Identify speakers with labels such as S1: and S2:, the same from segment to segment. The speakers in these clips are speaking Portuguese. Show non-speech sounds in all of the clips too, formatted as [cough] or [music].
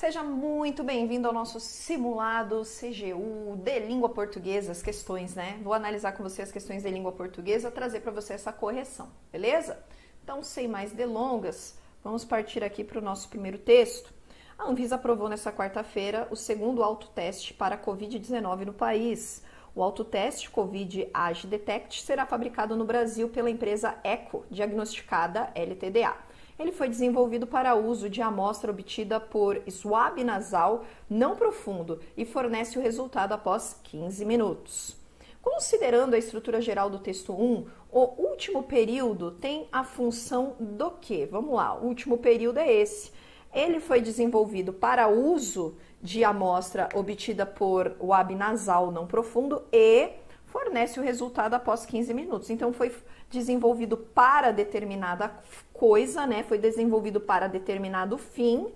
S1: Seja muito
S2: bem-vindo ao nosso simulado CGU de língua portuguesa, as questões, né? Vou analisar com você as questões de língua portuguesa, trazer para você essa correção, beleza? Então, sem mais delongas, vamos partir aqui para o nosso primeiro texto. A Anvisa aprovou nesta quarta-feira o segundo autoteste para COVID-19 no país. O autoteste COVID Age Detect será fabricado no Brasil pela empresa Eco, diagnosticada LTDA ele foi desenvolvido para uso de amostra obtida por swab nasal não profundo e fornece o resultado após 15 minutos. Considerando a estrutura geral do texto 1, o último período tem a função do que? Vamos lá, o último período é esse. Ele foi desenvolvido para uso de amostra obtida por wab nasal não profundo e fornece o resultado após 15 minutos. Então foi desenvolvido para determinada coisa, né? Foi desenvolvido para determinado fim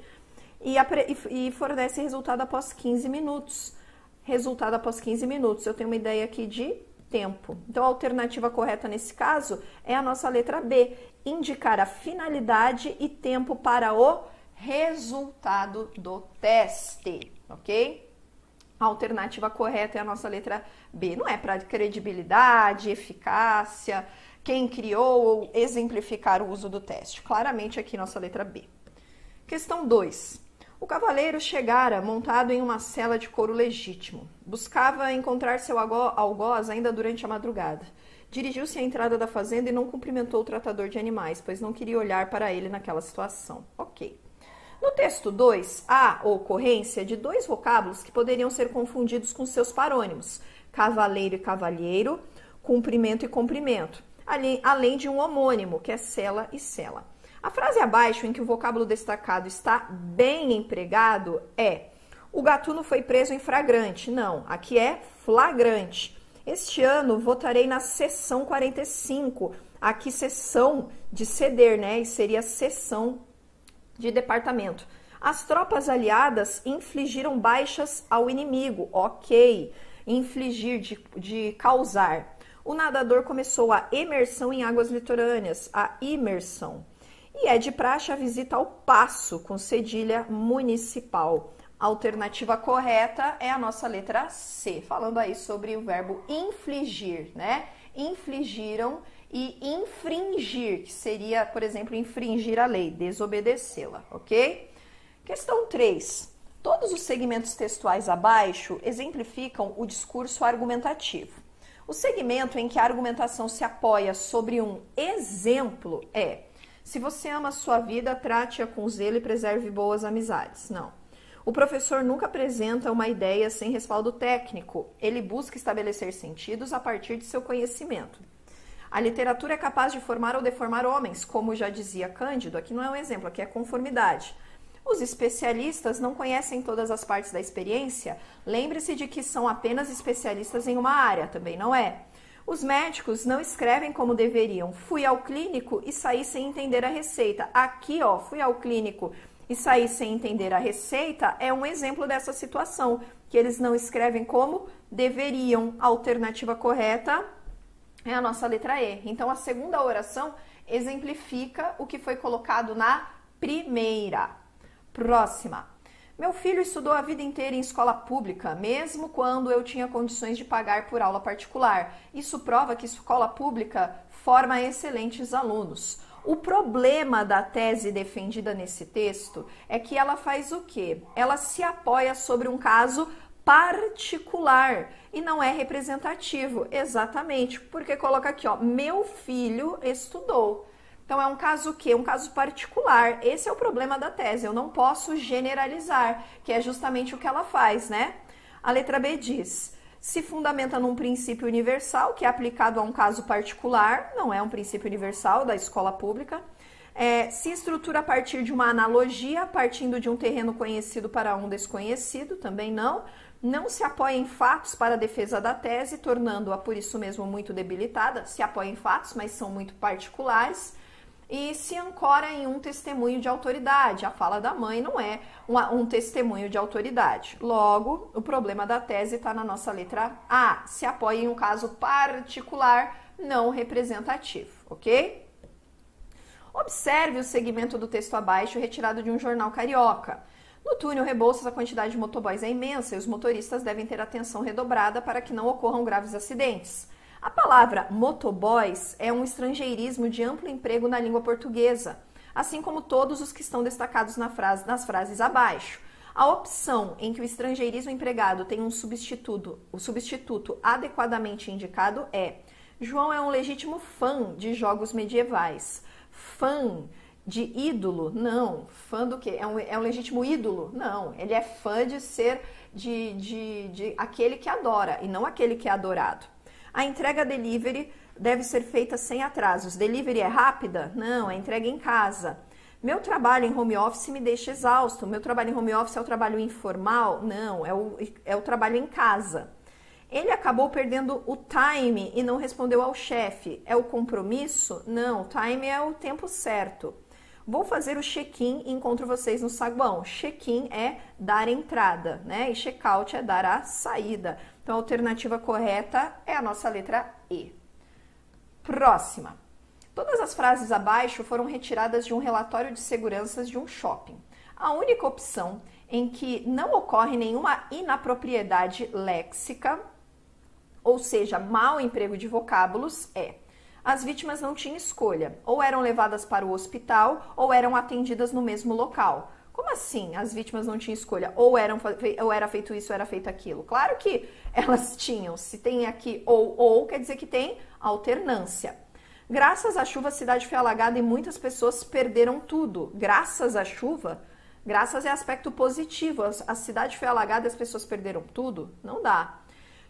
S2: e, e fornece resultado após 15 minutos. Resultado após 15 minutos. Eu tenho uma ideia aqui de tempo. Então a alternativa correta nesse caso é a nossa letra B, indicar a finalidade e tempo para o resultado do teste, ok? A alternativa correta é a nossa letra B. Não é para credibilidade, eficácia, quem criou ou exemplificar o uso do teste. Claramente aqui nossa letra B. Questão 2. O cavaleiro chegara montado em uma cela de couro legítimo. Buscava encontrar seu algoz ainda durante a madrugada. Dirigiu-se à entrada da fazenda e não cumprimentou o tratador de animais, pois não queria olhar para ele naquela situação. Ok. No texto 2, há ocorrência de dois vocábulos que poderiam ser confundidos com seus parônimos, cavaleiro e cavalheiro, cumprimento e cumprimento, além de um homônimo, que é cela e cela. A frase abaixo, em que o vocábulo destacado está bem empregado, é: O gatuno foi preso em flagrante. Não, aqui é flagrante. Este ano votarei na sessão 45. Aqui, sessão de ceder, né? E seria sessão de departamento. As tropas aliadas infligiram baixas ao inimigo, ok. Infligir de, de causar. O nadador começou a imersão em águas litorâneas, a imersão. E é de praxe a visita ao passo com cedilha municipal. A alternativa correta é a nossa letra C, falando aí sobre o verbo infligir, né? Infligiram e infringir, que seria, por exemplo, infringir a lei, desobedecê-la, ok? Questão 3. Todos os segmentos textuais abaixo exemplificam o discurso argumentativo. O segmento em que a argumentação se apoia sobre um exemplo é: se você ama a sua vida, trate-a com zelo e preserve boas amizades. Não. O professor nunca apresenta uma ideia sem respaldo técnico. Ele busca estabelecer sentidos a partir de seu conhecimento. A literatura é capaz de formar ou deformar homens, como já dizia Cândido, aqui não é um exemplo, aqui é conformidade. Os especialistas não conhecem todas as partes da experiência. Lembre-se de que são apenas especialistas em uma área, também não é? Os médicos não escrevem como deveriam. Fui ao clínico e saí sem entender a receita. Aqui, ó, fui ao clínico e saí sem entender a receita é um exemplo dessa situação, que eles não escrevem como deveriam. Alternativa correta, é a nossa letra E. Então a segunda oração exemplifica o que foi colocado na primeira. Próxima. Meu filho estudou a vida inteira em escola pública, mesmo quando eu tinha condições de pagar por aula particular. Isso prova que escola pública forma excelentes alunos. O problema da tese defendida nesse texto é que ela faz o quê? Ela se apoia sobre um caso particular e não é representativo, exatamente, porque coloca aqui, ó, meu filho estudou. Então é um caso que um caso particular. Esse é o problema da tese. Eu não posso generalizar, que é justamente o que ela faz, né? A letra B diz: se fundamenta num princípio universal que é aplicado a um caso particular, não é um princípio universal da escola pública. É, se estrutura a partir de uma analogia, partindo de um terreno conhecido para um desconhecido, também não não se apoia em fatos para a defesa da tese, tornando-a por isso mesmo muito debilitada. Se apoia em fatos, mas são muito particulares. E se ancora em um testemunho de autoridade. A fala da mãe não é um testemunho de autoridade. Logo, o problema da tese está na nossa letra A. Se apoia em um caso particular não representativo, ok? Observe o segmento do texto abaixo retirado de um jornal carioca. No túnel Rebouças, a quantidade de motoboys é imensa e os motoristas devem ter atenção redobrada para que não ocorram graves acidentes. A palavra motoboys é um estrangeirismo de amplo emprego na língua portuguesa, assim como todos os que estão destacados na frase, nas frases abaixo. A opção em que o estrangeirismo empregado tem um substituto, o substituto adequadamente indicado é: João é um legítimo fã de jogos medievais. Fã de ídolo? Não. Fã do quê? É um, é um legítimo ídolo? Não. Ele é fã de ser de, de, de aquele que adora e não aquele que é adorado. A entrega delivery deve ser feita sem atrasos. Delivery é rápida? Não, é entrega em casa. Meu trabalho em home office me deixa exausto. Meu trabalho em home office é o trabalho informal? Não, é o, é o trabalho em casa. Ele acabou perdendo o time e não respondeu ao chefe. É o compromisso? Não, o time é o tempo certo. Vou fazer o check-in e encontro vocês no saguão. Check-in é dar entrada, né? E check-out é dar a saída. Então a alternativa correta é a nossa letra E. Próxima. Todas as frases abaixo foram retiradas de um relatório de seguranças de um shopping. A única opção em que não ocorre nenhuma inapropriedade léxica, ou seja, mau emprego de vocábulos, é as vítimas não tinham escolha, ou eram levadas para o hospital ou eram atendidas no mesmo local. Como assim as vítimas não tinham escolha? Ou, eram, ou era feito isso, ou era feito aquilo? Claro que [laughs] elas tinham. Se tem aqui ou ou, quer dizer que tem alternância. Graças à chuva, a cidade foi alagada e muitas pessoas perderam tudo. Graças à chuva, graças é aspecto positivo. A cidade foi alagada e as pessoas perderam tudo? Não dá.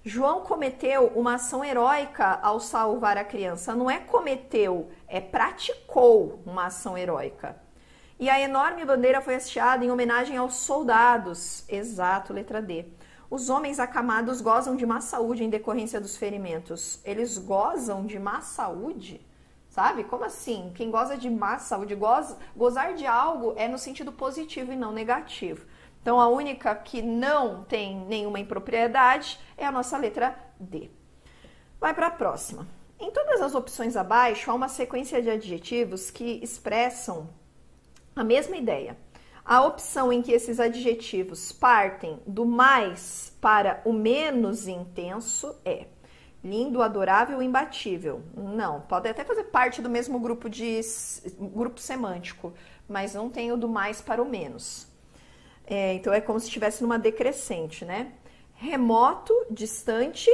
S2: João cometeu uma ação heróica ao salvar a criança. Não é cometeu, é praticou uma ação heróica. E a enorme bandeira foi hasteada em homenagem aos soldados. Exato, letra D. Os homens acamados gozam de má saúde em decorrência dos ferimentos. Eles gozam de má saúde? Sabe? Como assim? Quem goza de má saúde, goza, gozar de algo é no sentido positivo e não negativo. Então, a única que não tem nenhuma impropriedade é a nossa letra D. Vai para a próxima. Em todas as opções abaixo, há uma sequência de adjetivos que expressam a mesma ideia. A opção em que esses adjetivos partem do mais para o menos intenso é lindo, adorável, imbatível. Não, pode até fazer parte do mesmo grupo de grupo semântico, mas não tem o do mais para o menos. É, então é como se estivesse numa decrescente, né? Remoto, distante,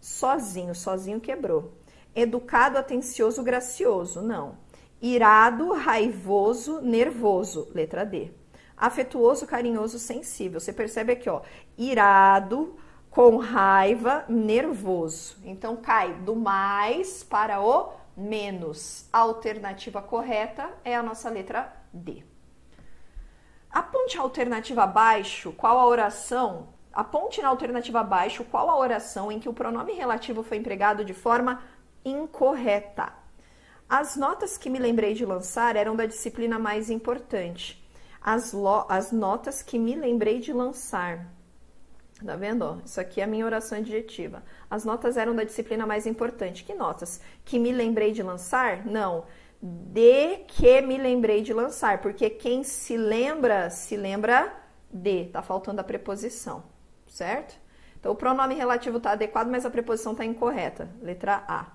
S2: sozinho, sozinho quebrou. Educado, atencioso, gracioso, não. Irado, raivoso, nervoso, letra D. Afetuoso, carinhoso, sensível. Você percebe aqui, ó, irado, com raiva, nervoso. Então cai do mais para o menos. A alternativa correta é a nossa letra D. Aponte a alternativa abaixo qual a oração. Aponte na alternativa abaixo qual a oração em que o pronome relativo foi empregado de forma incorreta. As notas que me lembrei de lançar eram da disciplina mais importante. As, as notas que me lembrei de lançar. Tá vendo? Isso aqui é a minha oração adjetiva. As notas eram da disciplina mais importante. Que notas? Que me lembrei de lançar? Não de que me lembrei de lançar, porque quem se lembra, se lembra de, tá faltando a preposição, certo? Então o pronome relativo está adequado, mas a preposição está incorreta. Letra A.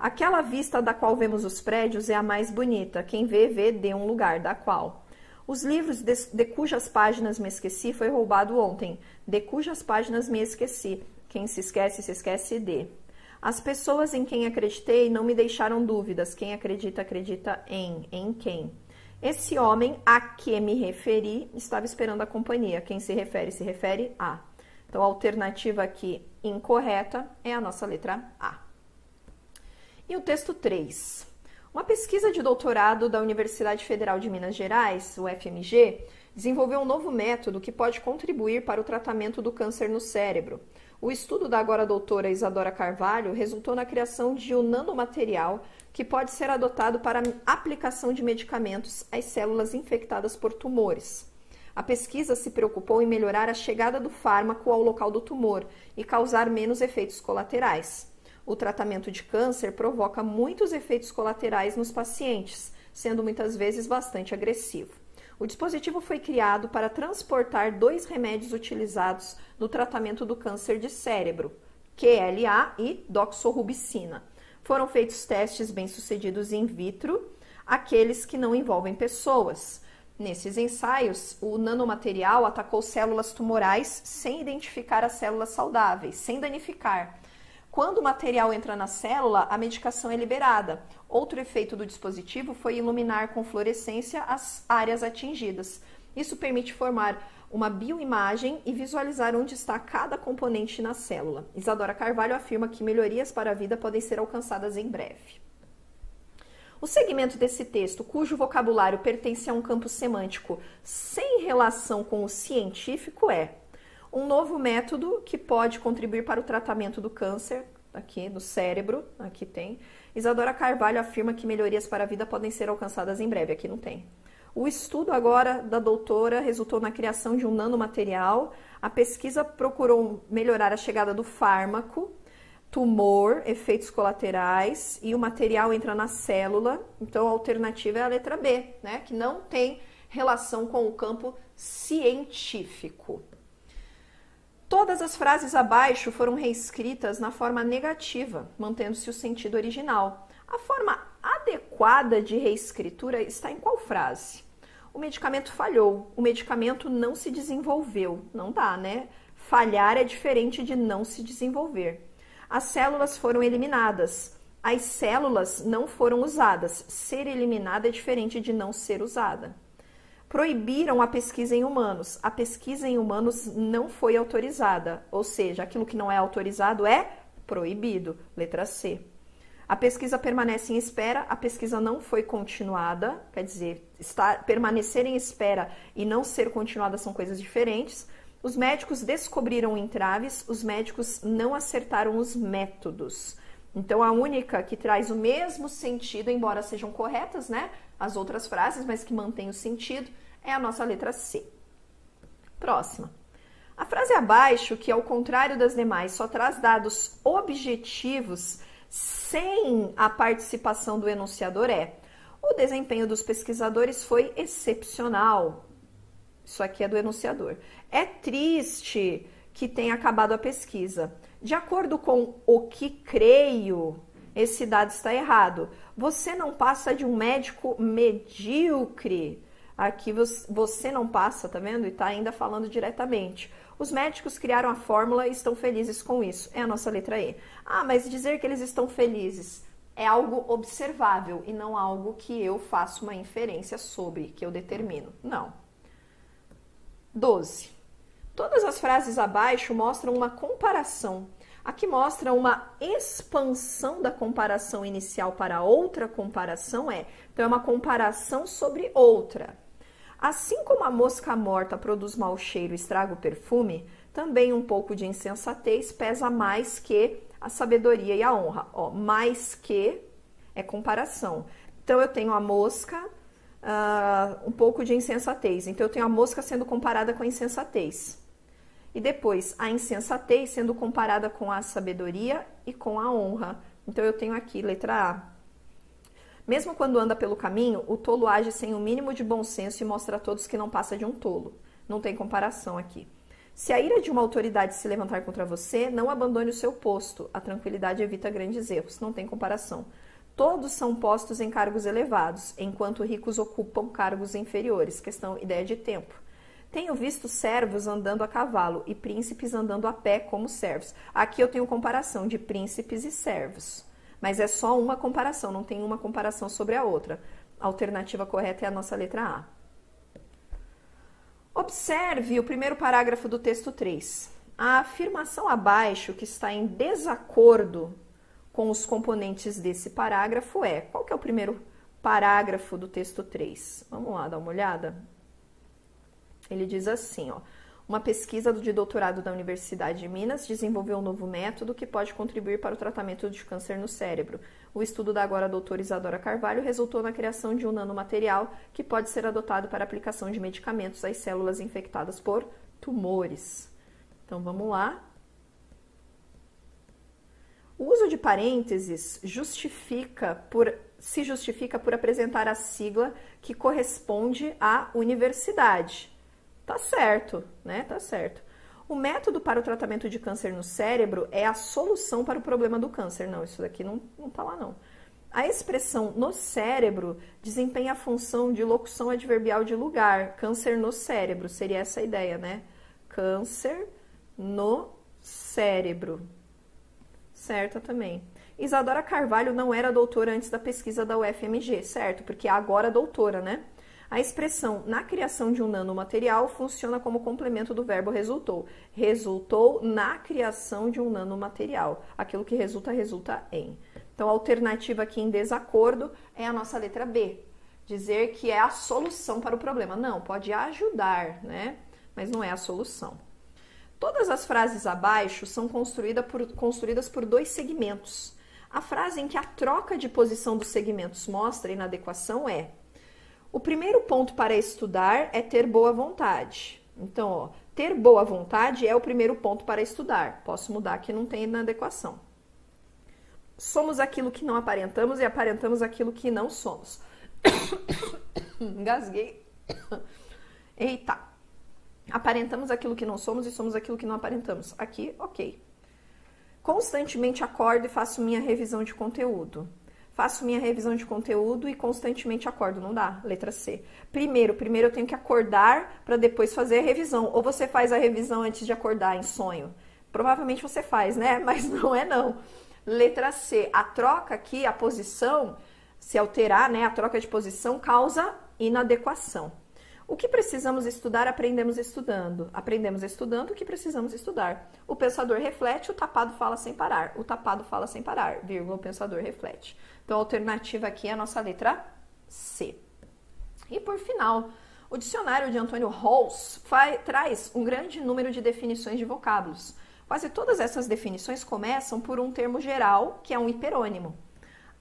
S2: Aquela vista da qual vemos os prédios é a mais bonita. Quem vê, vê de um lugar, da qual. Os livros de, de cujas páginas me esqueci foi roubado ontem. De cujas páginas me esqueci. Quem se esquece, se esquece de. As pessoas em quem acreditei não me deixaram dúvidas. Quem acredita, acredita em. Em quem? Esse homem a que me referi estava esperando a companhia. Quem se refere, se refere a. Então, a alternativa aqui incorreta é a nossa letra A. E o texto 3. Uma pesquisa de doutorado da Universidade Federal de Minas Gerais, o FMG, desenvolveu um novo método que pode contribuir para o tratamento do câncer no cérebro. O estudo da agora doutora Isadora Carvalho resultou na criação de um nanomaterial que pode ser adotado para aplicação de medicamentos às células infectadas por tumores. A pesquisa se preocupou em melhorar a chegada do fármaco ao local do tumor e causar menos efeitos colaterais. O tratamento de câncer provoca muitos efeitos colaterais nos pacientes, sendo muitas vezes bastante agressivo. O dispositivo foi criado para transportar dois remédios utilizados no tratamento do câncer de cérebro, QLA e doxorubicina. Foram feitos testes bem-sucedidos in vitro, aqueles que não envolvem pessoas. Nesses ensaios, o nanomaterial atacou células tumorais sem identificar as células saudáveis, sem danificar. Quando o material entra na célula, a medicação é liberada. Outro efeito do dispositivo foi iluminar com fluorescência as áreas atingidas. Isso permite formar uma bioimagem e visualizar onde está cada componente na célula. Isadora Carvalho afirma que melhorias para a vida podem ser alcançadas em breve. O segmento desse texto, cujo vocabulário pertence a um campo semântico sem relação com o científico, é um novo método que pode contribuir para o tratamento do câncer, aqui no cérebro, aqui tem, Isadora Carvalho afirma que melhorias para a vida podem ser alcançadas em breve. Aqui não tem. O estudo agora da doutora resultou na criação de um nanomaterial. A pesquisa procurou melhorar a chegada do fármaco, tumor, efeitos colaterais e o material entra na célula. Então a alternativa é a letra B, né, que não tem relação com o campo científico. Todas as frases abaixo foram reescritas na forma negativa, mantendo-se o sentido original. A forma adequada de reescritura está em qual frase? O medicamento falhou, o medicamento não se desenvolveu. Não dá, né? Falhar é diferente de não se desenvolver. As células foram eliminadas. As células não foram usadas. Ser eliminada é diferente de não ser usada proibiram a pesquisa em humanos. A pesquisa em humanos não foi autorizada, ou seja, aquilo que não é autorizado é proibido. Letra C. A pesquisa permanece em espera, a pesquisa não foi continuada, quer dizer, estar, permanecer em espera e não ser continuada são coisas diferentes. Os médicos descobriram entraves, os médicos não acertaram os métodos. Então, a única que traz o mesmo sentido, embora sejam corretas, né? as outras frases, mas que mantém o sentido, é a nossa letra C. Próxima. A frase abaixo, que ao contrário das demais só traz dados objetivos sem a participação do enunciador, é: o desempenho dos pesquisadores foi excepcional. Isso aqui é do enunciador. É triste que tenha acabado a pesquisa. De acordo com o que creio, esse dado está errado. Você não passa de um médico medíocre. Aqui você não passa, tá vendo? E está ainda falando diretamente. Os médicos criaram a fórmula e estão felizes com isso. É a nossa letra E. Ah, mas dizer que eles estão felizes é algo observável e não algo que eu faço uma inferência sobre, que eu determino. Não. 12. Todas as frases abaixo mostram uma comparação Aqui mostra uma expansão da comparação inicial para outra comparação, é. Então, é uma comparação sobre outra. Assim como a mosca morta produz mau cheiro e estraga o perfume, também um pouco de insensatez pesa mais que a sabedoria e a honra. Ó, mais que é comparação. Então, eu tenho a mosca, uh, um pouco de insensatez. Então, eu tenho a mosca sendo comparada com a insensatez. E depois, a insensatez sendo comparada com a sabedoria e com a honra. Então eu tenho aqui letra A. Mesmo quando anda pelo caminho, o tolo age sem o mínimo de bom senso e mostra a todos que não passa de um tolo. Não tem comparação aqui. Se a ira de uma autoridade se levantar contra você, não abandone o seu posto. A tranquilidade evita grandes erros. Não tem comparação. Todos são postos em cargos elevados, enquanto ricos ocupam cargos inferiores. Questão ideia de tempo. Tenho visto servos andando a cavalo e príncipes andando a pé como servos. Aqui eu tenho comparação de príncipes e servos. Mas é só uma comparação, não tem uma comparação sobre a outra. A alternativa correta é a nossa letra A. Observe o primeiro parágrafo do texto 3. A afirmação abaixo, que está em desacordo com os componentes desse parágrafo, é. Qual que é o primeiro parágrafo do texto 3? Vamos lá dar uma olhada? Ele diz assim, ó. Uma pesquisa de doutorado da Universidade de Minas desenvolveu um novo método que pode contribuir para o tratamento de câncer no cérebro. O estudo da agora doutora Isadora Carvalho resultou na criação de um nanomaterial que pode ser adotado para aplicação de medicamentos às células infectadas por tumores. Então vamos lá. O uso de parênteses justifica por, se justifica por apresentar a sigla que corresponde à universidade Tá certo, né? Tá certo. O método para o tratamento de câncer no cérebro é a solução para o problema do câncer. Não, isso daqui não, não tá lá, não. A expressão no cérebro desempenha a função de locução adverbial de lugar. Câncer no cérebro seria essa a ideia, né? Câncer no cérebro. Certo também. Isadora Carvalho não era doutora antes da pesquisa da UFMG, certo? Porque é agora é doutora, né? A expressão na criação de um nanomaterial funciona como complemento do verbo resultou. Resultou na criação de um nanomaterial. Aquilo que resulta, resulta em. Então, a alternativa aqui em desacordo é a nossa letra B. Dizer que é a solução para o problema. Não, pode ajudar, né? Mas não é a solução. Todas as frases abaixo são construída por, construídas por dois segmentos. A frase em que a troca de posição dos segmentos mostra inadequação é o primeiro ponto para estudar é ter boa vontade. Então, ó, ter boa vontade é o primeiro ponto para estudar. Posso mudar que não tem na adequação. Somos aquilo que não aparentamos e aparentamos aquilo que não somos. [coughs] Engasguei. [coughs] Eita. Aparentamos aquilo que não somos e somos aquilo que não aparentamos. Aqui, ok. Constantemente acordo e faço minha revisão de conteúdo faço minha revisão de conteúdo e constantemente acordo. Não dá. Letra C. Primeiro, primeiro eu tenho que acordar para depois fazer a revisão. Ou você faz a revisão antes de acordar em sonho. Provavelmente você faz, né? [laughs] Mas não é não. Letra C. A troca aqui, a posição, se alterar, né? A troca de posição causa inadequação. O que precisamos estudar, aprendemos estudando. Aprendemos estudando o que precisamos estudar. O pensador reflete, o tapado fala sem parar. O tapado fala sem parar, vírgula, o pensador reflete. Então, a alternativa aqui é a nossa letra C. E por final, o dicionário de Antônio Halls traz um grande número de definições de vocábulos. Quase todas essas definições começam por um termo geral, que é um hiperônimo.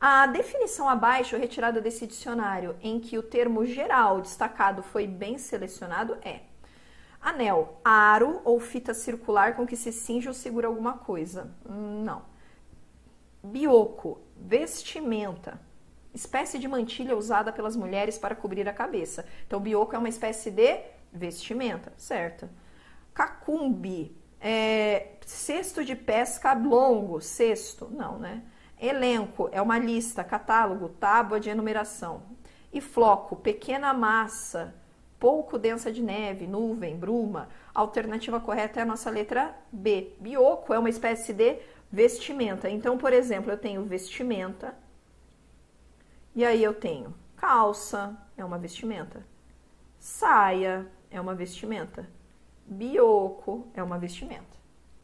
S2: A definição abaixo retirada desse dicionário, em que o termo geral destacado foi bem selecionado, é anel, aro ou fita circular com que se cinge ou segura alguma coisa. Hum, não. Bioco, vestimenta, espécie de mantilha usada pelas mulheres para cobrir a cabeça. Então, bioco é uma espécie de vestimenta, certo? Cacumbi, é, cesto de pesca longo, cesto, não, né? Elenco é uma lista, catálogo, tábua de enumeração. E floco, pequena massa, pouco densa de neve, nuvem, bruma. A alternativa correta é a nossa letra B. Bioco é uma espécie de vestimenta. Então, por exemplo, eu tenho vestimenta. E aí eu tenho calça, é uma vestimenta. Saia é uma vestimenta. Bioco é uma vestimenta.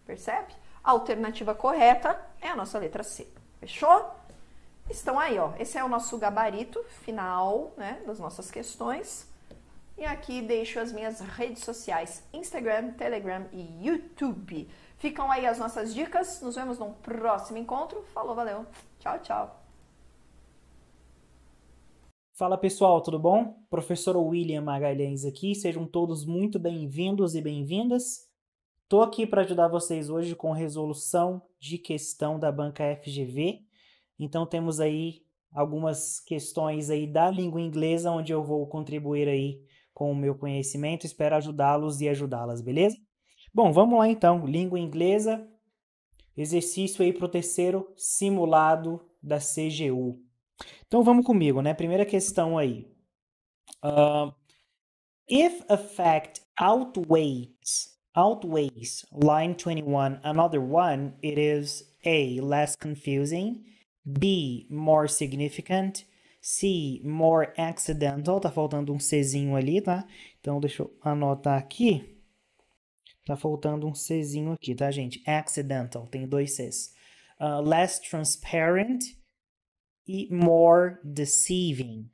S2: Percebe? A alternativa correta é a nossa letra C. Fechou? Estão aí, ó. Esse é o nosso gabarito final, né, das nossas questões. E aqui deixo as minhas redes sociais: Instagram, Telegram e YouTube. Ficam aí as nossas dicas. Nos vemos num próximo encontro. Falou, valeu. Tchau, tchau.
S3: Fala pessoal, tudo bom? Professor William Magalhães aqui. Sejam todos muito bem-vindos e bem-vindas. Estou aqui para ajudar vocês hoje com resolução de questão da banca FGV. Então temos aí algumas questões aí da língua inglesa onde eu vou contribuir aí com o meu conhecimento, espero ajudá-los e ajudá-las, beleza? Bom, vamos lá então. Língua inglesa, exercício aí para o terceiro simulado da CGU. Então vamos comigo, né? Primeira questão aí. Uh, if a fact outweighs outweighs line 21 another one, it is A less confusing, B more significant, C more accidental, tá faltando um Czinho ali, tá? Então deixa eu anotar aqui. Tá faltando um Czinho aqui, tá, gente? Accidental, tem dois Cs. Uh, less transparent e more deceiving.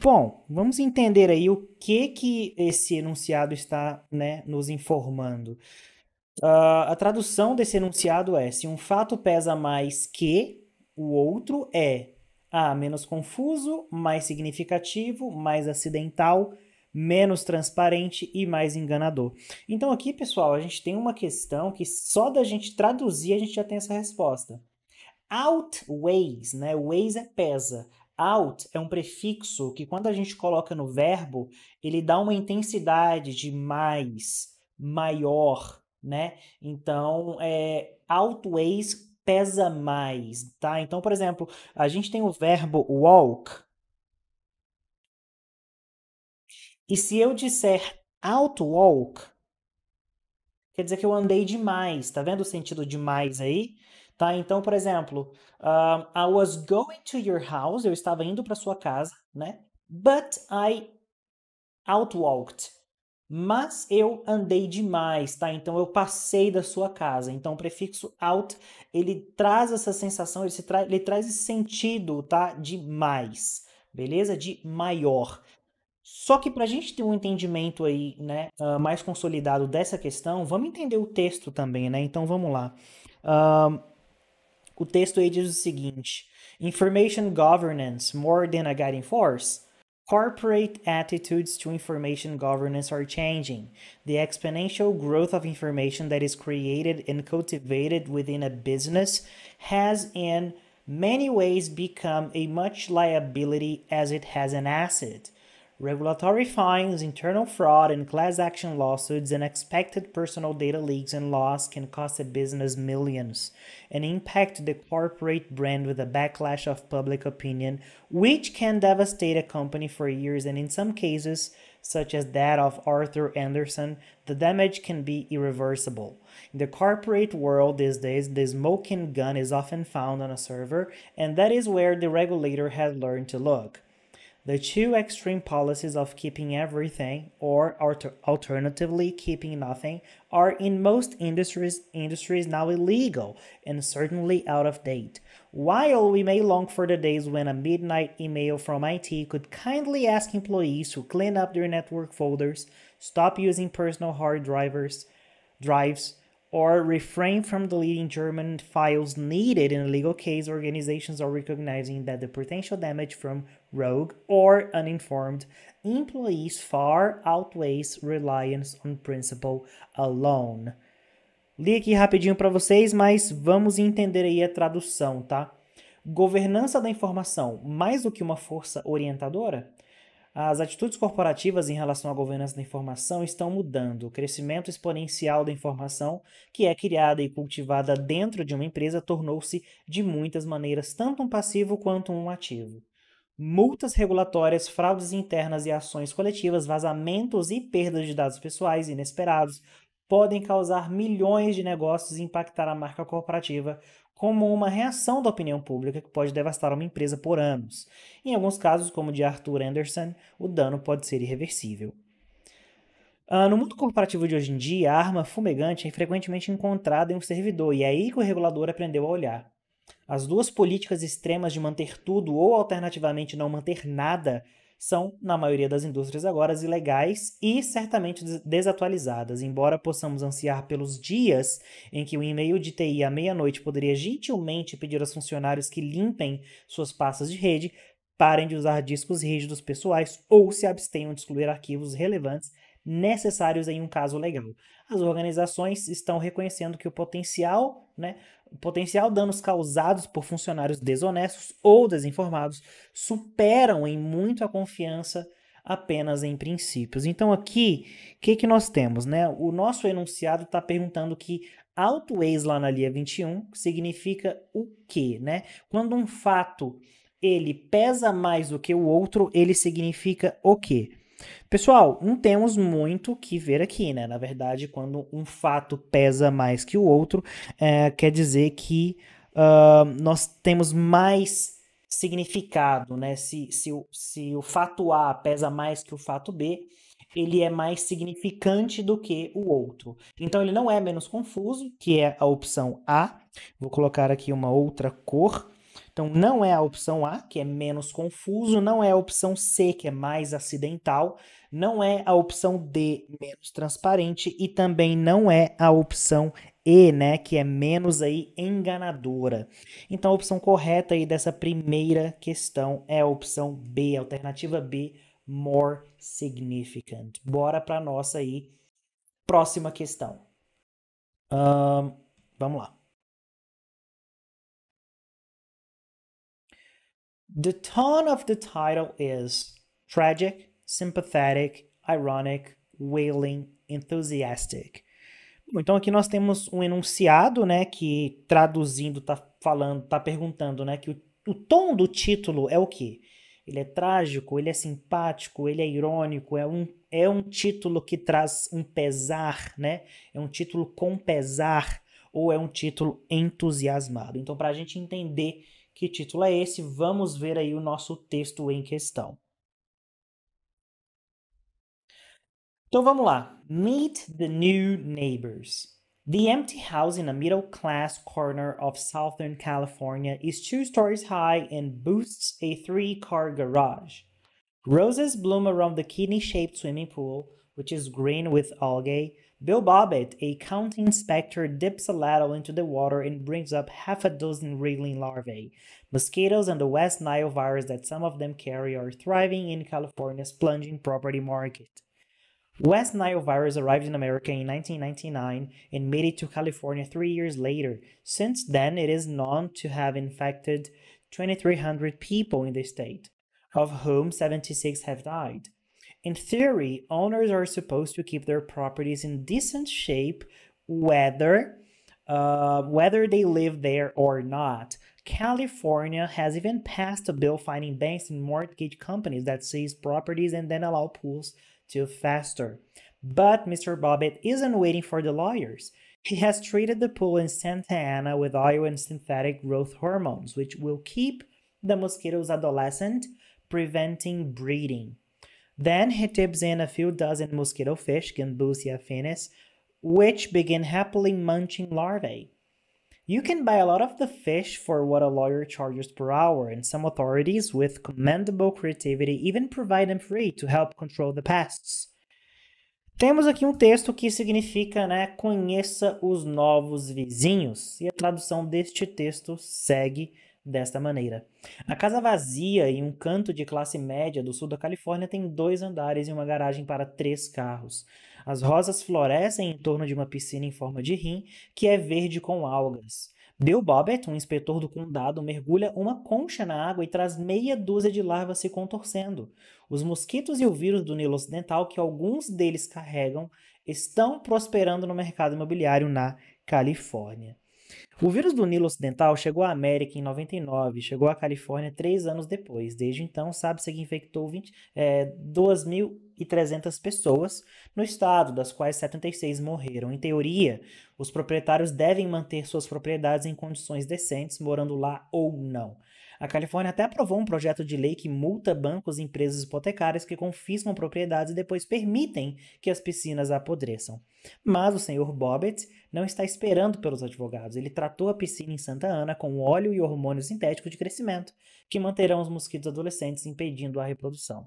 S3: Bom, vamos entender aí o que que esse enunciado está né, nos informando. Uh, a tradução desse enunciado é: se um fato pesa mais que o outro, é A, menos confuso, mais significativo, mais acidental, menos transparente e mais enganador. Então aqui, pessoal, a gente tem uma questão que só da gente traduzir a gente já tem essa resposta. Outweighs, né? Weighs é pesa. Out é um prefixo que quando a gente coloca no verbo, ele dá uma intensidade de mais, maior, né? Então, é, outweighs pesa mais, tá? Então, por exemplo, a gente tem o verbo walk, E se eu disser out walk, quer dizer que eu andei demais. Tá vendo o sentido demais aí? Tá? Então, por exemplo, um, ah, I was going to your house, eu estava indo para sua casa, né? But I outwalked. Mas eu andei demais, tá? Então eu passei da sua casa. Então o prefixo out, ele traz essa sensação, ele, tra ele traz esse sentido, tá? De mais, beleza? De maior. Só que para a gente ter um entendimento aí, né, uh, mais consolidado dessa questão, vamos entender o texto também, né? Então vamos lá. Uh, o texto aí diz o seguinte: Information governance more than a guiding force. Corporate attitudes to information governance are changing. The exponential growth of information that is created and cultivated within a business has in many ways become a much liability as it has an asset. regulatory fines, internal fraud, and class action lawsuits, and expected personal data leaks and loss can cost a business millions and impact the corporate brand with a backlash of public opinion, which can devastate a company for years. And in some cases, such as that of Arthur Anderson, the damage can be irreversible. In the corporate world these days, the smoking gun is often found on a server, and that is where the regulator has learned to look. The two extreme policies of keeping everything or alternatively keeping nothing are in most industries industries now illegal and certainly out of date. While we may long for the days when a midnight email from IT could kindly ask employees to clean up their network folders, stop using personal hard drivers, drives, or refrain from deleting German files needed in a legal case organizations are recognizing that the potential damage from rogue, or uninformed, employees far outweighs reliance on principle alone. Li aqui rapidinho para vocês, mas vamos entender aí a tradução, tá? Governança da informação, mais do que uma força orientadora? As atitudes corporativas em relação à governança da informação estão mudando. O crescimento exponencial da informação, que é criada e cultivada dentro de uma empresa, tornou-se de muitas maneiras tanto um passivo quanto um ativo multas regulatórias, fraudes internas e ações coletivas, vazamentos e perdas de dados pessoais inesperados podem causar milhões de negócios e impactar a marca corporativa como uma reação da opinião pública que pode devastar uma empresa por anos. Em alguns casos, como o de Arthur Anderson, o dano pode ser irreversível. Uh, no mundo corporativo de hoje em dia, a arma fumegante é frequentemente encontrada em um servidor, e é aí que o regulador aprendeu a olhar. As duas políticas extremas de manter tudo ou alternativamente não manter nada são, na maioria das indústrias agora, ilegais e certamente desatualizadas, embora possamos ansiar pelos dias em que o e-mail de TI à meia-noite poderia gentilmente pedir aos funcionários que limpem suas pastas de rede, parem de usar discos rígidos pessoais ou se abstenham de excluir arquivos relevantes necessários em um caso legal. As organizações estão reconhecendo que o potencial né, potencial danos causados por funcionários desonestos ou desinformados superam em muito a confiança apenas em princípios. Então aqui, o que, que nós temos? Né? O nosso enunciado está perguntando que auto-ex lá na linha 21 significa o quê? Né? Quando um fato ele pesa mais do que o outro, ele significa o quê? Pessoal, não temos muito que ver aqui, né? Na verdade, quando um fato pesa mais que o outro, é, quer dizer que uh, nós temos mais significado, né? Se, se, se o fato A pesa mais que o fato B, ele é mais significante do que o outro. Então ele não é menos confuso, que é a opção A. Vou colocar aqui uma outra cor então, não é a opção A, que é menos confuso, não é a opção C, que é mais acidental, não é a opção D, menos transparente, e também não é a opção E, né, que é menos aí enganadora. Então, a opção correta aí dessa primeira questão é a opção B, alternativa B, more significant. Bora para nossa aí próxima questão.
S1: Um, vamos lá.
S3: The tone of the title is tragic, sympathetic, ironic, wailing, enthusiastic. Então aqui nós temos um enunciado, né, que traduzindo tá falando, tá perguntando, né, que o, o tom do título é o quê? Ele é trágico, ele é simpático, ele é irônico, é um é um título que traz um pesar, né? É um título com pesar ou é um título entusiasmado. Então para a gente entender Que título é esse? Vamos ver aí o nosso texto em questão. Então vamos lá. Meet the new neighbors. The empty house in a middle class corner of Southern California is two stories high and boasts a three car garage. Roses bloom around the kidney shaped swimming pool, which is green with algae, Bill Bobbitt, a county inspector, dips a ladle into the water and brings up half a dozen wriggling larvae. Mosquitoes and the West Nile virus that some of them carry are thriving in California's plunging property market. West Nile virus arrived in America in 1999 and made it to California three years later. Since then, it is known to have infected 2,300 people in the state, of whom 76 have died. In theory, owners are supposed to keep their properties in decent shape whether uh, whether they live there or not. California has even passed a bill finding banks and mortgage companies that seize properties and then allow pools to fester. But Mr. Bobbitt isn't waiting for the lawyers. He has treated the pool in Santa Ana with oil and synthetic growth hormones, which will keep the mosquitoes adolescent, preventing breeding. Then he tips in a few dozen mosquito fish, Gambusia finis, which begin happily munching larvae. You can buy a lot of the fish for what a lawyer charges per hour, and some authorities, with commendable creativity, even provide them free to help control the pests. Temos aqui um texto que significa, né, conheça os novos vizinhos, e a tradução deste texto segue desta maneira. A casa vazia em um canto de classe média do sul da Califórnia tem dois andares e uma garagem para três carros. As rosas florescem em torno de uma piscina em forma de rim, que é verde com algas. Bill Bobbett, um inspetor do condado, mergulha uma concha na água e traz meia dúzia de larvas se contorcendo. Os mosquitos e o vírus do Nilo Ocidental, que alguns deles carregam, estão prosperando no mercado imobiliário na Califórnia. O vírus do Nilo Ocidental chegou à América em 99, chegou à Califórnia três anos depois. Desde então, sabe-se que infectou 20, é, 2.300 pessoas no estado, das quais 76 morreram. Em teoria, os proprietários devem manter suas propriedades em condições decentes, morando lá ou não. A Califórnia até aprovou um projeto de lei que multa bancos e empresas hipotecárias que confiscam propriedades e depois permitem que as piscinas apodreçam. Mas o senhor Bobbitt não está esperando pelos advogados. Ele tratou a piscina em Santa Ana com óleo e hormônio sintético de crescimento, que manterão os mosquitos adolescentes impedindo a reprodução.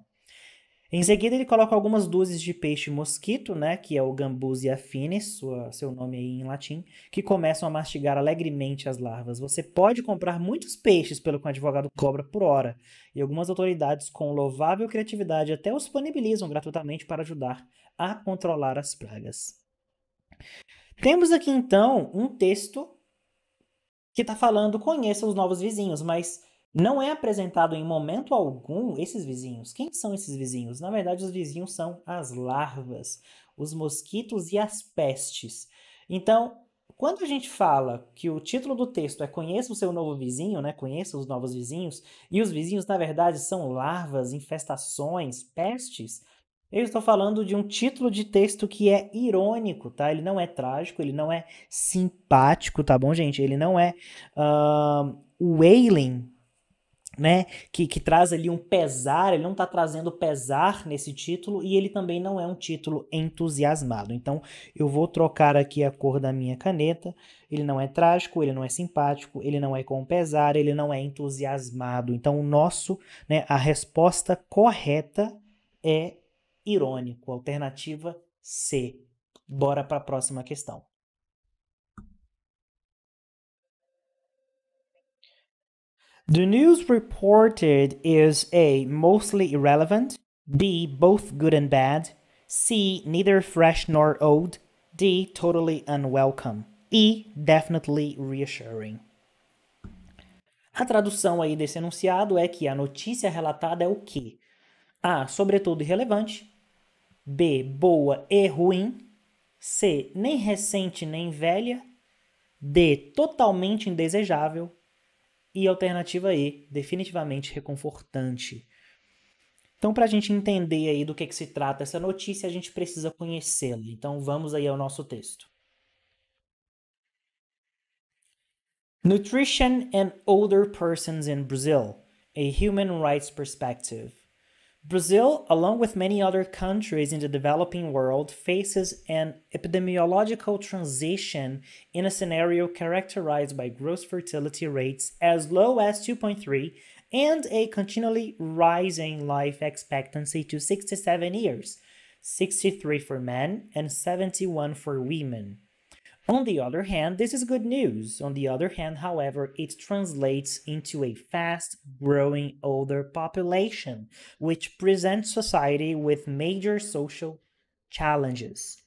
S3: Em seguida, ele coloca algumas dúzias de peixe mosquito, né, que é o Gambusia finis, sua, seu nome aí em latim, que começam a mastigar alegremente as larvas. Você pode comprar muitos peixes pelo que o advogado cobra por hora, e algumas autoridades com louvável criatividade até os disponibilizam gratuitamente para ajudar a controlar as pragas. Temos aqui então um texto que está falando conheça os novos vizinhos, mas não é apresentado em momento algum esses vizinhos. Quem são esses vizinhos? Na verdade, os vizinhos são as larvas, os mosquitos e as pestes. Então, quando a gente fala que o título do texto é Conheça o seu novo vizinho, né? Conheça os novos vizinhos, e os vizinhos, na verdade, são larvas, infestações, pestes, eu estou falando de um título de texto que é irônico, tá? Ele não é trágico, ele não é simpático, tá bom, gente? Ele não é uh, wailing, né, que, que traz ali um pesar, ele não está trazendo pesar nesse título e ele também não é um título entusiasmado. Então eu vou trocar aqui a cor da minha caneta. Ele não é trágico, ele não é simpático, ele não é com pesar, ele não é entusiasmado. Então o nosso, né, a resposta correta é irônico, alternativa C. Bora para a próxima questão. The news reported is A. Mostly irrelevant, B. Both good and bad, C. Neither fresh nor old, D. Totally unwelcome, E. Definitely reassuring. A tradução aí desse enunciado é que a notícia relatada é o quê? A. Sobretudo irrelevante. B. Boa e ruim. C. Nem recente nem velha. D. Totalmente indesejável e alternativa E, definitivamente reconfortante. Então, para a gente entender aí do que, que se trata essa notícia, a gente precisa conhecê-la. Então, vamos aí ao nosso texto. Nutrition and Older Persons in Brazil: A Human Rights Perspective. Brazil, along with many other countries in the developing world, faces an epidemiological transition in a scenario characterized by gross fertility rates as low as 2.3 and a continually rising life expectancy to 67 years, 63 for men and 71 for women. On the other hand, this is good news. On the other hand, however, it translates into a fast growing older population, which presents society with major social challenges.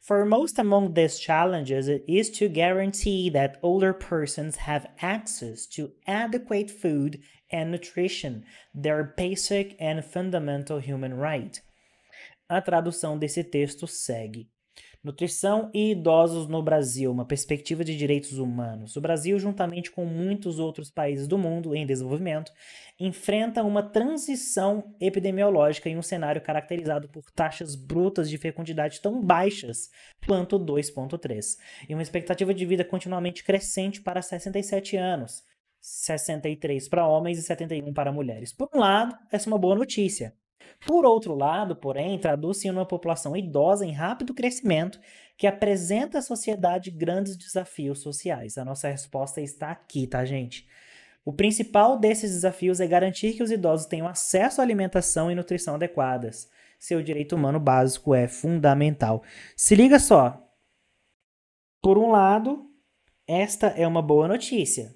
S3: Foremost among these challenges is to guarantee that older persons have access to adequate food and nutrition, their basic and fundamental human right. A tradução desse texto segue. Nutrição e Idosos no Brasil, uma perspectiva de direitos humanos. O Brasil, juntamente com muitos outros países do mundo em desenvolvimento, enfrenta uma transição epidemiológica em um cenário caracterizado por taxas brutas de fecundidade tão baixas quanto 2,3, e uma expectativa de vida continuamente crescente para 67 anos, 63 para homens e 71 para mulheres. Por um lado, essa é uma boa notícia. Por outro lado, porém, traduz-se em uma população idosa em rápido crescimento que apresenta à sociedade grandes desafios sociais. A nossa resposta está aqui, tá, gente? O principal desses desafios é garantir que os idosos tenham acesso à alimentação e nutrição adequadas. Seu direito humano básico é fundamental. Se liga só. Por um lado, esta é uma boa notícia.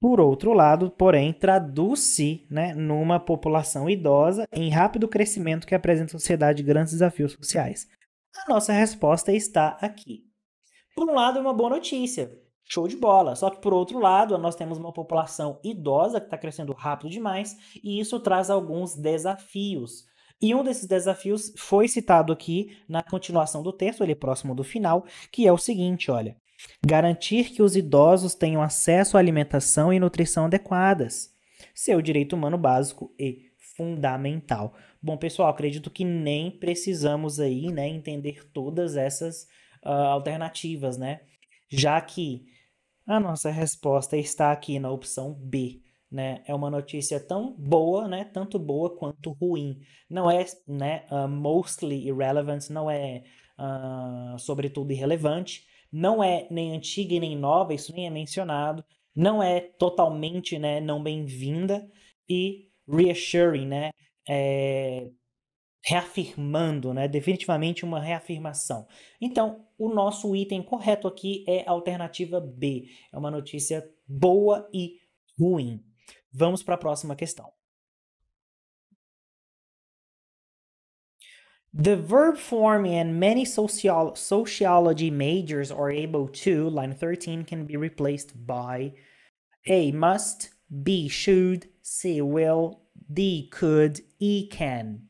S3: Por outro lado, porém, traduz-se né, numa população idosa em rápido crescimento que apresenta a sociedade grandes desafios sociais. A nossa resposta está aqui. Por um lado, é uma boa notícia, show de bola. Só que por outro lado, nós temos uma população idosa que está crescendo rápido demais e isso traz alguns desafios. E um desses desafios foi citado aqui na continuação do texto, ele é próximo do final, que é o seguinte, olha. Garantir que os idosos tenham acesso à alimentação e nutrição adequadas. Seu direito humano básico e fundamental. Bom, pessoal, acredito que nem precisamos aí, né, entender todas essas uh, alternativas, né? Já que a nossa resposta está aqui na opção B, né? É uma notícia tão boa, né, tanto boa quanto ruim. Não é, né, uh, mostly irrelevant, não é uh, sobretudo irrelevante, não é nem antiga e nem nova, isso nem é mencionado, não é totalmente né, não bem-vinda e reassuring, né, é, reafirmando, né, definitivamente uma reafirmação. Então, o nosso item correto aqui é a alternativa B, é uma notícia boa e ruim. Vamos para a próxima questão. The verb form in many sociolo sociology majors are able to, line 13, can be replaced by A. Must, B. Should, C. Will, D. Could, E. Can.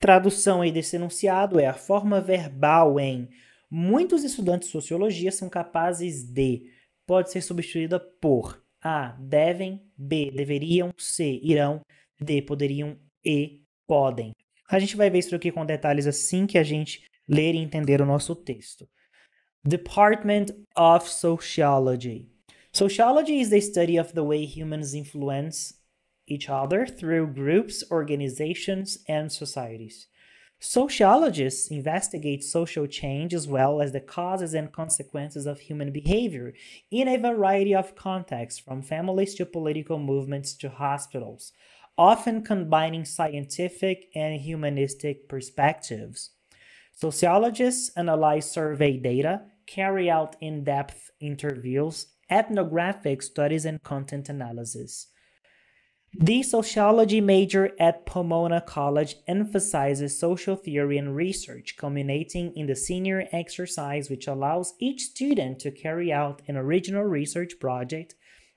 S3: Tradução aí desse enunciado é a forma verbal em muitos estudantes de sociologia são capazes de, pode ser substituída por A. Devem, B. Deveriam, C. Irão, D. Poderiam, E. Podem. A gente vai ver isso aqui com detalhes assim que a gente ler e entender o nosso texto. Department of Sociology. Sociology is the study of the way humans influence each other through groups, organizations, and societies. Sociologists investigate social change as well as the causes and consequences of human behavior in a variety of contexts, from families to political movements to hospitals often combining scientific and humanistic perspectives. Sociologists analyze survey data, carry out in depth interviews, ethnographic studies, and content analysis. The sociology major at Pomona College emphasizes social theory and research, culminating in the senior exercise, which allows each student to carry out an original research project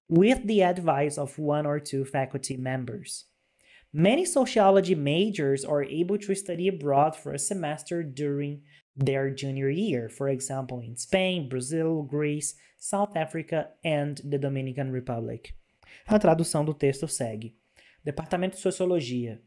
S3: with the advice of one or two faculty members. Many sociology majors are able to study abroad for a semester during their junior year, for example, in Spain, Brazil, Greece, South Africa, and the Dominican Republic. A tradução do texto segue: Departamento de Sociologia.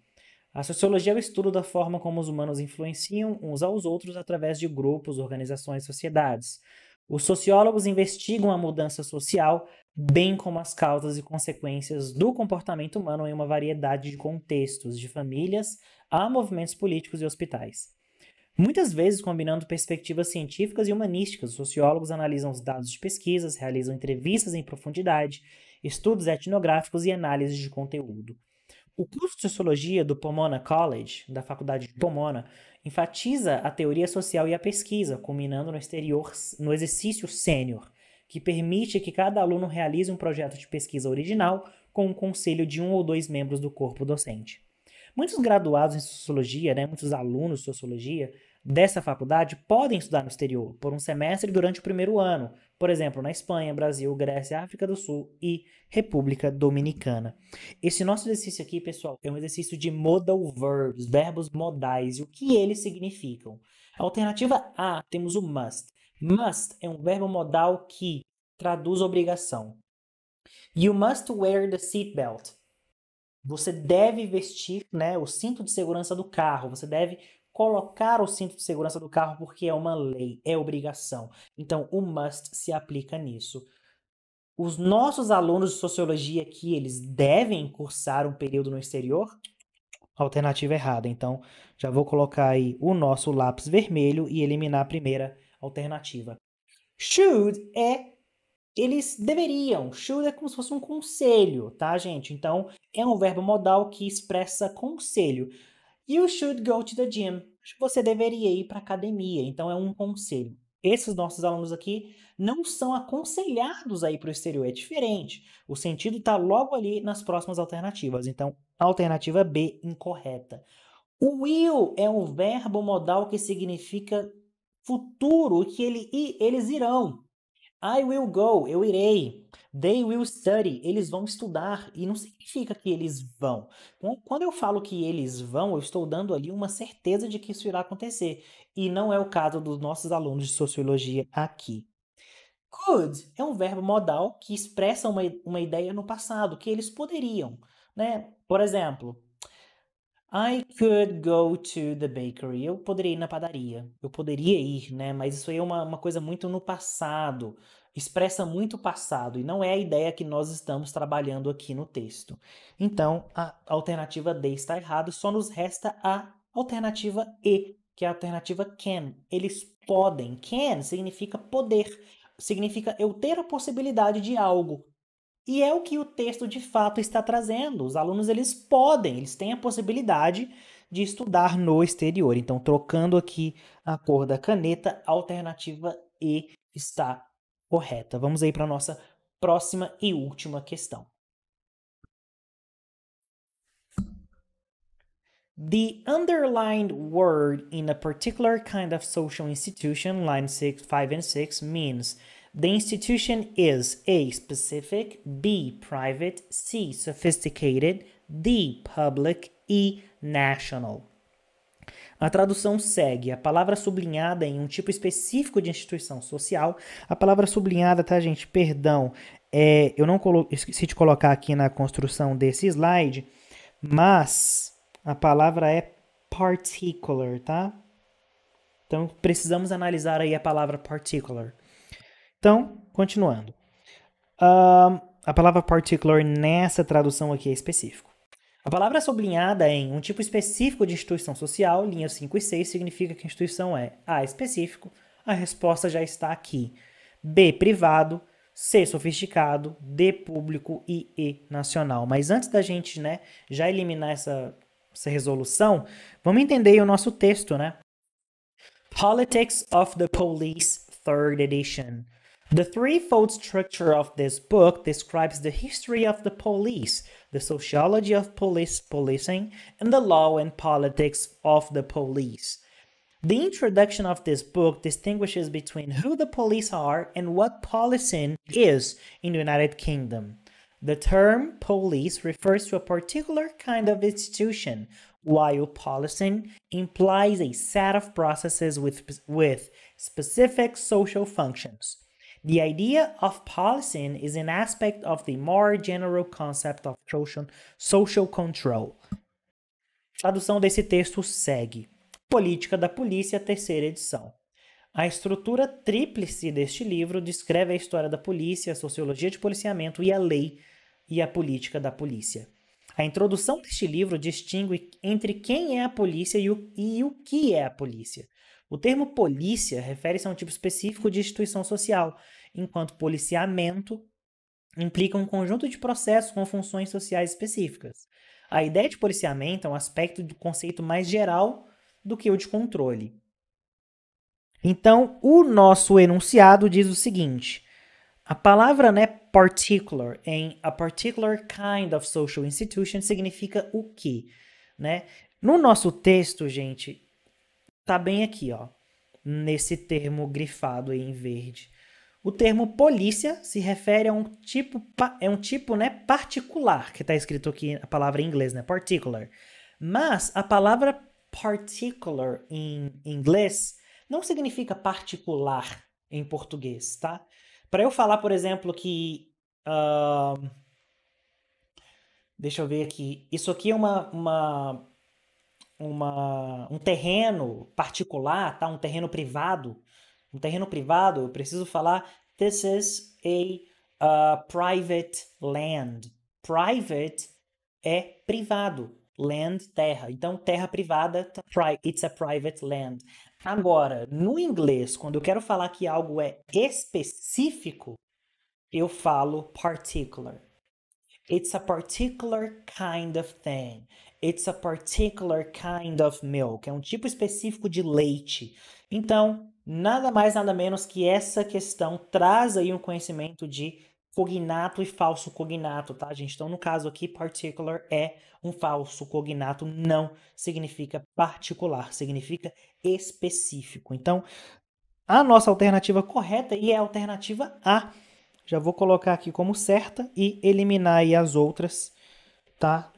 S3: A sociologia é o estudo da forma como os humanos influenciam uns aos outros através de grupos, organizações e sociedades. Os sociólogos investigam a mudança social, bem como as causas e consequências do comportamento humano em uma variedade de contextos, de famílias a movimentos políticos e hospitais. Muitas vezes, combinando perspectivas científicas e humanísticas, os sociólogos analisam os dados de pesquisas, realizam entrevistas em profundidade, estudos etnográficos e análises de conteúdo. O curso de Sociologia do Pomona College, da Faculdade de Pomona, enfatiza a teoria social e a pesquisa, culminando no exterior no exercício sênior, que permite que cada aluno realize um projeto de pesquisa original com o um conselho de um ou dois membros do corpo docente. Muitos graduados em sociologia, né, muitos alunos de sociologia dessa faculdade podem estudar no exterior por um semestre durante o primeiro ano, por exemplo, na Espanha, Brasil, Grécia, África do Sul e República Dominicana. Esse nosso exercício aqui, pessoal, é um exercício de modal verbs, verbos modais e o que eles significam. alternativa A, temos o must. Must é um verbo modal que traduz obrigação. You must wear the seatbelt. Você deve vestir né, o cinto de segurança do carro, você deve colocar o cinto de segurança do carro porque é uma lei, é obrigação. Então, o must se aplica nisso. Os nossos alunos de sociologia aqui eles devem cursar um período no exterior? Alternativa errada. Então, já vou colocar aí o nosso lápis vermelho e eliminar a primeira alternativa. Should é eles deveriam. Should é como se fosse um conselho, tá, gente? Então, é um verbo modal que expressa conselho. You should go to the gym. Você deveria ir para a academia. Então, é um conselho. Esses nossos alunos aqui não são aconselhados a ir para o exterior, é diferente. O sentido está logo ali nas próximas alternativas. Então, alternativa B, incorreta. O will é um verbo modal que significa futuro, que ele, eles irão. I will go, eu irei. They will study, eles vão estudar. E não significa que eles vão. Quando eu falo que eles vão, eu estou dando ali uma certeza de que isso irá acontecer. E não é o caso dos nossos alunos de sociologia aqui. Could é um verbo modal que expressa uma, uma ideia no passado, que eles poderiam. Né? Por exemplo, I could go to the bakery. Eu poderia ir na padaria. Eu poderia ir, né? Mas isso aí é uma, uma coisa muito no passado. Expressa muito o passado e não é a ideia que nós estamos trabalhando aqui no texto. Então, a alternativa D está errada, só nos resta a alternativa E, que é a alternativa can. Eles podem. Can significa poder, significa eu ter a possibilidade de algo. E é o que o texto de fato está trazendo. Os alunos eles podem, eles têm a possibilidade de estudar no exterior. Então, trocando aqui a cor da caneta, a alternativa E está correta. Vamos aí para a nossa próxima e última questão. The underlined word in a particular kind of social institution, line 6, 5 and 6, means The institution is A. Specific, B. Private, C. Sophisticated, D. Public, E. National. A tradução segue a palavra sublinhada em um tipo específico de instituição social. A palavra sublinhada, tá, gente? Perdão, é, eu não esqueci de colocar aqui na construção desse slide, mas a palavra é particular, tá? Então precisamos analisar aí a palavra particular. Então, continuando. a palavra particular nessa tradução aqui é específico. A palavra sublinhada em um tipo específico de instituição social, linhas 5 e 6, significa que a instituição é A. específico, a resposta já está aqui. B. privado, C. sofisticado, D. público e E. nacional. Mas antes da gente né, já eliminar essa, essa resolução, vamos entender o nosso texto, né? Politics of the Police, Third Edition. The threefold structure of this book describes the history of the police, the sociology of police policing, and the law and politics of the police. The introduction of this book distinguishes between who the police are and what policing is in the United Kingdom. The term police refers to a particular kind of institution, while policing implies a set of processes with, with specific social functions. The idea of policing is an aspect of the more general concept of social control. Tradução desse texto segue: Política da Polícia, terceira edição. A estrutura tríplice deste livro descreve a história da polícia, a sociologia de policiamento e a lei e a política da polícia. A introdução deste livro distingue entre quem é a polícia e o, e o que é a polícia. O termo polícia refere-se a um tipo específico de instituição social, enquanto policiamento implica um conjunto de processos com funções sociais específicas. A ideia de policiamento é um aspecto do conceito mais geral do que o de controle. Então, o nosso enunciado diz o seguinte: a palavra né, particular em a particular kind of social institution significa o quê? Né? No nosso texto, gente, tá bem aqui, ó, nesse termo grifado em verde. O termo polícia se refere a um tipo, é um tipo né, particular, que está escrito aqui a palavra em inglês, né? Particular. Mas a palavra particular em inglês não significa particular em português, tá? Para eu falar, por exemplo, que. Uh, deixa eu ver aqui. Isso aqui é uma, uma uma, um terreno particular, tá? Um terreno privado. Um terreno privado, eu preciso falar this is a uh, private land. Private é privado. Land, terra. Então, terra privada, tá, it's a private land. Agora, no inglês, quando eu quero falar que algo é específico, eu falo particular. It's a particular kind of thing. It's a particular kind of milk. É um tipo específico de leite. Então, nada mais, nada menos que essa questão traz aí um conhecimento de cognato e falso cognato, tá, gente? Então, no caso aqui, particular é um falso cognato, não significa particular, significa específico. Então, a nossa alternativa correta e é a alternativa A. Já vou colocar aqui como certa e eliminar aí as outras, tá?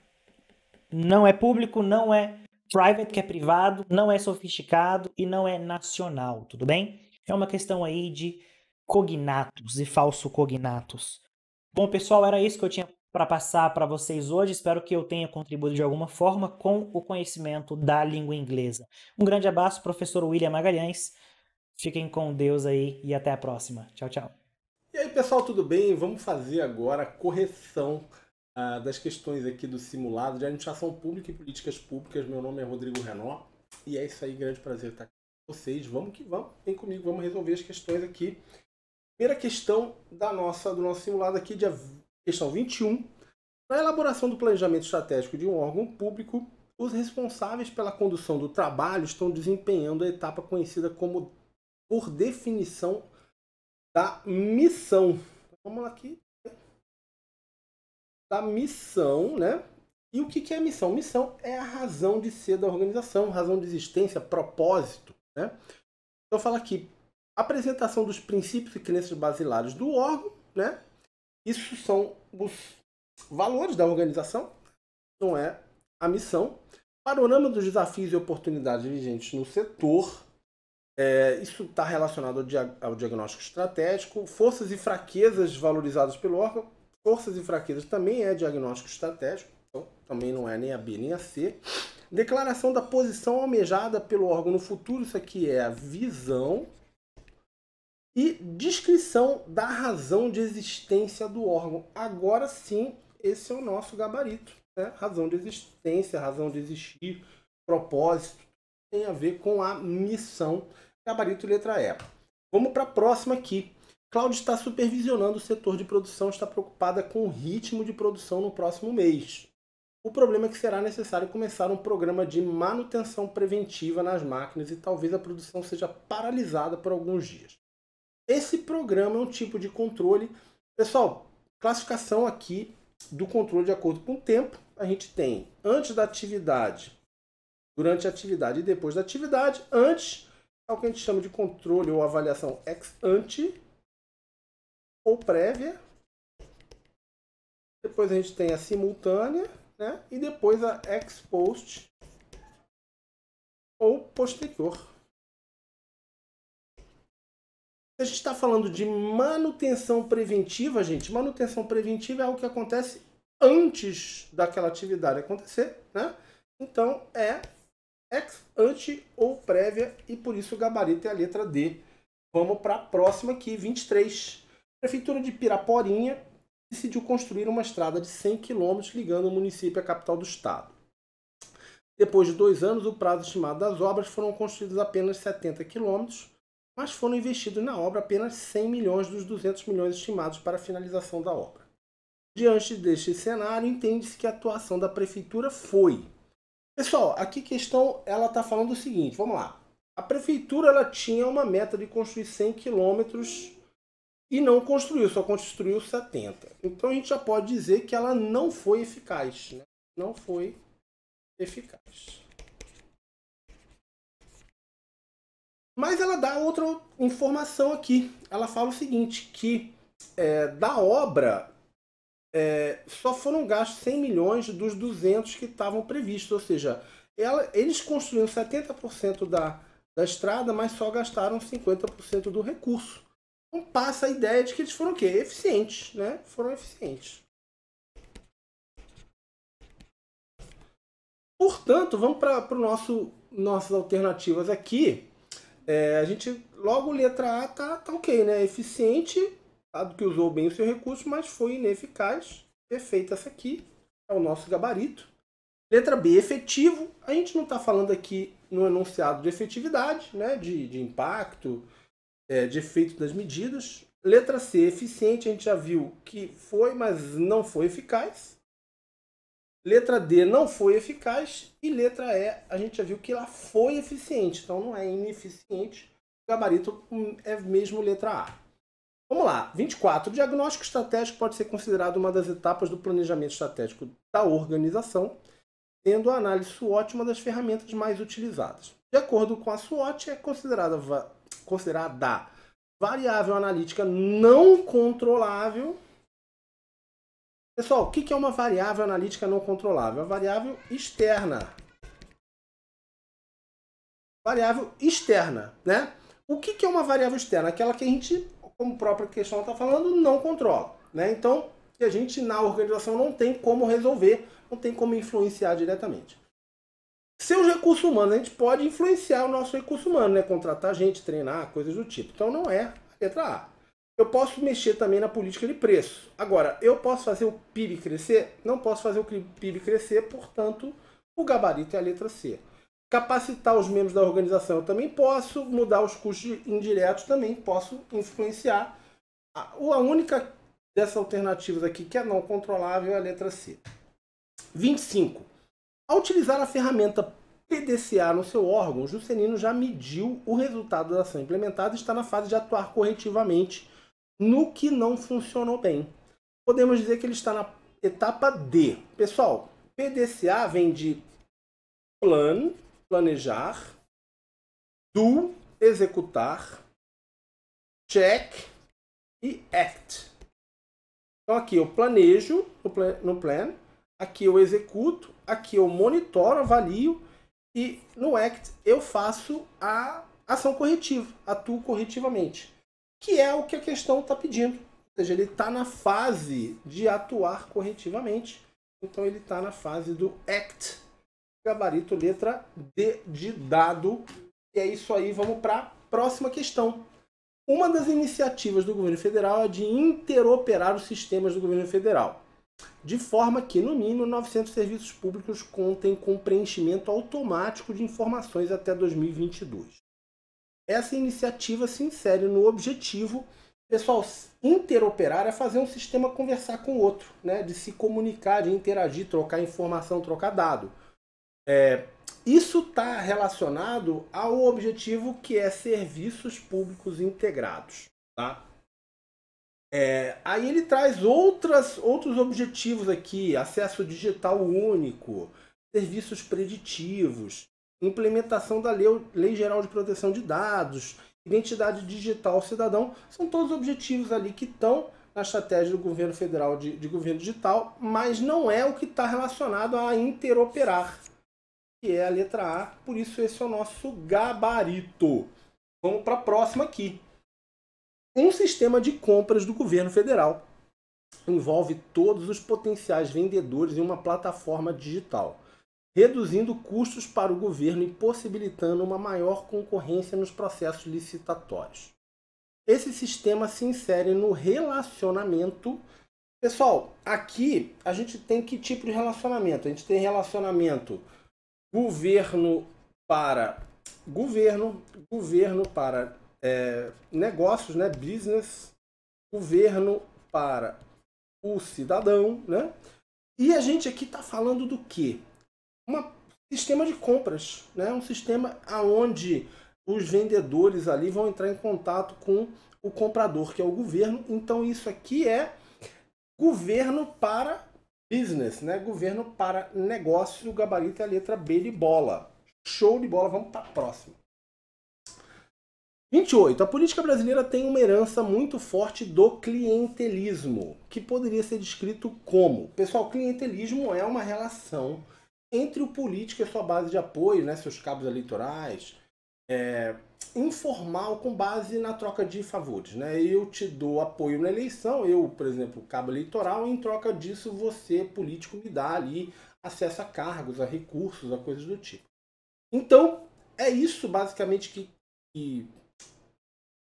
S3: não é público, não é private, que é privado, não é sofisticado e não é nacional, tudo bem? É uma questão aí de cognatos e falso cognatos. Bom, pessoal, era isso que eu tinha para passar para vocês hoje. Espero que eu tenha contribuído de alguma forma com o conhecimento da língua inglesa. Um grande abraço, professor William Magalhães. Fiquem com Deus aí e até a próxima. Tchau, tchau.
S4: E aí, pessoal, tudo bem? Vamos fazer agora a correção ah, das questões aqui do simulado de administração pública e políticas públicas. Meu nome é Rodrigo Renó e é isso aí, grande prazer estar aqui com vocês. Vamos que vamos, vem comigo, vamos resolver as questões aqui. Primeira questão da nossa, do nosso simulado aqui, de, questão 21. Na elaboração do planejamento estratégico de um órgão público, os responsáveis pela condução do trabalho estão desempenhando a etapa conhecida como, por definição, da missão. Vamos lá aqui, da missão, né? E o que, que é missão? Missão é a razão de ser da organização, razão de existência, propósito, né? Então falo aqui, apresentação dos princípios e crenças basilares do órgão, né? Isso são os valores da organização, não é a missão. Panorama dos desafios e oportunidades vigentes no setor. É, isso está relacionado ao, dia, ao diagnóstico estratégico. Forças e fraquezas valorizadas pelo órgão forças e fraquezas também é diagnóstico estratégico, então também não é nem a B nem a C. Declaração da posição almejada pelo órgão no futuro, isso aqui é a visão. E descrição da razão de existência do órgão. Agora sim, esse é o nosso gabarito. Né? Razão de existência, razão de existir, propósito, tem a ver com a missão. Gabarito letra E. Vamos para a próxima aqui. Cláudia está supervisionando o setor de produção, está preocupada com o ritmo de produção no próximo mês. O problema é que será necessário começar um programa de manutenção preventiva nas máquinas e talvez a produção seja paralisada por alguns dias. Esse programa é um tipo de controle. Pessoal, classificação aqui do controle de acordo com o tempo. A gente tem antes da atividade, durante a atividade e depois da atividade. Antes é o que a gente chama de controle ou avaliação ex ante ou prévia. Depois a gente tem a simultânea, né? E
S1: depois a ex post ou posterior. A gente está falando de manutenção
S4: preventiva, gente. Manutenção preventiva é o que acontece antes daquela atividade acontecer, né? Então é ex ante ou prévia e por isso o gabarito é a letra D. Vamos para a próxima aqui, 23. A Prefeitura de Piraporinha decidiu construir uma estrada de 100 quilômetros ligando o município à capital do estado. Depois de dois anos, o prazo estimado das obras foram construídos apenas 70 quilômetros, mas foram investidos na obra apenas 100 milhões dos 200 milhões estimados para a finalização da obra. Diante deste cenário, entende-se que a atuação da prefeitura foi. Pessoal, aqui questão, ela está falando o seguinte, vamos lá. A prefeitura ela tinha uma meta de construir 100 quilômetros e não construiu, só construiu
S5: 70.
S4: Então a gente já pode dizer que ela não foi eficaz. Né? Não foi eficaz. Mas ela dá outra informação aqui. Ela fala o seguinte, que é, da obra é, só foram gastos 100 milhões dos 200 que estavam previstos. Ou seja, ela, eles construíram 70% da, da estrada, mas só gastaram 50% do recurso passa a ideia de que eles foram o quê? Eficientes, né? Foram eficientes. Portanto, vamos para o nosso nossas alternativas aqui. É, a gente logo letra A tá, tá ok, né? Eficiente, dado que usou bem o seu recurso, mas foi ineficaz. Perfeito essa aqui, é o nosso gabarito. Letra B, efetivo. A gente não está falando aqui no enunciado de efetividade, né? De, de impacto, é, de efeito das medidas. Letra C, eficiente, a gente já viu que foi, mas não foi eficaz. Letra D, não foi eficaz. E letra E, a gente já viu que ela foi eficiente, então não é ineficiente. O gabarito hum, é mesmo letra A. Vamos lá, 24. diagnóstico estratégico pode ser considerado uma das etapas do planejamento estratégico da organização, sendo a análise SWOT uma das ferramentas mais utilizadas. De acordo com a SWOT, é considerada considerada variável analítica não controlável.
S1: Pessoal, o que é uma variável analítica não controlável? É variável externa. Variável
S4: externa, né? O que é uma variável externa? Aquela que a gente, como a própria questão está falando, não controla. Né? Então, a gente na organização não tem como resolver, não tem como influenciar diretamente. Seus recursos humanos, a gente pode influenciar o nosso recurso humano, né? Contratar gente, treinar, coisas do tipo. Então não é a letra A. Eu posso mexer também na política de preço. Agora, eu posso fazer o PIB crescer? Não posso fazer o PIB crescer, portanto, o gabarito é a letra C. Capacitar os membros da organização eu também posso, mudar os custos indiretos também posso influenciar. A única dessas alternativas aqui que é não controlável é a letra C. 25 ao utilizar a ferramenta PDCA no seu órgão, Juscelino já mediu o resultado da ação implementada e está na fase de atuar corretivamente no que não funcionou bem. Podemos dizer que ele está na etapa D. Pessoal, PDCA
S1: vem de plan, planejar, do, executar, check e act.
S4: Então aqui eu planejo no plan, aqui eu executo, aqui eu monitoro, avalio e no ACT eu faço a ação corretiva, atuo corretivamente, que é o que a questão está pedindo. Ou seja, ele está na fase de atuar corretivamente, então ele está na fase do ACT, gabarito letra D de dado. E é isso aí, vamos para a próxima questão. Uma das iniciativas do governo federal é de interoperar os sistemas do governo federal de forma que, no mínimo, 900 serviços públicos contem com preenchimento automático de informações até 2022. Essa iniciativa se insere no objetivo, pessoal, interoperar é fazer um sistema conversar com o outro, né? de se comunicar, de interagir, trocar informação, trocar dado. É, isso está relacionado ao objetivo que é serviços públicos integrados. Tá? É, aí ele traz outras, outros objetivos aqui: acesso digital único, serviços preditivos, implementação da lei, lei Geral de Proteção de Dados, identidade digital cidadão. São todos objetivos ali que estão na estratégia do governo federal de, de governo digital, mas não é o que está relacionado a interoperar, que é a letra A. Por isso, esse é o nosso gabarito. Vamos para a próxima aqui um sistema de compras do governo federal. Envolve todos os potenciais vendedores em uma plataforma digital, reduzindo custos para o governo e possibilitando uma maior concorrência nos processos licitatórios. Esse sistema se insere no relacionamento. Pessoal, aqui a gente tem que tipo de relacionamento? A gente tem relacionamento governo para governo, governo para é, negócios, né, business, governo para o cidadão, né? E a gente aqui está falando do quê? Um sistema de compras, né? Um sistema aonde os vendedores ali vão entrar em contato com o comprador, que é o governo. Então isso aqui é governo para business, né? Governo para negócio, o gabarito é a letra B de bola. Show de bola, vamos para a próxima. 28. A política brasileira tem uma herança muito forte do clientelismo, que poderia ser descrito como. Pessoal, clientelismo é uma relação entre o político e sua base de apoio, né, seus cabos eleitorais, é, informal com base na troca de favores. Né? Eu te dou apoio na eleição, eu, por exemplo, cabo eleitoral, e em troca disso você, político, me dá ali acesso a cargos, a recursos, a coisas do tipo. Então, é isso basicamente que, que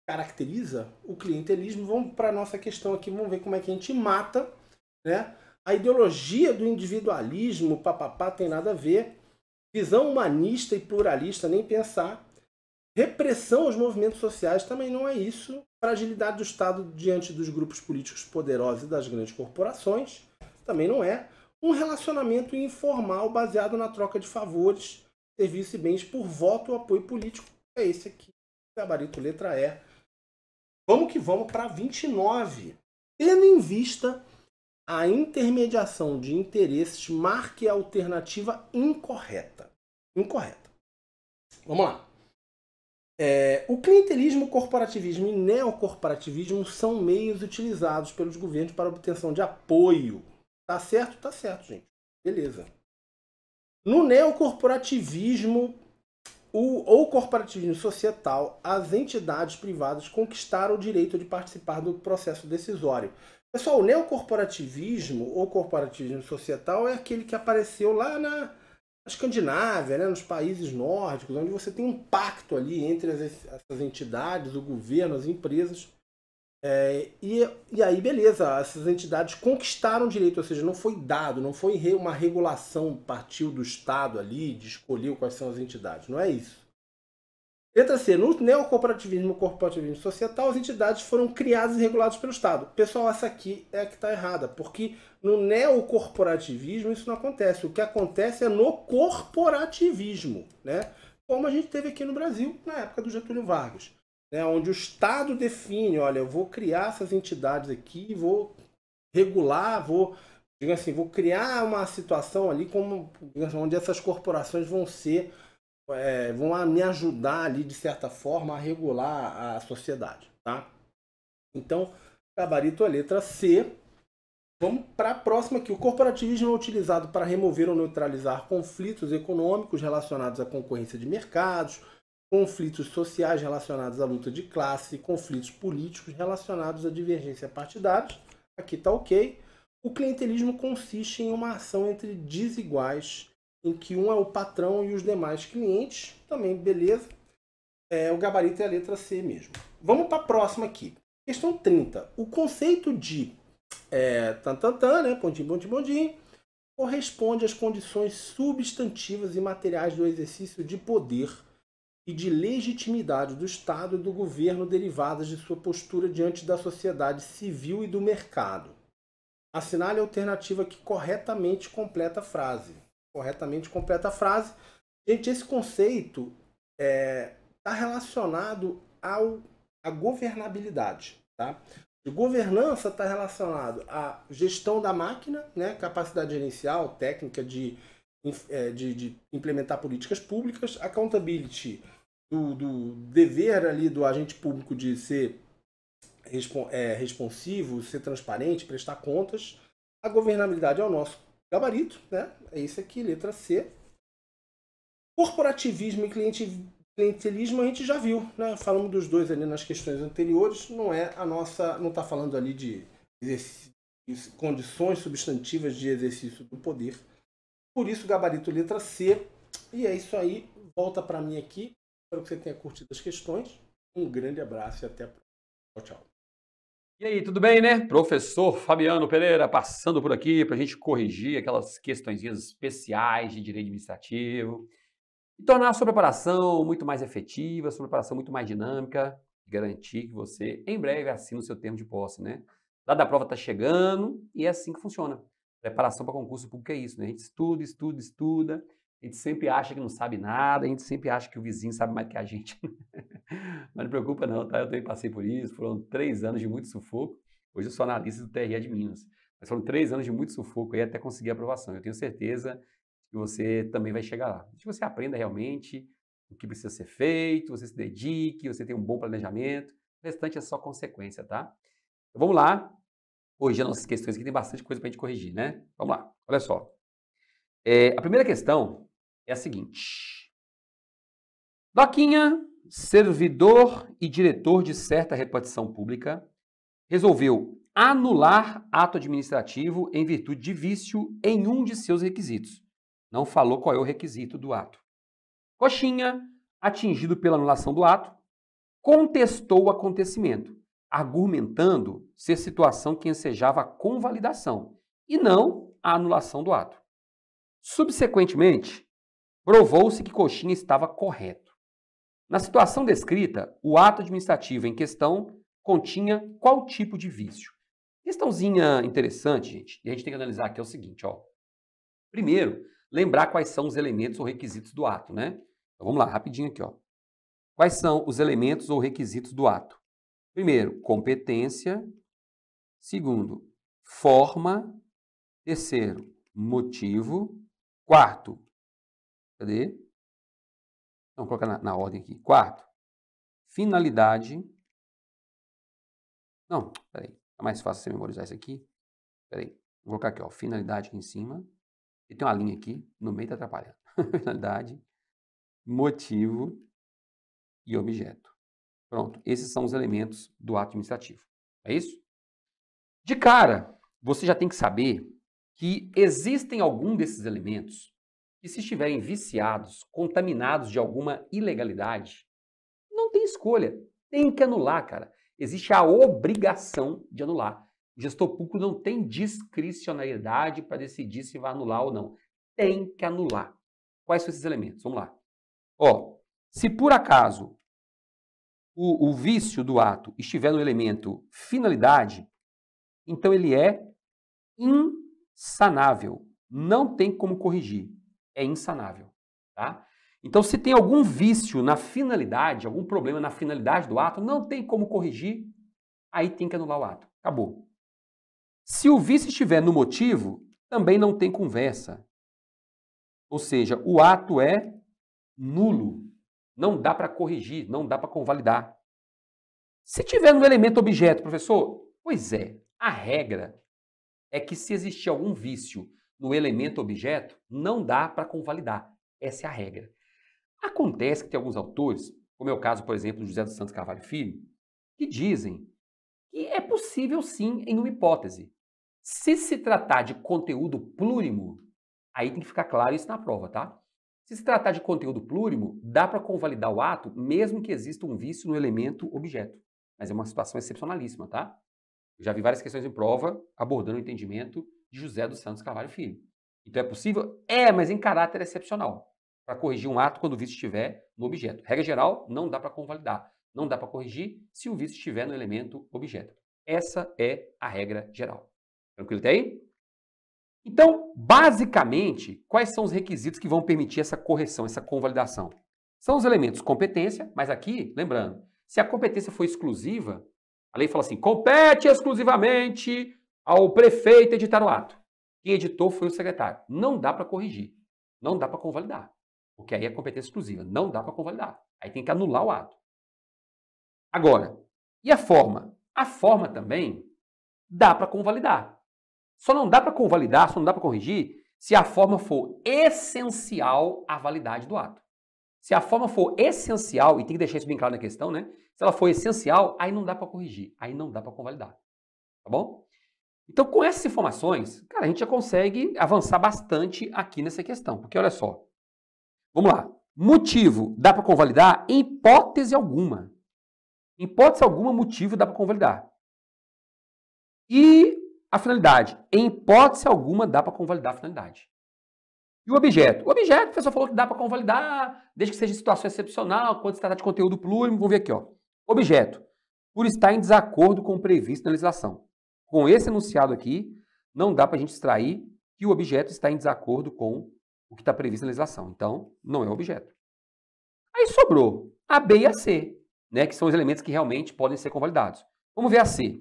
S4: caracteriza o clientelismo. Vamos para a nossa questão aqui, vamos ver como é que a gente mata, né? A ideologia do individualismo, papapá, tem nada a ver. Visão humanista e pluralista, nem pensar. Repressão aos movimentos sociais também não é isso. Fragilidade do Estado diante dos grupos políticos poderosos e das grandes corporações também não é. Um relacionamento informal baseado na troca de favores, serviços e bens por voto ou apoio político é esse aqui gabarito letra E é. Vamos que vamos para 29. Tendo em vista a intermediação de interesses, marque a alternativa incorreta. Incorreta. Vamos lá. É, o clientelismo, o corporativismo e neocorporativismo são meios utilizados pelos governos para obtenção de apoio. Tá certo? Tá certo, gente. Beleza. No neocorporativismo, o, ou corporativismo societal, as entidades privadas conquistaram o direito de participar do processo decisório. Pessoal, o neocorporativismo ou corporativismo societal é aquele que apareceu lá na Escandinávia, né, nos países nórdicos, onde você tem um pacto ali entre as, essas entidades, o governo, as empresas, é, e, e aí, beleza, essas entidades conquistaram direito, ou seja, não foi dado, não foi uma regulação partiu do Estado ali de escolher quais são as entidades, não é isso. Letra C, no neocorporativismo e corporativismo societal, as entidades foram criadas e reguladas pelo Estado. Pessoal, essa aqui é a que está errada, porque no neocorporativismo isso não acontece. O que acontece é no corporativismo, né? como a gente teve aqui no Brasil na época do Getúlio Vargas né, onde o Estado define, olha, eu vou criar essas entidades aqui, vou regular, vou, digamos assim, vou criar uma situação ali como, assim, onde essas corporações vão ser, é, vão me ajudar ali, de certa forma, a regular a sociedade, tá? Então, gabarito a é letra C. Vamos para a próxima aqui. O corporativismo é utilizado para remover ou neutralizar conflitos econômicos relacionados à concorrência de mercados, conflitos sociais relacionados à luta de classe, conflitos políticos relacionados à divergência partidária. Aqui está ok. O clientelismo consiste em uma ação entre desiguais, em que um é o patrão e os demais clientes. Também beleza. É, o gabarito é a letra C mesmo. Vamos para a próxima aqui. Questão 30. O conceito de é, tan, tan, tan, né? pontinho, pontinho, pontinho, corresponde às condições substantivas e materiais do exercício de poder e de legitimidade do Estado e do governo derivadas de sua postura diante da sociedade civil e do mercado. Assinale a alternativa que corretamente completa a frase. Corretamente completa a frase. Gente, esse conceito está é, tá relacionado ao, à governabilidade. Tá? E governança está relacionado à gestão da máquina, né? capacidade gerencial, técnica de, é, de, de implementar políticas públicas, accountability, do, do dever ali do agente público de ser é, responsivo, ser transparente, prestar contas, a governabilidade é o nosso gabarito, né? É isso aqui, letra C. Corporativismo e clientelismo a gente já viu, né? Falamos dos dois ali nas questões anteriores, não é a nossa, não está falando ali de condições substantivas de exercício do poder. Por isso, gabarito letra C. E é isso aí, volta para mim aqui. Espero que você tenha curtido as questões. Um grande abraço e até a próxima. Tchau, tchau.
S6: E aí, tudo bem, né? Professor Fabiano Pereira passando por aqui para a gente corrigir aquelas questões especiais de direito administrativo e tornar a sua preparação muito mais efetiva, a sua preparação muito mais dinâmica e garantir que você, em breve, assina o seu termo de posse, né? Dada da prova está chegando e é assim que funciona. Preparação para concurso público é isso, né? A gente estuda, estuda, estuda, a gente sempre acha que não sabe nada, a gente sempre acha que o vizinho sabe mais que a gente. [laughs] Mas não preocupa não, tá? Eu também passei por isso, foram três anos de muito sufoco. Hoje eu sou analista do TRE de Minas. Mas foram três anos de muito sufoco aí até conseguir a aprovação. Eu tenho certeza que você também vai chegar lá. Que você aprenda realmente o que precisa ser feito, você se dedique, você tenha um bom planejamento. O restante é só consequência, tá? Então, vamos lá. Hoje as nossas questões aqui tem bastante coisa para a gente corrigir, né? Vamos lá. Olha só. É, a primeira questão é a seguinte: Doquinha, servidor e diretor de certa repartição pública, resolveu anular ato administrativo em virtude de vício em um de seus requisitos. Não falou qual é o requisito do ato. Coxinha, atingido pela anulação do ato, contestou o acontecimento, argumentando ser situação que ensejava a convalidação e não a anulação do ato. Subsequentemente, provou-se que Coxinha estava correto. Na situação descrita, o ato administrativo em questão continha qual tipo de vício? Questãozinha interessante, gente, e a gente tem que analisar aqui é o seguinte, ó. Primeiro, lembrar quais são os elementos ou requisitos do ato, né? Então, vamos lá, rapidinho aqui, ó. Quais são os elementos ou requisitos do ato? Primeiro, competência. Segundo, forma. Terceiro, motivo. Quarto,
S1: Cadê? Vamos colocar na, na ordem aqui. Quarto,
S6: finalidade. Não, peraí. É mais fácil você memorizar isso aqui. Peraí. Vou colocar aqui, ó. Finalidade aqui em cima. E tem uma linha aqui, no meio está atrapalhando. [laughs] finalidade, motivo e objeto. Pronto. Esses são os elementos do ato administrativo. É isso? De cara, você já tem que saber que existem algum desses elementos e se estiverem viciados, contaminados de alguma ilegalidade, não tem escolha, tem que anular, cara. Existe a obrigação de anular. O gestor público não tem discricionalidade para decidir se vai anular ou não. Tem que anular. Quais são esses elementos? Vamos lá. Ó, se por acaso o, o vício do ato estiver no elemento finalidade, então ele é insanável. Não tem como corrigir é insanável, tá? Então, se tem algum vício na finalidade, algum problema na finalidade do ato, não tem como corrigir, aí tem que anular o ato. Acabou. Se o vício estiver no motivo, também não tem conversa. Ou seja, o ato é nulo. Não dá para corrigir, não dá para convalidar. Se tiver no elemento objeto, professor, pois é, a regra é que se existir algum vício no elemento objeto, não dá para convalidar. Essa é a regra. Acontece que tem alguns autores, como é o caso, por exemplo, do José dos Santos Carvalho Filho, que dizem que é possível sim em uma hipótese. Se se tratar de conteúdo plúrimo, aí tem que ficar claro isso na prova, tá? Se se tratar de conteúdo plúrimo, dá para convalidar o ato, mesmo que exista um vício no elemento objeto. Mas é uma situação excepcionalíssima, tá? Eu já vi várias questões em prova abordando o entendimento de José dos Santos Carvalho Filho. Então é possível? É, mas em caráter excepcional. Para corrigir um ato quando o vício estiver no objeto. Regra geral, não dá para convalidar. Não dá para corrigir se o vício estiver no elemento objeto. Essa é a regra geral. Tranquilo até aí? Então, basicamente, quais são os requisitos que vão permitir essa correção, essa convalidação? São os elementos competência, mas aqui, lembrando, se a competência for exclusiva, a lei fala assim: compete exclusivamente ao prefeito editar o ato. Quem editou foi o secretário. Não dá para corrigir. Não dá para convalidar. Porque aí é competência exclusiva. Não dá para convalidar. Aí tem que anular o ato. Agora, e a forma? A forma também dá para convalidar. Só não dá para convalidar, só não dá para corrigir se a forma for essencial à validade do ato. Se a forma for essencial, e tem que deixar isso bem claro na questão, né? Se ela for essencial, aí não dá para corrigir, aí não dá para convalidar. Tá bom? Então, com essas informações, cara, a gente já consegue avançar bastante aqui nessa questão, porque olha só. Vamos lá. Motivo dá para convalidar? Em hipótese alguma. Em hipótese alguma, motivo dá para convalidar. E a finalidade? Em hipótese alguma, dá para convalidar a finalidade. E o objeto? O objeto, o pessoa falou que dá para convalidar, desde que seja situação excepcional, quando se tratar de conteúdo plurimo. Vamos ver aqui, ó. Objeto, por estar em desacordo com o previsto na legislação. Com esse enunciado aqui, não dá para a gente extrair que o objeto está em desacordo com o que está previsto na legislação. Então, não é objeto. Aí sobrou a B e a C, né, que são os elementos que realmente podem ser convalidados. Vamos ver a C.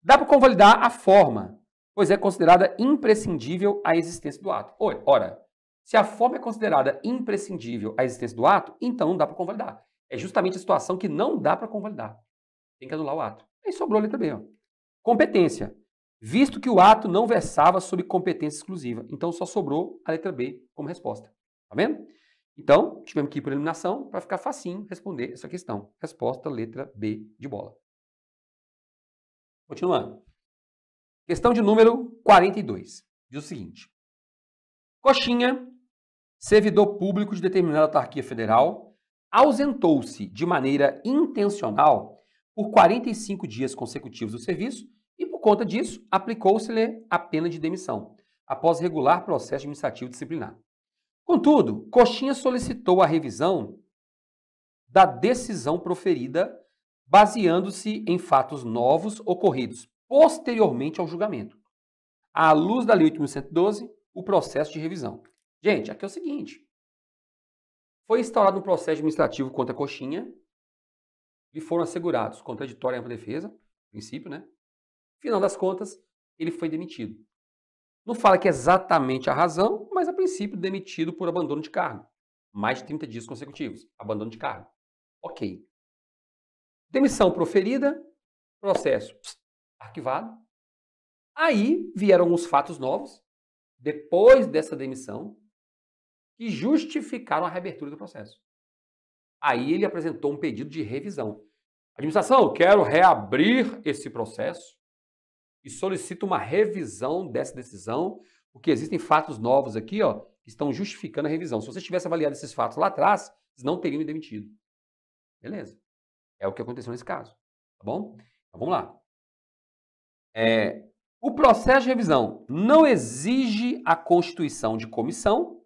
S6: Dá para convalidar a forma, pois é considerada imprescindível à existência do ato. Ora, se a forma é considerada imprescindível à existência do ato, então não dá para convalidar. É justamente a situação que não dá para convalidar. Tem que anular o ato. Aí sobrou a letra B. Ó. Competência. Visto que o ato não versava sobre competência exclusiva. Então só sobrou a letra B como resposta. Tá vendo? Então, tivemos que ir por eliminação para ficar facinho responder essa questão. Resposta letra B de bola. Continuando. Questão de número 42. Diz o seguinte: Coxinha, servidor público de determinada autarquia federal, ausentou-se de maneira intencional por 45 dias consecutivos do serviço e, por conta disso, aplicou-se-lhe a pena de demissão, após regular processo administrativo disciplinar. Contudo, Coxinha solicitou a revisão da decisão proferida, baseando-se em fatos novos ocorridos posteriormente ao julgamento, à luz da Lei 8.112, o processo de revisão. Gente, aqui é o seguinte: foi instaurado um processo administrativo contra a Coxinha lhe foram assegurados contraditória e ampla defesa, princípio, né? Final das contas, ele foi demitido. Não fala que é exatamente a razão, mas a princípio demitido por abandono de cargo. Mais de 30 dias consecutivos, abandono de cargo. Ok. Demissão proferida, processo pss, arquivado. Aí vieram alguns fatos novos, depois dessa demissão, que justificaram a reabertura do processo. Aí ele apresentou um pedido de revisão. Administração, quero reabrir esse processo e solicito uma revisão dessa decisão, porque existem fatos novos aqui, ó, que estão justificando a revisão. Se você tivesse avaliado esses fatos lá atrás, eles não teriam me demitido. Beleza. É o que aconteceu nesse caso. Tá bom? Então vamos lá. É, o processo de revisão não exige a constituição de comissão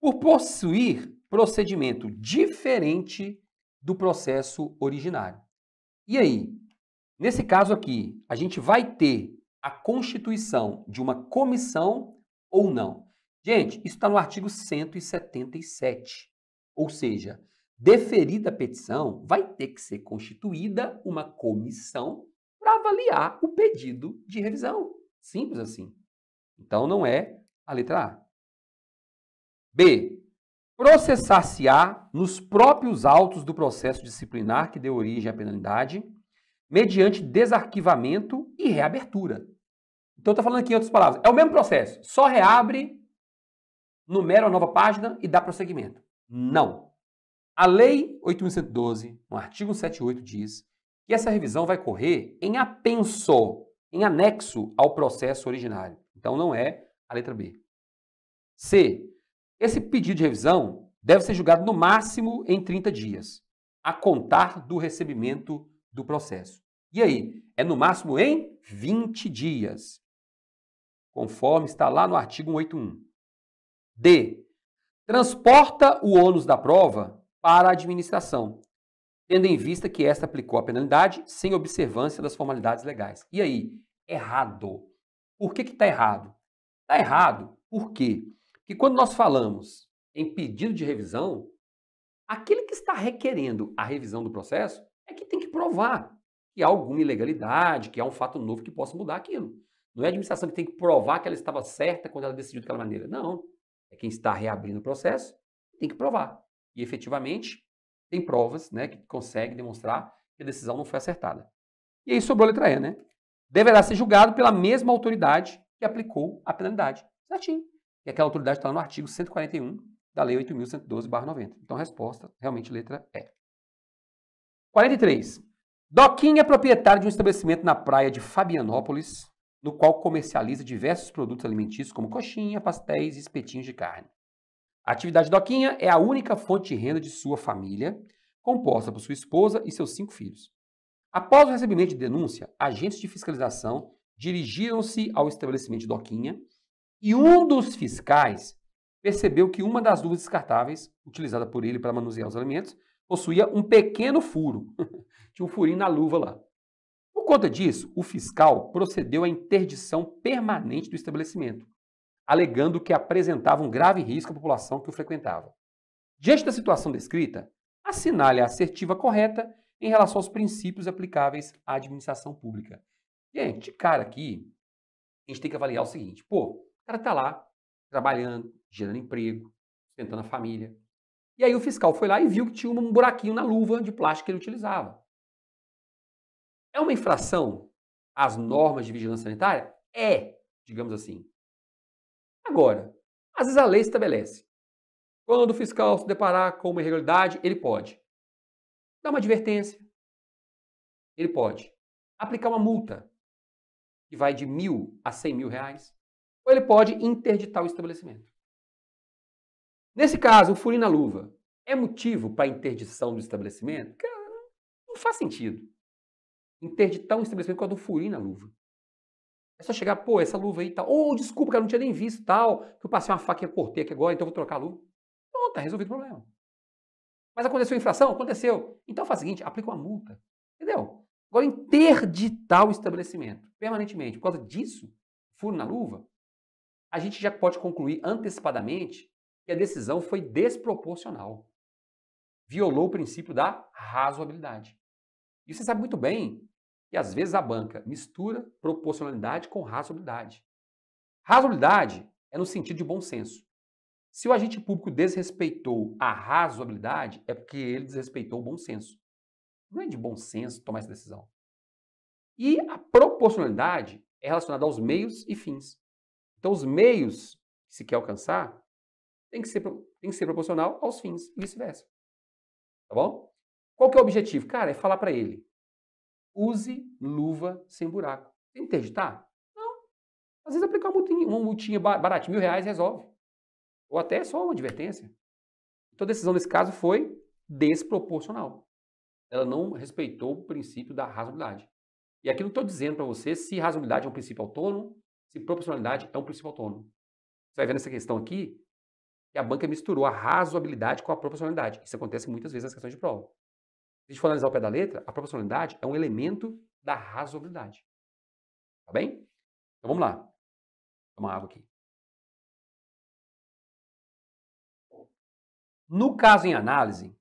S6: por possuir procedimento diferente do processo originário. E aí? Nesse caso aqui, a gente vai ter a constituição de uma comissão ou não? Gente, isso está no artigo 177. Ou seja, deferida a petição, vai ter que ser constituída uma comissão para avaliar o pedido de revisão. Simples assim. Então não é a letra A. B processar-se-á nos próprios autos do processo disciplinar que deu origem à penalidade, mediante desarquivamento e reabertura. Então, está falando aqui em outras palavras. É o mesmo processo. Só reabre, numera uma nova página e dá prosseguimento. Não. A Lei 8.112, no artigo 78, diz que essa revisão vai correr em apenso, em anexo ao processo originário. Então, não é a letra B. C. Esse pedido de revisão deve ser julgado no máximo em 30 dias, a contar do recebimento do processo. E aí, é no máximo em 20 dias, conforme está lá no artigo 181. D. Transporta o ônus da prova para a administração, tendo em vista que esta aplicou a penalidade sem observância das formalidades legais. E aí, errado. Por que está errado? Está errado porque que quando nós falamos em pedido de revisão, aquele que está requerendo a revisão do processo é que tem que provar que há alguma ilegalidade, que há um fato novo que possa mudar aquilo. Não é a administração que tem que provar que ela estava certa quando ela decidiu daquela maneira. Não. É quem está reabrindo o processo que tem que provar. E efetivamente tem provas né, que consegue demonstrar que a decisão não foi acertada. E aí sobrou a letra E, né? Deverá ser julgado pela mesma autoridade que aplicou a penalidade. Certinho. E aquela autoridade está no artigo 141 da Lei 8.112-90. Então, a resposta, realmente, letra E. 43. Doquinha é proprietário de um estabelecimento na praia de Fabianópolis, no qual comercializa diversos produtos alimentícios, como coxinha, pastéis e espetinhos de carne. A atividade Doquinha é a única fonte de renda de sua família, composta por sua esposa e seus cinco filhos. Após o recebimento de denúncia, agentes de fiscalização dirigiram-se ao estabelecimento Doquinha e um dos fiscais percebeu que uma das luvas descartáveis, utilizada por ele para manusear os alimentos, possuía um pequeno furo. [laughs] Tinha um furinho na luva lá. Por conta disso, o fiscal procedeu à interdição permanente do estabelecimento, alegando que apresentava um grave risco à população que o frequentava. Diante da situação descrita, assinale a assertiva correta em relação aos princípios aplicáveis à administração pública. Gente, de cara aqui, a gente tem que avaliar o seguinte: pô, o cara está lá, trabalhando, gerando emprego, sustentando a família. E aí o fiscal foi lá e viu que tinha um buraquinho na luva de plástico que ele utilizava. É uma infração às normas de vigilância sanitária? É, digamos assim. Agora, às vezes a lei estabelece. Quando o fiscal se deparar com uma irregularidade, ele pode dar uma advertência. Ele pode aplicar uma multa que vai de mil a cem mil reais ou ele pode interditar o estabelecimento. Nesse caso, o furinho na luva é motivo para interdição do estabelecimento? Cara, não faz sentido. Interditar um estabelecimento por causa do furinho na luva. É só chegar, pô, essa luva aí tal. Tá... Ou, oh, desculpa, cara, não tinha nem visto tal, que eu passei uma faca e cortei aqui agora, então vou trocar a luva. Pronto, tá resolvido o problema. Mas aconteceu infração? Aconteceu. Então faz o seguinte, aplica uma multa. Entendeu? Agora interditar o estabelecimento permanentemente. Por causa disso, furo na luva, a gente já pode concluir antecipadamente que a decisão foi desproporcional. Violou o princípio da razoabilidade. E você sabe muito bem que às vezes a banca mistura proporcionalidade com razoabilidade. Razoabilidade é no sentido de bom senso. Se o agente público desrespeitou a razoabilidade, é porque ele desrespeitou o bom senso. Não é de bom senso tomar essa decisão. E a proporcionalidade é relacionada aos meios e fins. Então, os meios que se quer alcançar tem que ser, tem que ser proporcional aos fins e vice-versa. Tá bom? Qual que é o objetivo? Cara, é falar para ele. Use luva sem buraco. Tem que interditar? Tá? Não. Às vezes aplicar uma multinha, uma multinha barata, mil reais, resolve. Ou até só uma advertência. Então a decisão nesse caso foi desproporcional. Ela não respeitou o princípio da razoabilidade. E aqui não estou dizendo para você se razoabilidade é um princípio autônomo, se proporcionalidade é um princípio autônomo. Você vai ver nessa questão aqui que a banca misturou a razoabilidade com a proporcionalidade. Isso acontece muitas vezes nas questões de prova. Se a gente for analisar o pé da letra, a proporcionalidade é um elemento da razoabilidade. Tá bem?
S1: Então vamos lá. Tomar água aqui.
S6: No caso em análise,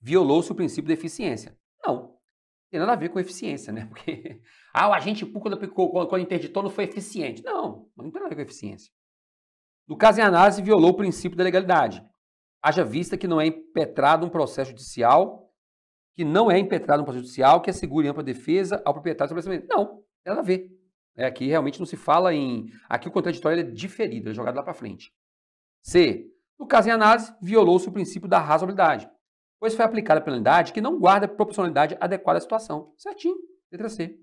S6: violou-se o princípio de eficiência? Não tem nada a ver com eficiência, né? [laughs] Porque ah, o agente público quando, interditou não foi eficiente. Não, não tem nada a ver com eficiência. No caso em análise, violou o princípio da legalidade. Haja vista que não é impetrado um processo judicial, que não é impetrado um processo judicial que assegure ampla defesa ao proprietário do estabelecimento. Não, não tem nada a ver. É, aqui realmente não se fala em. Aqui o contraditório é diferido, é jogado lá para frente. C. No caso em análise, violou-se o princípio da razoabilidade pois foi aplicada penalidade que não guarda proporcionalidade adequada à situação. Certinho, letra C.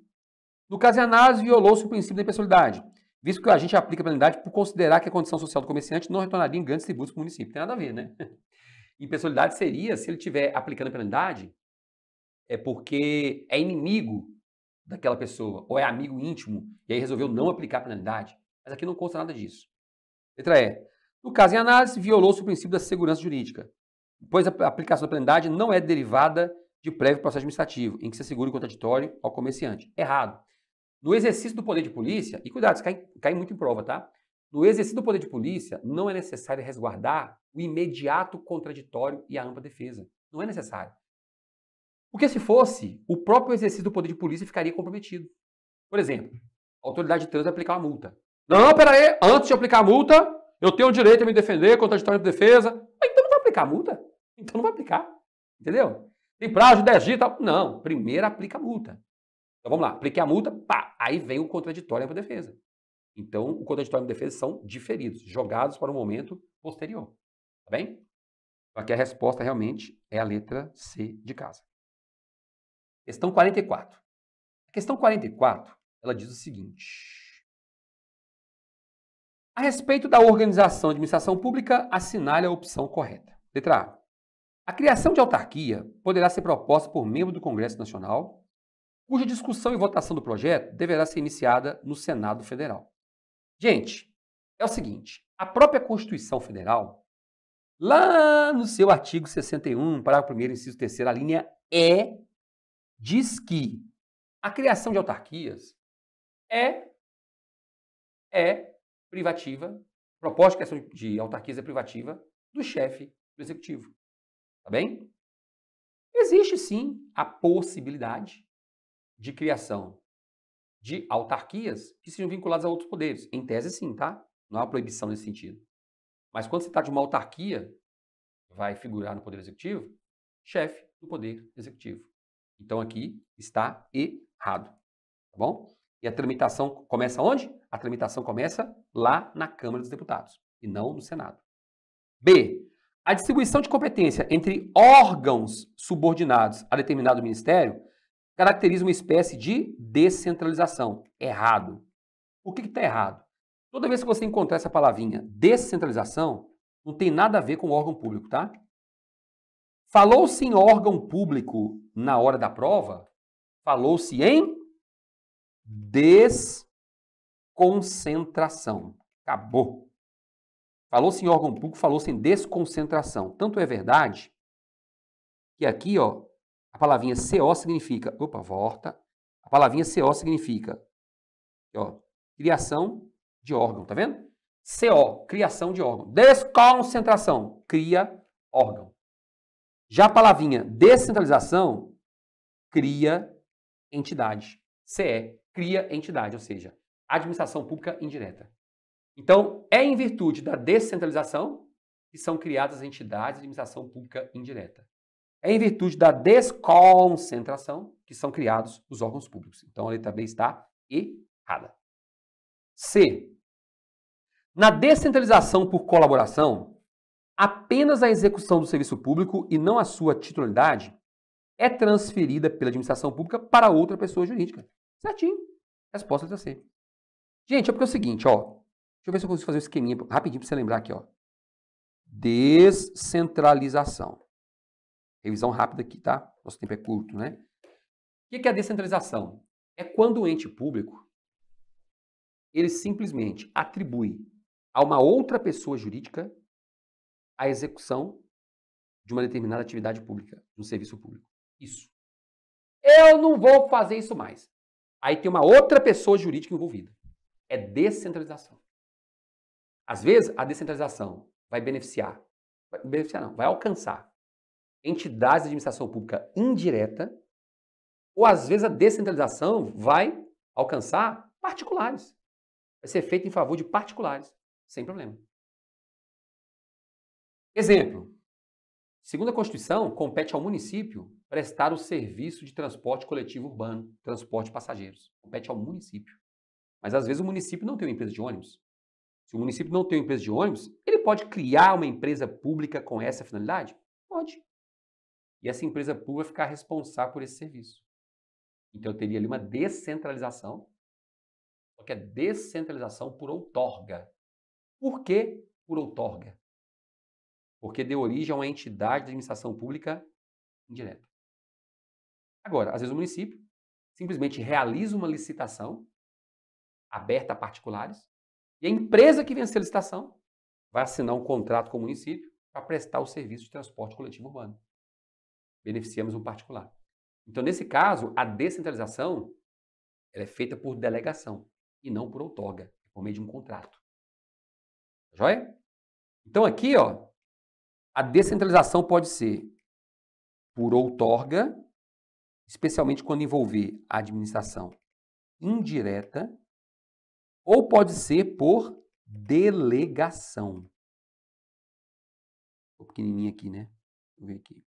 S6: No caso de análise, violou-se o princípio da impessoalidade, visto que a gente aplica a penalidade por considerar que a condição social do comerciante não retornaria em grandes tributos para o município. Tem nada a ver, né? [laughs] Impessoalidade seria se ele estiver aplicando a penalidade é porque é inimigo daquela pessoa ou é amigo íntimo e aí resolveu não aplicar a penalidade. Mas aqui não consta nada disso. Letra E. No caso em análise, violou-se o princípio da segurança jurídica, pois a aplicação da plenidade não é derivada de prévio processo administrativo, em que se assegure o contraditório ao comerciante. Errado. No exercício do poder de polícia, e cuidado, isso cai, cai muito em prova, tá? No exercício do poder de polícia, não é necessário resguardar o imediato contraditório e a ampla defesa. Não é necessário. Porque se fosse, o próprio exercício do poder de polícia ficaria comprometido. Por exemplo, a autoridade de trânsito aplicar uma multa. Não, peraí, antes de aplicar a multa, eu tenho o direito a me defender, contraditório de defesa aplicar a multa? Então não vai aplicar. Entendeu? Tem prazo, de 10 dias e tal. Não, primeiro aplica a multa. Então vamos lá, apliquei a multa, pá, aí vem o contraditório para defesa. Então, o contraditório e a defesa são diferidos, jogados para o um momento posterior. Tá bem? Aqui a resposta realmente é a letra C de casa. Questão 44. A questão 44, ela diz o seguinte. A respeito da organização de administração pública, assinale a opção correta. Letra A. A criação de autarquia poderá ser proposta por membro do Congresso Nacional, cuja discussão e votação do projeto deverá ser iniciada no Senado Federal. Gente, é o seguinte: a própria Constituição Federal, lá no seu artigo 61, parágrafo 1, inciso 3, a linha E, diz que a criação de autarquias é, é privativa, proposta de criação de autarquias é privativa do chefe do executivo. Tá bem? Existe sim a possibilidade de criação de autarquias que sejam vinculadas a outros poderes. Em tese, sim, tá? Não há uma proibição nesse sentido. Mas quando se trata de uma autarquia, vai figurar no Poder Executivo, chefe do Poder Executivo. Então aqui está errado. Tá bom? E a tramitação começa onde? A tramitação começa lá na Câmara dos Deputados e não no Senado. B. A distribuição de competência entre órgãos subordinados a determinado ministério caracteriza uma espécie de descentralização. Errado. O que está errado? Toda vez que você encontrar essa palavrinha descentralização, não tem nada a ver com órgão público, tá? Falou-se em órgão público na hora da prova, falou-se em desconcentração. Acabou. Falou-se em órgão público, falou-se em desconcentração. Tanto é verdade que aqui, ó, a palavrinha CO significa, opa, volta. A palavrinha CO significa, ó, criação de órgão, tá vendo? CO, criação de órgão. Desconcentração, cria órgão. Já a palavrinha descentralização cria entidade. CE, cria entidade, ou seja, administração pública indireta. Então, é em virtude da descentralização que são criadas as entidades de administração pública indireta. É em virtude da desconcentração que são criados os órgãos públicos. Então, a letra B está errada. C. Na descentralização por colaboração, apenas a execução do serviço público e não a sua titularidade é transferida pela administração pública para outra pessoa jurídica. Certinho. Resposta é C. Gente, é porque é o seguinte, ó deixa eu ver se eu consigo fazer um esqueminha rapidinho para você lembrar aqui, ó. Descentralização. Revisão rápida aqui, tá? Nosso tempo é curto, né? O que é a descentralização? É quando o ente público ele simplesmente atribui a uma outra pessoa jurídica a execução de uma determinada atividade pública, de um serviço público. Isso. Eu não vou fazer isso mais. Aí tem uma outra pessoa jurídica envolvida. É descentralização. Às vezes, a descentralização vai beneficiar, vai beneficiar não, vai alcançar entidades de administração pública indireta, ou às vezes a descentralização vai alcançar particulares. Vai ser feita em favor de particulares, sem problema. Exemplo. Segundo a Constituição, compete ao município prestar o serviço de transporte coletivo urbano, transporte de passageiros. Compete ao município. Mas às vezes o município não tem uma empresa de ônibus. Se o município não tem uma empresa de ônibus, ele pode criar uma empresa pública com essa finalidade? Pode. E essa empresa pública vai ficar responsável por esse serviço. Então eu teria ali uma descentralização, só que é descentralização por outorga. Por que por outorga? Porque deu origem a uma entidade de administração pública indireta. Agora, às vezes o município simplesmente realiza uma licitação aberta a particulares, e a empresa que vencer a licitação vai assinar um contrato com o município para prestar o serviço de transporte coletivo urbano. Beneficiamos um particular. Então, nesse caso, a descentralização é feita por delegação e não por outorga, é por meio de um contrato. Tá joia? Então, aqui, ó, a descentralização pode ser por outorga, especialmente quando envolver a administração indireta ou pode ser por delegação.
S1: Vou pequenininho aqui, né? Vou ver aqui.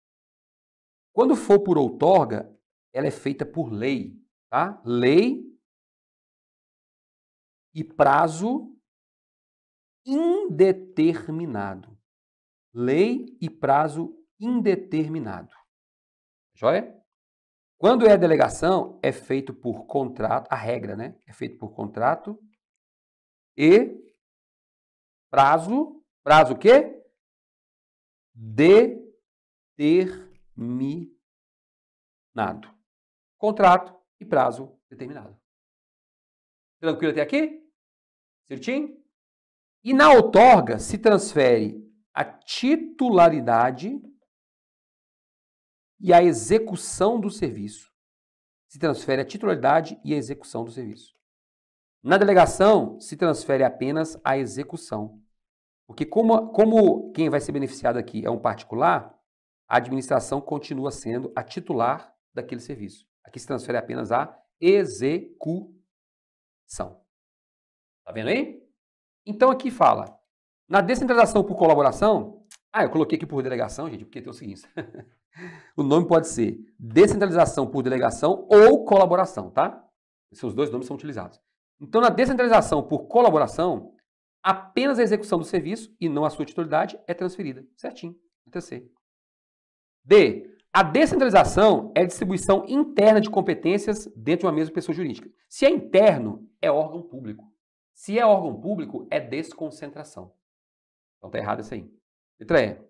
S1: Quando for por outorga, ela é feita por lei, tá? Lei e
S6: prazo indeterminado. Lei e prazo indeterminado. Joia? Quando é delegação, é feito por contrato, a regra, né? É feito por contrato e prazo, prazo o quê?
S1: Determinado.
S6: Contrato e prazo determinado. Tranquilo até aqui? Certinho? E na outorga se transfere a titularidade e a execução do serviço. Se transfere a titularidade e a execução do serviço. Na delegação, se transfere apenas a execução. Porque, como, como quem vai ser beneficiado aqui é um particular, a administração continua sendo a titular daquele serviço. Aqui se transfere apenas a execução. Tá vendo aí? Então aqui fala, na descentralização por colaboração, ah, eu coloquei aqui por delegação, gente, porque tem o seguinte, [laughs] o nome pode ser descentralização por delegação ou colaboração, tá? Seus dois nomes são utilizados. Então, na descentralização por colaboração, apenas a execução do serviço e não a sua titularidade é transferida. Certinho. Letra C. D. A descentralização é a distribuição interna de competências dentro de uma mesma pessoa jurídica. Se é interno, é órgão público. Se é órgão público, é desconcentração. Então tá errado isso aí. Letra E.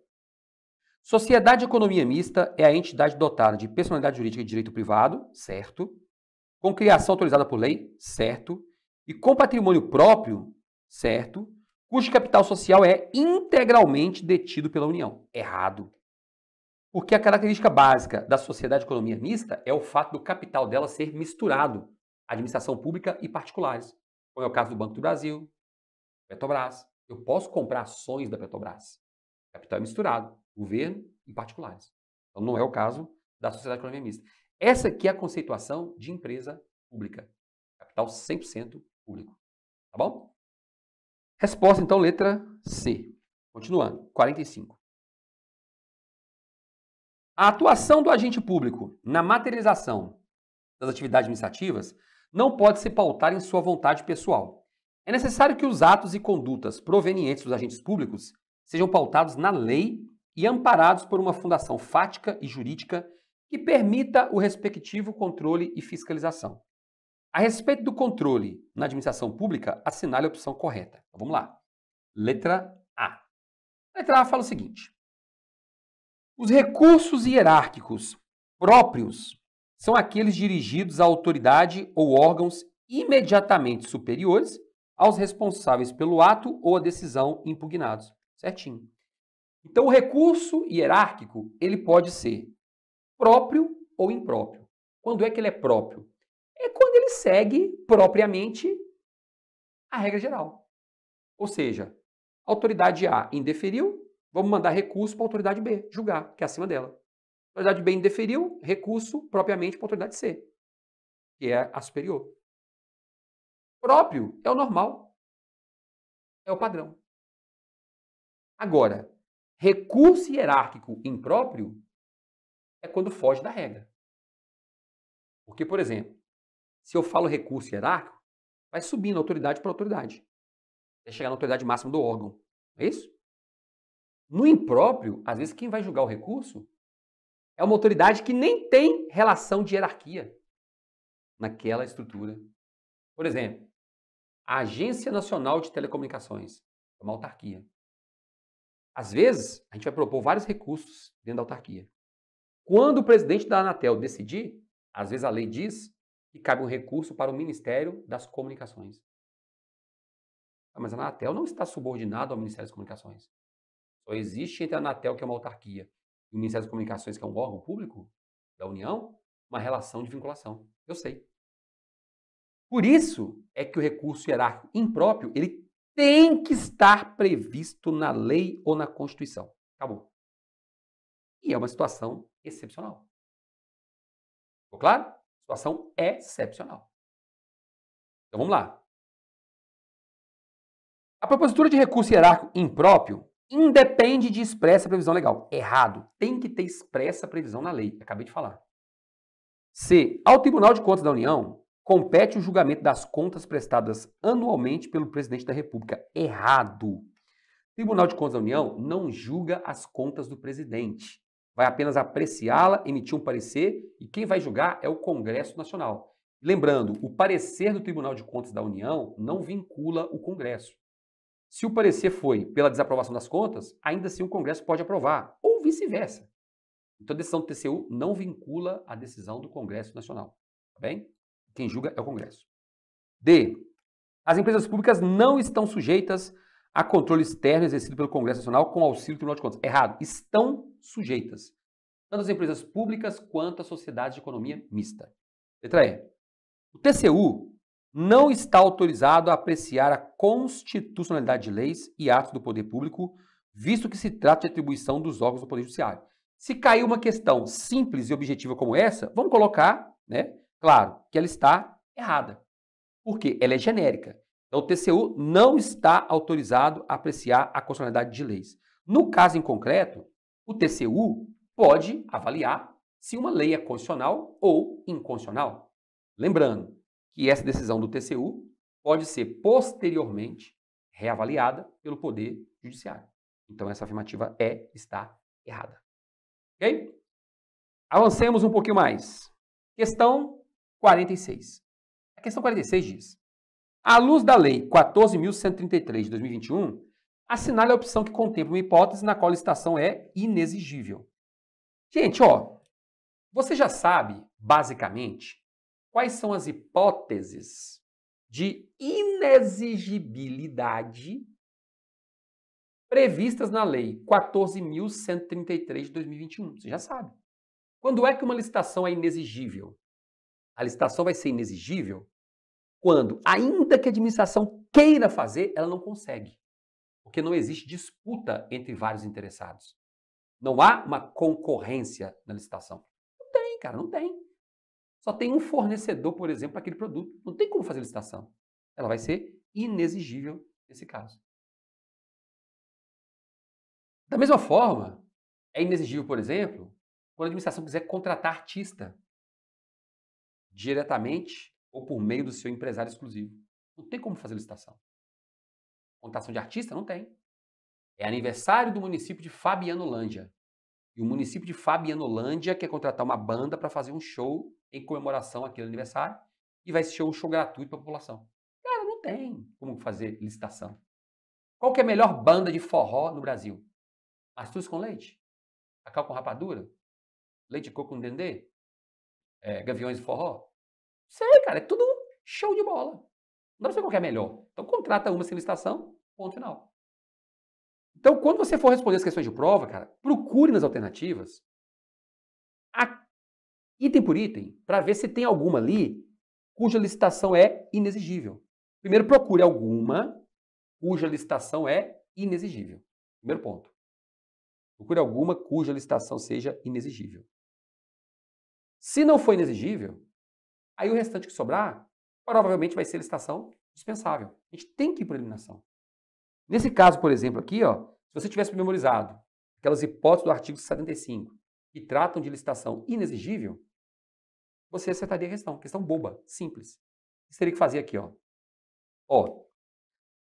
S6: Sociedade de economia mista é a entidade dotada de personalidade jurídica e direito privado, certo? Com criação autorizada por lei, certo? e com patrimônio próprio, certo? Cujo capital social é integralmente detido pela União. Errado. Porque a característica básica da sociedade de economia mista é o fato do capital dela ser misturado, administração pública e particulares. Como é o caso do Banco do Brasil, Petrobras. Eu posso comprar ações da Petrobras. capital é misturado, governo e particulares. Então não é o caso da sociedade de economia mista. Essa aqui é a conceituação de empresa pública. Capital 100% público. Tá bom? Resposta, então, letra C. Continuando, 45. A atuação do agente público na materialização das atividades administrativas não pode se pautar em sua vontade pessoal. É necessário que os atos e condutas provenientes dos agentes públicos sejam pautados na lei e amparados por uma fundação fática e jurídica que permita o respectivo controle e fiscalização. A respeito do controle na administração pública, assinale a opção correta. Então, vamos lá. Letra A. Letra A fala o seguinte: os recursos hierárquicos próprios são aqueles dirigidos à autoridade ou órgãos imediatamente superiores aos responsáveis pelo ato ou a decisão impugnados. Certinho. Então, o recurso hierárquico, ele pode ser próprio ou impróprio. Quando é que ele é próprio? segue propriamente a regra geral. Ou seja, autoridade A indeferiu, vamos mandar recurso para a autoridade B julgar, que é acima dela. A autoridade B indeferiu, recurso propriamente para a autoridade C, que é a superior. Próprio é o normal,
S1: é o padrão. Agora, recurso
S6: hierárquico impróprio é quando foge da regra. Porque, por exemplo, se eu falo recurso hierárquico, vai subindo autoridade para autoridade. Até chegar na autoridade máxima do órgão. É isso? No impróprio, às vezes quem vai julgar o recurso é uma autoridade que nem tem relação de hierarquia naquela estrutura. Por exemplo, a Agência Nacional de Telecomunicações é uma autarquia. Às vezes, a gente vai propor vários recursos dentro da autarquia. Quando o presidente da Anatel decidir, às vezes a lei diz e cabe um recurso para o Ministério das Comunicações. Ah, mas a Anatel não está subordinada ao Ministério das Comunicações. Só existe entre a Anatel, que é uma autarquia, e o Ministério das Comunicações, que é um órgão público da União, uma relação de vinculação. Eu sei. Por isso é que o recurso hierárquico impróprio, ele tem que estar previsto na lei ou na Constituição. Acabou. E é uma situação excepcional. Ficou claro?
S1: Situação excepcional. Então vamos lá.
S6: A propositura de recurso hierárquico impróprio independe de expressa previsão legal. Errado. Tem que ter expressa previsão na lei. Acabei de falar. C. Ao Tribunal de Contas da União compete o julgamento das contas prestadas anualmente pelo presidente da República. Errado. Tribunal de Contas da União não julga as contas do presidente vai apenas apreciá-la, emitir um parecer e quem vai julgar é o Congresso Nacional. Lembrando, o parecer do Tribunal de Contas da União não vincula o Congresso. Se o parecer foi pela desaprovação das contas, ainda assim o Congresso pode aprovar, ou vice-versa. Então a decisão do TCU não vincula a decisão do Congresso Nacional. Tá bem? Quem julga é o Congresso. D. As empresas públicas não estão sujeitas a controle externo exercido pelo Congresso Nacional com auxílio do Tribunal de Contas. Errado. Estão sujeitas, tanto as empresas públicas quanto as sociedades de economia mista. Letra E. O TCU não está autorizado a apreciar a constitucionalidade de leis e atos do poder público, visto que se trata de atribuição dos órgãos do Poder Judiciário. Se cair uma questão simples e objetiva como essa, vamos colocar, né? Claro, que ela está errada. Porque ela é genérica. Então, o TCU não está autorizado a apreciar a constitucionalidade de leis. No caso em concreto, o TCU pode avaliar se uma lei é constitucional ou inconstitucional. Lembrando que essa decisão do TCU pode ser posteriormente reavaliada pelo Poder Judiciário. Então, essa afirmativa é está errada. Ok? Avancemos um pouquinho mais. Questão 46. A questão 46 diz: à luz da Lei 14.133 de 2021, Assinale a opção que contempla uma hipótese na qual a licitação é inexigível. Gente, ó, você já sabe, basicamente, quais são as hipóteses de inexigibilidade previstas na Lei 14.133 de 2021. Você já sabe. Quando é que uma licitação é inexigível? A licitação vai ser inexigível quando, ainda que a administração queira fazer, ela não consegue porque não existe disputa entre vários interessados. Não há uma concorrência na licitação. Não tem, cara, não tem. Só tem um fornecedor, por exemplo, para aquele produto. Não tem como fazer licitação. Ela vai ser inexigível nesse caso. Da mesma forma, é inexigível, por exemplo, quando a administração quiser contratar artista diretamente ou por meio do seu empresário exclusivo. Não tem como fazer licitação. Contratação de artista? Não tem. É aniversário do município de Fabianolândia. E o município de Fabianolândia quer contratar uma banda para fazer um show em comemoração àquele aniversário e vai ser um show gratuito para a população. Cara, não tem como fazer licitação. Qual é a melhor banda de forró no Brasil? Astúcia com leite? Cacau com rapadura? Leite de coco com dendê? É, gaviões de forró? Sei, cara, é tudo show de bola. Não dá para qualquer é melhor. Então contrata uma sem licitação, ponto final. Então, quando você for responder as questões de prova, cara, procure nas alternativas a, item por item, para ver se tem alguma ali cuja licitação é inexigível. Primeiro, procure alguma cuja licitação é inexigível. Primeiro ponto. Procure alguma cuja licitação seja inexigível. Se não for inexigível, aí o restante que sobrar, provavelmente vai ser licitação dispensável. A gente tem que ir para eliminação. Nesse caso, por exemplo, aqui, ó, se você tivesse memorizado aquelas hipóteses do artigo 75 que tratam de licitação inexigível, você acertaria a questão. Questão boba, simples. Você teria que fazer aqui, ó. Ó,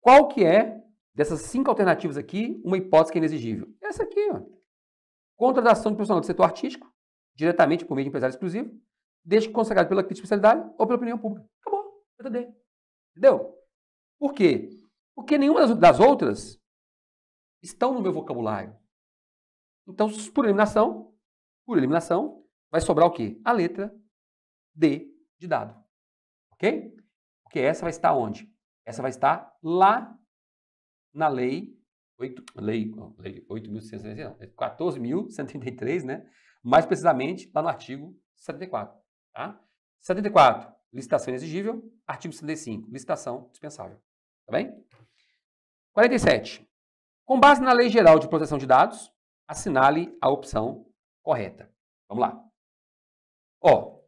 S6: qual que é, dessas cinco alternativas aqui, uma hipótese que é inexigível? Essa aqui, ó. Contratação de profissional do setor artístico, diretamente por meio de empresário exclusivo, desde consagrado pela especialidade ou pela opinião pública. Acabou letra D. Entendeu? Por quê? Porque nenhuma das, outras estão no meu vocabulário. Então, por eliminação, por eliminação, vai sobrar o quê? A letra D de dado. Ok? Porque essa vai estar onde? Essa vai estar lá na lei 8, lei, lei 14.133, é né? Mais precisamente lá no artigo 74, tá? 74. Licitação exigível, artigo 65, licitação dispensável. Tá bem? 47. Com base na Lei Geral de Proteção de Dados, assinale a opção correta. Vamos lá. Ó,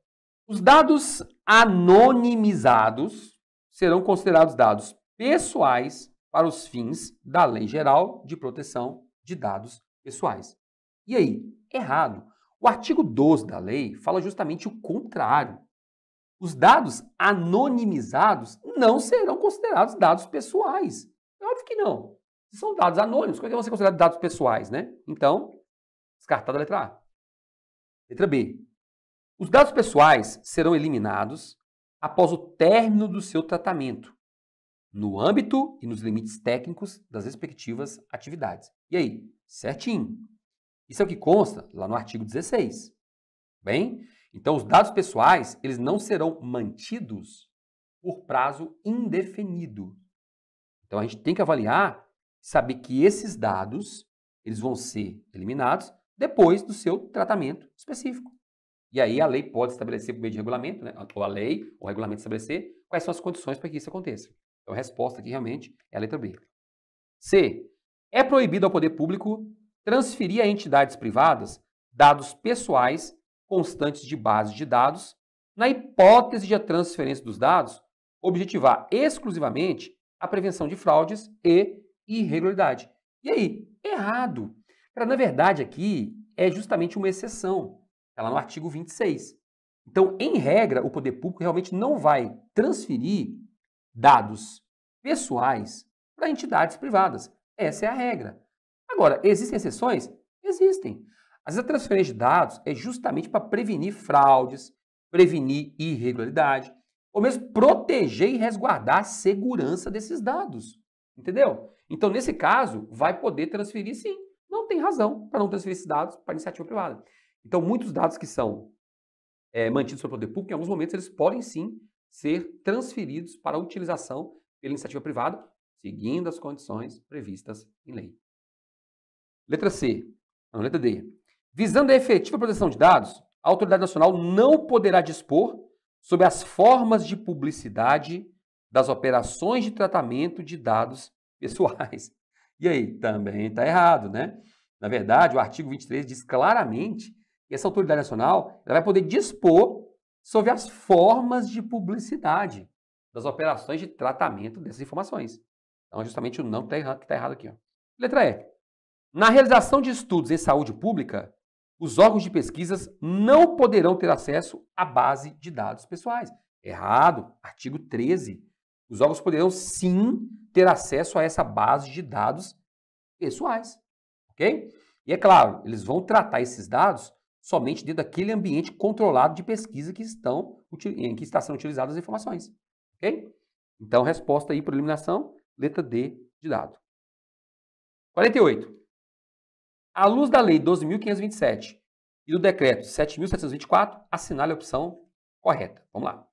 S6: os dados anonimizados serão considerados dados pessoais para os fins da Lei Geral de Proteção de Dados Pessoais. E aí, errado. O artigo 12 da lei fala justamente o contrário. Os dados anonimizados não serão considerados dados pessoais. É óbvio que não. São dados anônimos. Como é que vão ser considerados dados pessoais, né? Então, descartada a letra A. Letra B. Os dados pessoais serão eliminados após o término do seu tratamento, no âmbito e nos limites técnicos das respectivas atividades. E aí? Certinho. Isso é o que consta lá no artigo 16. Bem, então, os dados pessoais, eles não serão mantidos por prazo indefinido. Então, a gente tem que avaliar, saber que esses dados, eles vão ser eliminados depois do seu tratamento específico. E aí a lei pode estabelecer por meio de regulamento, né? ou a lei, ou regulamento estabelecer, quais são as condições para que isso aconteça. Então, a resposta aqui realmente é a letra B. C. É proibido ao poder público transferir a entidades privadas dados pessoais constantes de bases de dados, na hipótese de a transferência dos dados objetivar exclusivamente a prevenção de fraudes e irregularidade. E aí, errado. Cara, na verdade, aqui é justamente uma exceção, ela tá no artigo 26. Então, em regra, o poder público realmente não vai transferir dados pessoais para entidades privadas. Essa é a regra. Agora, existem exceções? Existem. Às vezes a transferência de dados é justamente para prevenir fraudes, prevenir irregularidade, ou mesmo proteger e resguardar a segurança desses dados. Entendeu? Então, nesse caso, vai poder transferir sim. Não tem razão para não transferir esses dados para iniciativa privada. Então, muitos dados que são é, mantidos pelo poder público, em alguns momentos, eles podem sim ser transferidos para utilização pela iniciativa privada, seguindo as condições previstas em lei. Letra C. Não, letra D. Visando a efetiva proteção de dados, a autoridade nacional não poderá dispor sobre as formas de publicidade das operações de tratamento de dados [laughs] pessoais. E aí, também está errado, né? Na verdade, o artigo 23 diz claramente que essa autoridade nacional vai poder dispor sobre as formas de publicidade das operações de tratamento dessas informações. Então, é justamente o não tá que está errado, errado, aqui. Ó. Letra E. Na realização de estudos em saúde pública, os órgãos de pesquisas não poderão ter acesso à base de dados pessoais. Errado, artigo 13. Os órgãos poderão sim ter acesso a essa base de dados pessoais, ok? E é claro, eles vão tratar esses dados somente dentro daquele ambiente controlado de pesquisa que estão em que estão sendo utilizadas as informações, ok? Então, resposta aí para eliminação, letra D de dado. 48. À luz da Lei 12.527 e do Decreto 7.724, assinale a opção correta. Vamos lá.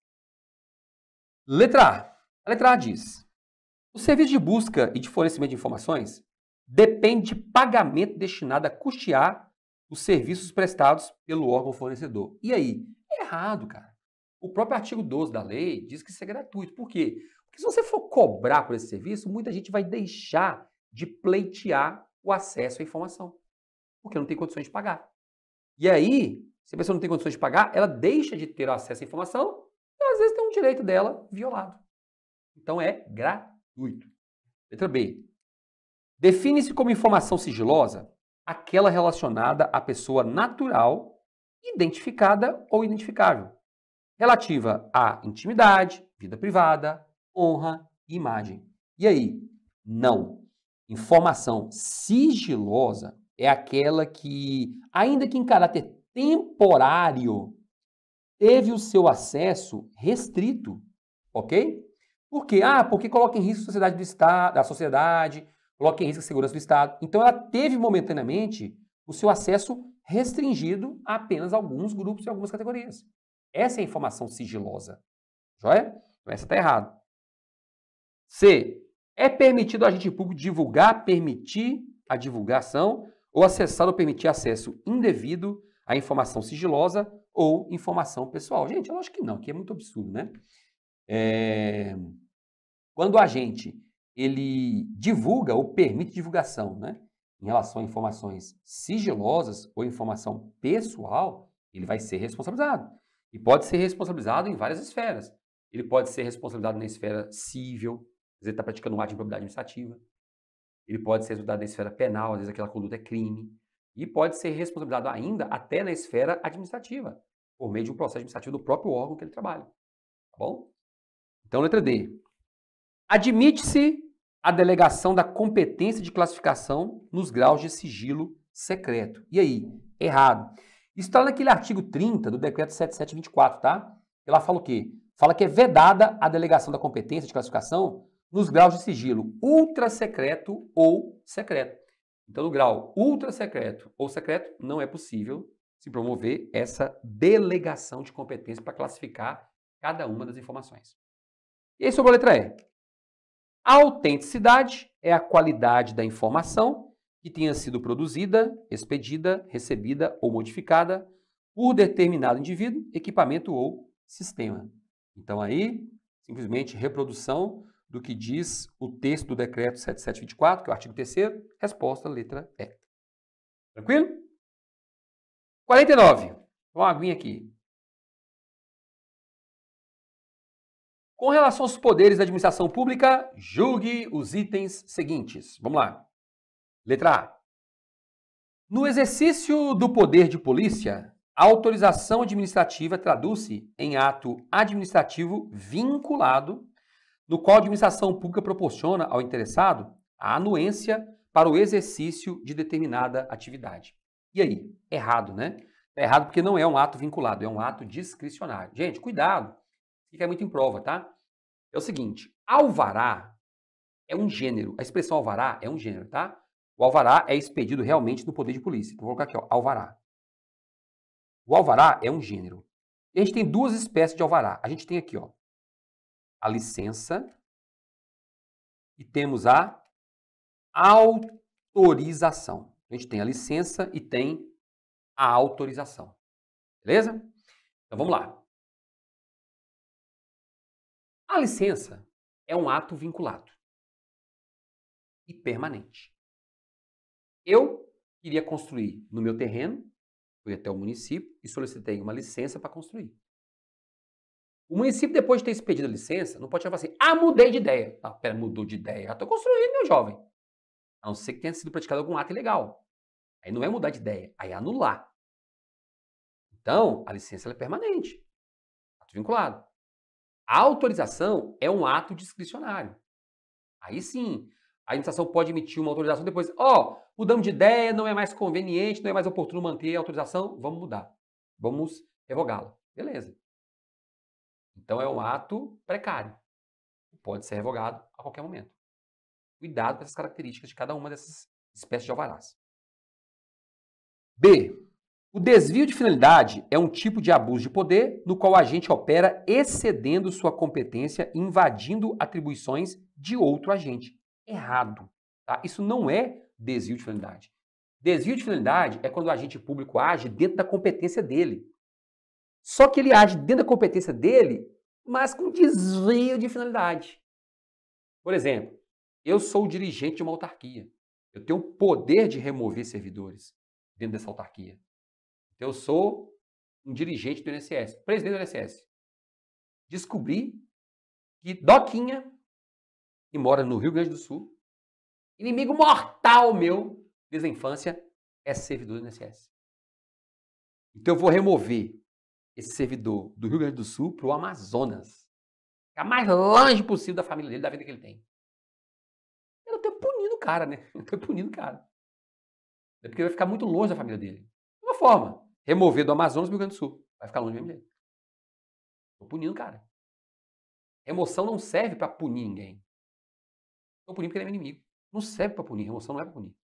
S6: Letra A. A letra A diz: o serviço de busca e de fornecimento de informações depende de pagamento destinado a custear os serviços prestados pelo órgão fornecedor. E aí? É errado, cara. O próprio artigo 12 da lei diz que isso é gratuito. Por quê? Porque se você for cobrar por esse serviço, muita gente vai deixar de pleitear o acesso à informação porque não tem condições de pagar. E aí, se a pessoa não tem condições de pagar, ela deixa de ter acesso à informação e às vezes tem um direito dela violado. Então é gratuito. Letra B. Define-se como informação sigilosa aquela relacionada à pessoa natural, identificada ou identificável, relativa à intimidade, vida privada, honra e imagem. E aí? Não. Informação sigilosa é aquela que, ainda que em caráter temporário, teve o seu acesso restrito, ok? Por quê? Ah, porque coloca em risco a sociedade do Estado, a sociedade, coloca em risco a segurança do Estado. Então ela teve momentaneamente o seu acesso restringido a apenas alguns grupos e algumas categorias. Essa é a informação sigilosa. Joia? Então, essa está errada. C. É permitido ao agente público divulgar, permitir a divulgação ou acessar ou permitir acesso indevido à informação sigilosa ou informação pessoal. Gente, eu é acho que não, que é muito absurdo, né? É... Quando o agente ele divulga ou permite divulgação, né? Em relação a informações sigilosas ou informação pessoal, ele vai ser responsabilizado. E pode ser responsabilizado em várias esferas. Ele pode ser responsabilizado na esfera civil, quer dizer, está praticando um ato de improbidade administrativa ele pode ser resultado da esfera penal, às vezes aquela conduta é crime, e pode ser responsabilizado ainda até na esfera administrativa, por meio de um processo administrativo do próprio órgão que ele trabalha. Tá bom? Então, letra D. Admite-se a delegação da competência de classificação nos graus de sigilo secreto. E aí? Errado. Isso está naquele artigo 30 do decreto 7724, tá? E lá fala o quê? Fala que é vedada a delegação da competência de classificação nos graus de sigilo ultra secreto ou secreto. Então, no grau ultra secreto ou secreto, não é possível se promover essa delegação de competência para classificar cada uma das informações. E aí, sobre a letra E. A autenticidade é a qualidade da informação que tenha sido produzida, expedida, recebida ou modificada por determinado indivíduo, equipamento ou sistema. Então, aí, simplesmente reprodução do que diz o texto do decreto 7724, que é o artigo 3 resposta letra E. Tranquilo?
S1: 49. Uma aguinha aqui. Com relação aos poderes da administração pública, julgue os
S6: itens seguintes. Vamos lá. Letra A. No exercício do poder de polícia, a autorização administrativa traduz-se em ato administrativo vinculado no qual a administração pública proporciona ao interessado a anuência para o exercício de determinada atividade. E aí? Errado, né? É errado porque não é um ato vinculado, é um ato discricionário. Gente, cuidado, fica muito em prova, tá? É o seguinte, alvará é um gênero, a expressão alvará é um gênero, tá? O alvará é expedido realmente no poder de polícia. vou colocar aqui, ó, alvará. O alvará é um gênero. E a gente tem duas espécies de alvará. A gente tem aqui, ó, a licença e temos a autorização. A gente tem a licença e tem a autorização. Beleza? Então vamos lá.
S1: A licença é um ato vinculado
S6: e permanente. Eu queria construir no meu terreno, fui até o município e solicitei uma licença para construir. O município, depois de ter expedido a licença, não pode falar assim, ah, mudei de ideia. Ah, pera, mudou de ideia. Já ah, estou construindo, meu jovem. A não ser que tenha sido praticado algum ato ilegal. Aí não é mudar de ideia, aí é anular. Então, a licença é permanente. Ato vinculado. A autorização é um ato discricionário. Aí sim, a administração pode emitir uma autorização depois, ó, oh, mudamos de ideia, não é mais conveniente, não é mais oportuno manter a autorização, vamos mudar. Vamos revogá-la. Beleza. Então é um ato precário. Pode ser revogado a qualquer momento. Cuidado com essas características de cada uma dessas espécies de alvarás. B. O desvio de finalidade é um tipo de abuso de poder no qual o agente opera excedendo sua competência e invadindo atribuições de outro agente. Errado. Tá? Isso não é desvio de finalidade. Desvio de finalidade é quando o agente público age dentro da competência dele. Só que ele age dentro da competência dele, mas com desvio de finalidade. Por exemplo, eu sou o dirigente de uma autarquia. Eu tenho o poder de remover servidores dentro dessa autarquia. Então, eu sou um dirigente do INSS, presidente do INSS. Descobri que Doquinha, que mora no Rio Grande do Sul, inimigo mortal meu desde a infância, é servidor do INSS. Então eu vou remover esse servidor do Rio Grande do Sul para o Amazonas. Ficar é mais longe possível da família dele, da vida que ele tem. Eu estou punindo o cara, né? [laughs] Eu estou punindo o cara. É porque ele vai ficar muito longe da família dele. De uma forma, remover do Amazonas para o Rio Grande do Sul. Vai ficar longe mesmo dele. Estou punindo o cara. Remoção não serve para punir ninguém. Estou punindo porque ele é meu inimigo. Não serve para punir. Remoção não é para punir.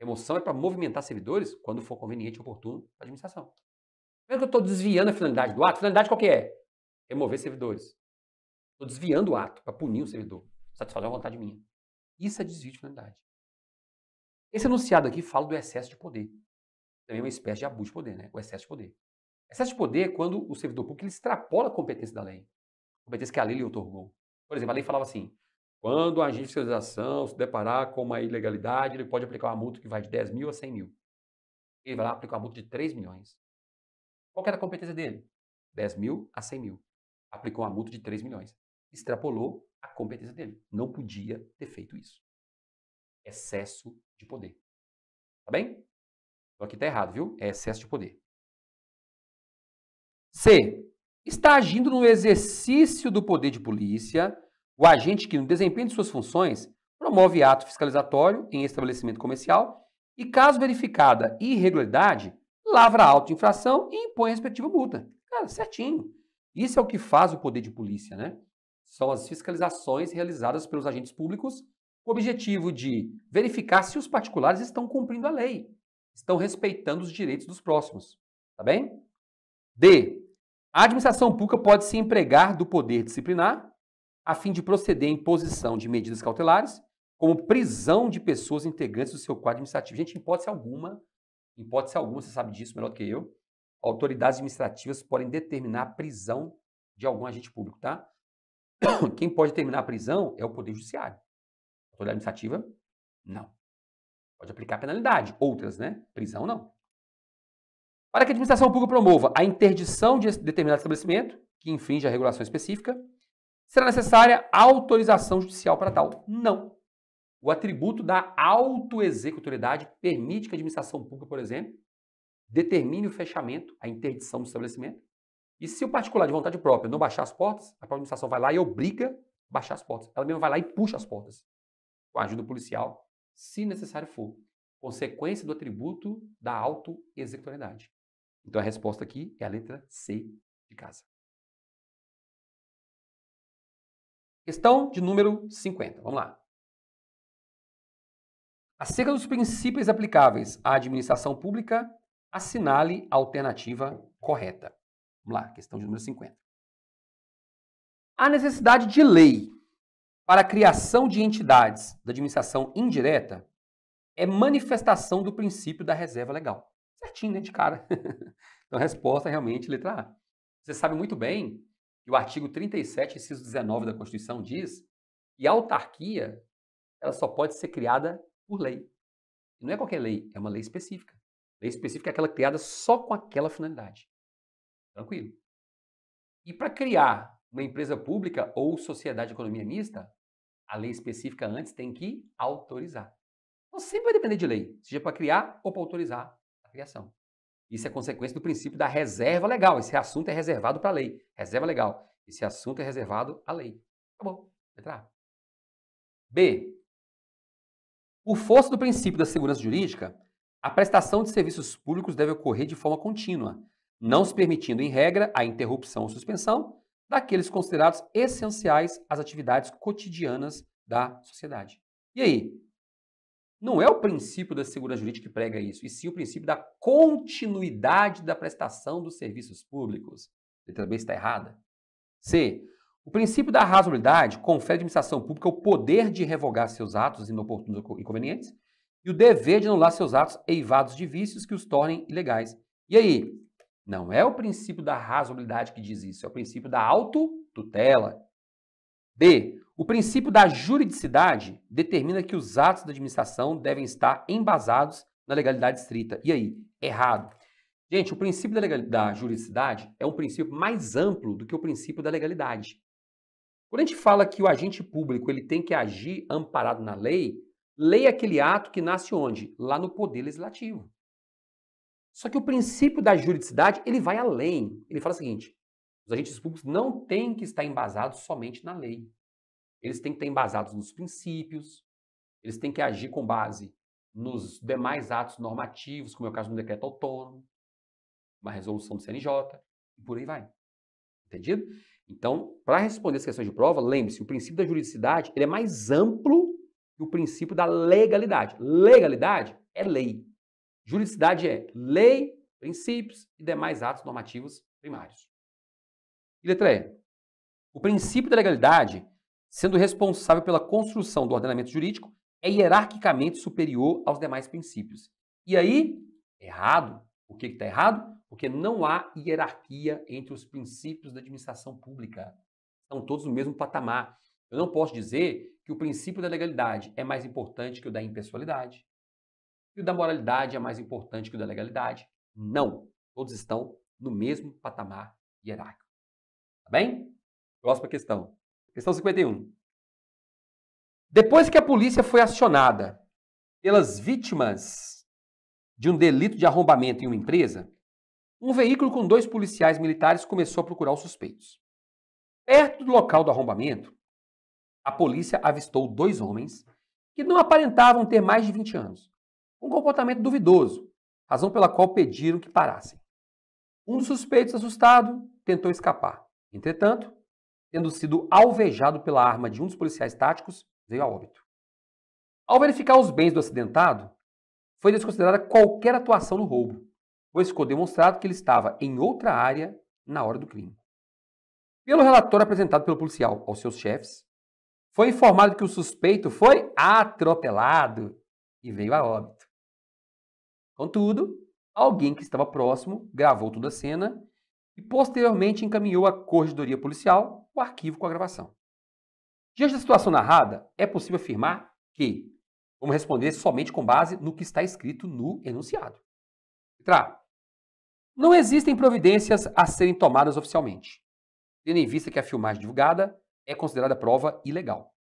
S6: Emoção é para movimentar servidores quando for conveniente e oportuno para a administração. Como é que eu estou desviando a finalidade do ato? finalidade qual que é? Remover servidores. Estou desviando o ato para punir o servidor, satisfazer uma vontade minha. Isso é desvio de finalidade. Esse enunciado aqui fala do excesso de poder. Também é uma espécie de abuso de poder, né? O excesso de poder. Excesso de poder é quando o servidor público ele extrapola a competência da lei. A competência que a lei lhe otorgou. Por exemplo, a lei falava assim, quando o agente de fiscalização se deparar com uma ilegalidade, ele pode aplicar uma multa que vai de 10 mil a 100 mil. Ele vai lá aplicar uma multa de 3 milhões. Qual era a competência dele? 10 mil a 100 mil. Aplicou uma multa de 3 milhões. Extrapolou a competência dele. Não podia ter feito isso. Excesso de poder. Tá bem? Então aqui tá errado, viu? É excesso de poder. C. Está agindo no exercício do poder de polícia o agente que, no desempenho de suas funções, promove ato fiscalizatório em estabelecimento comercial e, caso verificada irregularidade, lavra a auto-infração e impõe a respectiva multa. Cara, certinho. Isso é o que faz o poder de polícia, né? São as fiscalizações realizadas pelos agentes públicos com o objetivo de verificar se os particulares estão cumprindo a lei, estão respeitando os direitos dos próximos. Tá bem? D. A administração pública pode se empregar do poder disciplinar a fim de proceder à imposição de medidas cautelares, como prisão de pessoas integrantes do seu quadro administrativo. Gente, em hipótese alguma, em hipótese alguma, você sabe disso melhor do que eu, autoridades administrativas podem determinar a prisão de algum agente público, tá? [coughs] Quem pode determinar a prisão é o Poder Judiciário. autoridade administrativa, não. Pode aplicar penalidade, outras, né? Prisão, não. Para que a administração pública promova a interdição de determinado estabelecimento que infringe a regulação específica, será necessária autorização judicial para tal? Não. O atributo da autoexecutoriedade permite que a administração pública, por exemplo, determine o fechamento, a interdição do estabelecimento. E se o particular de vontade própria não baixar as portas, a própria administração vai lá e obriga a baixar as portas. Ela mesma vai lá e puxa as portas, com a ajuda policial, se necessário for. Consequência do atributo da autoexecutoriedade. Então a resposta aqui é a letra C de casa.
S1: Questão de número 50. Vamos lá.
S6: Acerca dos princípios aplicáveis à administração pública, assinale a alternativa correta. Vamos lá, questão de número 50. A necessidade de lei para a criação de entidades da administração indireta é manifestação do princípio da reserva legal. Certinho, né, de cara. [laughs] então, a resposta é realmente letra A. Você sabe muito bem que o artigo 37, inciso 19 da Constituição diz que a autarquia ela só pode ser criada por lei. não é qualquer lei, é uma lei específica. Lei específica é aquela criada só com aquela finalidade. Tranquilo. E para criar uma empresa pública ou sociedade de economia mista, a lei específica antes tem que autorizar. Então sempre vai depender de lei, seja para criar ou para autorizar a criação. Isso é consequência do princípio da reserva legal. Esse assunto é reservado para a lei. Reserva legal. Esse assunto é reservado à lei. Tá bom, letra A. B. Por força do princípio da segurança jurídica, a prestação de serviços públicos deve ocorrer de forma contínua, não se permitindo, em regra, a interrupção ou suspensão daqueles considerados essenciais às atividades cotidianas da sociedade. E aí? Não é o princípio da segurança jurídica que prega isso, e sim o princípio da continuidade da prestação dos serviços públicos. Letra B está errada. C. O princípio da razoabilidade confere à administração pública o poder de revogar seus atos inoportunos ou inconvenientes e o dever de anular seus atos eivados de vícios que os tornem ilegais. E aí? Não é o princípio da razoabilidade que diz isso, é o princípio da autotutela. B. O princípio da juridicidade determina que os atos da administração devem estar embasados na legalidade estrita. E aí? Errado. Gente, o princípio da, legal... da juridicidade é um princípio mais amplo do que o princípio da legalidade. Quando a gente fala que o agente público ele tem que agir amparado na lei, lei é aquele ato que nasce onde? Lá no poder legislativo. Só que o princípio da juridicidade, ele vai além. Ele fala o seguinte: os agentes públicos não têm que estar embasados somente na lei. Eles têm que estar embasados nos princípios, eles têm que agir com base nos demais atos normativos, como é o caso de um decreto autônomo, uma resolução do CNJ, e por aí vai. Entendido? Então, para responder as questões de prova, lembre-se, o princípio da juridicidade ele é mais amplo que o princípio da legalidade. Legalidade é lei. Juridicidade é lei, princípios e demais atos normativos primários. E letra E. O princípio da legalidade, sendo responsável pela construção do ordenamento jurídico, é hierarquicamente superior aos demais princípios. E aí, errado. O que está errado? porque não há hierarquia entre os princípios da administração pública. Estão todos no mesmo patamar. Eu não posso dizer que o princípio da legalidade é mais importante que o da impessoalidade e o da moralidade é mais importante que o da legalidade. Não. Todos estão no mesmo patamar hierárquico. Tá bem? Próxima questão. Questão 51. Depois que a polícia foi acionada pelas vítimas de um delito de arrombamento em uma empresa, um veículo com dois policiais militares começou a procurar os suspeitos. Perto do local do arrombamento, a polícia avistou dois homens que não aparentavam ter mais de 20 anos, um comportamento duvidoso, razão pela qual pediram que parassem. Um dos suspeitos, assustado, tentou escapar. Entretanto, tendo sido alvejado pela arma de um dos policiais táticos, veio a óbito. Ao verificar os bens do acidentado, foi desconsiderada qualquer atuação no roubo pois ficou demonstrado que ele estava em outra área na hora do crime. Pelo relatório apresentado pelo policial aos seus chefes, foi informado que o suspeito foi atropelado e veio a óbito. Contudo, alguém que estava próximo gravou toda a cena e posteriormente encaminhou à corregedoria policial o arquivo com a gravação. Diante da situação narrada, é possível afirmar que vamos responder somente com base no que está escrito no enunciado. Letra não existem providências a serem tomadas oficialmente, tendo em vista que a filmagem divulgada é considerada prova ilegal.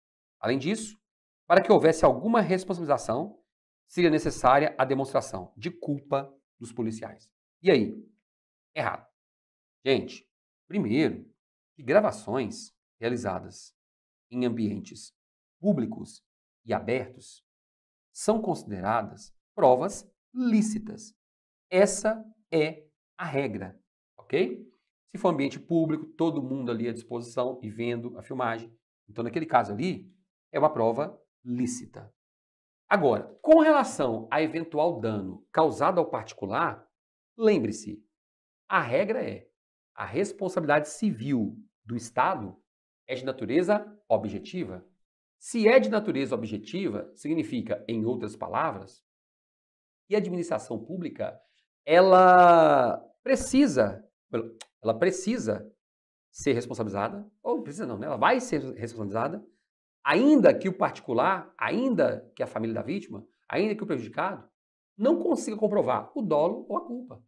S6: Além disso, para que houvesse alguma responsabilização, seria necessária a demonstração de culpa dos policiais. E aí? Errado. Gente, primeiro, que gravações realizadas em ambientes públicos e abertos são consideradas provas lícitas. Essa é a regra, ok? Se for ambiente público, todo mundo ali à disposição e vendo a filmagem. Então, naquele caso ali, é uma prova lícita. Agora, com relação a eventual dano causado ao particular, lembre-se, a regra é a responsabilidade civil do Estado é de natureza objetiva. Se é de natureza objetiva, significa, em outras palavras, que a administração pública ela precisa, ela precisa ser responsabilizada, ou precisa não, né? ela vai ser responsabilizada, ainda que o particular, ainda que a família da vítima, ainda que o prejudicado, não consiga comprovar o dolo ou a culpa.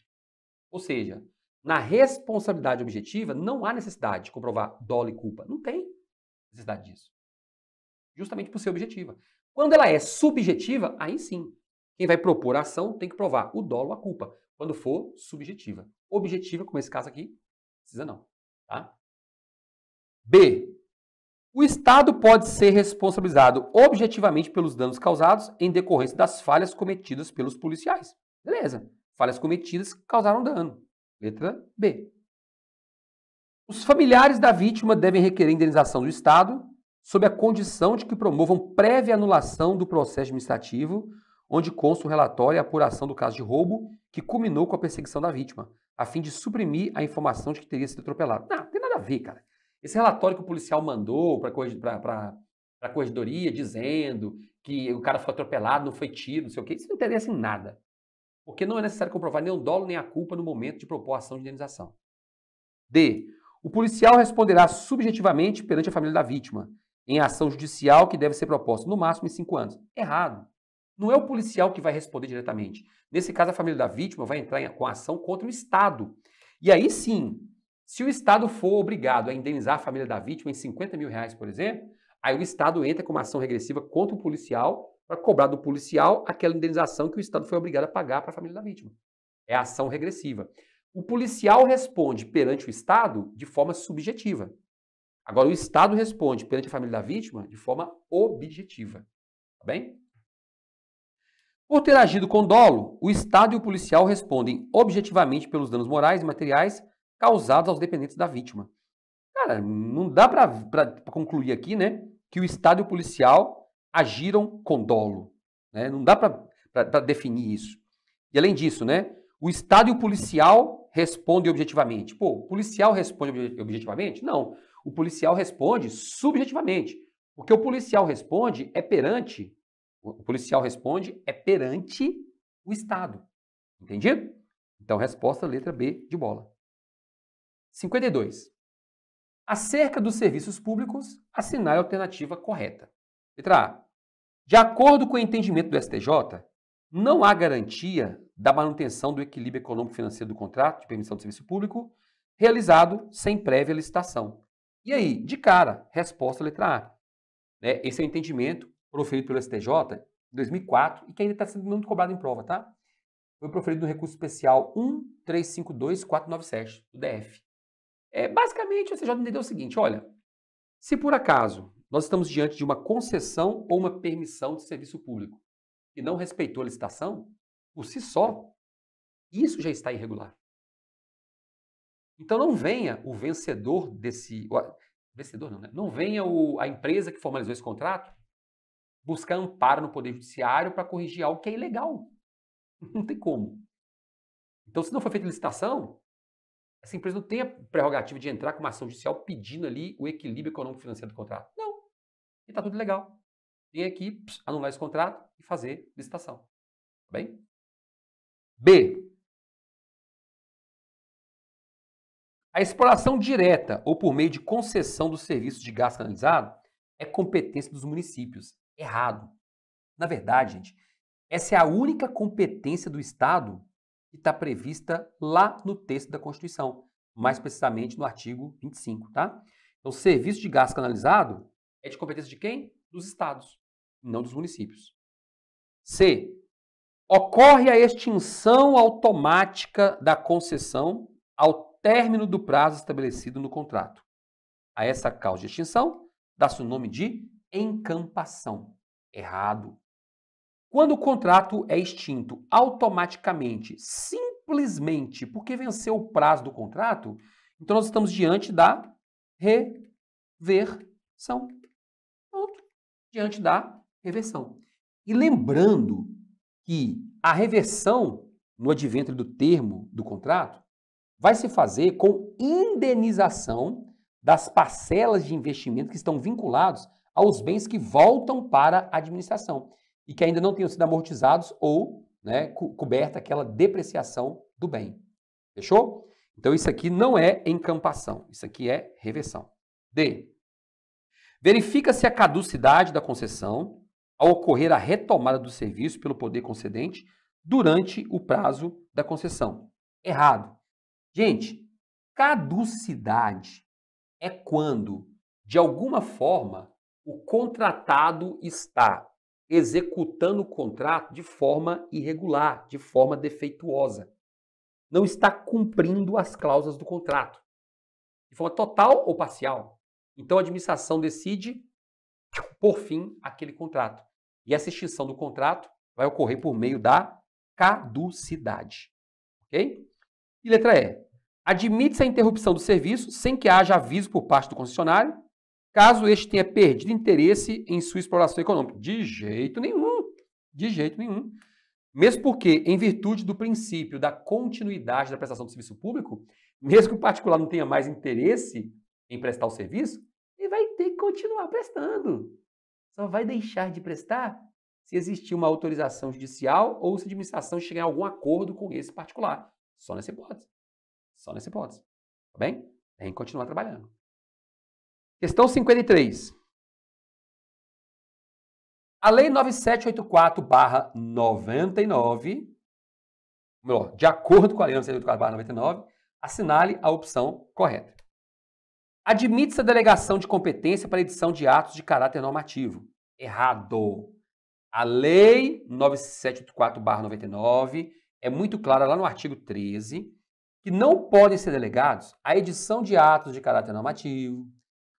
S6: Ou seja, na responsabilidade objetiva, não há necessidade de comprovar dolo e culpa. Não tem necessidade disso. Justamente por ser objetiva. Quando ela é subjetiva, aí sim. Quem vai propor a ação tem que provar o dolo ou a culpa. Quando for subjetiva. Objetiva, como esse caso aqui, precisa não. Tá? B. O Estado pode ser responsabilizado objetivamente pelos danos causados em decorrência das falhas cometidas pelos policiais. Beleza. Falhas cometidas causaram dano. Letra B. Os familiares da vítima devem requerer indenização do Estado sob a condição de que promovam prévia anulação do processo administrativo onde consta o relatório e a apuração do caso de roubo que culminou com a perseguição da vítima, a fim de suprimir a informação de que teria sido atropelado. Não, não tem nada a ver, cara. Esse relatório que o policial mandou para a corredoria dizendo que o cara foi atropelado, não foi tiro, não sei o quê, isso não interessa em nada. Porque não é necessário comprovar nem o dolo nem a culpa no momento de propor a ação de indenização. D. O policial responderá subjetivamente perante a família da vítima, em ação judicial que deve ser proposta no máximo em cinco anos. Errado. Não é o policial que vai responder diretamente. Nesse caso, a família da vítima vai entrar com ação contra o Estado. E aí sim, se o Estado for obrigado a indenizar a família da vítima em 50 mil reais, por exemplo, aí o Estado entra com uma ação regressiva contra o policial para cobrar do policial aquela indenização que o Estado foi obrigado a pagar para a família da vítima. É a ação regressiva. O policial responde perante o Estado de forma subjetiva. Agora, o Estado responde perante a família da vítima de forma objetiva. Tá bem? Por ter agido com dolo, o Estado e o policial respondem objetivamente pelos danos morais e materiais causados aos dependentes da vítima. Cara, não dá para concluir aqui, né, que o Estado e o policial agiram com dolo. Né? Não dá para definir isso. E além disso, né, o Estado e o policial respondem objetivamente. Pô, o policial responde objetivamente? Não. O policial responde subjetivamente. O que o policial responde é perante o policial responde é perante o Estado. Entendido? Então, resposta letra B de bola. 52. Acerca dos serviços públicos, assinale a alternativa correta. Letra A. De acordo com o entendimento do STJ, não há garantia da manutenção do equilíbrio econômico-financeiro do contrato de permissão de serviço público realizado sem prévia licitação. E aí, de cara, resposta letra A. Né? Esse é o entendimento proferido pelo STJ em 2004 e que ainda está sendo muito cobrado em prova, tá? Foi proferido no recurso especial 1352497 do DF. É, basicamente, o STJ entendeu o seguinte, olha, se por acaso nós estamos diante de uma concessão ou uma permissão de serviço público e não respeitou a licitação, por si só, isso já está irregular. Então não venha o vencedor desse. O, vencedor não, né? Não venha o, a empresa que formalizou esse contrato buscar amparo no Poder Judiciário para corrigir algo que é ilegal. Não tem como. Então, se não foi feita licitação, essa empresa não tem a prerrogativa de entrar com uma ação judicial pedindo ali o equilíbrio econômico-financeiro do contrato. Não. E está tudo legal. Tem aqui anular esse contrato e fazer licitação. Tá bem? B. A exploração direta ou por meio de concessão do serviço de gás canalizado é competência dos municípios, errado. Na verdade, gente, essa é a única competência do Estado que está prevista lá no texto da Constituição, mais precisamente no artigo 25, tá? Então, serviço de gás canalizado é de competência de quem? Dos estados, não dos municípios. C. Ocorre a extinção automática da concessão ao término do prazo estabelecido no contrato. A essa causa de extinção dá-se o nome de encampação. Errado. Quando o contrato é extinto automaticamente, simplesmente porque venceu o prazo do contrato, então nós estamos diante da reversão. Pronto. Diante da reversão. E lembrando que a reversão no advento do termo do contrato vai se fazer com indenização das parcelas de investimento que estão vinculados aos bens que voltam para a administração e que ainda não tenham sido amortizados ou né, co coberta aquela depreciação do bem. Fechou? Então, isso aqui não é encampação, isso aqui é reversão. D. Verifica-se a caducidade da concessão ao ocorrer a retomada do serviço pelo poder concedente durante o prazo da concessão. Errado. Gente, caducidade é quando, de alguma forma, o contratado está executando o contrato de forma irregular, de forma defeituosa. Não está cumprindo as cláusulas do contrato, de forma total ou parcial. Então a administração decide, por fim, aquele contrato. E essa extinção do contrato vai ocorrer por meio da caducidade. Ok? E letra E. Admite-se a interrupção do serviço sem que haja aviso por parte do concessionário caso este tenha perdido interesse em sua exploração econômica. De jeito nenhum. De jeito nenhum. Mesmo porque, em virtude do princípio da continuidade da prestação do serviço público, mesmo que o particular não tenha mais interesse em prestar o serviço, ele vai ter que continuar prestando. Só vai deixar de prestar se existir uma autorização judicial ou se a administração chegar a algum acordo com esse particular. Só nessa hipótese. Só nessa hipótese. Tá bem? Tem que continuar trabalhando.
S1: Questão 53. A Lei
S6: 9784-99, melhor, de acordo com a Lei 9784-99, assinale a opção correta. Admite-se a delegação de competência para edição de atos de caráter normativo. Errado. A Lei 9784-99 é muito clara lá no artigo 13 que não podem ser delegados a edição de atos de caráter normativo,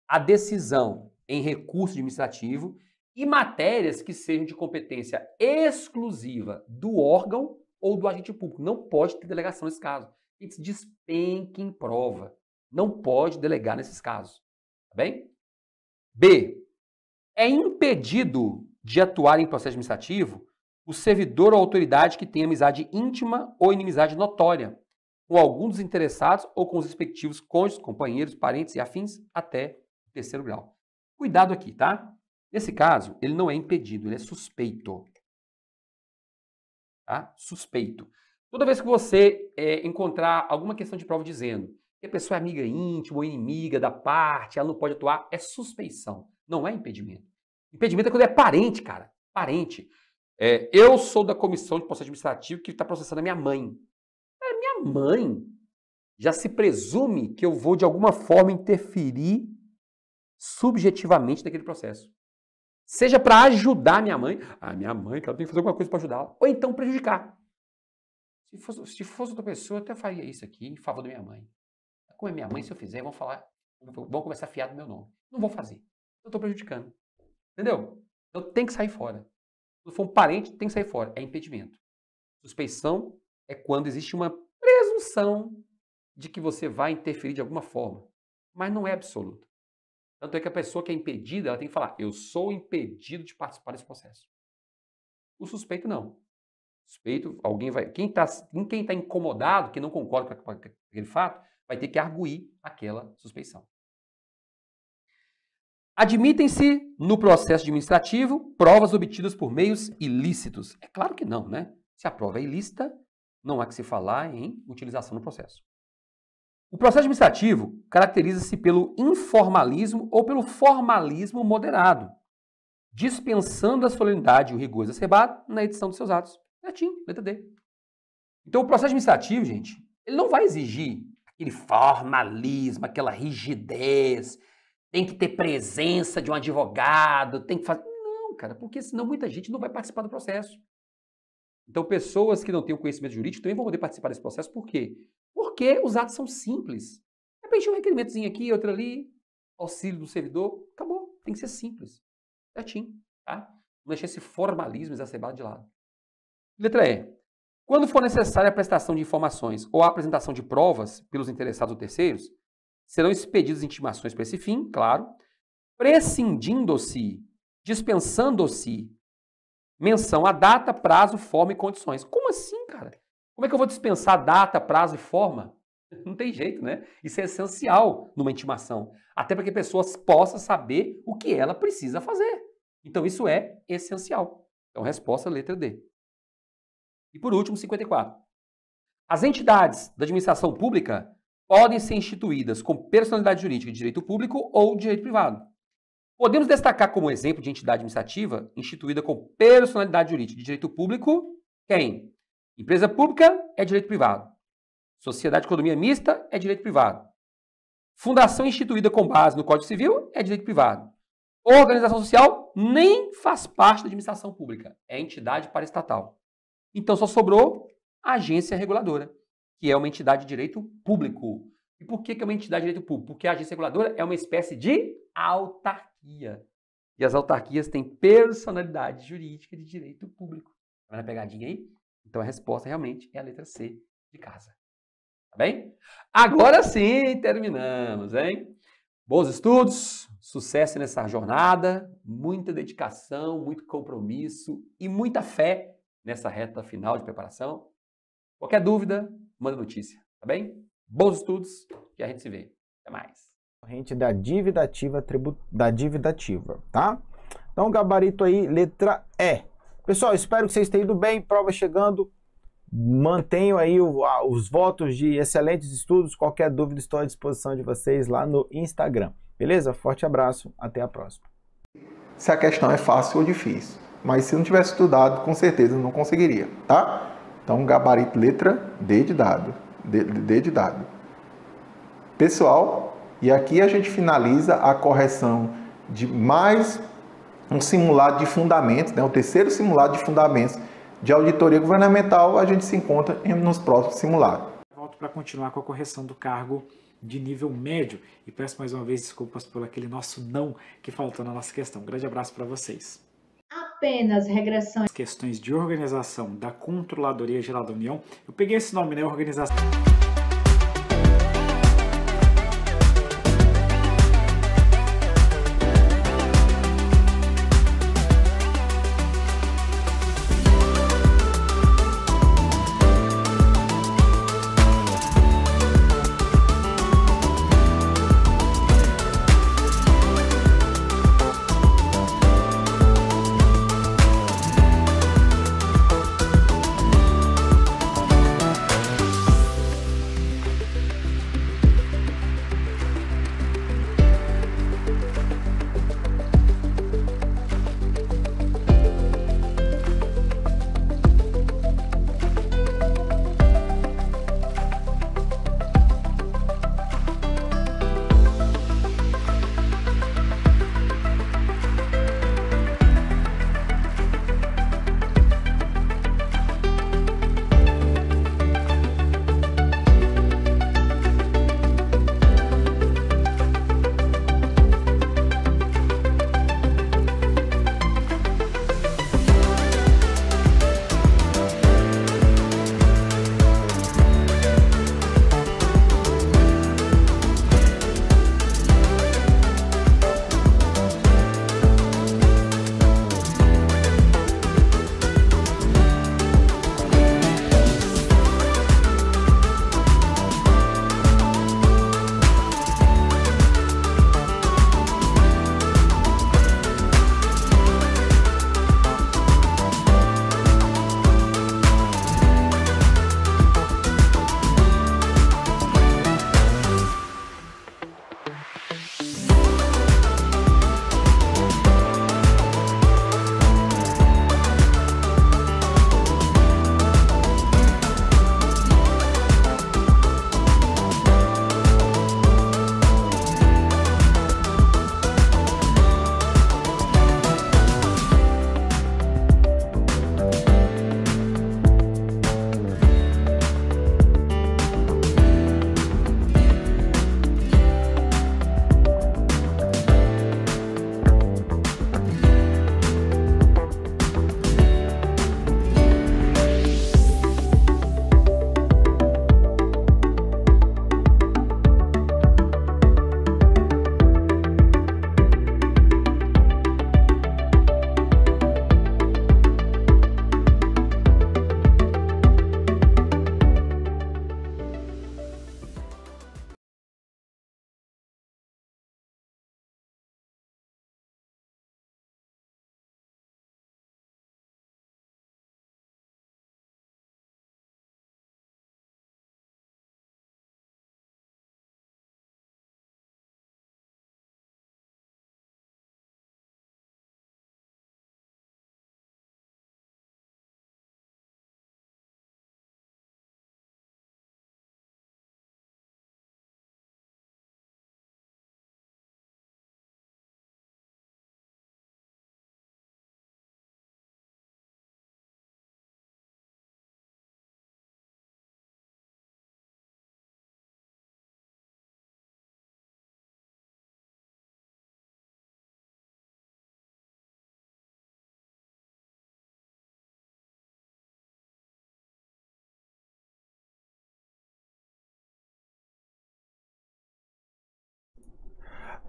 S6: a decisão em recurso administrativo e matérias que sejam de competência exclusiva do órgão ou do agente público. Não pode ter delegação nesse caso. It's despenque em prova. Não pode delegar nesses casos. Tá bem? B. É impedido de atuar em processo administrativo o servidor ou autoridade que tem amizade íntima ou inimizade notória com algum dos interessados ou com os respectivos cônjuges, companheiros, parentes e afins até terceiro grau. Cuidado aqui, tá? Nesse caso, ele não é impedido, ele é suspeito. Tá? Suspeito. Toda vez que você é, encontrar alguma questão de prova dizendo que a pessoa é amiga íntima ou inimiga da parte, ela não pode atuar, é suspeição, não é impedimento. Impedimento é quando é parente, cara. Parente. É, eu sou da comissão de processo administrativo que está processando a minha mãe. É, minha mãe já se presume que eu vou de alguma forma interferir subjetivamente daquele processo. Seja para ajudar minha mãe, a ah, minha mãe, que ela tem que fazer alguma coisa para ajudá-la, ou então prejudicar. Se fosse, se fosse outra pessoa, eu até faria isso aqui em favor da minha mãe. Como é minha mãe, se eu fizer, vão falar, vão começar a fiar do meu nome. Não vou fazer. Eu estou prejudicando. Entendeu? Então tem que sair fora. Se for um parente, tem que sair fora. É impedimento. Suspeição é quando existe uma presunção de que você vai interferir de alguma forma, mas não é absoluto. Tanto é que a pessoa que é impedida, ela tem que falar: eu sou impedido de participar desse processo. O suspeito não. Suspeito, alguém vai. Quem está quem tá incomodado, que não concorda com aquele fato, vai ter que arguir aquela suspeição. Admitem-se no processo administrativo provas obtidas por meios ilícitos. É claro que não, né? Se a prova é ilícita, não há que se falar em utilização no processo. O processo administrativo caracteriza-se pelo informalismo ou pelo formalismo moderado, dispensando a solenidade e o rigor exacerbado na edição dos seus atos. Latim, letra D. Então, o processo administrativo, gente, ele não vai exigir aquele formalismo, aquela rigidez, tem que ter presença de um advogado, tem que fazer. Não, cara, porque senão muita gente não vai participar do processo. Então, pessoas que não têm o conhecimento jurídico também vão poder participar desse processo, por quê? Porque os atos são simples. É preencher um requerimentozinho aqui, outro ali, auxílio do servidor, acabou. Tem que ser simples. Certinho, tá? Não deixar esse formalismo exacerbado de lado. Letra E. Quando for necessária a prestação de informações ou a apresentação de provas pelos interessados ou terceiros, serão expedidas intimações para esse fim, claro, prescindindo-se, dispensando-se menção à data, prazo, forma e condições. Como assim, cara? Como é que eu vou dispensar data, prazo e forma? Não tem jeito, né? Isso é essencial numa intimação, até para que pessoas possam saber o que ela precisa fazer. Então isso é essencial. Então resposta letra D. E por último, 54. As entidades da administração pública podem ser instituídas com personalidade jurídica de direito público ou de direito privado. Podemos destacar como exemplo de entidade administrativa instituída com personalidade jurídica de direito público quem? Empresa pública é direito privado. Sociedade de economia mista é direito privado. Fundação instituída com base no Código Civil é direito privado. Organização social nem faz parte da administração pública, é entidade paraestatal. Então só sobrou a agência reguladora, que é uma entidade de direito público. E por que, é uma entidade de direito público? Porque a agência reguladora é uma espécie de autarquia. E as autarquias têm personalidade jurídica de direito público. Vai na pegadinha aí? Então a resposta realmente é a letra C de casa. Tá bem? Agora sim terminamos, hein? Bons estudos, sucesso nessa jornada, muita dedicação, muito compromisso e muita fé nessa reta final de preparação. Qualquer dúvida, manda notícia, tá bem? Bons estudos e a gente se vê. Até mais.
S5: Corrente da dívida ativa, tribu... da dívida ativa, tá? Então, gabarito aí, letra E. Pessoal, espero que vocês tenham ido bem, prova chegando. Mantenho aí o, a, os votos de excelentes estudos. Qualquer dúvida, estou à disposição de vocês lá no Instagram. Beleza? Forte abraço, até a próxima.
S7: Se a questão é fácil ou difícil, mas se não tivesse estudado, com certeza não conseguiria, tá? Então, gabarito letra D de dado. D, D de dado. Pessoal, e aqui a gente finaliza a correção de mais um simulado de fundamentos, né, o terceiro simulado de fundamentos de auditoria governamental, a gente se encontra nos próximos simulados.
S8: Volto para continuar com a correção do cargo de nível médio e peço mais uma vez desculpas por aquele nosso não que faltou na nossa questão. Um grande abraço para vocês.
S9: Apenas regressões.
S8: Questões de organização da Controladoria Geral da União. Eu peguei esse nome, né? Organização.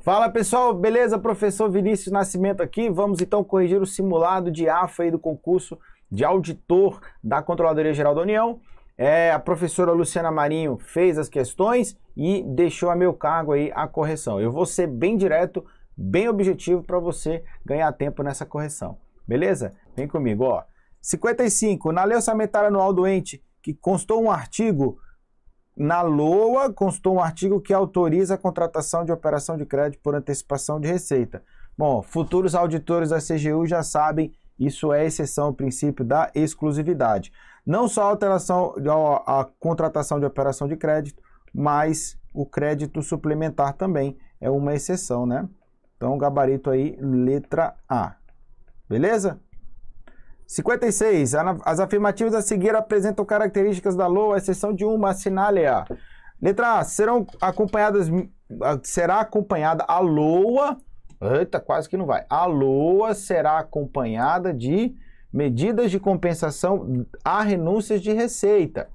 S1: Fala pessoal,
S5: beleza? Professor Vinícius Nascimento aqui. Vamos então corrigir o simulado de AFA aí do concurso de auditor da Controladoria Geral da União. É, a professora Luciana Marinho fez as questões e deixou a meu cargo aí a correção. Eu vou ser bem direto, bem objetivo para você ganhar tempo nessa correção. Beleza? Vem comigo, ó. 55. Na Lei Orçamentária Anual Doente, que constou um artigo na LOA, constou um artigo que autoriza a contratação de operação de crédito por antecipação de receita. Bom, futuros auditores da CGU já sabem, isso é exceção ao princípio da exclusividade. Não só a, alteração, a, a contratação de operação de crédito, mas o crédito suplementar também é uma exceção, né? Então, gabarito aí, letra A. Beleza? 56. As afirmativas a seguir apresentam características da LOA, exceção de uma, assinale-a. Letra A. Serão acompanhadas, ah, será acompanhada a LOA. Eita, quase que não vai. A LOA será acompanhada de medidas de compensação a renúncias de receita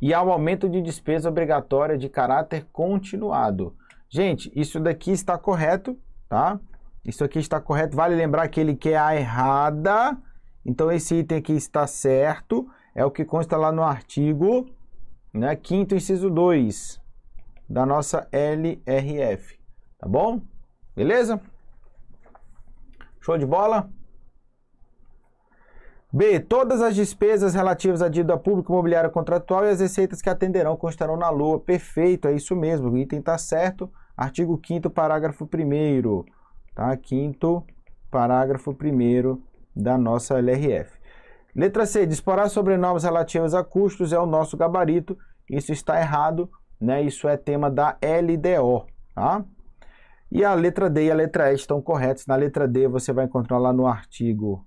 S5: e ao aumento de despesa obrigatória de caráter continuado. Gente, isso daqui está correto, tá? Isso aqui está correto. Vale lembrar que ele quer a errada. Então, esse item aqui está certo. É o que consta lá no artigo né, 5 inciso 2 da nossa LRF. Tá bom? Beleza? Show de bola? B. Todas as despesas relativas à dívida pública imobiliária contratual e as receitas que atenderão constarão na lua. Perfeito, é isso mesmo. O item está certo. Artigo 5 parágrafo 1 tá? Quinto parágrafo primeiro da nossa LRF. Letra C, disparar sobre normas relativas a custos é o nosso gabarito. Isso está errado, né? Isso é tema da LDO, tá? E a letra D e a letra E estão corretas. Na letra D você vai encontrar lá no artigo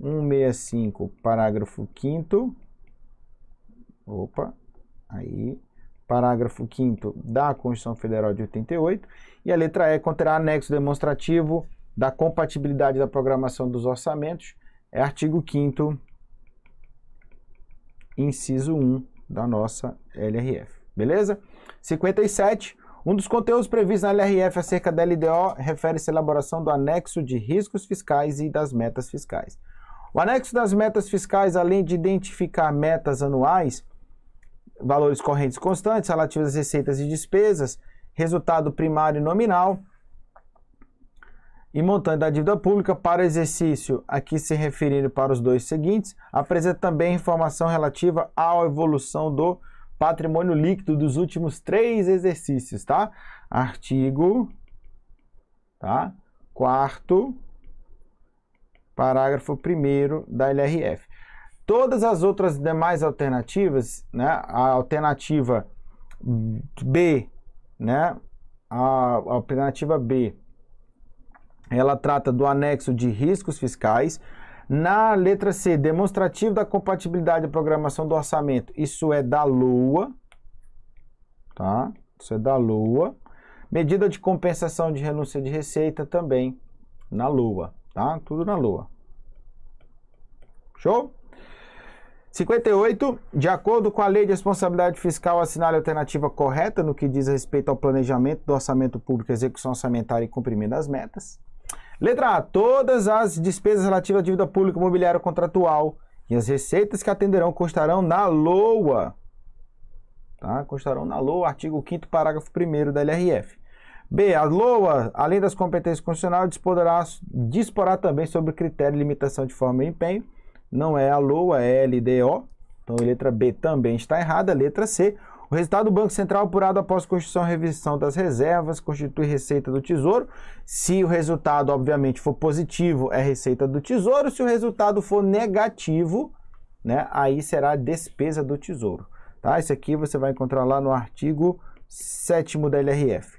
S5: 165, parágrafo 5 Opa, aí parágrafo 5 da Constituição Federal de 88, e a letra E conterá anexo demonstrativo da compatibilidade da programação dos orçamentos, é artigo 5 inciso 1 da nossa LRF. Beleza? 57. Um dos conteúdos previstos na LRF acerca da LDO refere-se à elaboração do anexo de riscos fiscais e das metas fiscais. O anexo das metas fiscais, além de identificar metas anuais, valores correntes constantes relativos às receitas e despesas, resultado primário nominal e montante da dívida pública para o exercício aqui se referindo para os dois seguintes, apresenta também informação relativa à evolução do patrimônio líquido dos últimos três exercícios, tá? Artigo, tá? Quarto, parágrafo primeiro da LRF. Todas as outras demais alternativas, né, a alternativa B, né, a alternativa B, ela trata do anexo de riscos fiscais. Na letra C, demonstrativo da compatibilidade da programação do orçamento, isso é da LOA, tá? Isso é da LOA. Medida de compensação de renúncia de receita também na LOA, tá? Tudo na LOA. Show? 58. De acordo com a Lei de Responsabilidade Fiscal, assinale a alternativa correta no que diz respeito ao planejamento do orçamento público, execução orçamentária e cumprimento das metas. Letra A. Todas as despesas relativas à dívida pública imobiliária contratual e as receitas que atenderão constarão na LOA. Tá? Constarão na LOA, artigo 5 parágrafo 1 da LRF. B. A LOA, além das competências constitucionais, disporá, também sobre critério de limitação de forma e empenho não é a LOA, é LDO. Então, a letra B também está errada. A letra C, o resultado do Banco Central apurado após constituição e revisão das reservas constitui receita do Tesouro. Se o resultado, obviamente, for positivo, é receita do Tesouro. Se o resultado for negativo, né, aí será despesa do Tesouro. Tá? Isso aqui você vai encontrar lá no artigo 7 da LRF.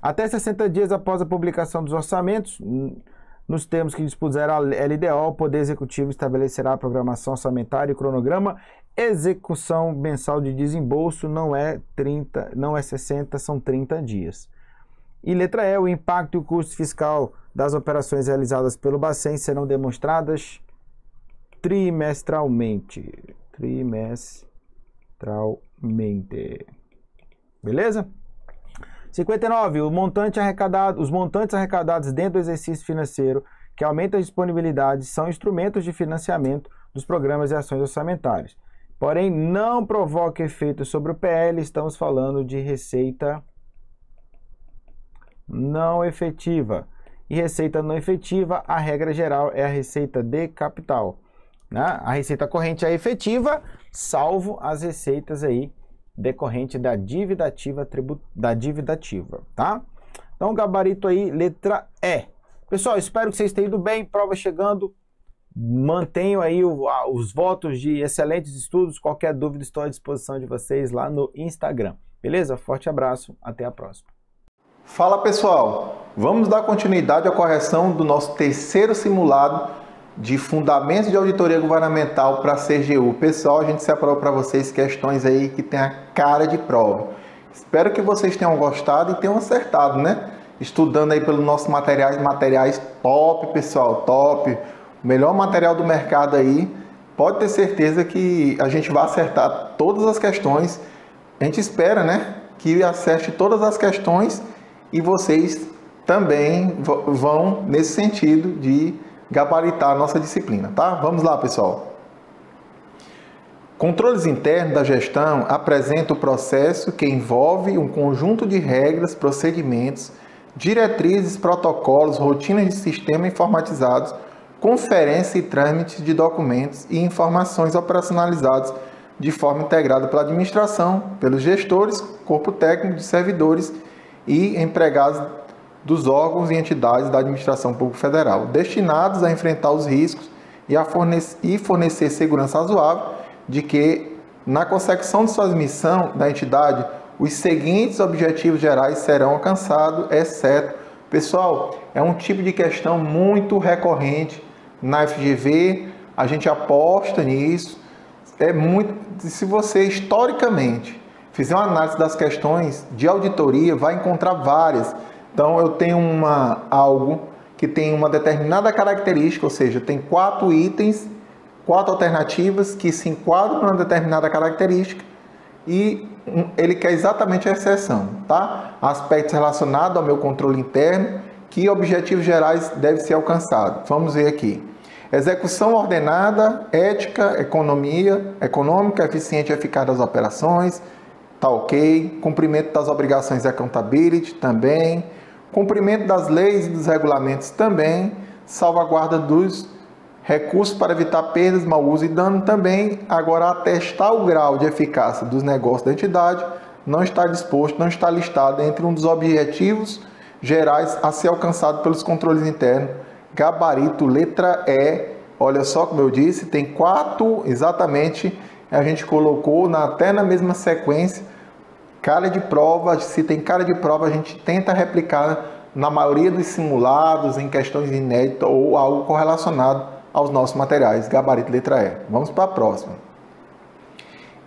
S5: Até 60 dias após a publicação dos orçamentos, nos termos que dispuseram a LDO, o Poder Executivo estabelecerá a programação orçamentária e cronograma. Execução mensal de desembolso não é 30, não é 60, são 30 dias. E letra E, o impacto e o custo fiscal das operações realizadas pelo Bacen serão demonstradas trimestralmente. Trimestralmente. Beleza? 59. O montante arrecadado, os montantes arrecadados dentro do exercício financeiro que aumentam a disponibilidade são instrumentos de financiamento dos programas e ações orçamentárias. Porém, não provoca efeito sobre o PL, estamos falando de receita não efetiva. E receita não efetiva, a regra geral é a receita de capital. Né? A receita corrente é efetiva, salvo as receitas aí decorrente da dívida ativa, tribut... da dívida ativa, tá? Então, gabarito aí, letra E. Pessoal, espero que vocês tenham ido bem, prova chegando. Mantenho aí o, a, os votos de excelentes estudos. Qualquer dúvida, estou à disposição de vocês lá no Instagram. Beleza? Forte abraço, até a próxima.
S7: Fala pessoal, vamos dar continuidade à correção do nosso terceiro simulado de fundamentos de auditoria governamental para a CGU. Pessoal, a gente separou para vocês questões aí que tem a cara de prova. Espero que vocês tenham gostado e tenham acertado, né? Estudando aí pelos nossos materiais, materiais top, pessoal, top. O melhor material do mercado aí. Pode ter certeza que a gente vai acertar todas as questões. A gente espera, né? Que acerte todas as questões e vocês também vão nesse sentido de gabaritar a nossa disciplina, tá? Vamos lá, pessoal. Controles internos da gestão apresenta o processo que envolve um conjunto de regras, procedimentos, diretrizes, protocolos, rotinas de sistema informatizados, conferência e trâmites de documentos e informações operacionalizados de forma integrada pela administração, pelos gestores, corpo técnico de servidores e empregados dos órgãos e entidades da administração pública federal, destinados a enfrentar os riscos e, a fornecer, e fornecer segurança razoável de que, na consecução de sua missão da entidade, os seguintes objetivos gerais serão alcançados, exceto. Pessoal, é um tipo de questão muito recorrente na FGV, a gente aposta nisso. É muito. Se você historicamente fizer uma análise das questões de auditoria, vai encontrar várias então eu tenho uma algo que tem uma determinada característica, ou seja, tem quatro itens, quatro alternativas que se enquadram numa determinada característica e ele quer exatamente a exceção, tá? Aspectos relacionados ao meu controle interno, que objetivos gerais deve ser alcançado. Vamos ver aqui. Execução ordenada, ética, economia, econômica, eficiente e eficaz das operações, tá ok. Cumprimento das obrigações de accountability também cumprimento das leis e dos regulamentos também, salvaguarda dos recursos para evitar perdas, mau uso e dano também, agora atestar o grau de eficácia dos negócios da entidade, não está disposto, não está listado entre um dos objetivos gerais a ser alcançado pelos controles internos, gabarito, letra E, olha só como eu disse, tem quatro exatamente, a gente colocou na, até na mesma sequência, Cara de prova, se tem cara de prova, a gente tenta replicar na maioria dos simulados, em questões inéditas ou algo correlacionado aos nossos materiais, gabarito letra E. Vamos para a próxima.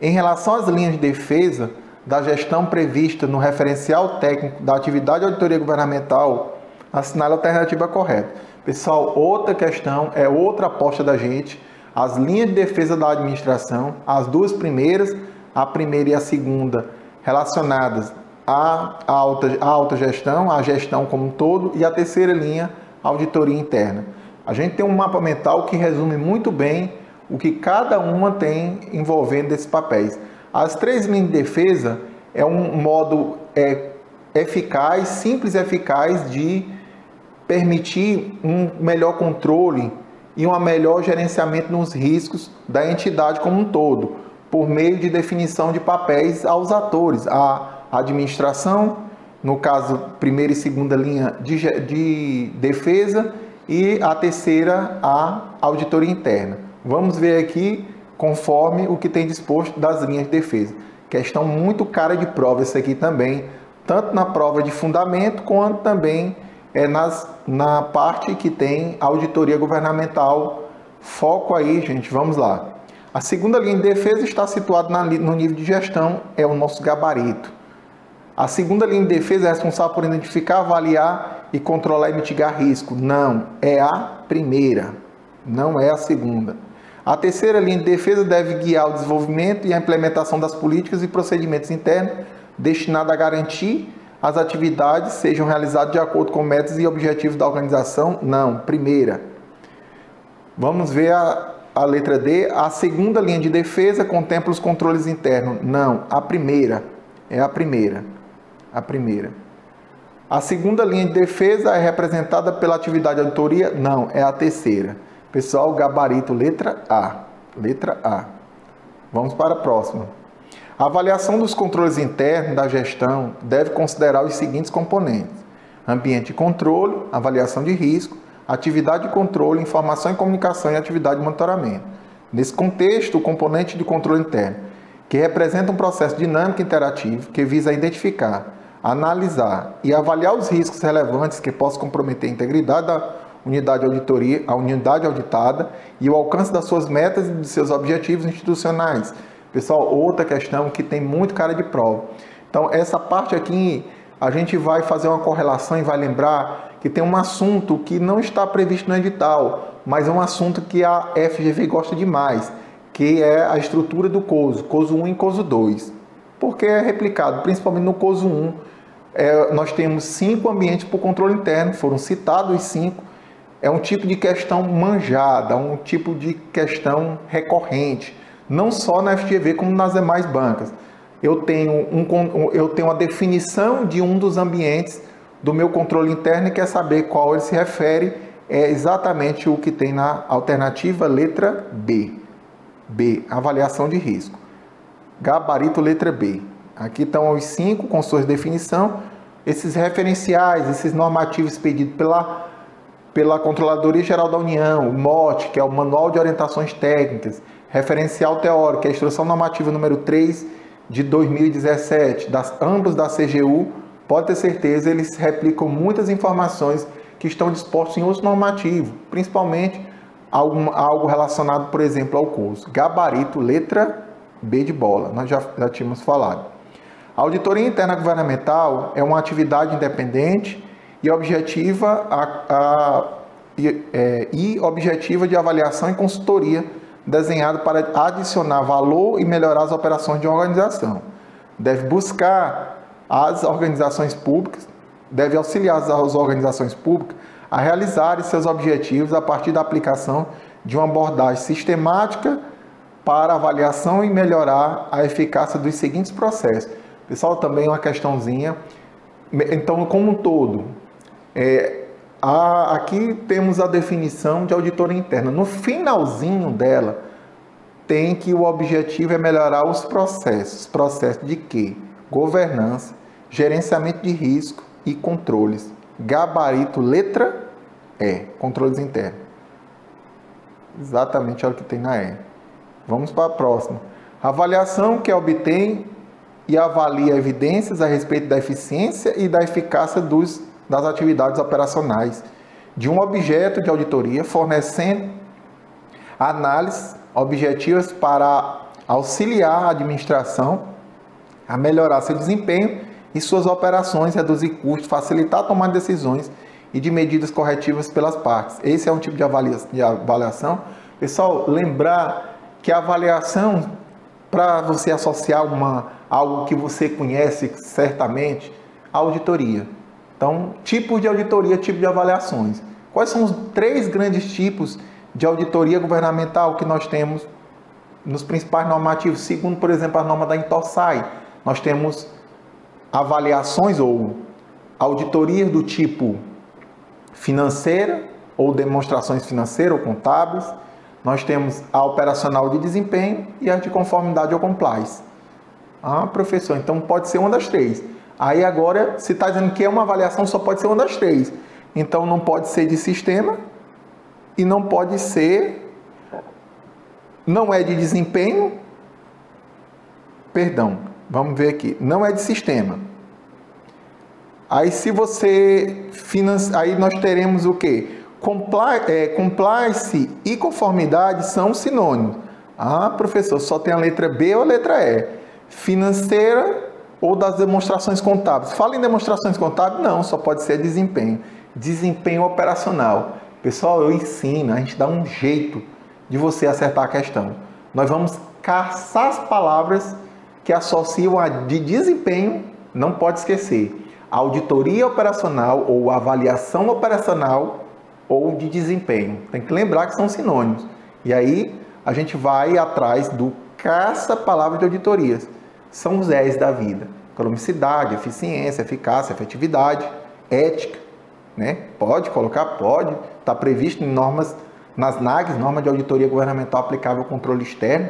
S7: Em relação às linhas de defesa da gestão prevista no referencial técnico da atividade de auditoria governamental, assinale a alternativa correta. Pessoal, outra questão é outra aposta da gente, as linhas de defesa da administração, as duas primeiras, a primeira e a segunda relacionadas à alta, à alta gestão, à gestão como um todo, e a terceira linha, auditoria interna. A gente tem um mapa mental que resume muito bem o que cada uma tem envolvendo esses papéis. As três linhas de defesa é um modo é, eficaz, simples e eficaz de permitir um melhor controle e um melhor gerenciamento nos riscos da entidade como um todo por meio de definição de papéis aos atores, à administração, no caso, primeira e segunda linha de, de defesa, e a terceira, a auditoria interna. Vamos ver aqui conforme o que tem disposto das linhas de defesa. Questão muito cara de prova isso aqui também, tanto na prova de fundamento quanto também é nas, na parte que tem auditoria governamental. Foco aí, gente, vamos lá. A segunda linha de defesa está situada na, no nível de gestão, é o nosso gabarito. A segunda linha de defesa é responsável por identificar, avaliar e controlar e mitigar risco. Não, é a primeira, não é a segunda. A terceira linha de defesa deve guiar o desenvolvimento e a implementação das políticas e procedimentos internos destinados a garantir as atividades sejam realizadas de acordo com metas e objetivos da organização? Não, primeira. Vamos ver a a letra D, a segunda linha de defesa contempla os controles internos. Não, a primeira. É a primeira. A primeira. A segunda linha de defesa é representada pela atividade de auditoria? Não, é a terceira. Pessoal, gabarito, letra A. Letra A. Vamos para a próxima. A avaliação dos controles internos da gestão deve considerar os seguintes componentes: ambiente de controle, avaliação de risco, atividade de controle, informação e comunicação e atividade de monitoramento. Nesse contexto, o componente de controle interno, que representa um processo dinâmico e interativo que visa identificar, analisar e avaliar os riscos relevantes que possam comprometer a integridade da unidade auditoria, a unidade auditada e o alcance das suas metas e dos seus objetivos institucionais. Pessoal, outra questão que tem muito cara de prova. Então, essa parte aqui a gente vai fazer uma correlação e vai lembrar que tem um assunto que não está previsto no edital, mas é um assunto que a FGV gosta demais, que é a estrutura do COSO, COSO 1 e COSO 2, porque é replicado, principalmente no COSO 1. É, nós temos cinco ambientes para o controle interno, foram citados os cinco. É um tipo de questão manjada, um tipo de questão recorrente, não só na FGV como nas demais bancas. Eu tenho, um, eu tenho a definição de um dos ambientes do meu controle interno, quer saber qual ele se refere, é exatamente o que tem na alternativa letra B. B, avaliação de risco. Gabarito letra B. Aqui estão os cinco com suas definição, esses referenciais, esses normativos pedidos pela pela Controladoria Geral da União, o MOT, que é o Manual de Orientações Técnicas, referencial teórico, é a Instrução Normativa número 3 de 2017, das ambos da CGU, Pode ter certeza, eles replicam muitas informações que estão dispostas em uso normativo, principalmente algum, algo relacionado, por exemplo, ao curso. Gabarito, letra B de bola, nós já, já tínhamos falado. A auditoria interna governamental é uma atividade independente e objetiva, a, a, e, é, e objetiva de avaliação e consultoria desenhado para adicionar valor e melhorar as operações de uma organização. Deve buscar as organizações públicas, deve auxiliar as organizações públicas a realizarem seus objetivos a partir da aplicação de uma abordagem sistemática para avaliação e melhorar a eficácia dos seguintes processos. Pessoal, também uma questãozinha. Então, como um todo, é, a, aqui temos a definição de auditoria interna. No finalzinho dela, tem que o objetivo é melhorar os processos. Processo de quê? Governança, gerenciamento de risco e controles. Gabarito letra E, controles internos. Exatamente a o que tem na E. Vamos para a próxima. Avaliação que obtém e avalia evidências a respeito da eficiência e da eficácia dos, das atividades operacionais de um objeto de auditoria, fornecendo análises objetivas para auxiliar a administração a melhorar seu desempenho e suas operações, reduzir custos, facilitar a tomada de decisões e de medidas corretivas pelas partes. Esse é um tipo de avaliação. Pessoal, lembrar que a avaliação, para você associar uma, algo que você conhece certamente, a auditoria. Então, tipos de auditoria, tipo de avaliações. Quais são os três grandes tipos de auditoria governamental que nós temos nos principais normativos? Segundo, por exemplo, a norma da Intosai Nós temos avaliações ou auditorias do tipo financeira ou demonstrações financeiras ou contábeis, nós temos a operacional de desempenho e a de conformidade ou compliance. Ah, professor, então pode ser uma das três. Aí agora, se está dizendo que é uma avaliação, só pode ser uma das três. Então não pode ser de sistema e não pode ser. Não é de desempenho. Perdão, Vamos ver aqui. Não é de sistema. Aí se você financia, aí nós teremos o quê? Compli é, compliance e conformidade são sinônimos. Ah, professor, só tem a letra B ou a letra E? Financeira ou das demonstrações contábeis? Fala em demonstrações contábeis? Não, só pode ser desempenho. Desempenho operacional. Pessoal, eu ensino, a gente dá um jeito de você acertar a questão. Nós vamos caçar as palavras que associam a de desempenho, não pode esquecer, auditoria operacional ou avaliação operacional ou de desempenho. Tem que lembrar que são sinônimos. E aí a gente vai atrás do caça-palavra de auditorias. São os E's da vida. Economicidade, eficiência, eficácia, efetividade, ética. Né? Pode colocar, pode. Está previsto em normas, nas NAGs, norma de auditoria governamental aplicável ao controle externo,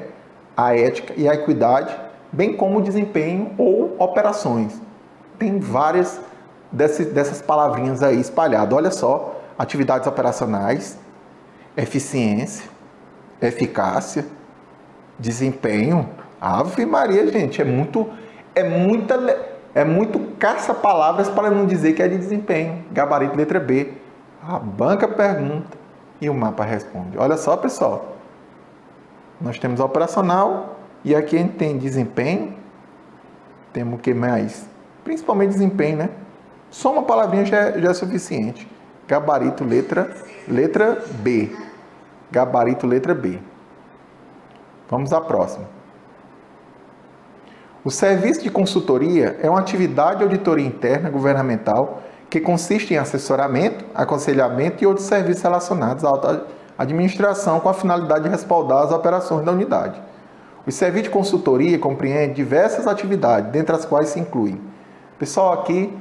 S7: a ética e a equidade bem como desempenho ou operações. Tem várias desse, dessas palavrinhas aí espalhadas. Olha só: atividades operacionais, eficiência, eficácia, desempenho. Ave Maria, gente, é muito é muita é muito caça palavras para não dizer que é de desempenho. Gabarito letra B. A banca pergunta e o mapa responde. Olha só, pessoal. Nós temos operacional, e aqui a gente tem desempenho. Temos o que mais? Principalmente desempenho, né? Só uma palavrinha já, é, já é suficiente. Gabarito, letra, letra B. Gabarito, letra B. Vamos à próxima. O serviço de consultoria é uma atividade de auditoria interna governamental que consiste em assessoramento, aconselhamento e outros serviços relacionados à administração com a finalidade de respaldar as operações da unidade. O serviço de consultoria compreende diversas atividades, dentre as quais se incluem. Pessoal, aqui,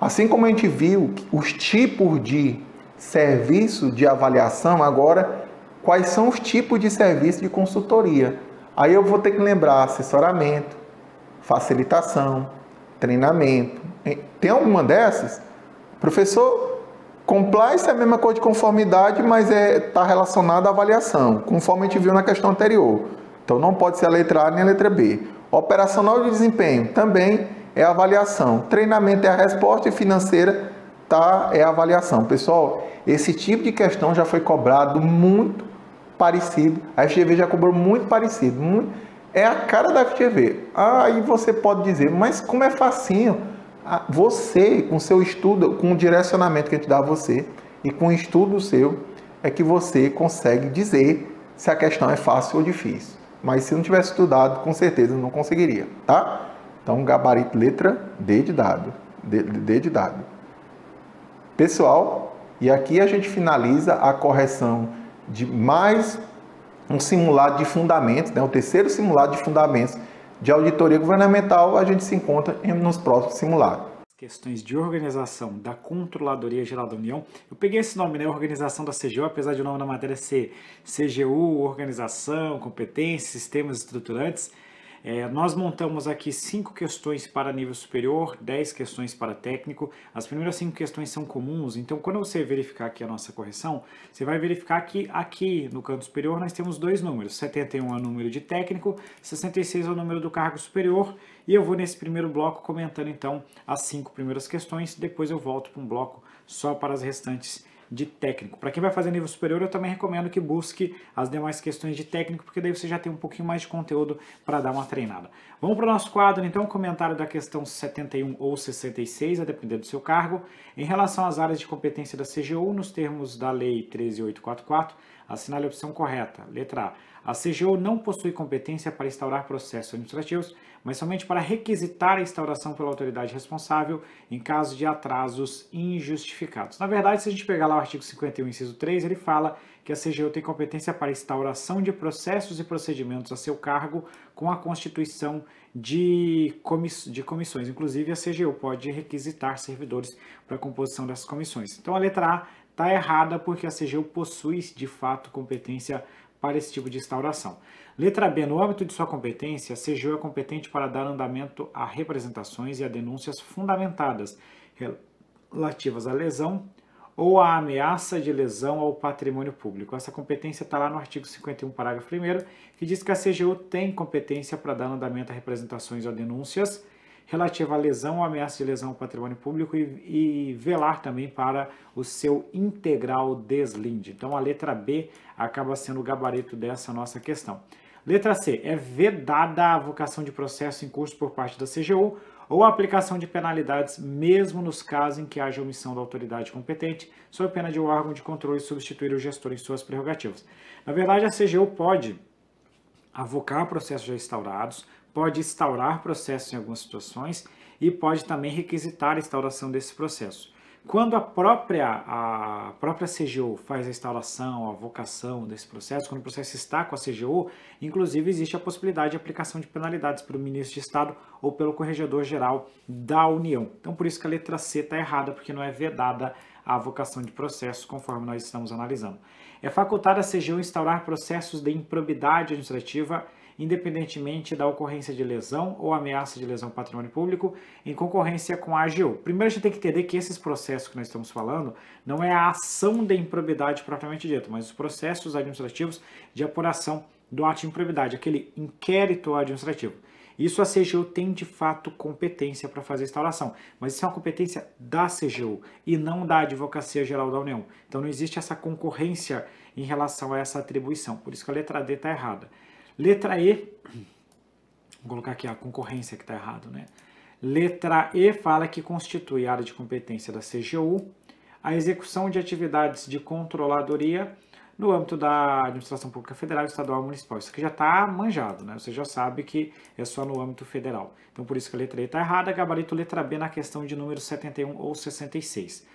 S7: assim como a gente viu os tipos de serviço de avaliação, agora, quais são os tipos de serviço de consultoria? Aí eu vou ter que lembrar assessoramento, facilitação, treinamento. Tem alguma dessas? Professor, compliance é a mesma coisa de conformidade, mas está é, tá relacionado à avaliação, conforme a gente viu na questão anterior. Então não pode ser a letra A nem a letra B. Operacional de desempenho também é avaliação. Treinamento é a resposta e financeira tá, é a avaliação. Pessoal, esse tipo de questão já foi cobrado muito parecido. A FGV já cobrou muito parecido. Muito... É a cara da FGV. Aí ah, você pode dizer, mas como é facinho. Ah, você, com seu estudo, com o direcionamento que a gente dá a você e com o estudo seu, é que você consegue dizer se a questão é fácil ou difícil mas se não tivesse estudado, com certeza não conseguiria, tá? Então, gabarito letra D de dado, D, de dado. Pessoal, e aqui a gente finaliza a correção de mais um simulado de fundamentos, né? o terceiro simulado de fundamentos de auditoria governamental, a gente se encontra nos próximos simulados
S8: questões de organização da Controladoria Geral da União. Eu peguei esse nome, né? Organização da CGU, apesar de o nome da matéria ser CGU, Organização, competência, Sistemas Estruturantes. É, nós montamos aqui cinco questões para nível superior, 10 questões para técnico. As primeiras cinco questões são comuns, então quando você verificar aqui a nossa correção, você vai verificar que aqui no canto superior nós temos dois números, 71 é o número de técnico, 66 é o número do cargo superior, e eu vou nesse primeiro bloco comentando então as cinco primeiras questões, depois eu volto para um bloco só para as restantes de técnico. Para quem vai fazer nível superior, eu também recomendo que busque as demais questões de técnico, porque daí você já tem um pouquinho mais de conteúdo para dar uma treinada. Vamos para o nosso quadro, então, comentário da questão 71 ou 66, a depender do seu cargo. Em relação às áreas de competência da CGU, nos termos da Lei 13844, assinale a opção correta. Letra A. A CGU não possui competência para instaurar processos administrativos mas somente para requisitar a instauração pela autoridade responsável em caso de atrasos injustificados. Na verdade, se a gente pegar lá o artigo 51, inciso 3, ele fala que a CGU tem competência para instauração de processos e procedimentos a seu cargo com a constituição de, comiss de comissões. Inclusive, a CGU pode requisitar servidores para a composição dessas comissões. Então, a letra A está errada porque a CGU possui, de fato, competência para esse tipo de instauração. Letra B. No âmbito de sua competência, a CGU é competente para dar andamento a representações e a denúncias fundamentadas relativas à lesão ou à ameaça de lesão ao patrimônio público. Essa competência está lá no artigo 51, parágrafo 1, que diz que a CGU tem competência para dar andamento a representações ou denúncias relativa à lesão ou ameaça de lesão ao patrimônio público e, e, velar também para o seu integral deslinde. Então a letra B acaba sendo o gabarito dessa nossa questão. Letra C. É vedada a avocação de processo em curso por parte da CGU ou a aplicação de penalidades, mesmo nos casos em que haja omissão da autoridade competente, sob pena de o um órgão de controle substituir o gestor em suas prerrogativas. Na verdade, a CGU pode avocar processos já instaurados, pode instaurar processos em algumas situações e pode também requisitar a instauração desse processo. Quando a própria, a própria CGU faz a instalação, a vocação desse processo, quando o processo está com a CGU, inclusive existe a possibilidade de aplicação de penalidades pelo ministro de Estado ou pelo Corregedor-Geral da União. Então, por isso que a letra C está errada, porque não é vedada a vocação de processo, conforme nós estamos analisando. É facultada a CGU instaurar processos de improbidade administrativa independentemente da ocorrência de lesão ou ameaça de lesão ao patrimônio público, em concorrência com a AGU. Primeiro a gente tem que entender que esses processos que nós estamos falando não é a ação de improbidade propriamente dita, mas os processos administrativos de apuração do ato de improbidade, aquele inquérito administrativo. Isso a CGU tem de fato competência para fazer a instalação, mas isso é uma competência da CGU e não da Advocacia Geral da União. Então não existe essa concorrência em relação a essa atribuição, por isso que a letra D está errada. Letra E, vou colocar aqui a concorrência que está errado, né? Letra E fala que constitui área de competência da CGU a execução de atividades de controladoria no âmbito da administração pública federal, estadual e municipal. Isso aqui já está manjado, né? Você já sabe que é só no âmbito federal. Então, por isso que a letra E está errada, gabarito letra B na questão de número 71 ou 66.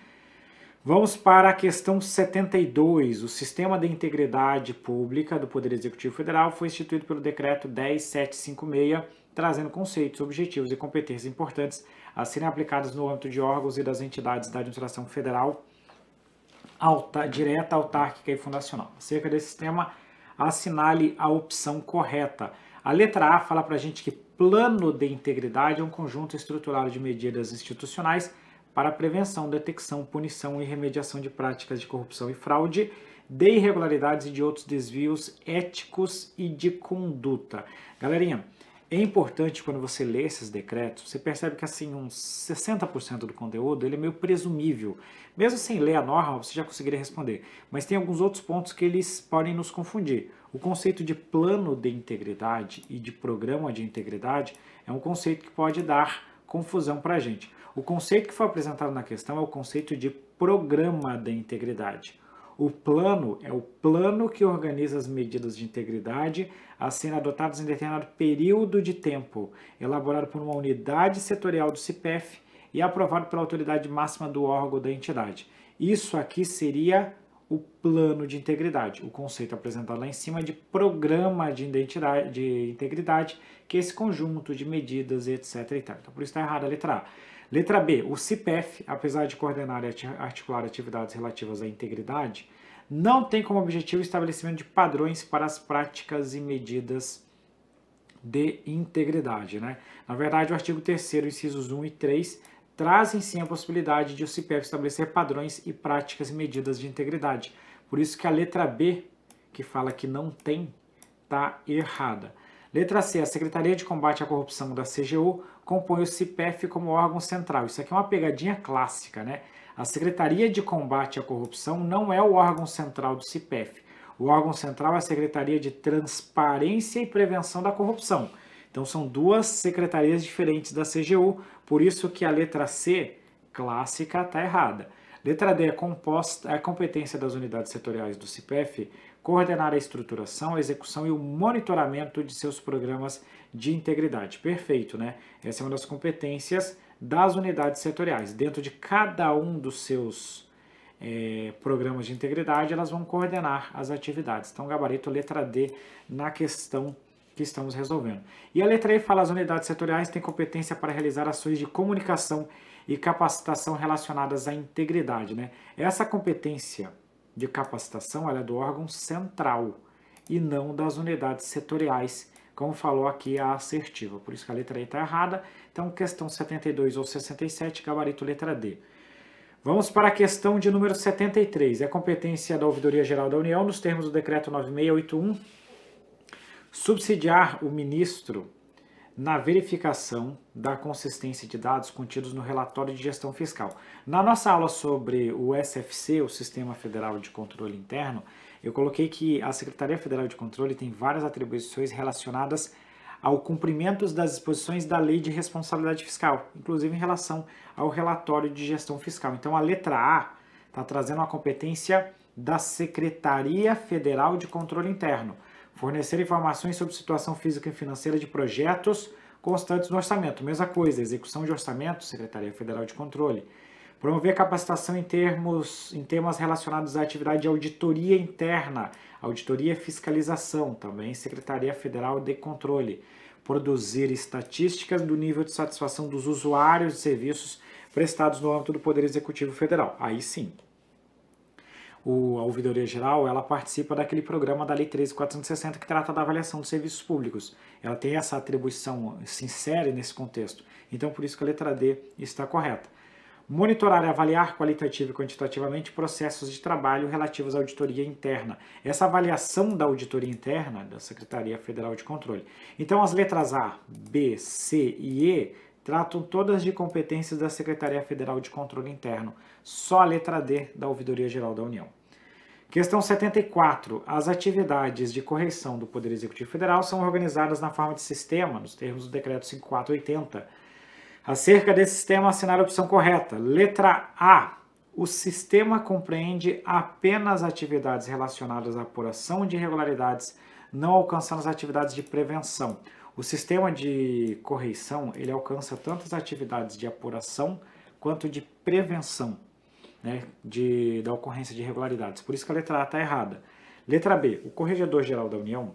S8: Vamos para a questão 72. O sistema de integridade pública do Poder Executivo Federal foi instituído pelo decreto 10756, trazendo conceitos, objetivos e competências importantes a serem aplicados no âmbito de órgãos e das entidades da administração federal alta, direta, autárquica e fundacional. Acerca desse tema, assinale a opção correta. A letra A fala para a gente que plano de integridade é um conjunto estruturado de medidas institucionais para a prevenção, detecção, punição e remediação de práticas de corrupção e fraude, de irregularidades e de outros desvios éticos e de conduta. Galerinha, é importante quando você lê esses decretos, você percebe que assim, uns 60% do conteúdo ele é meio presumível. Mesmo sem ler a norma, você já conseguiria responder. Mas tem alguns outros pontos que eles podem nos confundir. O conceito de plano de integridade e de programa de integridade é um conceito que pode dar confusão para a gente. O conceito que foi apresentado na questão é o conceito de programa de integridade. O plano é o plano que organiza as medidas de integridade a serem adotadas em determinado período de tempo, elaborado por uma unidade setorial do Cipef e aprovado pela autoridade máxima do órgão da entidade. Isso aqui seria o plano de integridade, o conceito apresentado lá em cima de programa de, identidade, de integridade, que é esse conjunto de medidas, etc. E tal. Então, por isso está errada a letra A. Letra B. O CIPEF, apesar de coordenar e articular atividades relativas à integridade, não tem como objetivo o estabelecimento de padrões para as práticas e medidas de integridade. Né? Na verdade, o artigo 3 incisos 1 e 3 trazem sim a possibilidade de o CIPEF estabelecer padrões e práticas e medidas de integridade. Por isso que a letra B, que fala que não tem, está errada. Letra C. A Secretaria de Combate à Corrupção da CGU compõe o CIPEF como órgão central. Isso aqui é uma pegadinha clássica, né? A Secretaria de Combate à Corrupção não é o órgão central do CIPEF. O órgão central é a Secretaria de Transparência e Prevenção da Corrupção. Então são duas secretarias diferentes da CGU, por isso que a letra C clássica está errada. Letra D é composta é a competência das unidades setoriais do CIPEF coordenar a estruturação, a execução e o monitoramento de seus programas de integridade. Perfeito, né? Essa é uma das competências das unidades setoriais. Dentro de cada um dos seus é, programas de integridade, elas vão coordenar as atividades. Então, gabarito letra D na questão que estamos resolvendo. E a letra E fala as unidades setoriais têm competência para realizar ações de comunicação e capacitação relacionadas à integridade, né? Essa competência de capacitação é do órgão central e não das unidades setoriais, como falou aqui a assertiva. Por isso que a letra E está errada. Então, questão 72 ou 67, gabarito letra D. Vamos para a questão de número 73. É competência da Ouvidoria Geral da União, nos termos do Decreto 9681, subsidiar o ministro na verificação da consistência de dados contidos no relatório de gestão fiscal. Na nossa aula sobre o SFC, o Sistema Federal de Controle Interno, eu coloquei que a Secretaria Federal de Controle tem várias atribuições relacionadas ao cumprimento das disposições da Lei de Responsabilidade Fiscal, inclusive em relação ao relatório de gestão fiscal. Então, a letra A está trazendo a competência da Secretaria Federal de Controle Interno. Fornecer informações sobre situação física e financeira de projetos constantes no orçamento. Mesma coisa, execução de orçamento, Secretaria Federal de Controle. Promover capacitação em, termos, em temas relacionados à atividade de auditoria interna, auditoria e fiscalização, também Secretaria Federal de Controle. Produzir estatísticas do nível de satisfação dos usuários de serviços prestados no âmbito do Poder Executivo Federal. Aí sim, o, a Ouvidoria Geral, ela participa daquele programa da Lei 13.460 que trata da avaliação dos serviços públicos. Ela tem essa atribuição, se insere nesse contexto. Então, por isso que a letra D está correta. Monitorar e avaliar qualitativa e quantitativamente processos de trabalho relativos à auditoria interna. Essa avaliação da auditoria interna da Secretaria Federal de Controle. Então, as letras A, B, C e E tratam todas de competências da Secretaria Federal de Controle Interno, só a letra D da Ouvidoria Geral da União. Questão 74. As atividades de correção do Poder Executivo Federal são organizadas na forma de sistema, nos termos do Decreto 5480. Acerca desse sistema, assinar a opção correta. Letra A. O sistema compreende apenas atividades relacionadas à apuração de irregularidades, não alcançando as atividades de prevenção. O sistema de correição ele alcança tanto as atividades de apuração quanto de prevenção né, de, da ocorrência de irregularidades. Por isso que a letra A está errada. Letra B. O Corregedor-Geral da União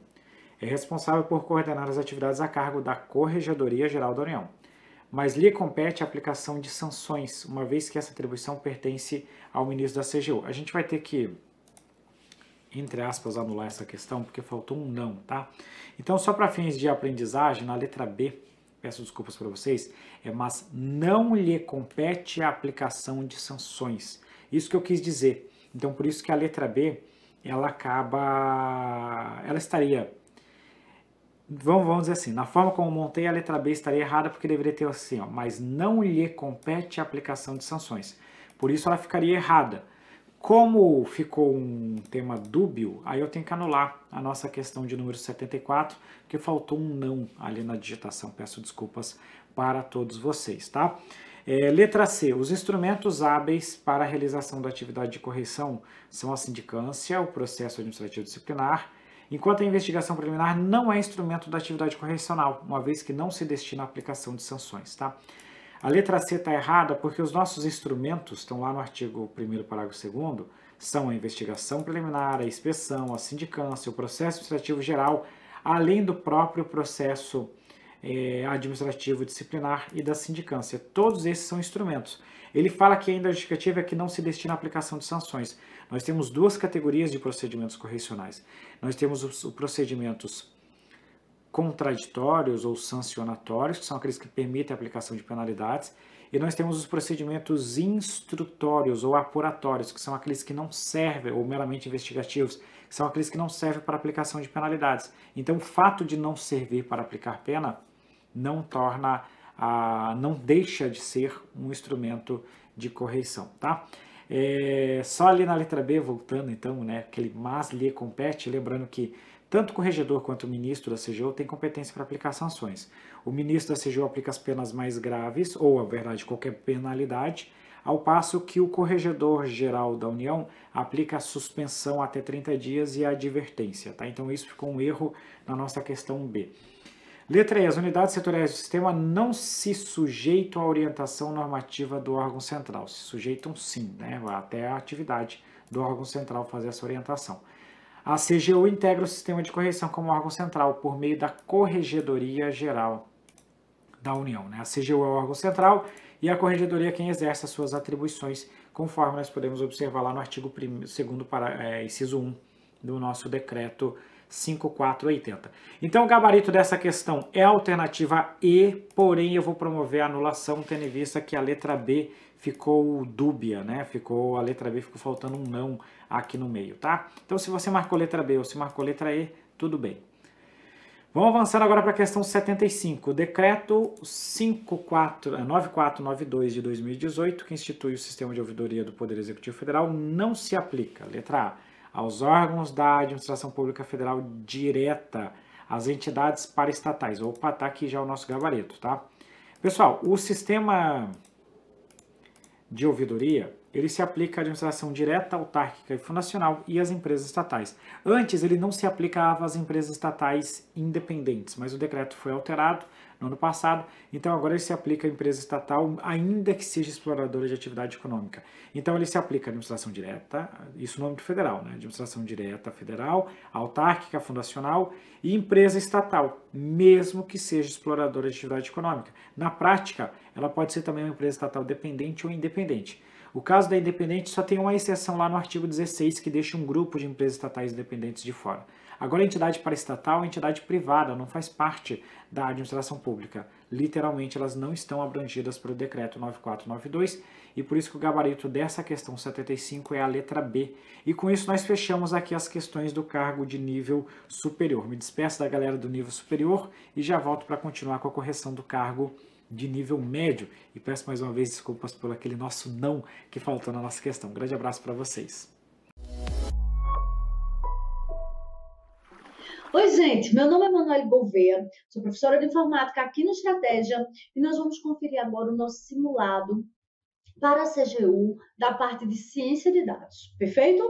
S8: é responsável por coordenar as atividades a cargo da Corregedoria-Geral da União, mas lhe compete a aplicação de sanções, uma vez que essa atribuição pertence ao ministro da CGU. A gente vai ter que, entre aspas, anular essa questão, porque faltou um não, tá? Então, só para fins de aprendizagem, na letra B, peço desculpas para vocês, é mas não lhe compete a aplicação de sanções. Isso que eu quis dizer. Então por isso que a letra B, ela acaba ela estaria vamos, vamos dizer assim, na forma como montei a letra B estaria errada porque deveria ter assim, ó, mas não lhe compete a aplicação de sanções. Por isso ela ficaria errada. Como ficou um tema dúbio, aí eu tenho que anular a nossa questão de número 74, que faltou um não ali na digitação. Peço desculpas para todos vocês, tá? É, letra C. Os instrumentos hábeis para a realização da atividade de correção são a sindicância, o processo administrativo disciplinar, enquanto a investigação preliminar não é instrumento da atividade correcional, uma vez que não se destina à aplicação de sanções, tá? A letra C está errada porque os nossos instrumentos estão lá no artigo 1 parágrafo 2 são a investigação preliminar, a inspeção, a sindicância, o processo administrativo geral, além do próprio processo eh, administrativo disciplinar e da sindicância. Todos esses são instrumentos. Ele fala que ainda a justificativa é que não se destina à aplicação de sanções. Nós temos duas categorias de procedimentos correcionais. Nós temos os procedimentos contraditórios ou sancionatórios, que são aqueles que permitem a aplicação de penalidades, e nós temos os procedimentos instrutórios ou apuratórios, que são aqueles que não servem, ou meramente investigativos, que são aqueles que não servem para aplicação de penalidades. Então, o fato de não servir para aplicar pena não torna, a, não deixa de ser um instrumento de correição, tá? É, só ali na letra B, voltando então, né, aquele mas lhe compete, lembrando que tanto o corregedor quanto o ministro da CGU têm competência para aplicar sanções. O ministro da CGU aplica as penas mais graves, ou, na verdade, qualquer penalidade, ao passo que o corregedor geral da União aplica a suspensão até 30 dias e a advertência. Tá? Então, isso ficou um erro na nossa questão B. Letra E. As unidades setoriais do sistema não se sujeitam à orientação normativa do órgão central. Se sujeitam sim, né? até a atividade do órgão central fazer essa orientação. A CGU integra o sistema de correção como órgão central por meio da Corregedoria Geral da União. Né? A CGU é o órgão central e a Corregedoria é quem exerce as suas atribuições, conforme nós podemos observar lá no artigo 2 para é, inciso 1 do nosso decreto 5480. Então, o gabarito dessa questão é a alternativa E, porém eu vou promover a anulação, tendo em vista que a letra B ficou dúbia, né? Ficou a letra B ficou faltando um não aqui no meio, tá? Então, se você marcou letra B ou se marcou letra E, tudo bem. Vamos avançar agora para a questão 75. O decreto 9492 é, de 2018, que institui o sistema de ouvidoria do Poder Executivo Federal, não se aplica, letra A, aos órgãos da Administração Pública Federal direta, às entidades paraestatais. Opa, tá aqui já o nosso gabarito, tá? Pessoal, o sistema de ouvidoria ele se aplica à administração direta, autárquica e fundacional e às empresas estatais. Antes, ele não se aplicava às empresas estatais independentes, mas o decreto foi alterado no ano passado, então agora ele se aplica à empresa estatal, ainda que seja exploradora de atividade econômica. Então, ele se aplica à administração direta, isso no âmbito federal, né? administração direta federal, autárquica, fundacional e empresa estatal, mesmo que seja exploradora de atividade econômica. Na prática, ela pode ser também uma empresa estatal dependente ou independente o caso da independente só tem uma exceção lá no artigo 16, que deixa um grupo de empresas estatais independentes de fora. Agora, a entidade paraestatal é entidade privada, não faz parte da administração pública. Literalmente, elas não estão abrangidas pelo decreto 9492 e por isso que o gabarito dessa questão 75 é a letra B. E com isso, nós fechamos aqui as questões do cargo de nível superior. Me despeço da galera do nível superior e já volto para continuar com a correção do cargo superior de nível médio. E peço mais uma vez desculpas por aquele nosso não que faltou na nossa questão. Um grande abraço para
S3: vocês.
S9: Oi, gente, meu nome é Manuel Gouveia, sou professora de informática aqui no Estratégia e nós vamos conferir agora o nosso simulado para a CGU da parte de ciência de dados, perfeito?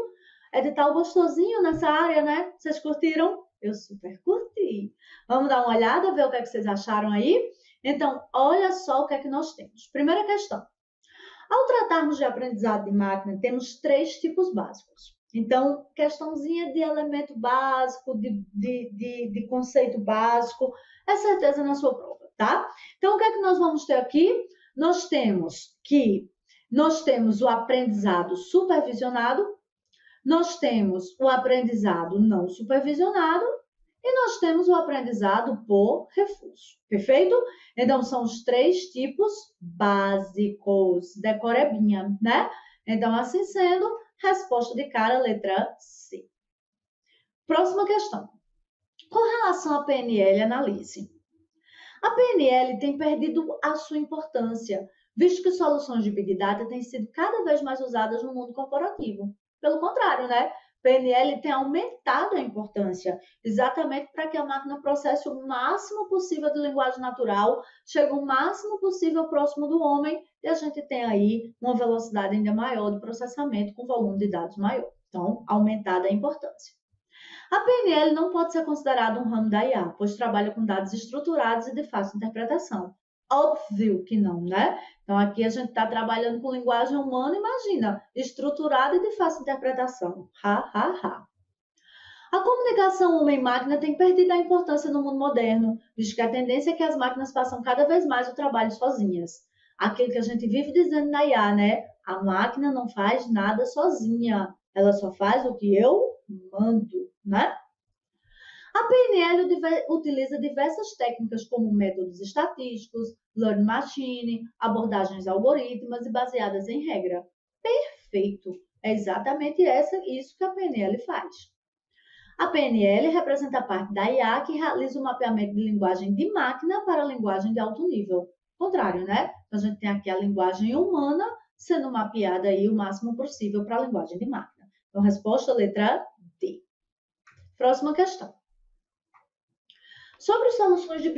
S9: Edital gostosinho nessa área, né? Vocês curtiram? Eu super curti. Vamos dar uma olhada, ver o que, é que vocês acharam aí? Então, olha só o que é que nós temos. Primeira questão. Ao tratarmos de aprendizado de máquina, temos três tipos básicos. Então, questãozinha de elemento básico, de, de, de, de conceito básico, é certeza na sua prova, tá? Então, o que é que nós vamos ter aqui? Nós temos que nós temos o aprendizado supervisionado, nós temos o aprendizado não supervisionado e nós temos o aprendizado por reforço, perfeito? Então, são os três tipos básicos. Decorebinha, né? Então, assim sendo, resposta de cara, letra C. Próxima questão. Com relação à PNL analise. A PNL tem perdido a sua importância, visto que soluções de Big Data têm sido cada vez mais usadas no mundo corporativo. Pelo contrário, né? PNL tem aumentado a importância, exatamente para que a máquina processe o máximo possível de linguagem natural, chegue o máximo possível próximo do homem e a gente tem aí uma velocidade ainda maior de processamento com volume de dados maior. Então, aumentada a importância. A PNL não pode ser considerada um ramo da IA, pois trabalha com dados estruturados e de fácil interpretação. Óbvio que não, né? Então aqui a gente está trabalhando com linguagem humana, imagina, estruturada e de fácil interpretação. Ha, ha, ha. A comunicação homem-máquina tem perdido a importância no mundo moderno, visto que a tendência é que as máquinas façam cada vez mais o trabalho sozinhas. Aquilo que a gente vive dizendo na IA, né? A máquina não faz nada sozinha, ela só faz o que eu mando, né? A PNL utiliza diversas técnicas como métodos estatísticos, learning machine, abordagens algoritmas e baseadas em regra. Perfeito! É exatamente essa, isso que a PNL faz. A PNL representa a parte da IA que realiza o mapeamento de linguagem de máquina para a linguagem de alto nível. Contrário, né? A gente tem aqui a linguagem humana sendo mapeada aí o máximo possível para a linguagem de máquina. Então, resposta letra D. Próxima questão sobre soluções de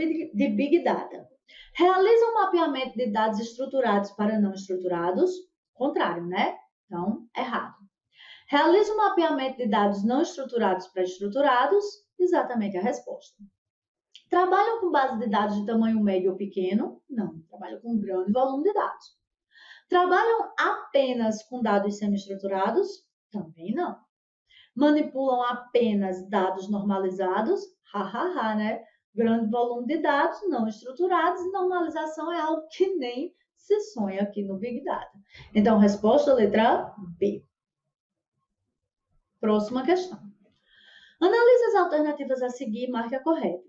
S9: Big Data. Realiza um mapeamento de dados estruturados para não estruturados. Contrário, né? Então, errado. Realiza um mapeamento de dados não estruturados para estruturados. Exatamente a resposta. Trabalham com base de dados de tamanho médio ou pequeno? Não. Trabalham com grande volume de dados. Trabalham apenas com dados semi-estruturados? Também não. Manipulam apenas dados normalizados? Ha, ha, ha, né? grande volume de dados não estruturados normalização é algo que nem se sonha aqui no Big Data. Então, resposta letra B. Próxima questão. Analise as alternativas a seguir e marque a correta.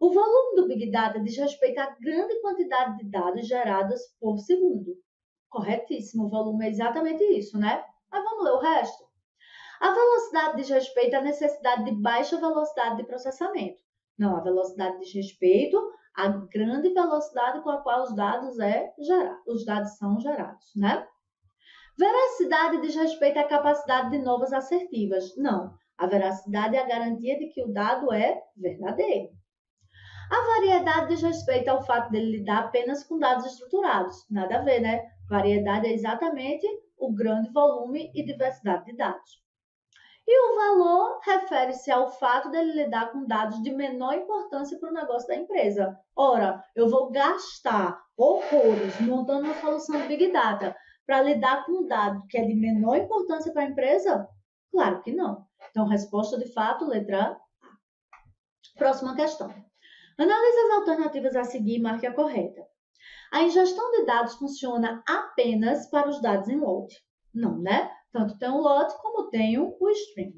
S9: O volume do Big Data diz respeito à grande quantidade de dados gerados por segundo. Corretíssimo, o volume é exatamente isso, né? Mas vamos ler o resto. A velocidade diz respeito à necessidade de baixa velocidade de processamento. Não, a velocidade diz respeito à grande velocidade com a qual os dados é gerado, os dados são gerados, né? Veracidade diz respeito à capacidade de novas assertivas. Não, a veracidade é a garantia de que o dado é verdadeiro. A variedade diz respeito ao fato dele lidar apenas com dados estruturados. Nada a ver, né? Variedade é exatamente o grande volume e diversidade de dados. E o valor refere-se ao fato dele lidar com dados de menor importância para o negócio da empresa. Ora, eu vou gastar horrores montando uma solução de Big Data para lidar com um dado que é de menor importância para a empresa? Claro que não. Então, resposta de fato, letra A. Próxima questão. Analise as alternativas a seguir e marque a correta. A ingestão de dados funciona apenas para os dados em load. Não, né? Tanto tem o lote como tem o stream.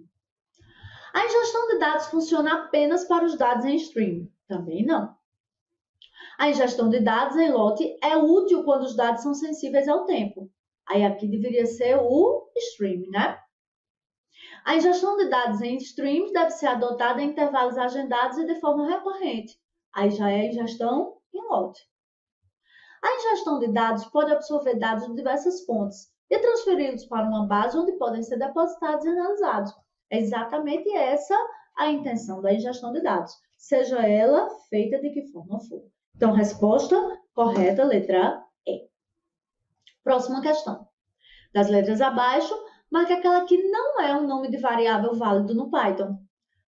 S9: A ingestão de dados funciona apenas para os dados em stream? Também não. A ingestão de dados em lote é útil quando os dados são sensíveis ao tempo. Aí aqui deveria ser o stream, né? A ingestão de dados em stream deve ser adotada em intervalos agendados e de forma recorrente. Aí já é a ingestão em lote. A ingestão de dados pode absorver dados de diversas fontes, e transferidos para uma base onde podem ser depositados e analisados. É exatamente essa a intenção da ingestão de dados, seja ela feita de que forma for. Então, resposta correta, letra E. Próxima questão. Das letras abaixo, marque aquela que não é um nome de variável válido no Python.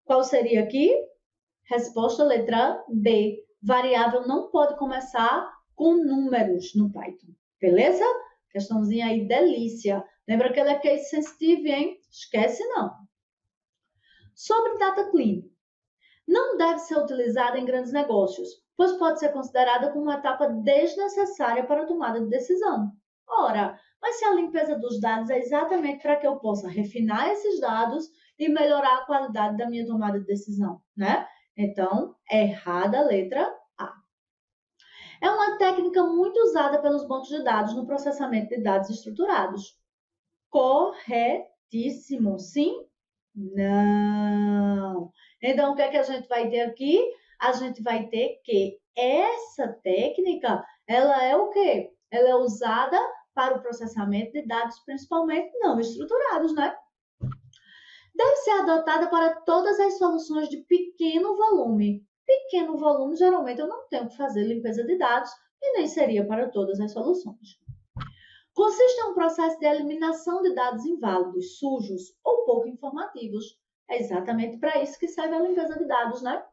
S9: Qual seria aqui? Resposta, letra B. Variável não pode começar com números no Python. Beleza? Questãozinha aí, delícia. Lembra que ela é case sensitive, hein? Esquece não. Sobre data clean. Não deve ser utilizada em grandes negócios, pois pode ser considerada como uma etapa desnecessária para a tomada de decisão. Ora, mas se a limpeza dos dados é exatamente para que eu possa refinar esses dados e melhorar a qualidade da minha tomada de decisão, né? Então, errada a letra é uma técnica muito usada pelos bancos de dados no processamento de dados estruturados. Corretíssimo, sim? Não. Então, o que é que a gente vai ter aqui? A gente vai ter que essa técnica, ela é o quê? Ela é usada para o processamento de dados principalmente não estruturados, né? Deve ser adotada para todas as soluções de pequeno volume, pequeno volume, geralmente eu não tenho que fazer limpeza de dados e nem seria para todas as soluções. Consiste em um processo de eliminação de dados inválidos, sujos ou pouco informativos. É exatamente para isso que serve a limpeza de dados, né?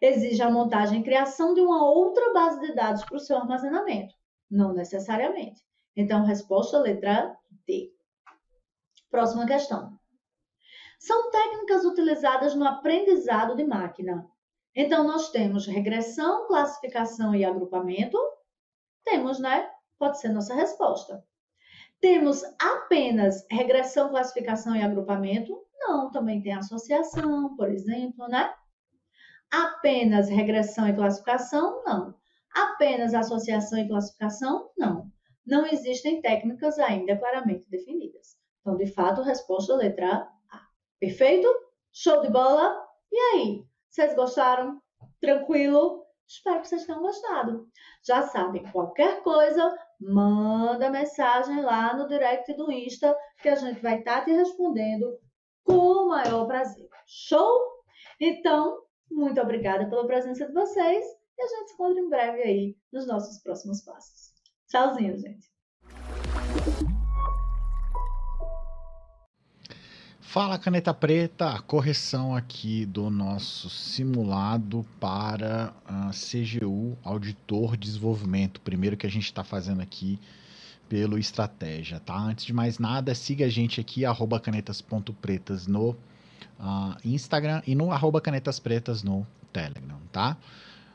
S9: Exige a montagem e criação de uma outra base de dados para o seu armazenamento. Não necessariamente. Então, resposta letra D. Próxima questão. São técnicas utilizadas no aprendizado de máquina. Então, nós temos regressão, classificação e agrupamento. Temos, né? Pode ser nossa resposta. Temos apenas regressão, classificação e agrupamento? Não, também tem associação, por exemplo, né? Apenas regressão e classificação? Não. Apenas associação e classificação? Não. Não existem técnicas ainda claramente definidas. Então, de fato, resposta letra A. Perfeito? Show de bola? E aí? Vocês gostaram? Tranquilo? Espero que vocês tenham gostado. Já sabem, qualquer coisa, manda mensagem lá no direct do Insta que a gente vai estar tá te respondendo com o maior prazer. Show? Então, muito obrigada pela presença de vocês e a gente se encontra em breve aí nos nossos próximos passos. Tchauzinho, gente!
S10: Fala caneta preta, a correção aqui do nosso simulado para a CGU Auditor Desenvolvimento, primeiro que a gente está fazendo aqui pelo Estratégia, tá? Antes de mais nada, siga a gente aqui, arroba canetas.pretas no uh, Instagram e no arroba canetaspretas no Telegram, tá?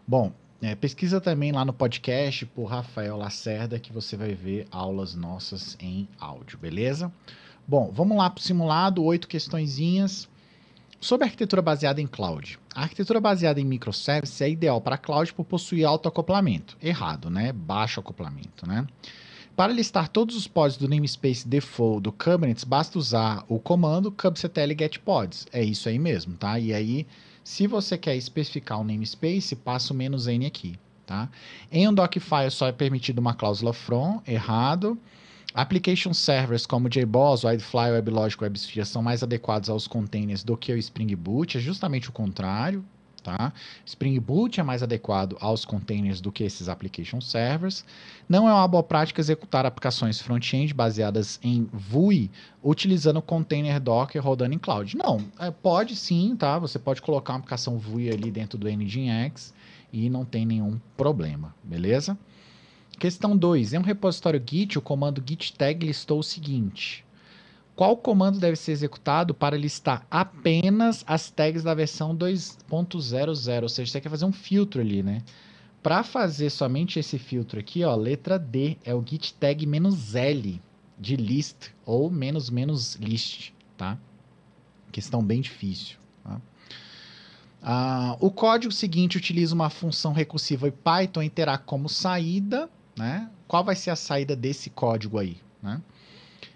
S10: Bom, é, pesquisa também lá no podcast por Rafael Lacerda que você vai ver aulas nossas em áudio, beleza? Beleza? Bom, vamos lá para o simulado, oito questõezinhas. Sobre arquitetura baseada em cloud. A arquitetura baseada em microservices é ideal para cloud por possuir alto acoplamento. Errado, né? Baixo acoplamento, né? Para listar todos os pods do namespace default do Kubernetes, basta usar o comando kubectl get pods. É isso aí mesmo, tá? E aí, se você quer especificar o um namespace, passa o "-n" aqui, tá? Em um docfile só é permitido uma cláusula from, errado. Errado. Application servers como JBoss, Widefly, WebLogic, WebSphere são mais adequados aos containers do que o Spring Boot, é justamente o contrário, tá? Spring Boot é mais adequado aos containers do que esses application servers. Não é uma boa prática executar aplicações front-end baseadas em Vue utilizando container Docker rodando em cloud. Não, é, pode sim, tá? Você pode colocar uma aplicação Vue ali dentro do Nginx e não tem nenhum problema, beleza? Questão 2. Em um repositório Git, o comando git tag listou o seguinte. Qual comando deve ser executado para listar apenas as tags da versão 2.00? Ou seja, você quer fazer um filtro ali, né? Para fazer somente esse filtro aqui, ó, letra D é o git tag "-l", de list ou menos menos list, tá? Questão bem difícil. Tá? Ah, o código seguinte utiliza uma função recursiva em Python e terá como saída né? Qual vai ser a saída desse código aí? Né?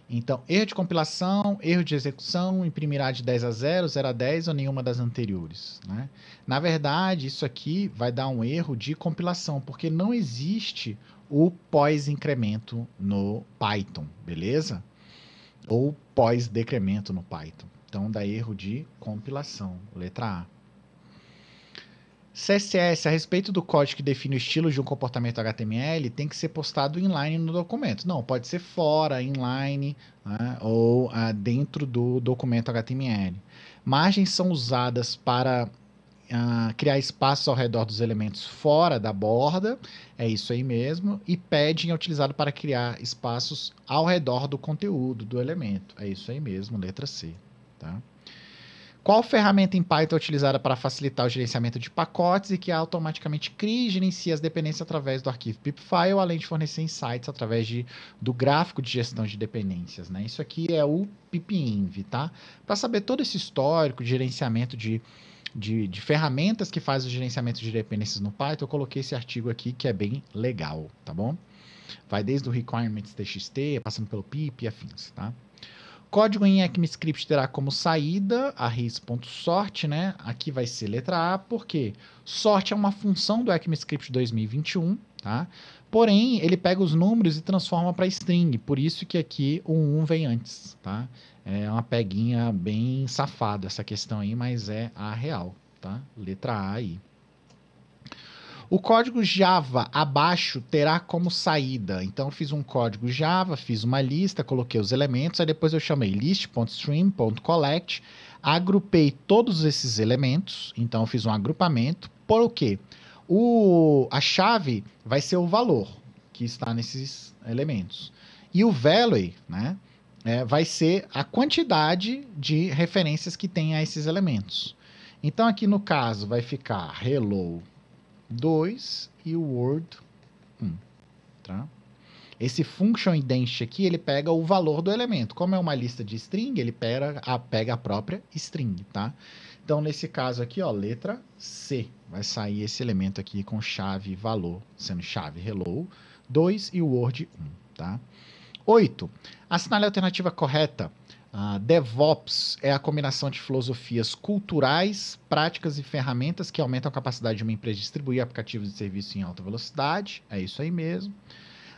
S10: Então, erro de compilação, erro de execução, imprimirá de 10 a 0, 0 a 10 ou nenhuma das anteriores. Né? Na verdade, isso aqui vai dar um erro de compilação, porque não existe o pós-incremento no Python, beleza? Ou pós-decremento no Python. Então, dá erro de compilação, letra A. CSS a respeito do código que define o estilo de um comportamento HTML tem que ser postado inline no documento. Não, pode ser fora, inline né, ou ah, dentro do documento HTML. Margens são usadas para ah, criar espaços ao redor dos elementos fora da borda, é isso aí mesmo. E padding é utilizado para criar espaços ao redor do conteúdo do elemento, é isso aí mesmo, letra C. Tá? qual ferramenta em Python é utilizada para facilitar o gerenciamento de pacotes e que automaticamente cria e gerencia as dependências através do arquivo pipfile, além de fornecer insights através de, do gráfico de gestão de dependências. Né? Isso aqui é o pipinv, tá? Para saber todo esse histórico de gerenciamento de, de, de ferramentas que faz o gerenciamento de dependências no Python, eu coloquei esse artigo aqui que é bem legal, tá bom? Vai desde o requirements.txt, passando pelo pip e afins, tá? código em ECMAScript terá como saída arrays.sort, né? Aqui vai ser letra A, porque sort é uma função do ECMAScript 2021, tá? Porém, ele pega os números e transforma para string, por isso que aqui o 1 vem antes, tá? É uma peguinha bem safada essa questão aí, mas é a real, tá? Letra A aí. O código Java abaixo terá como saída. Então, eu fiz um código Java, fiz uma lista, coloquei os elementos, aí depois eu chamei list.stream.collect, agrupei todos esses elementos, então eu fiz um agrupamento. Por o quê? O, a chave vai ser o valor que está nesses elementos. E o value, né, é, vai ser a quantidade de referências que tem a esses elementos. Então, aqui no caso, vai ficar hello 2 e o word 1, tá? Esse function ident aqui, ele pega o valor do elemento. Como é uma lista de string, ele pega a, pega a própria string, tá? Então, nesse caso aqui, ó, letra C. Vai sair esse elemento aqui com chave valor, sendo chave hello, 2 e o word 1, tá? 8. Assinale a alternativa correta ah, DevOps é a combinação de filosofias culturais, práticas e ferramentas que aumentam a capacidade de uma empresa distribuir aplicativos e serviços em alta velocidade. É isso aí mesmo.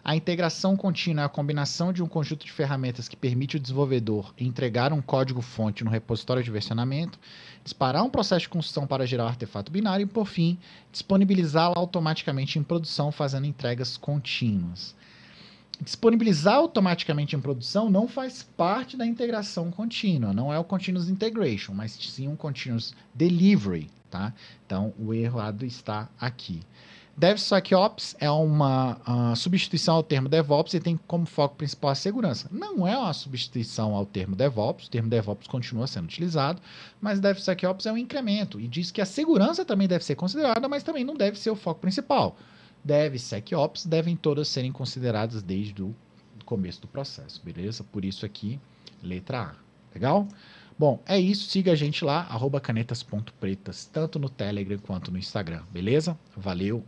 S10: A integração contínua é a combinação de um conjunto de ferramentas que permite o desenvolvedor entregar um código-fonte no repositório de versionamento, disparar um processo de construção para gerar o um artefato binário e, por fim, disponibilizá lo automaticamente em produção, fazendo entregas contínuas disponibilizar automaticamente em produção não faz parte da integração contínua, não é o continuous integration, mas sim um continuous delivery, tá? Então o errado está aqui. DevSecOps é uma uh, substituição ao termo DevOps e tem como foco principal a segurança. Não é uma substituição ao termo DevOps, o termo DevOps continua sendo utilizado, mas DevSecOps é um incremento e diz que a segurança também deve ser considerada, mas também não deve ser o foco principal dev e SecOps devem todas serem consideradas desde o começo do processo, beleza? Por isso aqui, letra A, legal? Bom, é isso, siga a gente lá, arroba canetas.pretas, tanto no Telegram quanto no Instagram, beleza? Valeu!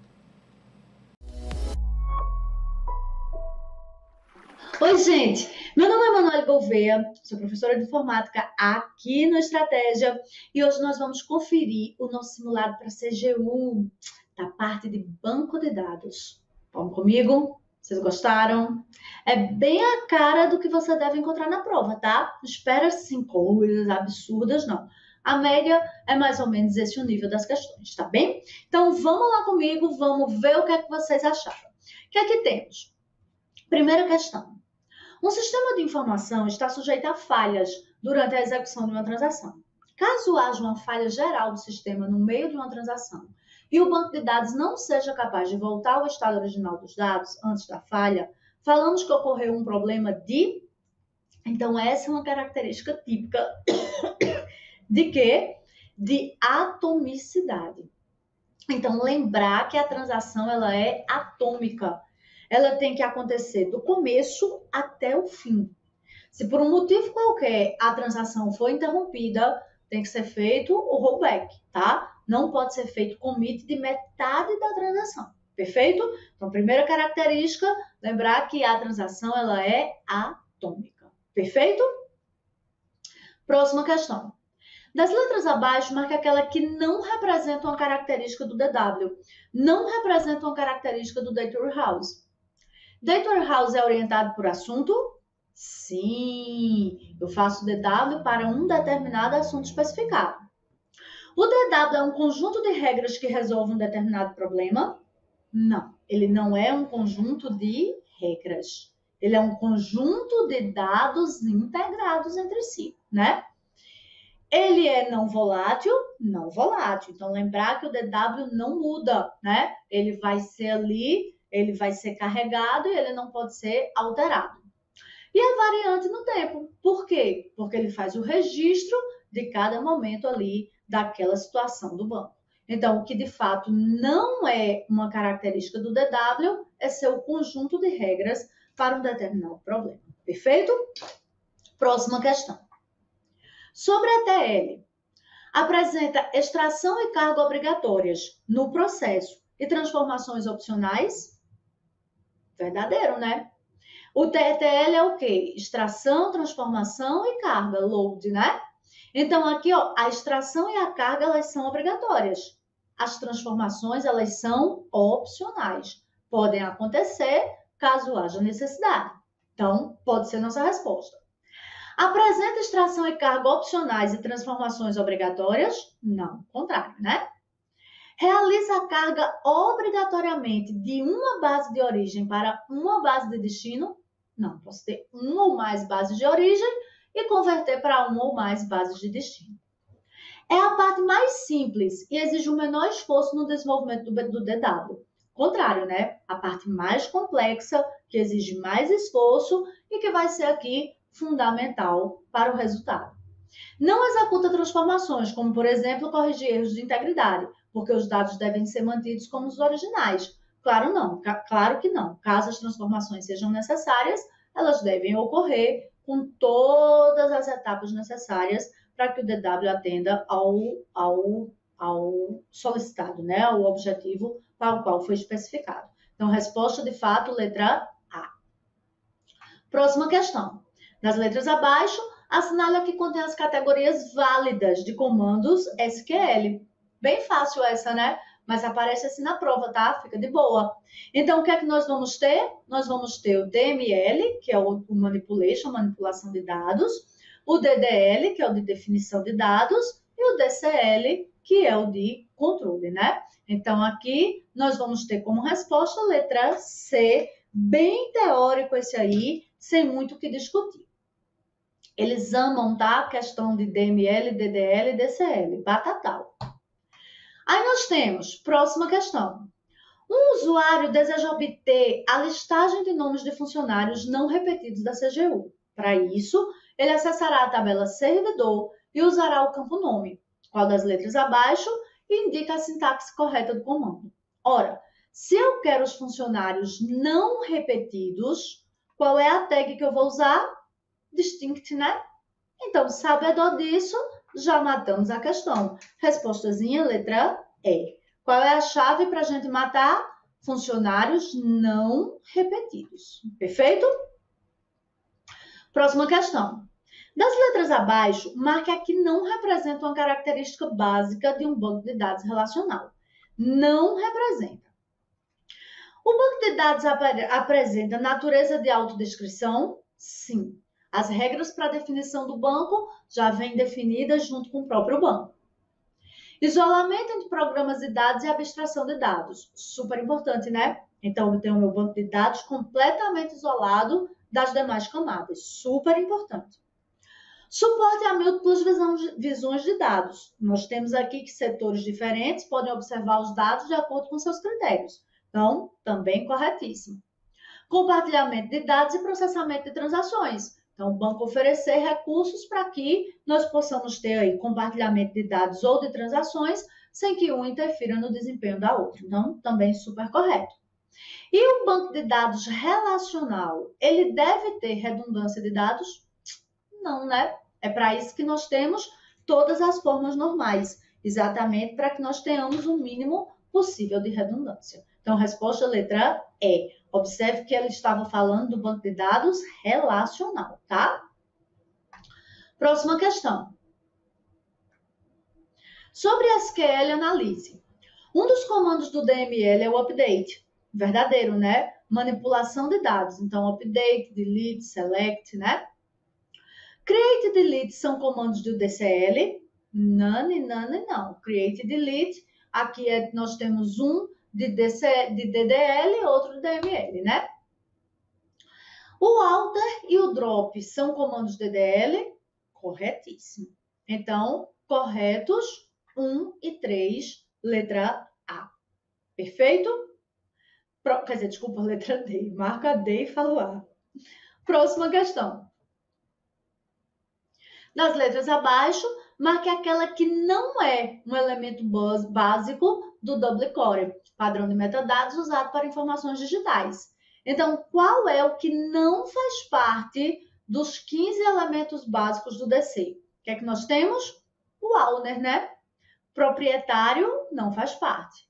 S9: Oi, gente! Meu nome é Manuel Gouveia, sou professora de informática aqui no Estratégia e hoje nós vamos conferir o nosso simulado para CGU da parte de banco de dados. Vamos comigo? Vocês gostaram? É bem a cara do que você deve encontrar na prova, tá? Não espera assim coisas absurdas, não. A média é mais ou menos esse o nível das questões, tá bem? Então vamos lá comigo, vamos ver o que é que vocês acharam. O que é que temos? Primeira questão. Um sistema de informação está sujeito a falhas durante a execução de uma transação. Caso haja uma falha geral do sistema no meio de uma transação, e o banco de dados não seja capaz de voltar ao estado original dos dados antes da falha, falamos que ocorreu um problema de. Então, essa é uma característica típica [coughs] de quê? De atomicidade. Então, lembrar que a transação ela é atômica. Ela tem que acontecer do começo até o fim. Se por um motivo qualquer a transação foi interrompida, tem que ser feito o rollback, tá? não pode ser feito commit de metade da transação. Perfeito? Então, primeira característica, lembrar que a transação ela é atômica. Perfeito? Próxima questão. Das letras abaixo, marca aquela que não representa uma característica do DW, não representa uma característica do Data Warehouse. Data Warehouse é orientado por assunto? Sim, eu faço DW para um determinado assunto especificado. O DW é um conjunto de regras que resolve um determinado problema? Não, ele não é um conjunto de regras. Ele é um conjunto de dados integrados entre si, né? Ele é não volátil? Não volátil. Então, lembrar que o DW não muda, né? Ele vai ser ali, ele vai ser carregado e ele não pode ser alterado. E é variante no tempo. Por quê? Porque ele faz o registro de cada momento ali daquela situação do banco. Então, o que de fato não é uma característica do DW é seu conjunto de regras para um determinado problema. Perfeito? Próxima questão. Sobre a TL, apresenta extração e cargo obrigatórias no processo e transformações opcionais? Verdadeiro, né? O TTL é o quê? Extração, transformação e carga, load, né? Então, aqui, ó, a extração e a carga, elas são obrigatórias. As transformações, elas são opcionais. Podem acontecer caso haja necessidade. Então, pode ser nossa resposta. Apresenta extração e carga opcionais e transformações obrigatórias? Não, contrário, né? Realiza a carga obrigatoriamente de uma base de origem para uma base de destino? Não, posso ter uma ou mais bases de origem e converter para uma ou mais bases de destino. É a parte mais simples e exige o menor esforço no desenvolvimento do DW. Contrário, né? A parte mais complexa, que exige mais esforço e que vai ser aqui fundamental para o resultado. Não executa transformações, como por exemplo corrigir erros de integridade, porque os dados devem ser mantidos como os originais. Claro não, claro que não. Caso as transformações sejam necessárias, elas devem ocorrer com todas as etapas necessárias para que o DW atenda ao, ao, ao solicitado, né? O objetivo para o qual foi especificado. Então, resposta de fato, letra A. Próxima questão. Nas letras abaixo, assinala que contém as categorias válidas de comandos SQL. Bem fácil essa, né? mas aparece assim na prova, tá? Fica de boa. Então, o que é que nós vamos ter? Nós vamos ter o DML, que é o manipulation, manipulação de dados, o DDL, que é o de definição de dados, e o DCL, que é o de controle, né? Então, aqui nós vamos ter como resposta a letra C, bem teórico esse aí, sem muito o que discutir. Eles amam, tá? A questão de DML, DDL e DCL, batatal. Aí nós temos, próxima questão. Um usuário deseja obter a listagem de nomes de funcionários não repetidos da CGU. Para isso, ele acessará a tabela servidor e usará o campo nome, qual das letras abaixo, indica a sintaxe correta do comando. Ora, se eu quero os funcionários não repetidos, qual é a tag que eu vou usar? Distinct, né? Então, sabedor disso, já matamos a questão. Respostazinha, letra E. Qual é a chave para a gente matar? Funcionários não repetidos. Perfeito? Próxima questão. Das letras abaixo, marque a que não representa uma característica básica de um banco de dados relacional. Não representa. O banco de dados ap apresenta natureza de autodescrição? Sim. As regras para definição do banco já vêm definidas junto com o próprio banco. Isolamento entre programas de dados e abstração de dados. Super importante, né? Então, eu tenho o meu banco de dados completamente isolado das demais camadas. Super importante. Suporte a múltiplas visões de dados. Nós temos aqui que setores diferentes podem observar os dados de acordo com seus critérios. Então, também corretíssimo. Compartilhamento de dados e processamento de transações. Então, o banco oferecer recursos para que nós possamos ter aí compartilhamento de dados ou de transações sem que um interfira no desempenho da outra. Então, também super correto. E o banco de dados relacional, ele deve ter redundância de dados? Não, né? É para isso que nós temos todas as formas normais, exatamente para que nós tenhamos o mínimo possível de redundância. Então, a resposta letra E. Observe que ela estava falando do banco de dados relacional, tá? Próxima questão. Sobre SQL Analyse. Um dos comandos do DML é o update. Verdadeiro, né? Manipulação de dados. Então, update, delete, select, né? Create e delete são comandos do DCL? None, none, não. Create e delete. Aqui é, nós temos um de, DC, de DDL e outro de DML, né? O alter e o drop são comandos DDL? Corretíssimo. Então, corretos 1 e 3, letra A. Perfeito? Pro, quer dizer, desculpa, letra D. Marca D e falo A. Próxima questão. Nas letras abaixo, marque aquela que não é um elemento básico do double Core, padrão de metadados usado para informações digitais. Então, qual é o que não faz parte dos 15 elementos básicos do DC? O que é que nós temos? O owner, né? Proprietário não faz parte.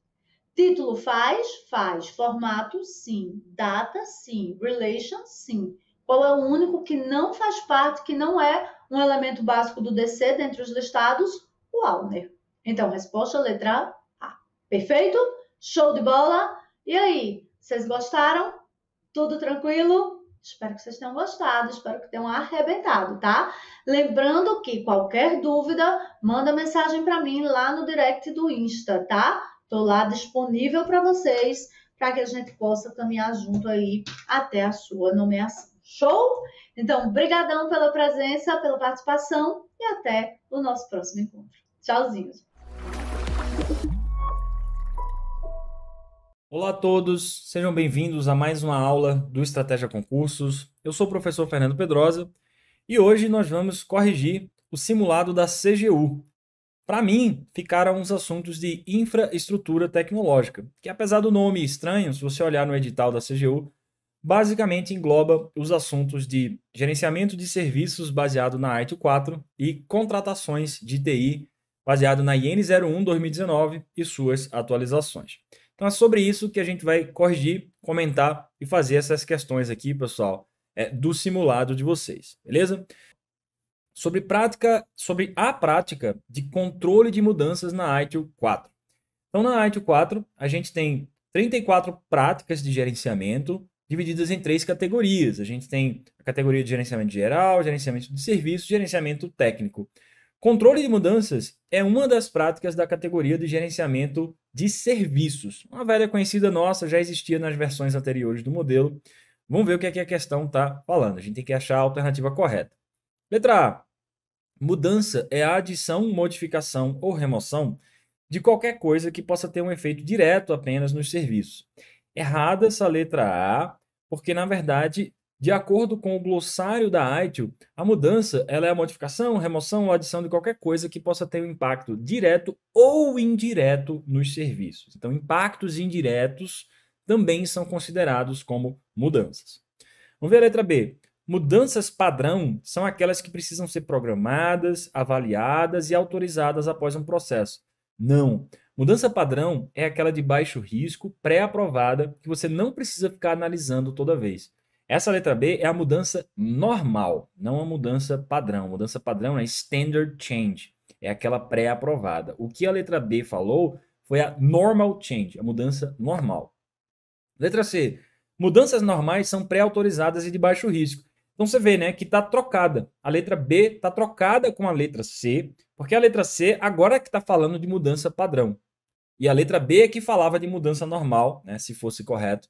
S9: Título faz? Faz. Formato? Sim. Data? Sim. Relation? Sim. Qual é o único que não faz parte, que não é um elemento básico do DC dentre os listados? O owner. Então, resposta letra Perfeito? Show de bola! E aí, vocês gostaram? Tudo tranquilo? Espero que vocês tenham gostado, espero que tenham arrebentado, tá? Lembrando que qualquer dúvida, manda mensagem para mim lá no direct do Insta, tá? Tô lá disponível para vocês, para que a gente possa caminhar junto aí até a sua nomeação. Show? Então, brigadão pela presença, pela participação e até o nosso próximo encontro. Tchauzinho.
S11: Olá a todos, sejam bem-vindos a mais uma aula do Estratégia Concursos. Eu sou o professor Fernando Pedrosa e hoje nós vamos corrigir o simulado da CGU. Para mim, ficaram uns assuntos de infraestrutura tecnológica, que apesar do nome estranho, se você olhar no edital da CGU, basicamente engloba os assuntos de gerenciamento de serviços baseado na AITO 4 e contratações de TI baseado na IN 01 2019 e suas atualizações. Então é sobre isso que a gente vai corrigir, comentar e fazer essas questões aqui, pessoal, é, do simulado de vocês, beleza? Sobre prática, sobre a prática de controle de mudanças na ITIL 4. Então na ITIL 4 a gente tem 34 práticas de gerenciamento divididas em três categorias. A gente tem a categoria de gerenciamento geral, gerenciamento de serviço, gerenciamento técnico. Controle de mudanças é uma das práticas da categoria de gerenciamento de serviços. Uma velha conhecida nossa, já existia nas versões anteriores do modelo. Vamos ver o que, é que a questão está falando. A gente tem que achar a alternativa correta. Letra A. Mudança é a adição, modificação ou remoção de qualquer coisa que possa ter um efeito direto apenas nos serviços. Errada essa letra A, porque na verdade de acordo com o glossário da ITIL, a mudança ela é a modificação, remoção ou adição de qualquer coisa que possa ter um impacto direto ou indireto nos serviços. Então, impactos indiretos também são considerados como mudanças. Vamos ver a letra B. Mudanças padrão são aquelas que precisam ser programadas, avaliadas e autorizadas após um processo. Não. Mudança padrão é aquela de baixo risco, pré-aprovada, que você não precisa ficar analisando toda vez. Essa letra B é a mudança normal, não a mudança padrão. A mudança padrão é standard change, é aquela pré-aprovada. O que a letra B falou foi a normal change, a mudança normal. Letra C. Mudanças normais são pré-autorizadas e de baixo risco. Então você vê, né, que está trocada. A letra B está trocada com a letra C, porque a letra C agora é que está falando de mudança padrão. E a letra B é que falava de mudança normal, né, se fosse correto.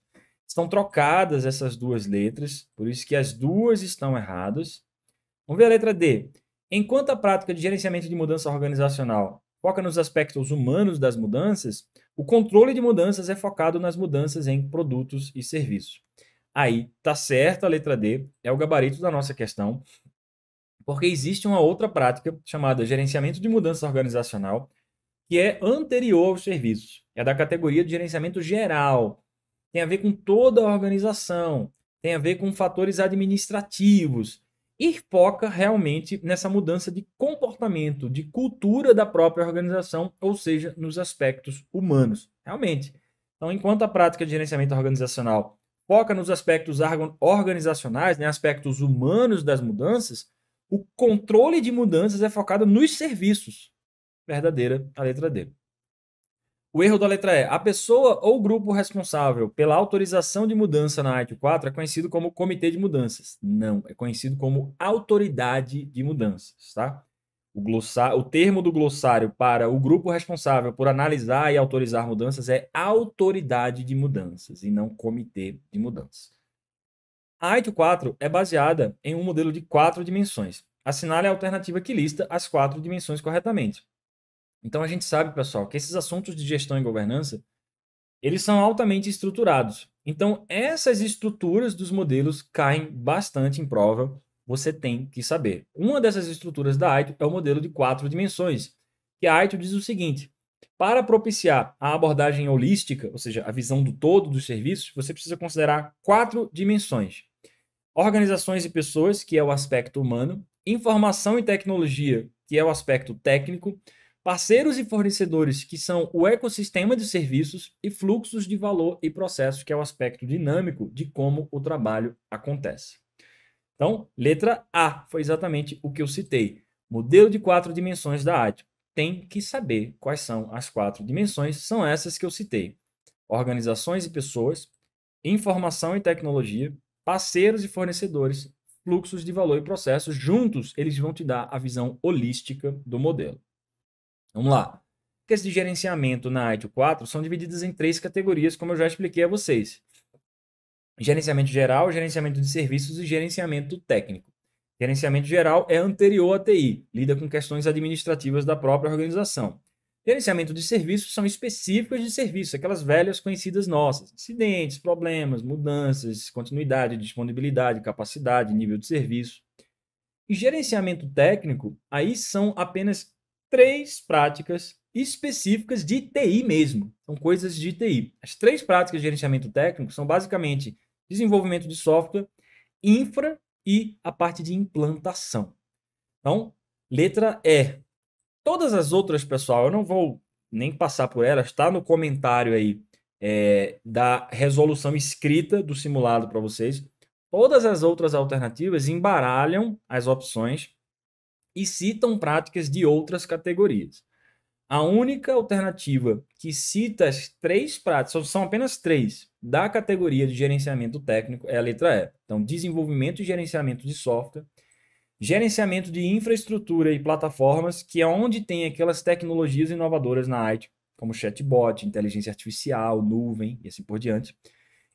S11: Estão trocadas essas duas letras, por isso que as duas estão erradas. Vamos ver a letra D. Enquanto a prática de gerenciamento de mudança organizacional foca nos aspectos humanos das mudanças, o controle de mudanças é focado nas mudanças em produtos e serviços. Aí, tá certa a letra D, é o gabarito da nossa questão, porque existe uma outra prática chamada gerenciamento de mudança organizacional, que é anterior aos serviços. É da categoria de gerenciamento geral, tem a ver com toda a organização, tem a ver com fatores administrativos e foca realmente nessa mudança de comportamento, de cultura da própria organização, ou seja, nos aspectos humanos. Realmente. Então, enquanto a prática de gerenciamento organizacional foca nos aspectos organizacionais, né, aspectos humanos das mudanças, o controle de mudanças é focado nos serviços. Verdadeira a letra D. O erro da letra E. A pessoa ou grupo responsável pela autorização de mudança na artigo 4 é conhecido como comitê de mudanças. Não, é conhecido como autoridade de mudanças, tá? O, glossar, o termo do glossário para o grupo responsável por analisar e autorizar mudanças é autoridade de mudanças e não comitê de mudanças. A artigo 4 é baseada em um modelo de quatro dimensões. Assinale a alternativa que lista as quatro dimensões corretamente. Então a gente sabe, pessoal, que esses assuntos de gestão e governança, eles são altamente estruturados. Então essas estruturas dos modelos caem bastante em prova, você tem que saber. Uma dessas estruturas da AITO é o modelo de quatro dimensões, que a AITO diz o seguinte: para propiciar a abordagem holística, ou seja, a visão do todo dos serviços, você precisa considerar quatro dimensões: organizações e pessoas, que é o aspecto humano, informação e tecnologia, que é o aspecto técnico, parceiros e fornecedores, que são o ecossistema de serviços, e fluxos de valor e processos, que é o aspecto dinâmico de como o trabalho acontece. Então, letra A foi exatamente o que eu citei. Modelo de quatro dimensões da AD. Tem que saber quais são as quatro dimensões, são essas que eu citei: organizações e pessoas, informação e tecnologia, parceiros e fornecedores, fluxos de valor e processos. Juntos, eles vão te dar a visão holística do modelo. Vamos lá. Técnicas de gerenciamento na ITIL 4 são divididas em três categorias, como eu já expliquei a vocês. Gerenciamento geral, gerenciamento de serviços e gerenciamento técnico. Gerenciamento geral é anterior à TI, lida com questões administrativas da própria organização. Gerenciamento de serviços são específicas de serviço, aquelas velhas conhecidas nossas: incidentes, problemas, mudanças, continuidade, disponibilidade, capacidade, nível de serviço. E gerenciamento técnico, aí são apenas três práticas específicas de TI mesmo. São coisas de TI. As três práticas de gerenciamento técnico são basicamente desenvolvimento de software, infra e a parte de implantação. Então, letra E. Todas as outras, pessoal, eu não vou nem passar por elas, está no comentário aí é, da resolução escrita do simulado para vocês. Todas as outras alternativas embaralham as opções e citam práticas de outras categorias. A única alternativa que cita as três práticas, são apenas três, da categoria de gerenciamento técnico é a letra E. Então, desenvolvimento e gerenciamento de software, gerenciamento de infraestrutura e plataformas, que é onde tem aquelas tecnologias inovadoras na IT, como chatbot, inteligência artificial, nuvem e assim por diante.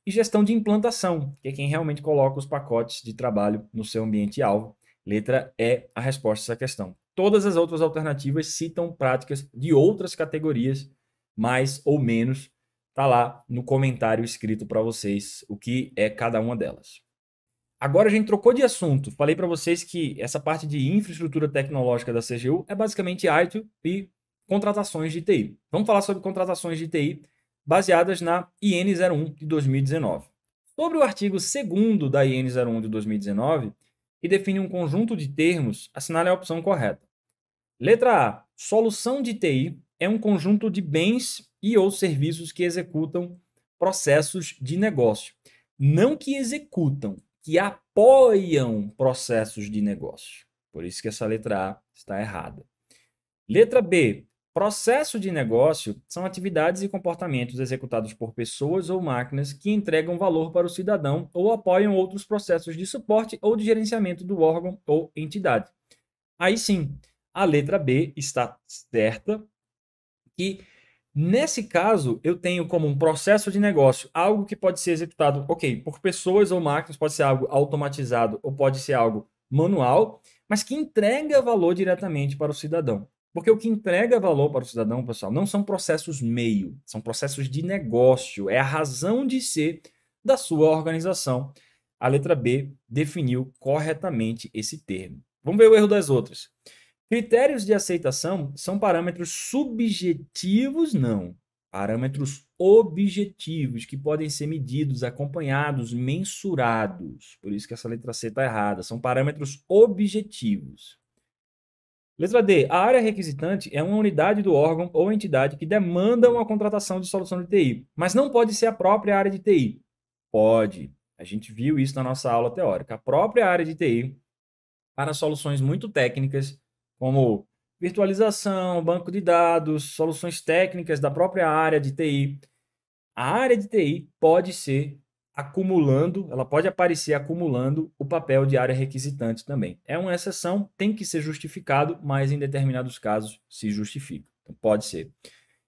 S11: E gestão de implantação, que é quem realmente coloca os pacotes de trabalho no seu ambiente-alvo Letra E, a resposta a essa questão. Todas as outras alternativas citam práticas de outras categorias, mais ou menos. Está lá no comentário escrito para vocês o que é cada uma delas. Agora a gente trocou de assunto. Falei para vocês que essa parte de infraestrutura tecnológica da CGU é basicamente IT e contratações de TI. Vamos falar sobre contratações de TI baseadas na IN01 de 2019. Sobre o artigo 2 da IN01 de 2019, e define um conjunto de termos, assinale a opção correta. Letra A. Solução de TI é um conjunto de bens e ou serviços que executam processos de negócio. Não que executam, que apoiam processos de negócio. Por isso que essa letra A está errada. Letra B. Processo de negócio são atividades e comportamentos executados por pessoas ou máquinas que entregam valor para o cidadão ou apoiam outros processos de suporte ou de gerenciamento do órgão ou entidade. Aí sim, a letra B está certa e Nesse caso, eu tenho como um processo de negócio algo que pode ser executado, ok, por pessoas ou máquinas, pode ser algo automatizado ou pode ser algo manual, mas que entrega valor diretamente para o cidadão. Porque o que entrega valor para o cidadão, pessoal, não são processos meio, são processos de negócio, é a razão de ser da sua organização. A letra B definiu corretamente esse termo. Vamos ver o erro das outras. Critérios de aceitação são parâmetros subjetivos, não. Parâmetros objetivos que podem ser medidos, acompanhados, mensurados. Por isso que essa letra C está errada. São parâmetros objetivos. Letra D. A área requisitante é uma unidade do órgão ou entidade que demanda uma contratação de solução de TI, mas não pode ser a própria área de TI. Pode. A gente viu isso na nossa aula teórica. A própria área de TI, para soluções muito técnicas, como virtualização, banco de dados, soluções técnicas da própria área de TI, a área de TI pode ser acumulando, ela pode aparecer acumulando o papel de área requisitante também. É uma exceção, tem que ser justificado, mas em determinados casos se justifica. Então, pode ser.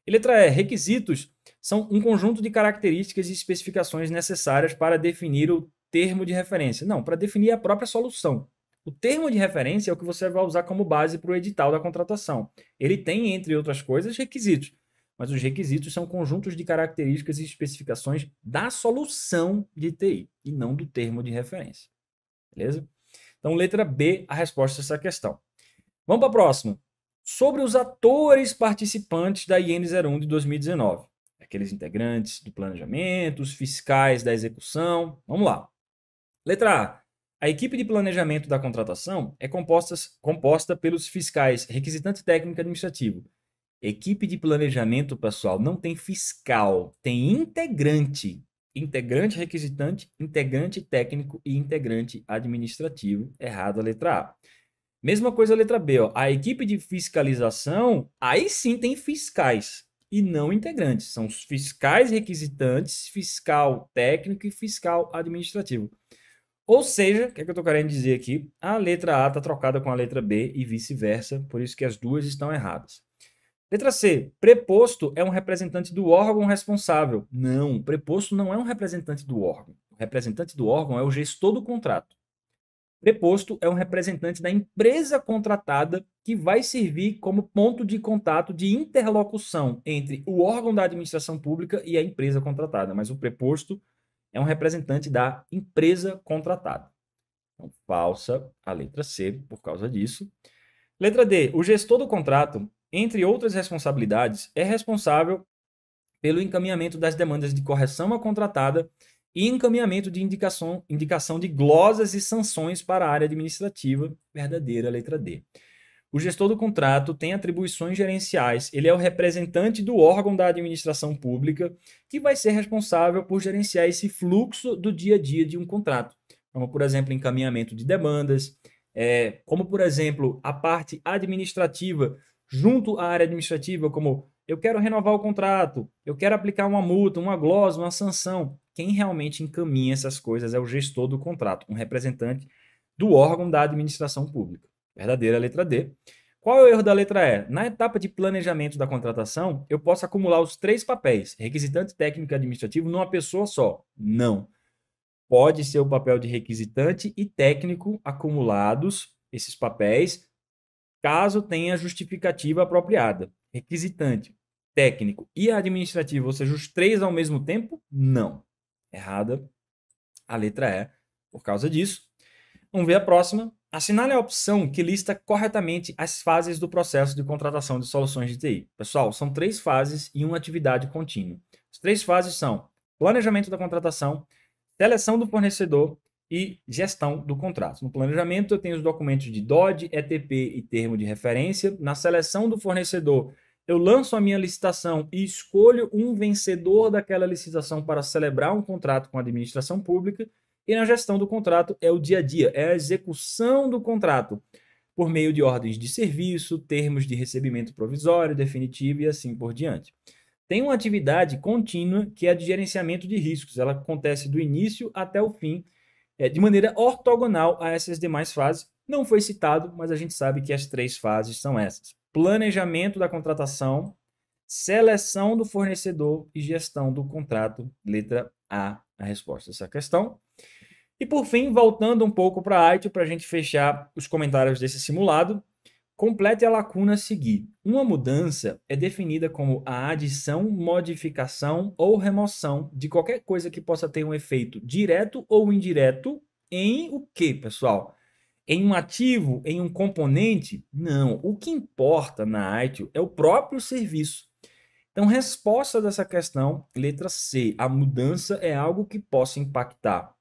S11: letra E, requisitos são um conjunto de características e especificações necessárias para definir o termo de referência. Não, para definir a própria solução. O termo de referência é o que você vai usar como base para o edital da contratação. Ele tem, entre outras coisas, requisitos mas os requisitos são conjuntos de características e especificações da solução de TI e não do termo de referência. Beleza? Então, letra B, a resposta a essa questão. Vamos para a próxima. Sobre os atores participantes da IN01 de 2019. Aqueles integrantes do planejamento, os fiscais da execução. Vamos lá. Letra A. A equipe de planejamento da contratação é composta, composta pelos fiscais requisitante técnico administrativo, Equipe de planejamento, pessoal, não tem fiscal, tem integrante. Integrante requisitante, integrante técnico e integrante administrativo. Errado a letra A. Mesma coisa a letra B, ó. A equipe de fiscalização, aí sim tem fiscais e não integrantes. São os fiscais requisitantes, fiscal técnico e fiscal administrativo. Ou seja, o que, é que eu estou querendo dizer aqui? A letra A está trocada com a letra B e vice-versa, por isso que as duas estão erradas. Letra C. Preposto é um representante do órgão responsável. Não, preposto não é um representante do órgão. O representante do órgão é o gestor do contrato. Preposto é um representante da empresa contratada que vai servir como ponto de contato de interlocução entre o órgão da administração pública e a empresa contratada. Mas o preposto é um representante da empresa contratada. Então, falsa a letra C por causa disso. Letra D. O gestor do contrato entre outras responsabilidades, é responsável pelo encaminhamento das demandas de correção à contratada e encaminhamento de indicação, indicação de glosas e sanções para a área administrativa, verdadeira letra D. O gestor do contrato tem atribuições gerenciais, ele é o representante do órgão da administração pública que vai ser responsável por gerenciar esse fluxo do dia a dia de um contrato, como, por exemplo, encaminhamento de demandas, é, como, por exemplo, a parte administrativa junto à área administrativa, como eu quero renovar o contrato, eu quero aplicar uma multa, uma glosa, uma sanção. Quem realmente encaminha essas coisas é o gestor do contrato, um representante do órgão da administração pública. Verdadeira letra D. Qual é o erro da letra E? Na etapa de planejamento da contratação, eu posso acumular os três papéis, requisitante técnico e administrativo, numa pessoa só. Não. Pode ser o papel de requisitante e técnico acumulados, esses papéis, caso tenha justificativa apropriada. Requisitante, técnico e administrativo, ou seja, os três ao mesmo tempo? Não. Errada a letra E por causa disso. Vamos ver a próxima. Assinale a opção que lista corretamente as fases do processo de contratação de soluções de TI. Pessoal, são três fases e uma atividade contínua. As três fases são planejamento da contratação, seleção do fornecedor e gestão do contrato. No planejamento, eu tenho os documentos de DOD, ETP e termo de referência. Na seleção do fornecedor, eu lanço a minha licitação e escolho um vencedor daquela licitação para celebrar um contrato com a administração pública. E na gestão do contrato é o dia a dia, é a execução do contrato, por meio de ordens de serviço, termos de recebimento provisório, definitivo e assim por diante. Tem uma atividade contínua que é de gerenciamento de riscos, ela acontece do início até o fim é, de maneira ortogonal a essas demais fases. Não foi citado, mas a gente sabe que as três fases são essas: planejamento da contratação, seleção do fornecedor e gestão do contrato. Letra A, a resposta a essa questão. E por fim, voltando um pouco para a ITIL para a gente fechar os comentários desse simulado, Complete a lacuna a seguir. Uma mudança é definida como a adição, modificação ou remoção de qualquer coisa que possa ter um efeito direto ou indireto em o que, pessoal? Em um ativo, em um componente? Não. O que importa na ITIL é o próprio serviço. Então, resposta dessa questão, letra C. A mudança é algo que possa impactar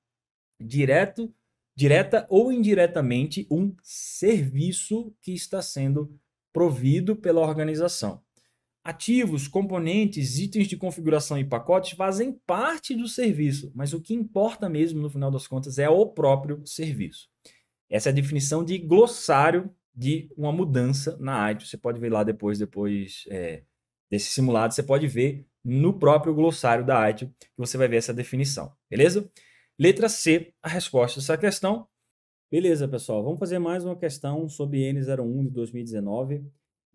S11: direto direta ou indiretamente, um serviço que está sendo provido pela organização. Ativos, componentes, itens de configuração e pacotes fazem parte do serviço, mas o que importa mesmo no final das contas é o próprio serviço. Essa é a definição de glossário de uma mudança na IT. Você pode ver lá depois, depois é, desse simulado, você pode ver no próprio glossário da IT que você vai ver essa definição, beleza? Letra C, a resposta dessa questão. Beleza, pessoal, vamos fazer mais uma questão sobre N01 de 2019,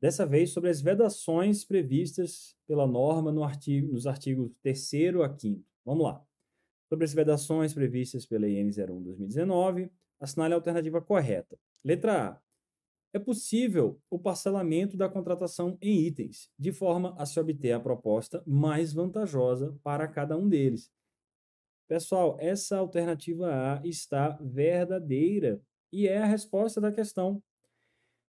S11: dessa vez sobre as vedações previstas pela norma no artigo, nos artigos 3 a 5 Vamos lá. Sobre as vedações previstas pela IN01 de 2019, assinale a alternativa correta. Letra A. É possível o parcelamento da contratação em itens, de forma a se obter a proposta mais vantajosa para cada um deles Pessoal, essa alternativa A está verdadeira e é a resposta da questão.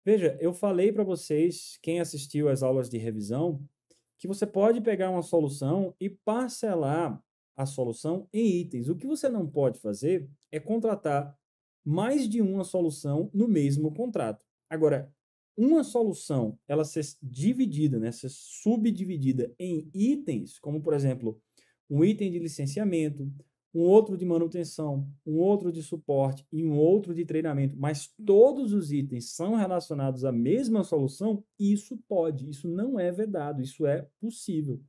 S11: Veja, eu falei para vocês, quem assistiu às aulas de revisão, que você pode pegar uma solução e parcelar a solução em itens. O que você não pode fazer é contratar mais de uma solução no mesmo contrato. Agora, uma solução, ela ser dividida, né, ser subdividida em itens, como por exemplo, um item de licenciamento, um outro de manutenção, um outro de suporte e um outro de treinamento, mas todos os itens são relacionados à mesma solução, isso pode, isso não é vedado, isso é possível.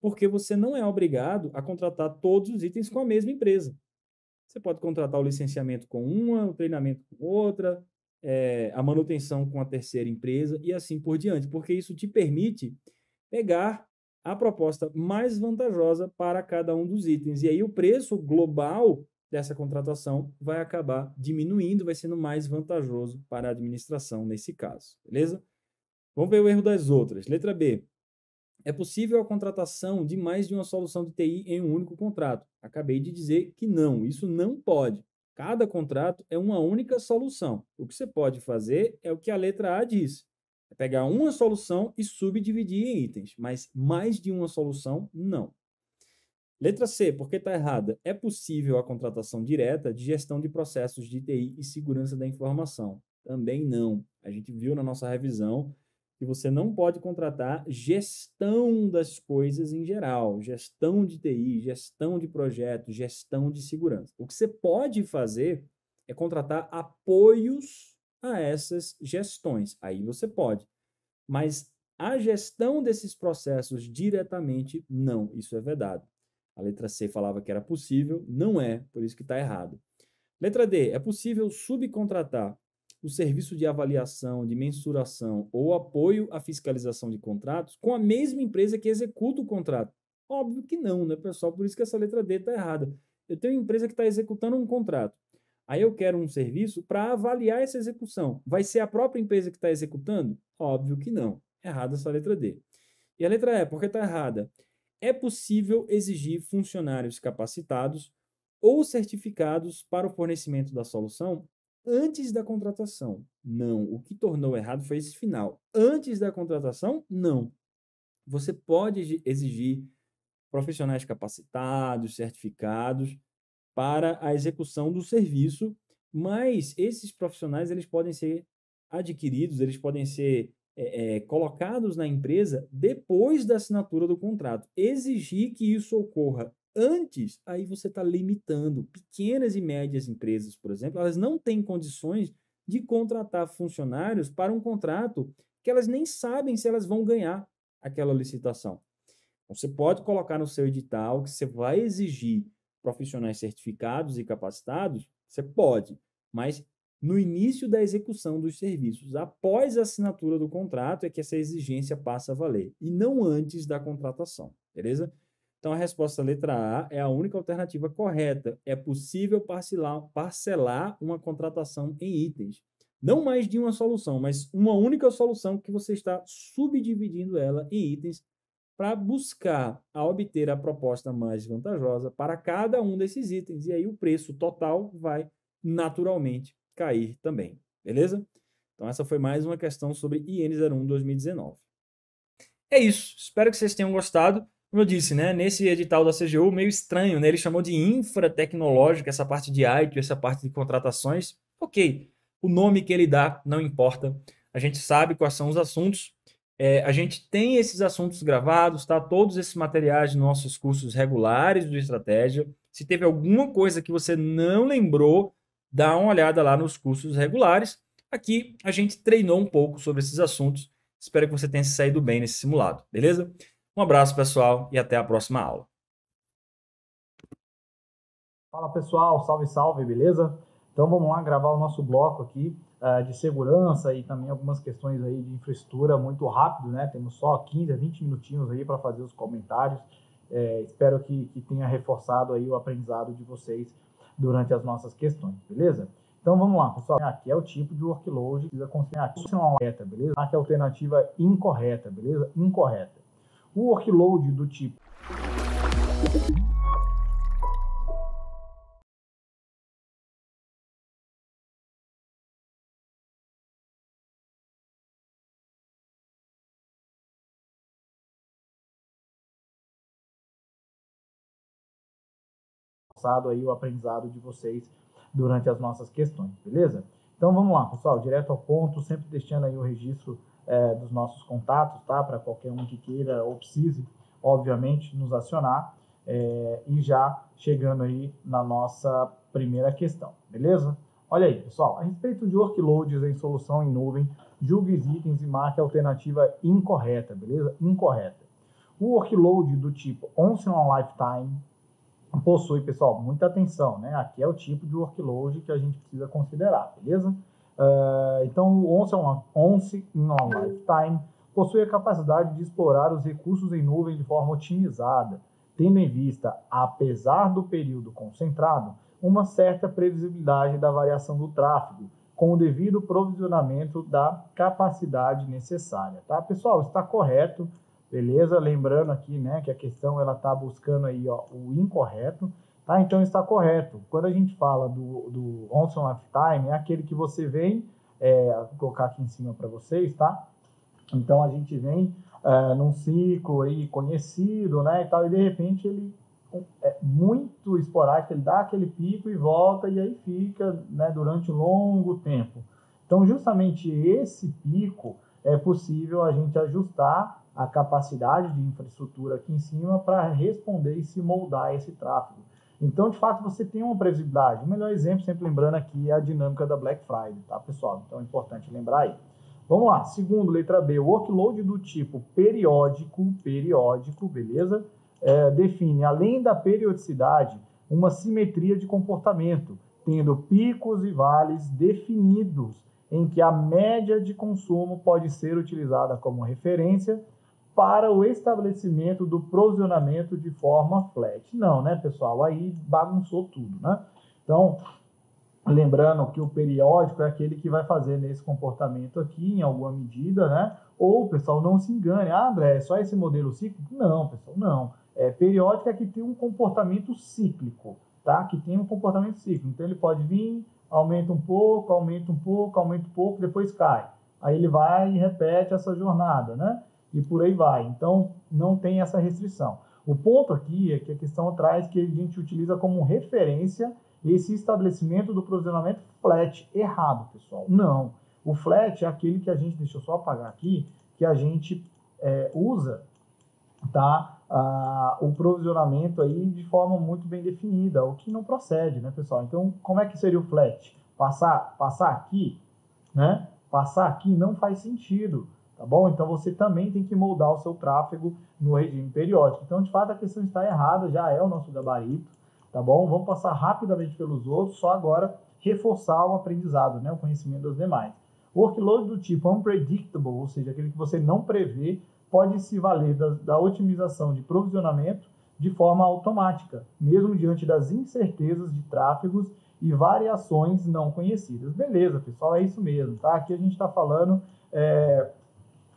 S11: Porque você não é obrigado a contratar todos os itens com a mesma empresa. Você pode contratar o licenciamento com uma, o treinamento com outra, é, a manutenção com a terceira empresa e assim por diante, porque isso te permite pegar a proposta mais vantajosa para cada um dos itens. E aí o preço global dessa contratação vai acabar diminuindo, vai sendo mais vantajoso para a administração nesse caso, beleza? Vamos ver o erro das outras. Letra B. É possível a contratação de mais de uma solução de TI em um único contrato? Acabei de dizer que não, isso não pode. Cada contrato é uma única solução. O que você pode fazer é o que a letra A diz. É pegar uma solução e subdividir em itens, mas mais de uma solução, não. Letra C, por que está errada? É possível a contratação direta de gestão de processos de TI e segurança da informação? Também não. A gente viu na nossa revisão que você não pode contratar gestão das coisas em geral, gestão de TI, gestão de projetos, gestão de segurança. O que você pode fazer é contratar apoios a essas gestões. Aí você pode. Mas a gestão desses processos diretamente, não, isso é vedado. A letra C falava que era possível, não é, por isso que está errado. Letra D, é possível subcontratar o serviço de avaliação, de mensuração ou apoio à fiscalização de contratos com a mesma empresa que executa o contrato. Óbvio que não, né, pessoal? Por isso que essa letra D está errada. Eu tenho uma empresa que está executando um contrato. Aí eu quero um serviço para avaliar essa execução. Vai ser a própria empresa que está executando? Óbvio que não. É errada essa letra D. E a letra E, por que está errada? É possível exigir funcionários capacitados ou certificados para o fornecimento da solução antes da contratação. Não. O que tornou errado foi esse final. Antes da contratação, não. Você pode exigir profissionais capacitados, certificados, para a execução do serviço, mas esses profissionais eles podem ser adquiridos, eles podem ser é, é, colocados na empresa depois da assinatura do contrato. Exigir que isso ocorra antes, aí você está limitando. Pequenas e médias empresas, por exemplo, elas não têm condições de contratar funcionários para um contrato que elas nem sabem se elas vão ganhar aquela licitação. Você pode colocar no seu edital que você vai exigir profissionais certificados e capacitados, você pode, mas no início da execução dos serviços, após a assinatura do contrato, é que essa exigência passa a valer, e não antes da contratação, beleza? Então, a resposta letra A é a única alternativa correta. É possível parcelar, parcelar uma contratação em itens. Não mais de uma solução, mas uma única solução que você está subdividindo ela em itens para buscar a obter a proposta mais vantajosa para cada um desses itens. E aí o preço total vai naturalmente cair também. Beleza? Então, essa foi mais uma questão sobre IN01 2019. É isso. Espero que vocês tenham gostado. Como eu disse, né, nesse edital da CGU, meio estranho, né? Ele chamou de infratecnológica essa parte de IT, essa parte de contratações. Ok, o nome que ele dá não importa. A gente sabe quais são os assuntos, é, a gente tem esses assuntos gravados, tá? Todos esses materiais nos nossos cursos regulares do Estratégia. Se teve alguma coisa que você não lembrou, dá uma olhada lá nos cursos regulares. Aqui a gente treinou um pouco sobre esses assuntos. Espero que você tenha se saído bem nesse simulado, beleza? Um abraço, pessoal, e até a próxima aula.
S12: Fala, pessoal. Salve, salve, beleza? Então vamos lá gravar o nosso bloco aqui uh, de segurança e também algumas questões aí de infraestrutura muito rápido, né? Temos só 15 a 20 minutinhos aí para fazer os comentários. É, espero que, que tenha reforçado aí o aprendizado de vocês durante as nossas questões, beleza? Então vamos lá, pessoal. Aqui é o tipo de workload que precisa considerar aqui é uma reta, beleza? Aqui é a alternativa incorreta, beleza? Incorreta. O workload do tipo
S1: passado aí o aprendizado de vocês durante
S12: as nossas questões, beleza? Então vamos lá, pessoal, direto ao ponto, sempre deixando aí o registro é, dos nossos contatos, tá? Para qualquer um que queira ou precise, obviamente, nos acionar. É, e já chegando aí na nossa primeira questão, beleza? Olha aí, pessoal, a respeito de workloads em solução em nuvem, julgue os itens e marque a alternativa incorreta, beleza? Incorreta. O workload do tipo on lifetime possui, pessoal, muita atenção, né? Aqui é o tipo de workload que a gente precisa considerar, beleza? Uh, então, o ONCE é ONCE in a Lifetime possui a capacidade de explorar os recursos em nuvem de forma otimizada, tendo em vista, apesar do período concentrado, uma certa previsibilidade da variação do tráfego, com o devido provisionamento da capacidade necessária, tá? Pessoal, está correto. Beleza? Lembrando aqui, né, que a questão ela está buscando aí ó, o incorreto, tá? Então está correto. Quando a gente fala do, do once lifetime, é aquele que você vem, é, vou colocar aqui em cima para vocês, tá? Então a gente vem é, num ciclo aí conhecido, né, e tal, e de repente ele é muito esporádico, ele dá aquele pico e volta, e aí fica, né, durante um longo tempo. Então justamente esse pico é possível a gente ajustar a capacidade de infraestrutura aqui em cima para responder e se moldar a esse tráfego. Então, de fato, você tem uma previsibilidade. O melhor exemplo, sempre lembrando aqui, é a dinâmica da Black Friday, tá, pessoal? Então, é importante lembrar aí. Vamos lá. Segundo, letra B, workload do tipo periódico, periódico, beleza? É, define, além da periodicidade, uma simetria de comportamento, tendo picos e vales definidos, em que a média de consumo pode ser utilizada como referência para o estabelecimento do provisionamento de forma flat. Não, né, pessoal? Aí bagunçou tudo, né? Então, lembrando que o periódico é aquele que vai fazer nesse comportamento aqui, em alguma medida, né? Ou, pessoal, não se engane. Ah, André, é só esse modelo cíclico? Não, pessoal, não. É, periódico é que tem um comportamento cíclico, tá? Que tem um comportamento cíclico. Então, ele pode vir, aumenta um pouco, aumenta um pouco, aumenta um pouco, depois cai. Aí ele vai e repete essa jornada, né? e por aí vai. Então, não tem essa restrição. O ponto aqui é que a questão traz que a gente utiliza como referência esse estabelecimento do provisionamento flat errado, pessoal. Não. O flat é aquele que a gente, deixa eu só apagar aqui, que a gente é, usa tá, ah, o provisionamento aí de forma muito bem definida, o que não procede, né, pessoal? Então, como é que seria o flat? Passar, passar aqui, né? Passar aqui não faz sentido tá bom? Então você também tem que moldar o seu tráfego no regime periódico. Então, de fato, a questão está errada, já é o nosso gabarito, tá bom? Vamos passar rapidamente pelos outros, só agora reforçar o aprendizado, né? o conhecimento dos demais. Workload do tipo unpredictable, ou seja, aquele que você não prevê, pode se valer da, da otimização de provisionamento de forma automática, mesmo diante das incertezas de tráfegos e variações não conhecidas. Beleza, pessoal, é isso mesmo, tá? Aqui a gente está falando é,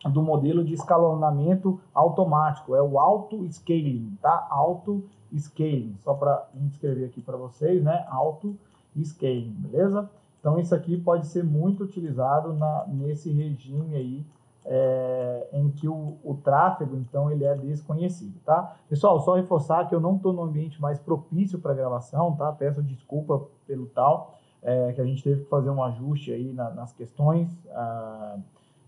S12: do modelo de escalonamento automático, é o auto-scaling, tá? Auto-scaling, só para escrever aqui para vocês, né? Auto-scaling, beleza? Então, isso aqui pode ser muito utilizado na, nesse regime aí, é, em que o, o tráfego, então, ele é desconhecido, tá? Pessoal, só reforçar que eu não estou no ambiente mais propício para gravação, tá? Peço desculpa pelo tal, é, que a gente teve que fazer um ajuste aí na, nas questões, ah,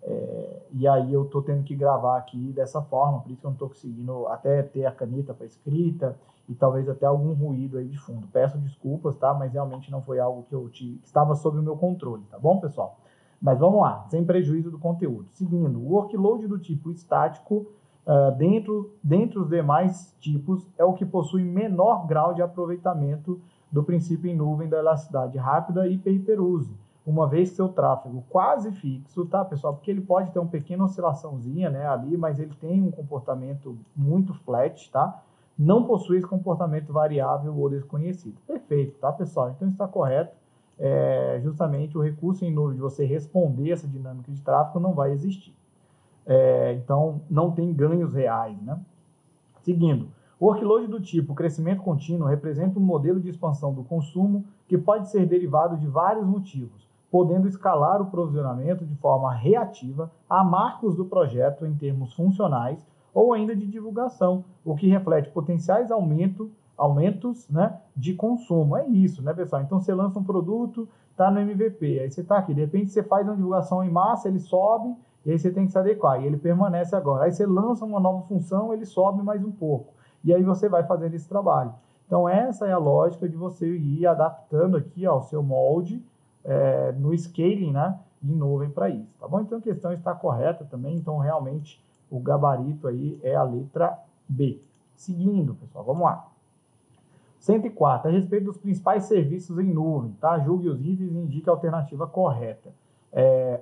S12: é, e aí eu tô tendo que gravar aqui dessa forma, por isso que eu não tô conseguindo até ter a caneta para escrita e talvez até algum ruído aí de fundo. Peço desculpas, tá? Mas realmente não foi algo que eu te, que estava sob o meu controle, tá bom, pessoal? Mas vamos lá, sem prejuízo do conteúdo. Seguindo, o workload do tipo estático, uh, dentro, dentre os demais tipos, é o que possui menor grau de aproveitamento do princípio em nuvem da elasticidade rápida e hiperuse uma vez seu tráfego quase fixo, tá, pessoal? Porque ele pode ter uma pequena oscilaçãozinha, né, ali, mas ele tem um comportamento muito flat, tá? Não possui esse comportamento variável ou desconhecido. Perfeito, tá, pessoal? Então está correto. É, justamente o recurso em nuvem de você responder essa dinâmica de tráfego não vai existir. É, então, não tem ganhos reais, né? Seguindo, workload do tipo crescimento contínuo representa um modelo de expansão do consumo que pode ser derivado de vários motivos podendo escalar o provisionamento de forma reativa a marcos do projeto em termos funcionais ou ainda de divulgação, o que reflete potenciais aumento, aumentos né, de consumo. É isso, né, pessoal? Então você lança um produto, está no MVP, aí você está aqui, de repente você faz uma divulgação em massa, ele sobe, e aí você tem que se adequar, e ele permanece agora. Aí você lança uma nova função, ele sobe mais um pouco, e aí você vai fazendo esse trabalho. Então essa é a lógica de você ir adaptando aqui ao seu molde, é, no scaling né, em nuvem para isso, tá bom? Então a questão está correta também, então realmente o gabarito aí é a letra B. Seguindo, pessoal, vamos lá. 104. A respeito dos principais serviços em nuvem, tá? Julgue os itens e indique a alternativa correta. É,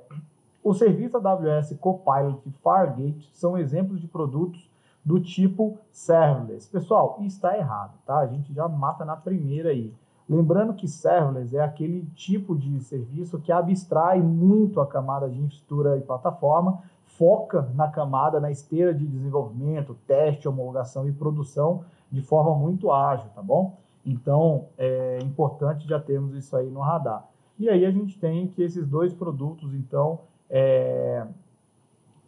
S12: o serviço AWS Copilot e Fargate são exemplos de produtos do tipo serverless. Pessoal, está errado, tá? A gente já mata na primeira aí. Lembrando que serverless é aquele tipo de serviço que abstrai muito a camada de infraestrutura e plataforma, foca na camada, na esteira de desenvolvimento, teste, homologação e produção de forma muito ágil, tá bom? Então, é importante já termos isso aí no radar. E aí a gente tem que esses dois produtos, então, é,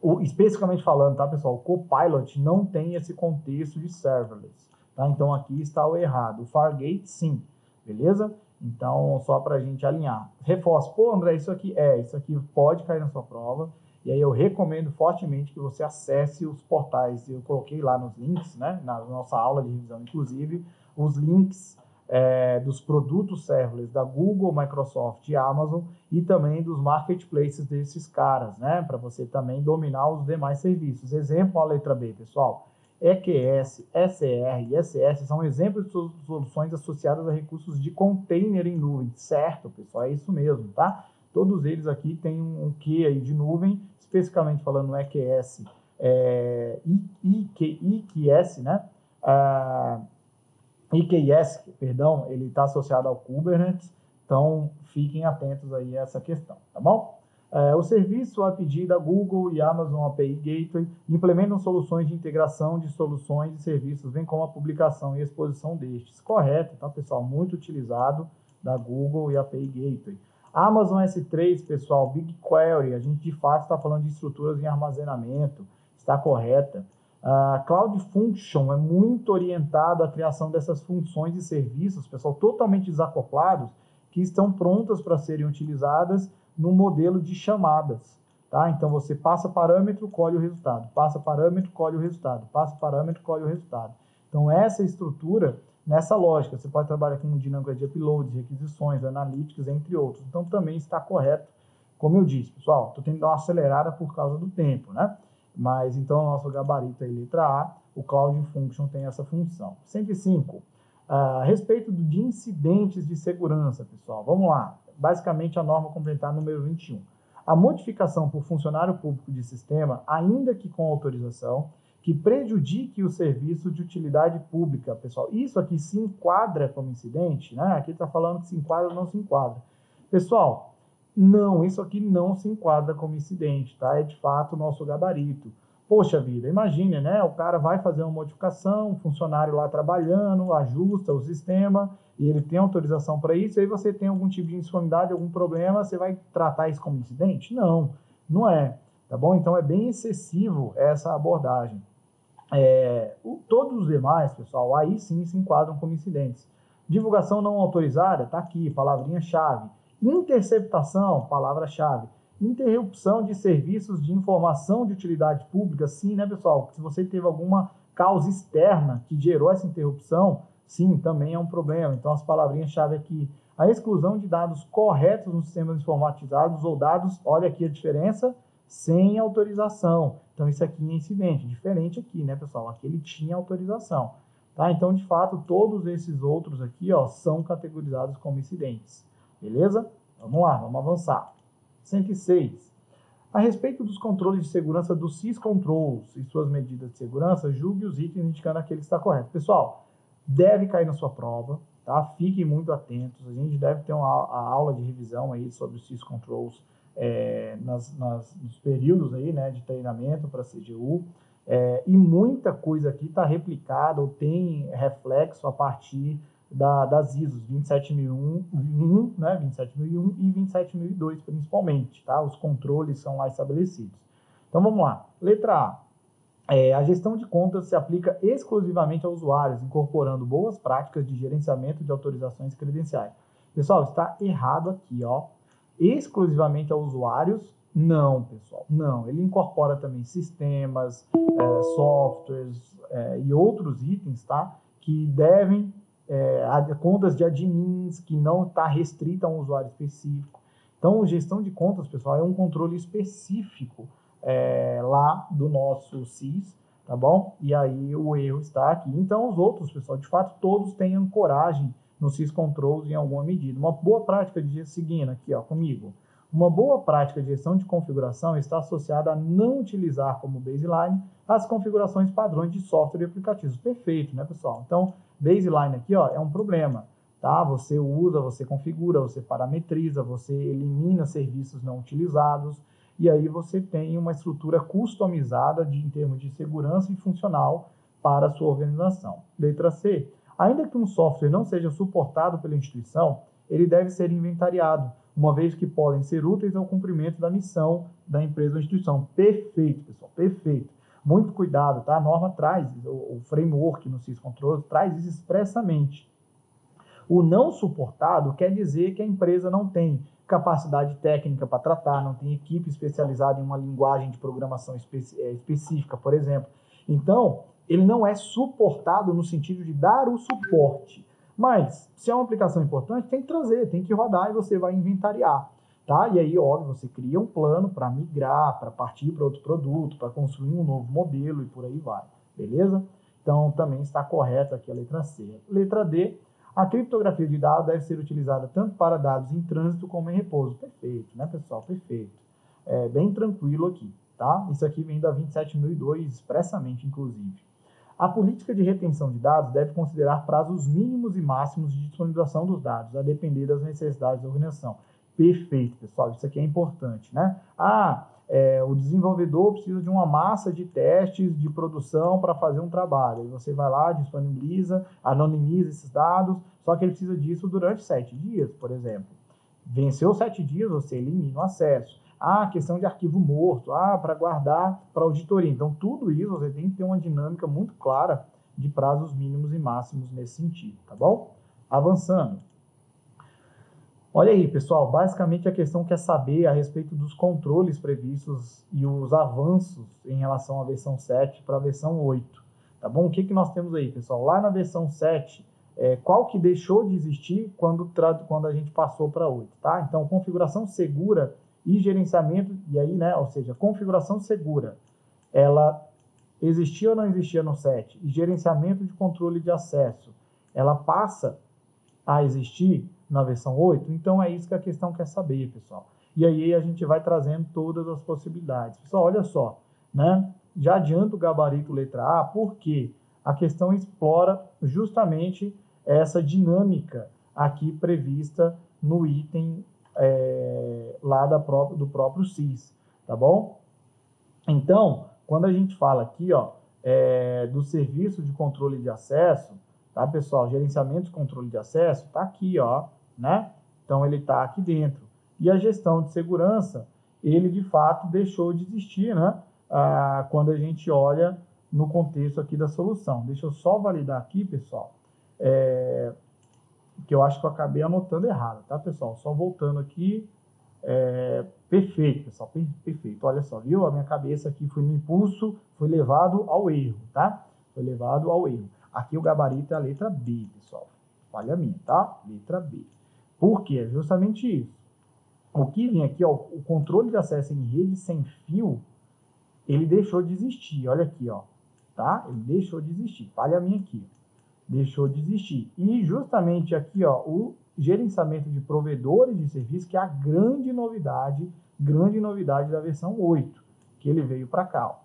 S12: o, especificamente falando, tá, pessoal? O Copilot não tem esse contexto de serverless, tá? Então, aqui está o errado. O Fargate, sim beleza? Então, só para a gente alinhar. Reforço, pô, André, isso aqui é, isso aqui pode cair na sua prova. E aí eu recomendo fortemente que você acesse os portais. Eu coloquei lá nos links, né, na nossa aula de revisão, inclusive, os links é, dos produtos serverless da Google, Microsoft e Amazon e também dos marketplaces desses caras, né, para você também dominar os demais serviços. Exemplo, a letra B, pessoal. EQS, SR e SS são exemplos de soluções associadas a recursos de container em nuvem. Certo, pessoal, é isso mesmo, tá? Todos eles aqui têm um Q aí de nuvem, especificamente falando no EQS, é, IQS, né? Ah, IQS, perdão, ele está associado ao Kubernetes, então fiquem atentos aí a essa questão, tá bom? É, o serviço a pedir da Google e Amazon API Gateway implementam soluções de integração de soluções e serviços, bem como a publicação e exposição destes. Correto, tá, pessoal? Muito utilizado da Google e API Gateway. Amazon S3, pessoal, BigQuery, a gente de fato está falando de estruturas em armazenamento, está correta. Uh, Cloud Function é muito orientado à criação dessas funções e serviços, pessoal, totalmente desacoplados, que estão prontas para serem utilizadas no modelo de chamadas. Tá? Então você passa parâmetro, colhe o resultado, passa parâmetro, colhe o resultado, passa parâmetro, colhe o resultado. Então essa estrutura, nessa lógica, você pode trabalhar com dinâmica de uploads, requisições, analytics, entre outros. Então também está correto, como eu disse, pessoal, estou tendo uma acelerada por causa do tempo, né? Mas então nosso gabarito é letra A, o Cloud Function tem essa função. 105. Ah, a respeito de incidentes de segurança, pessoal, vamos lá basicamente a norma complementar número 21. A modificação por funcionário público de sistema, ainda que com autorização, que prejudique o serviço de utilidade pública, pessoal. Isso aqui se enquadra como incidente, né? Aqui está falando que se enquadra ou não se enquadra. Pessoal, não, isso aqui não se enquadra como incidente, tá? É de fato o nosso gabarito. Poxa vida, imagine, né? O cara vai fazer uma modificação, um funcionário lá trabalhando, ajusta o sistema e ele tem autorização para isso. Aí você tem algum tipo de insonidade, algum problema, você vai tratar isso como incidente? Não, não é, tá bom? Então é bem excessivo essa abordagem. É, o, todos os demais, pessoal, aí sim se enquadram como incidentes. Divulgação não autorizada, tá aqui, palavrinha-chave. Interceptação, palavra-chave interrupção de serviços de informação de utilidade pública, sim, né, pessoal? Se você teve alguma causa externa que gerou essa interrupção, sim, também é um problema. Então, as palavrinhas-chave aqui, a exclusão de dados corretos nos sistemas informatizados ou dados, olha aqui a diferença, sem autorização. Então, isso aqui é incidente, diferente aqui, né, pessoal? Aqui ele tinha autorização. Tá? Então, de fato, todos esses outros aqui ó, são categorizados como incidentes. Beleza? Vamos lá, vamos avançar. 106. A respeito dos controles de segurança do SIS Controls e suas medidas de segurança, julgue os itens indicando aquele que está correto. Pessoal, deve cair na sua prova, tá? Fiquem muito atentos. A gente deve ter uma a aula de revisão aí sobre os SIS Controls é, nas, nas, nos períodos aí, né, de treinamento para a CGU. É, e muita coisa aqui está replicada ou tem reflexo a partir da, das ISOs 27001, né, 27001 e 27002 principalmente, tá? Os controles são lá estabelecidos. Então vamos lá. Letra A. É, a gestão de contas se aplica exclusivamente a usuários, incorporando boas práticas de gerenciamento de autorizações credenciais. Pessoal, está errado aqui, ó. Exclusivamente a usuários? Não, pessoal, não. Ele incorpora também sistemas, é, softwares é, e outros itens, tá? Que devem é, contas de admins que não está restrita a um usuário específico. Então, gestão de contas, pessoal, é um controle específico é, lá do nosso SIS, tá bom? E aí o erro está aqui. Então, os outros, pessoal, de fato, todos têm ancoragem no SIS Controls em alguma medida. Uma boa prática de gestão, seguindo aqui, ó, comigo. Uma boa prática de gestão de configuração está associada a não utilizar como baseline as configurações padrões de software e aplicativos. Perfeito, né, pessoal? Então, baseline aqui ó, é um problema. Tá? Você usa, você configura, você parametriza, você elimina serviços não utilizados e aí você tem uma estrutura customizada de, em termos de segurança e funcional para a sua organização. Letra C. Ainda que um software não seja suportado pela instituição, ele deve ser inventariado, uma vez que podem ser úteis ao cumprimento da missão da empresa ou instituição. Perfeito, pessoal, perfeito muito cuidado, tá? A norma traz, o, o framework no CIS Control traz isso expressamente. O não suportado quer dizer que a empresa não tem capacidade técnica para tratar, não tem equipe especializada em uma linguagem de programação espe é, específica, por exemplo. Então, ele não é suportado no sentido de dar o suporte. Mas, se é uma aplicação importante, tem que trazer, tem que rodar e você vai inventariar. Tá? E aí, óbvio, você cria um plano para migrar, para partir para outro produto, para construir um novo modelo e por aí vai. Beleza? Então, também está correta aqui a letra C. Letra D, a criptografia de dados deve ser utilizada tanto para dados em trânsito como em repouso. Perfeito, né, pessoal? Perfeito. É bem tranquilo aqui, tá? Isso aqui vem da 27002 expressamente, inclusive. A política de retenção de dados deve considerar prazos mínimos e máximos de disponibilização dos dados, a depender das necessidades da organização. Perfeito, pessoal. Isso aqui é importante, né? Ah, é, o desenvolvedor precisa de uma massa de testes de produção para fazer um trabalho. E você vai lá, disponibiliza, anonimiza esses dados, só que ele precisa disso durante sete dias, por exemplo. Venceu sete dias, você elimina o acesso. Ah, questão de arquivo morto, ah, para guardar para auditoria. Então, tudo isso você tem que ter uma dinâmica muito clara de prazos mínimos e máximos nesse sentido, tá bom? Avançando. Olha aí, pessoal, basicamente a questão quer saber a respeito dos controles previstos e os avanços em relação à versão 7 para a versão 8, tá bom? O que, que nós temos aí, pessoal? Lá na versão 7, é, qual que deixou de existir quando, quando a gente passou para 8, tá? Então, configuração segura e gerenciamento, e aí, né, ou seja, configuração segura, ela existia ou não existia no 7, e gerenciamento de controle de acesso, ela passa a existir na versão 8? Então é isso que a questão quer saber, pessoal. E aí a gente vai trazendo todas as possibilidades. Pessoal, olha só, né? Já adianta o gabarito letra A, porque a questão explora justamente essa dinâmica aqui prevista no item é, lá da própria, do próprio CIS, tá bom? Então, quando a gente fala aqui, ó, é, do serviço de controle de acesso, tá, pessoal? Gerenciamento de controle de acesso, tá aqui, ó, né? Então ele está aqui dentro. E a gestão de segurança, ele de fato deixou de existir, né? Ah, quando a gente olha no contexto aqui da solução. Deixa eu só validar aqui, pessoal, é, que eu acho que eu acabei anotando errado, tá, pessoal? Só voltando aqui, é, perfeito, pessoal, perfeito. Olha só, viu? A minha cabeça aqui foi no impulso, foi levado ao erro, tá? Foi levado ao erro. Aqui o gabarito é a letra B, pessoal. Falha minha, tá? Letra B. Porque é justamente isso. O que vem aqui, ó, o controle de acesso em rede sem fio, ele deixou de existir. Olha aqui, ó, tá? Ele deixou de existir. Palha minha aqui. Deixou de existir. E justamente aqui, ó, o gerenciamento de provedores de serviço, que é a grande novidade, grande novidade da versão 8, que ele veio para cá, ó,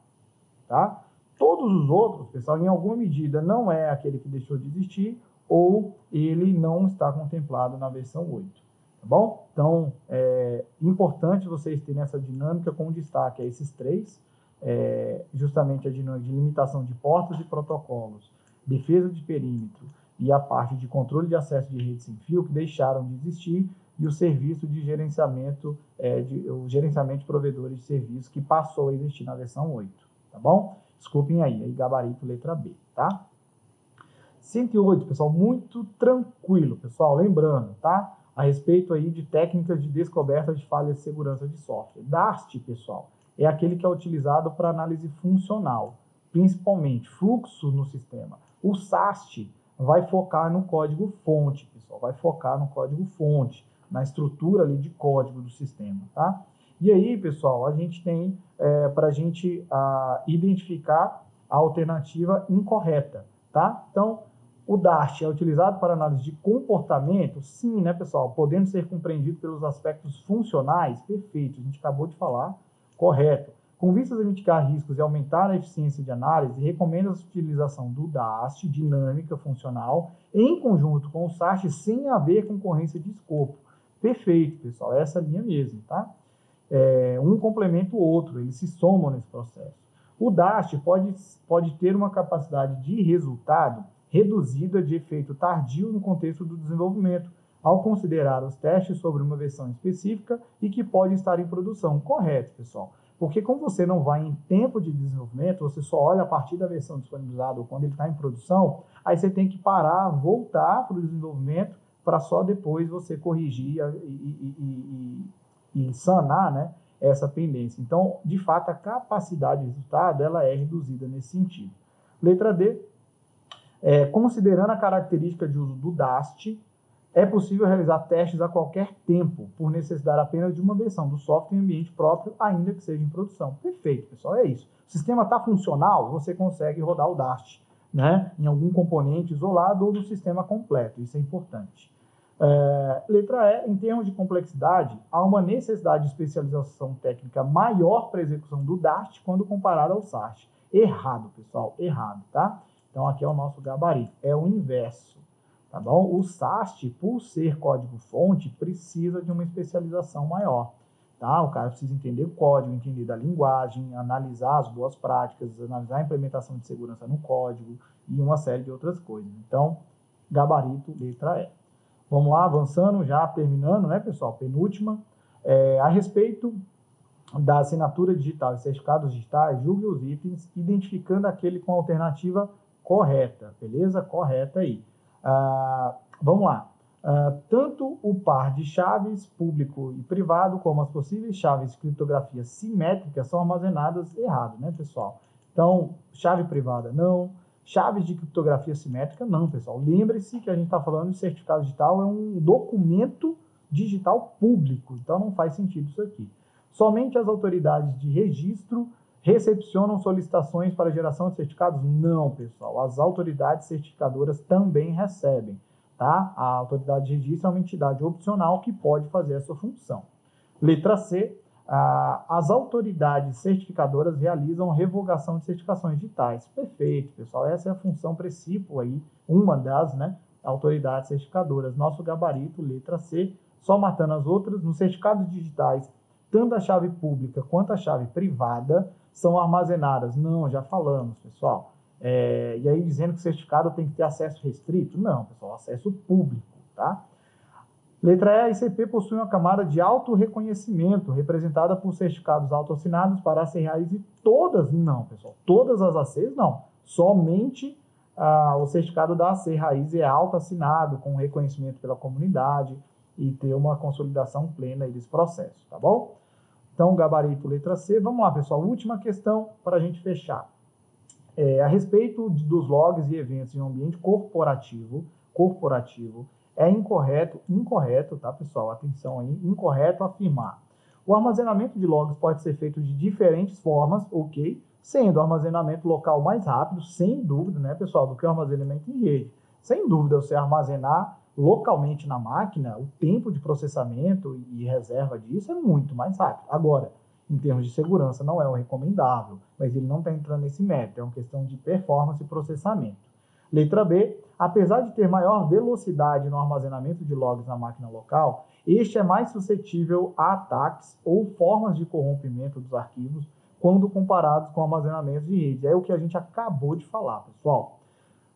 S12: tá? Todos os outros, pessoal, em alguma medida não é aquele que deixou de existir, ou ele não está contemplado na versão 8. Tá bom? Então, é importante vocês terem essa dinâmica com destaque a esses três, é, justamente a dinâmica de limitação de portas e protocolos, defesa de perímetro e a parte de controle de acesso de rede sem fio, que deixaram de existir, e o serviço de gerenciamento, é, de, o gerenciamento de provedores de serviços que passou a existir na versão 8, tá bom? Desculpem aí, aí gabarito letra B, tá? 108, pessoal, muito tranquilo, pessoal, lembrando, tá? A respeito aí de técnicas de descoberta de falhas de segurança de software. DAST, pessoal, é aquele que é utilizado para análise funcional, principalmente fluxo no sistema. O SAST vai focar no código fonte, pessoal, vai focar no código fonte, na estrutura ali de código do sistema, tá? E aí, pessoal, a gente tem é, para a gente ah, identificar a alternativa incorreta, tá? Então, o DART é utilizado para análise de comportamento? Sim, né, pessoal? Podendo ser compreendido pelos aspectos funcionais? Perfeito, a gente acabou de falar, correto. Com vistas a mitigar riscos e aumentar a eficiência de análise, recomenda a utilização do DAST, dinâmica funcional, em conjunto com o SAST, sem haver concorrência de escopo. Perfeito, pessoal, é essa linha mesmo, tá? É, um complementa o outro, eles se somam nesse processo. O DAST pode, pode ter uma capacidade de resultado reduzida de efeito tardio no contexto do desenvolvimento, ao considerar os testes sobre uma versão específica e que pode estar em produção. Correto, pessoal. Porque como você não vai em tempo de desenvolvimento, você só olha a partir da versão disponibilizada ou quando ele está em produção, aí você tem que parar, voltar para o desenvolvimento para só depois você corrigir e, e, e, e, sanar né, essa pendência. Então, de fato, a capacidade de resultado ela é reduzida nesse sentido. Letra D, é, considerando a característica de uso do DAST, é possível realizar testes a qualquer tempo, por necessitar apenas de uma versão do software em ambiente próprio, ainda que seja em produção. Perfeito, pessoal, é isso. O sistema está funcional, você consegue rodar o DAST né, em algum componente isolado ou no sistema completo, isso é importante. É, letra E, em termos de complexidade, há uma necessidade de especialização técnica maior para a execução do DAST quando comparado ao SART. Errado, pessoal, errado, tá? Então aqui é o nosso gabarito, é o inverso, tá bom? O SAST, por ser código-fonte, precisa de uma especialização maior, tá? O cara precisa entender o código, entender da linguagem, analisar as boas práticas, analisar a implementação de segurança no código e uma série de outras coisas. Então, gabarito, letra E. Vamos lá, avançando, já terminando, né, pessoal? Penúltima. É, a respeito da assinatura digital e certificados digitais, julgue os itens, identificando aquele com alternativa correta, beleza? Correta aí. Ah, vamos lá. Ah, tanto o par de chaves público e privado, como as possíveis chaves de criptografia simétrica são armazenadas errado, né, pessoal? Então, chave privada não, chaves de criptografia simétrica não, pessoal. Lembre-se que a gente está falando de certificado digital, é um documento digital público, então não faz sentido isso aqui. Somente as autoridades de registro Recepcionam solicitações para geração de certificados? Não, pessoal. As autoridades certificadoras também recebem, tá? A autoridade de registro é uma entidade opcional que pode fazer essa função. Letra C. as autoridades certificadoras realizam revogação de certificações digitais. Perfeito, pessoal. Essa é a função principal aí, uma das, né? Autoridades certificadoras. Nosso gabarito, letra C, só matando as outras. Nos certificados digitais, tanto a chave pública quanto a chave privada, são armazenadas. Não, já falamos, pessoal. É, e aí dizendo que o certificado tem que ter acesso restrito? Não, pessoal, acesso público, tá? Letra E, a ICP possui uma camada de autorreconhecimento, representada por certificados autoassinados para as reais e todas, não, pessoal, todas as ACs não, somente ah, o certificado da AC Raiz é autoassinado, com reconhecimento pela comunidade e ter uma consolidação plena aí desse processo, tá bom? Então, gabarito letra C. Vamos lá, pessoal. Última questão para a gente fechar. É, a respeito dos logs e eventos em um ambiente corporativo, corporativo, é incorreto, incorreto, tá, pessoal? Atenção aí, incorreto afirmar. O armazenamento de logs pode ser feito de diferentes formas, ok? Sendo o armazenamento local mais rápido, sem dúvida, né, pessoal, do que o armazenamento em rede. Sem dúvida, você armazenar localmente na máquina, o tempo de processamento e reserva disso é muito mais rápido. Agora, em termos de segurança, não é o recomendável, mas ele não está entrando nesse mérito, é uma questão de performance e processamento. Letra B, apesar de ter maior velocidade no armazenamento de logs na máquina local, este é mais suscetível a ataques ou formas de corrompimento dos arquivos quando comparados com armazenamentos de rede. É o que a gente acabou de falar, pessoal.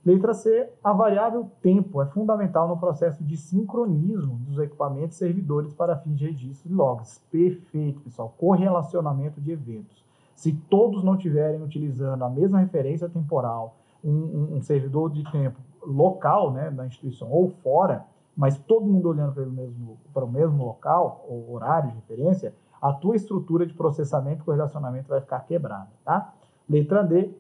S12: Letra C, a variável tempo é fundamental no processo de sincronismo dos equipamentos servidores para fins de registro de logs. Perfeito, pessoal. Correlacionamento de eventos. Se todos não estiverem utilizando a mesma referência temporal, um, um, um servidor de tempo local né, da instituição ou fora, mas todo mundo olhando para o mesmo, para o mesmo local, ou horário de referência, a tua estrutura de processamento e correlacionamento vai ficar quebrada, tá? Letra D,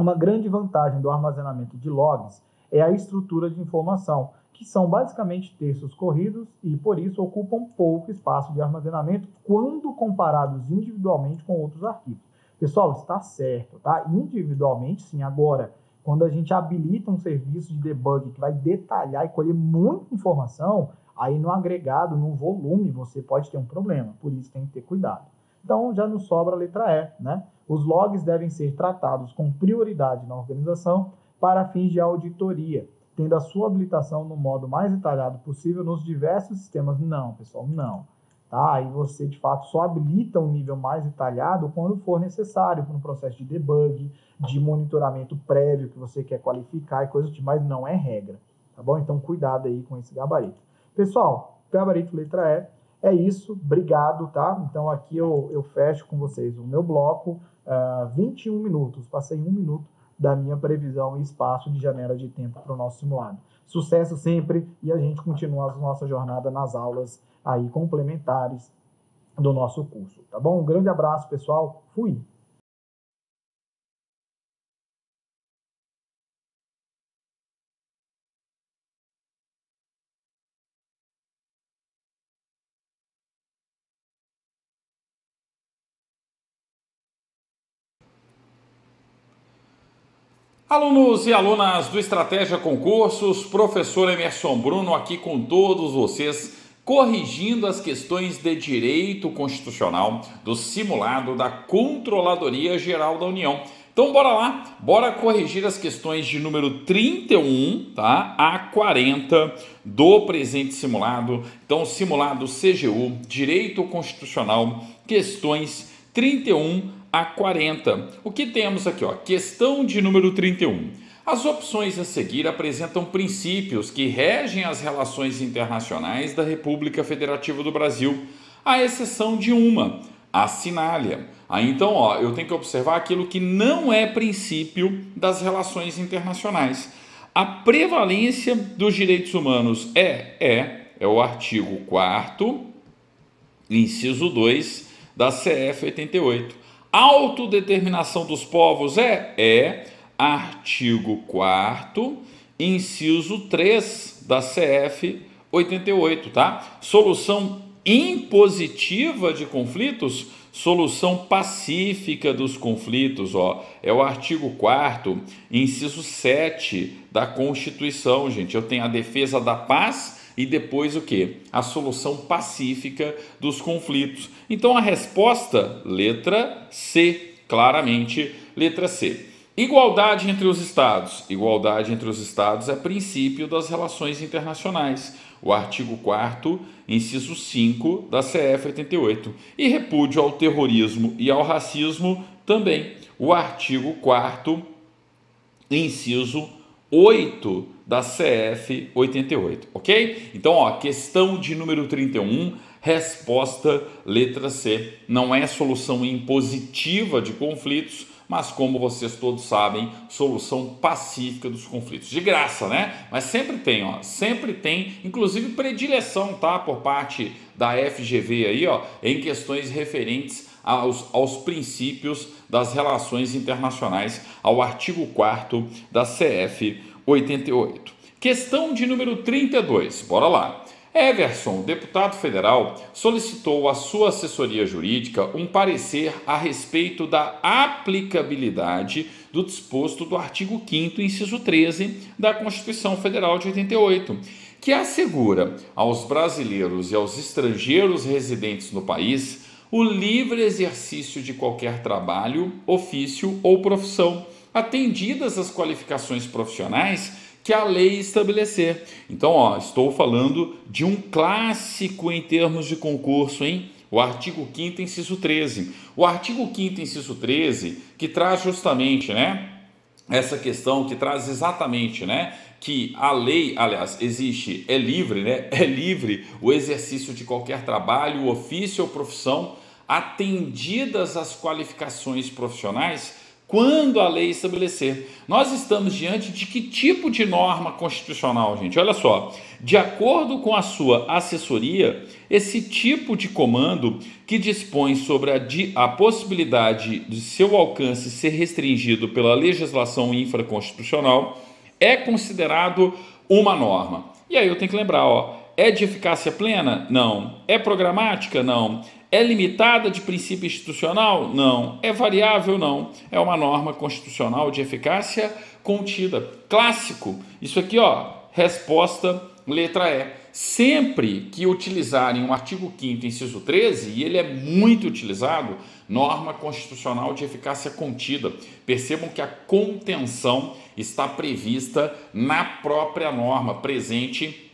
S12: uma grande vantagem do armazenamento de logs é a estrutura de informação, que são basicamente textos corridos e, por isso, ocupam pouco espaço de armazenamento quando comparados individualmente com outros arquivos. Pessoal, está certo, tá? Individualmente, sim. Agora, quando a gente habilita um serviço de debug que vai detalhar e colher muita informação, aí no agregado, no volume, você pode ter um problema. Por isso, tem que ter cuidado. Então, já nos sobra a letra E, né? Os logs devem ser tratados com prioridade na organização para fins de auditoria, tendo a sua habilitação no modo mais detalhado possível nos diversos sistemas. Não, pessoal, não. Tá? E você, de fato, só habilita um nível mais detalhado quando for necessário, para um processo de debug, de monitoramento prévio que você quer qualificar e coisas de tipo, mais, não é regra. Tá bom? Então, cuidado aí com esse gabarito. Pessoal, gabarito letra E. É isso, obrigado, tá? Então aqui eu, eu fecho com vocês o meu bloco uh, ah, 21 minutos, passei um minuto da minha previsão e espaço de janela de tempo para o nosso simulado. Sucesso sempre e a gente continua a nossa jornada nas aulas aí complementares do nosso curso, tá bom? Um grande abraço, pessoal. Fui.
S13: Alunos e alunas do Estratégia Concursos, professor Emerson Bruno aqui com todos vocês, corrigindo as questões de direito constitucional do simulado da Controladoria Geral da União. Então bora lá, bora corrigir as questões de número 31 tá, a 40 do presente simulado. Então, simulado CGU, Direito Constitucional, questões 31 a 40. O que temos aqui? Ó? Questão de número 31. As opções a seguir apresentam princípios que regem as relações internacionais da República Federativa do Brasil, à exceção de uma, a Sinália. Aí então, ó, eu tenho que observar aquilo que não é princípio das relações internacionais. A prevalência dos direitos humanos é, é, é o artigo 4 inciso 2 da CF 88. Autodeterminação dos povos é? É. Artigo 4, inciso 3 da CF 88, tá? Solução impositiva de conflitos, solução pacífica dos conflitos, ó. É o artigo 4 inciso 7 da Constituição, gente. Eu tenho a defesa da paz e depois o que? A solução pacífica dos conflitos. Então a resposta, letra C, claramente letra C. Igualdade entre os Estados. Igualdade entre os Estados é princípio das relações internacionais. O artigo 4, inciso 5 da CF 88. E repúdio ao terrorismo e ao racismo também. O artigo 4, inciso 8 da CF 88, ok? Então, ó, questão de número 31, resposta letra C. Não é solução impositiva de conflitos, mas como vocês todos sabem, solução pacífica dos conflitos. De graça, né? Mas sempre tem, ó, sempre tem, inclusive predileção, tá, por parte da FGV aí, ó, em questões referentes aos, aos, princípios das relações internacionais, ao artigo 4 da CF 88. Questão de número 32. Bora lá. Everson, deputado federal, solicitou à sua assessoria jurídica um parecer a respeito da aplicabilidade do disposto do artigo 5, inciso 13 da Constituição Federal de 88, que assegura aos brasileiros e aos estrangeiros residentes no país o livre exercício de qualquer trabalho, ofício ou profissão atendidas as qualificações profissionais que a lei estabelecer. Então, ó, estou falando de um clássico em termos de concurso, hein? O artigo 5 inciso 13. O artigo 5 inciso 13, que traz justamente, né, essa questão que traz exatamente, né, que a lei, aliás, existe, é livre, né? [laughs] É livre o exercício de qualquer trabalho, ofício ou profissão, atendidas as qualificações profissionais quando a lei estabelecer. Nós estamos diante de que tipo de norma constitucional, gente? Olha só. De acordo com a sua assessoria, esse tipo de comando que dispõe sobre a, a possibilidade de seu alcance ser restringido pela legislação infraconstitucional é considerado uma norma. E aí eu tenho que lembrar, ó, é de eficácia plena? Não. É programática? Não. É limitada de princípio institucional? Não. É variável? Não. É uma norma constitucional de eficácia contida. Clássico. Isso aqui, ó, resposta letra E. Sempre que utilizarem o artigo 5 inciso 13, e ele é muito utilizado, norma constitucional de eficácia contida. Percebam que a contenção está prevista na própria norma, presente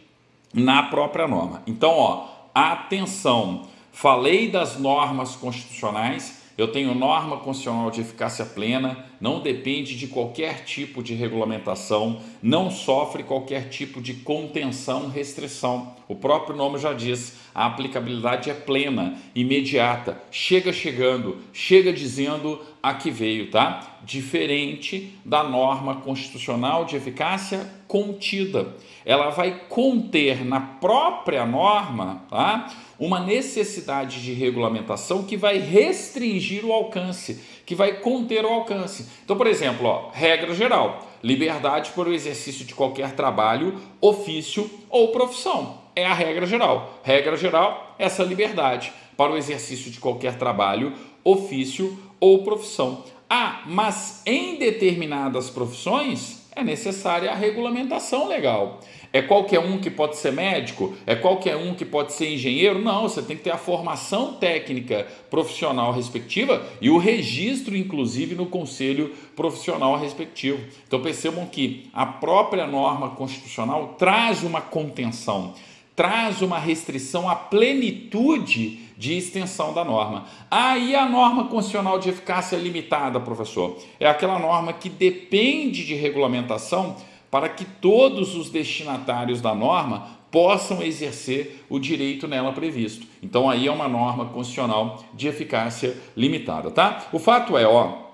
S13: na própria norma. Então, ó, atenção Falei das normas constitucionais. Eu tenho norma constitucional de eficácia plena, não depende de qualquer tipo de regulamentação, não sofre qualquer tipo de contenção, restrição. O próprio nome já diz, a aplicabilidade é plena, imediata, chega chegando, chega dizendo a que veio, tá? Diferente da norma constitucional de eficácia contida. Ela vai conter na própria norma, tá? Uma necessidade de regulamentação que vai restringir o alcance, que vai conter o alcance. Então, por exemplo, ó, regra geral: liberdade para o exercício de qualquer trabalho, ofício ou profissão. É a regra geral. Regra geral, essa liberdade para o exercício de qualquer trabalho, ofício ou profissão. Ah, mas em determinadas profissões é necessária a regulamentação legal. É qualquer um que pode ser médico? É qualquer um que pode ser engenheiro? Não, você tem que ter a formação técnica profissional respectiva e o registro, inclusive, no conselho profissional respectivo. Então percebam que a própria norma constitucional traz uma contenção traz uma restrição à plenitude de extensão da norma. Aí ah, a norma constitucional de eficácia limitada, professor, é aquela norma que depende de regulamentação para que todos os destinatários da norma possam exercer o direito nela previsto. Então aí é uma norma constitucional de eficácia limitada, tá? O fato é, ó,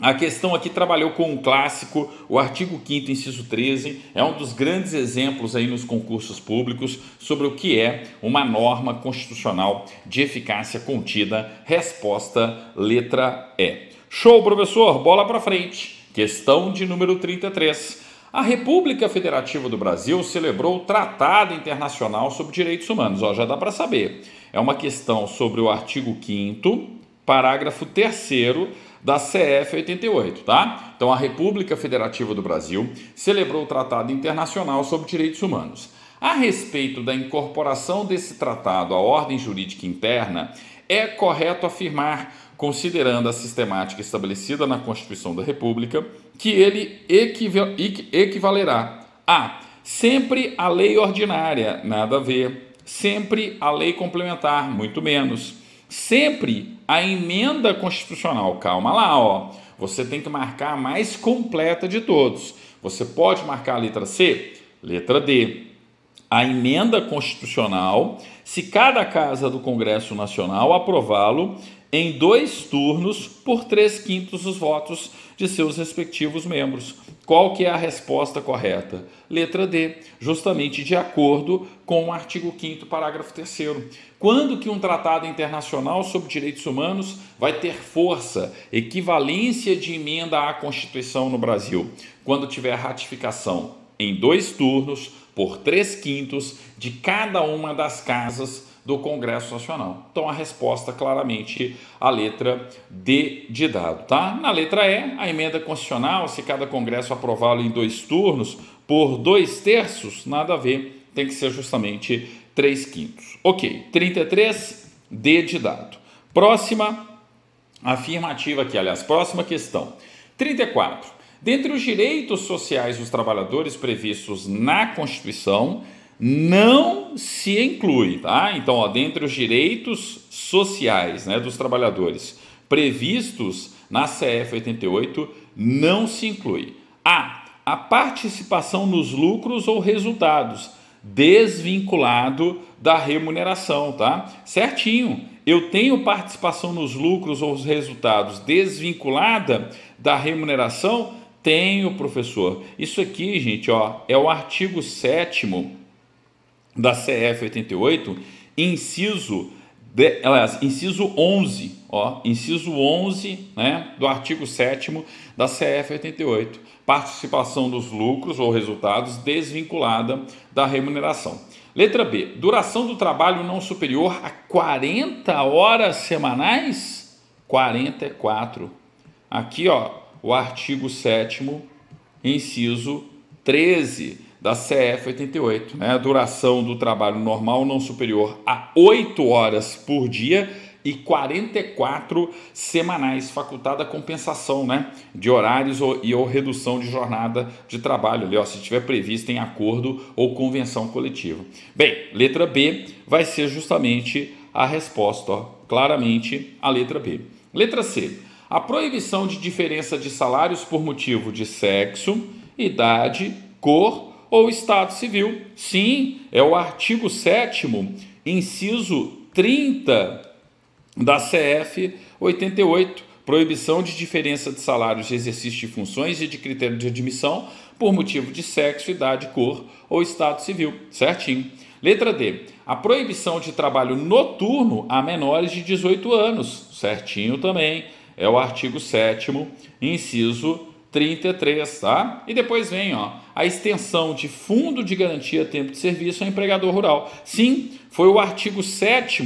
S13: a questão aqui trabalhou com um clássico, o artigo 5 inciso 13, é um dos grandes exemplos aí nos concursos públicos sobre o que é uma norma constitucional de eficácia contida. Resposta letra E. Show, professor, bola para frente. Questão de número 33. A República Federativa do Brasil celebrou o Tratado Internacional sobre Direitos Humanos. Ó, já dá para saber. É uma questão sobre o artigo 5 parágrafo 3 da CF 88, tá? Então a República Federativa do Brasil celebrou o Tratado Internacional sobre Direitos Humanos. A respeito da incorporação desse tratado à ordem jurídica interna, é correto afirmar, considerando a sistemática estabelecida na Constituição da República, que ele equivalerá a sempre a lei ordinária, nada a ver, sempre a lei complementar, muito menos, sempre a emenda constitucional. Calma lá, ó. Você tem que marcar a mais completa de todos. Você pode marcar a letra C, letra D. A emenda constitucional, se cada casa do Congresso Nacional aprová-lo em dois turnos por três quintos dos votos de seus respectivos membros. Qual que é a resposta correta? Letra D, justamente de acordo com o artigo 5 parágrafo 3 Quando que um tratado internacional sobre direitos humanos vai ter força, equivalência de emenda à Constituição no Brasil? Quando tiver ratificação em dois turnos, por três quintos, de cada uma das casas do Congresso Nacional. Então a resposta claramente a letra D de dado, tá? Na letra E, a emenda constitucional, se cada Congresso aprová-lo em dois turnos por dois terços, nada a ver, tem que ser justamente três quintos. Ok, 33, D de dado. Próxima afirmativa aqui, aliás, próxima questão. 34. Dentre os direitos sociais dos trabalhadores previstos na Constituição, não se inclui, tá? Então, ó, dentre os direitos sociais né, dos trabalhadores previstos na CF 88, não se inclui a, a participação nos lucros ou resultados, desvinculado da remuneração, tá? Certinho, eu tenho participação nos lucros ou os resultados desvinculada da remuneração? Tenho, professor. Isso aqui, gente, ó, é o artigo 7 da CF 88, inciso de, aliás, inciso 11, ó, inciso 11, né, do artigo 7 da CF 88, participação dos lucros ou resultados desvinculada da remuneração. Letra B, duração do trabalho não superior a 40 horas semanais? 44. Aqui, ó, o artigo 7 inciso 13 da CF 88. Né? A duração do trabalho normal não superior a 8 horas por dia e 44 semanais, facultada compensação né? de horários ou, e ou redução de jornada de trabalho, ali, ó, se tiver previsto em acordo ou convenção coletiva. Bem, letra B vai ser justamente a resposta, ó, claramente a letra B. Letra C. A proibição de diferença de salários por motivo de sexo, idade, cor ou Estado Civil. Sim, é o artigo 7, inciso 30 da CF 88, proibição de diferença de salários de exercício de funções e de critério de admissão por motivo de sexo, idade, cor ou estado civil. Certinho. Letra D. A proibição de trabalho noturno a menores de 18 anos. Certinho também. É o artigo 7, inciso 33, tá? E depois vem, ó a extensão de fundo de garantia tempo de serviço ao empregador rural. Sim, foi o artigo 7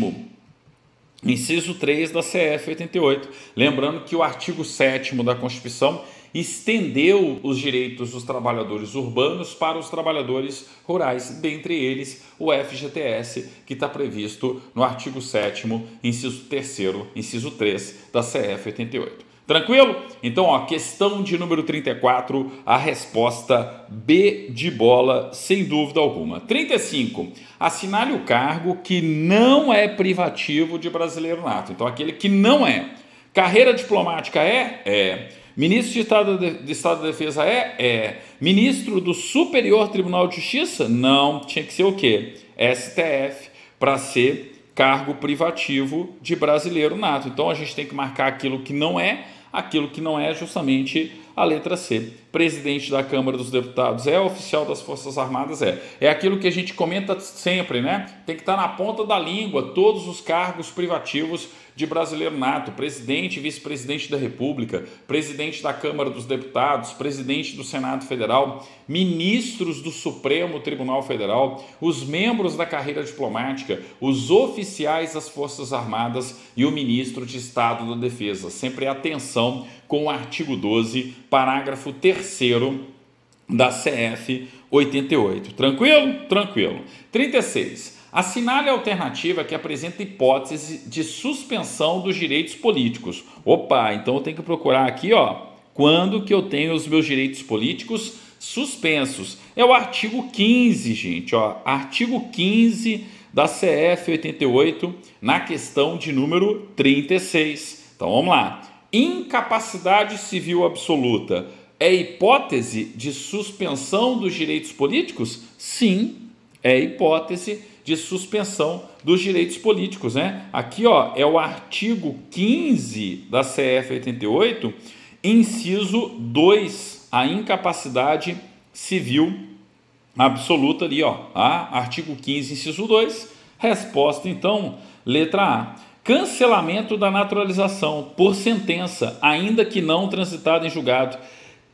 S13: inciso 3 da CF 88. Lembrando que o artigo 7 da Constituição estendeu os direitos dos trabalhadores urbanos para os trabalhadores rurais, dentre eles o FGTS, que está previsto no artigo 7, inciso 3, inciso 3 da CF 88. Tranquilo? Então, ó, questão de número 34, a resposta B de bola, sem dúvida alguma. 35. Assinale o cargo que não é privativo de brasileiro nato. Então, aquele que não é. Carreira diplomática é? É. Ministro de Estado, de, Estado da Defesa é? É. Ministro do Superior Tribunal de Justiça? Não. Tinha que ser o quê? STF para ser cargo privativo de brasileiro nato. Então a gente tem que marcar aquilo que não é, aquilo que não é justamente a letra C. Presidente da Câmara dos Deputados é, oficial das Forças Armadas é. É aquilo que a gente comenta sempre, né? Tem que estar na ponta da língua todos os cargos privativos de brasileiro nato, presidente e vice-presidente da República, presidente da Câmara dos Deputados, presidente do Senado Federal, ministros do Supremo Tribunal Federal, os membros da carreira diplomática, os oficiais das Forças Armadas e o ministro de Estado da Defesa. Sempre atenção com o artigo 12, parágrafo 3 da CF 88. Tranquilo? Tranquilo. 36. Assinale a alternativa que apresenta hipótese de suspensão dos direitos políticos. Opa, então eu tenho que procurar aqui, ó, quando que eu tenho os meus direitos políticos suspensos. É o artigo 15, gente, ó, artigo 15 da CF 88, na questão de número 36. Então vamos lá. Incapacidade civil absoluta é hipótese de suspensão dos direitos políticos? Sim, é hipótese de suspensão dos direitos políticos, né? Aqui, ó, é o artigo 15 da CF 88, inciso 2, a incapacidade civil absoluta ali, ó, tá? Artigo 15, inciso 2. Resposta então, letra A. Cancelamento da naturalização por sentença, ainda que não transitada em julgado,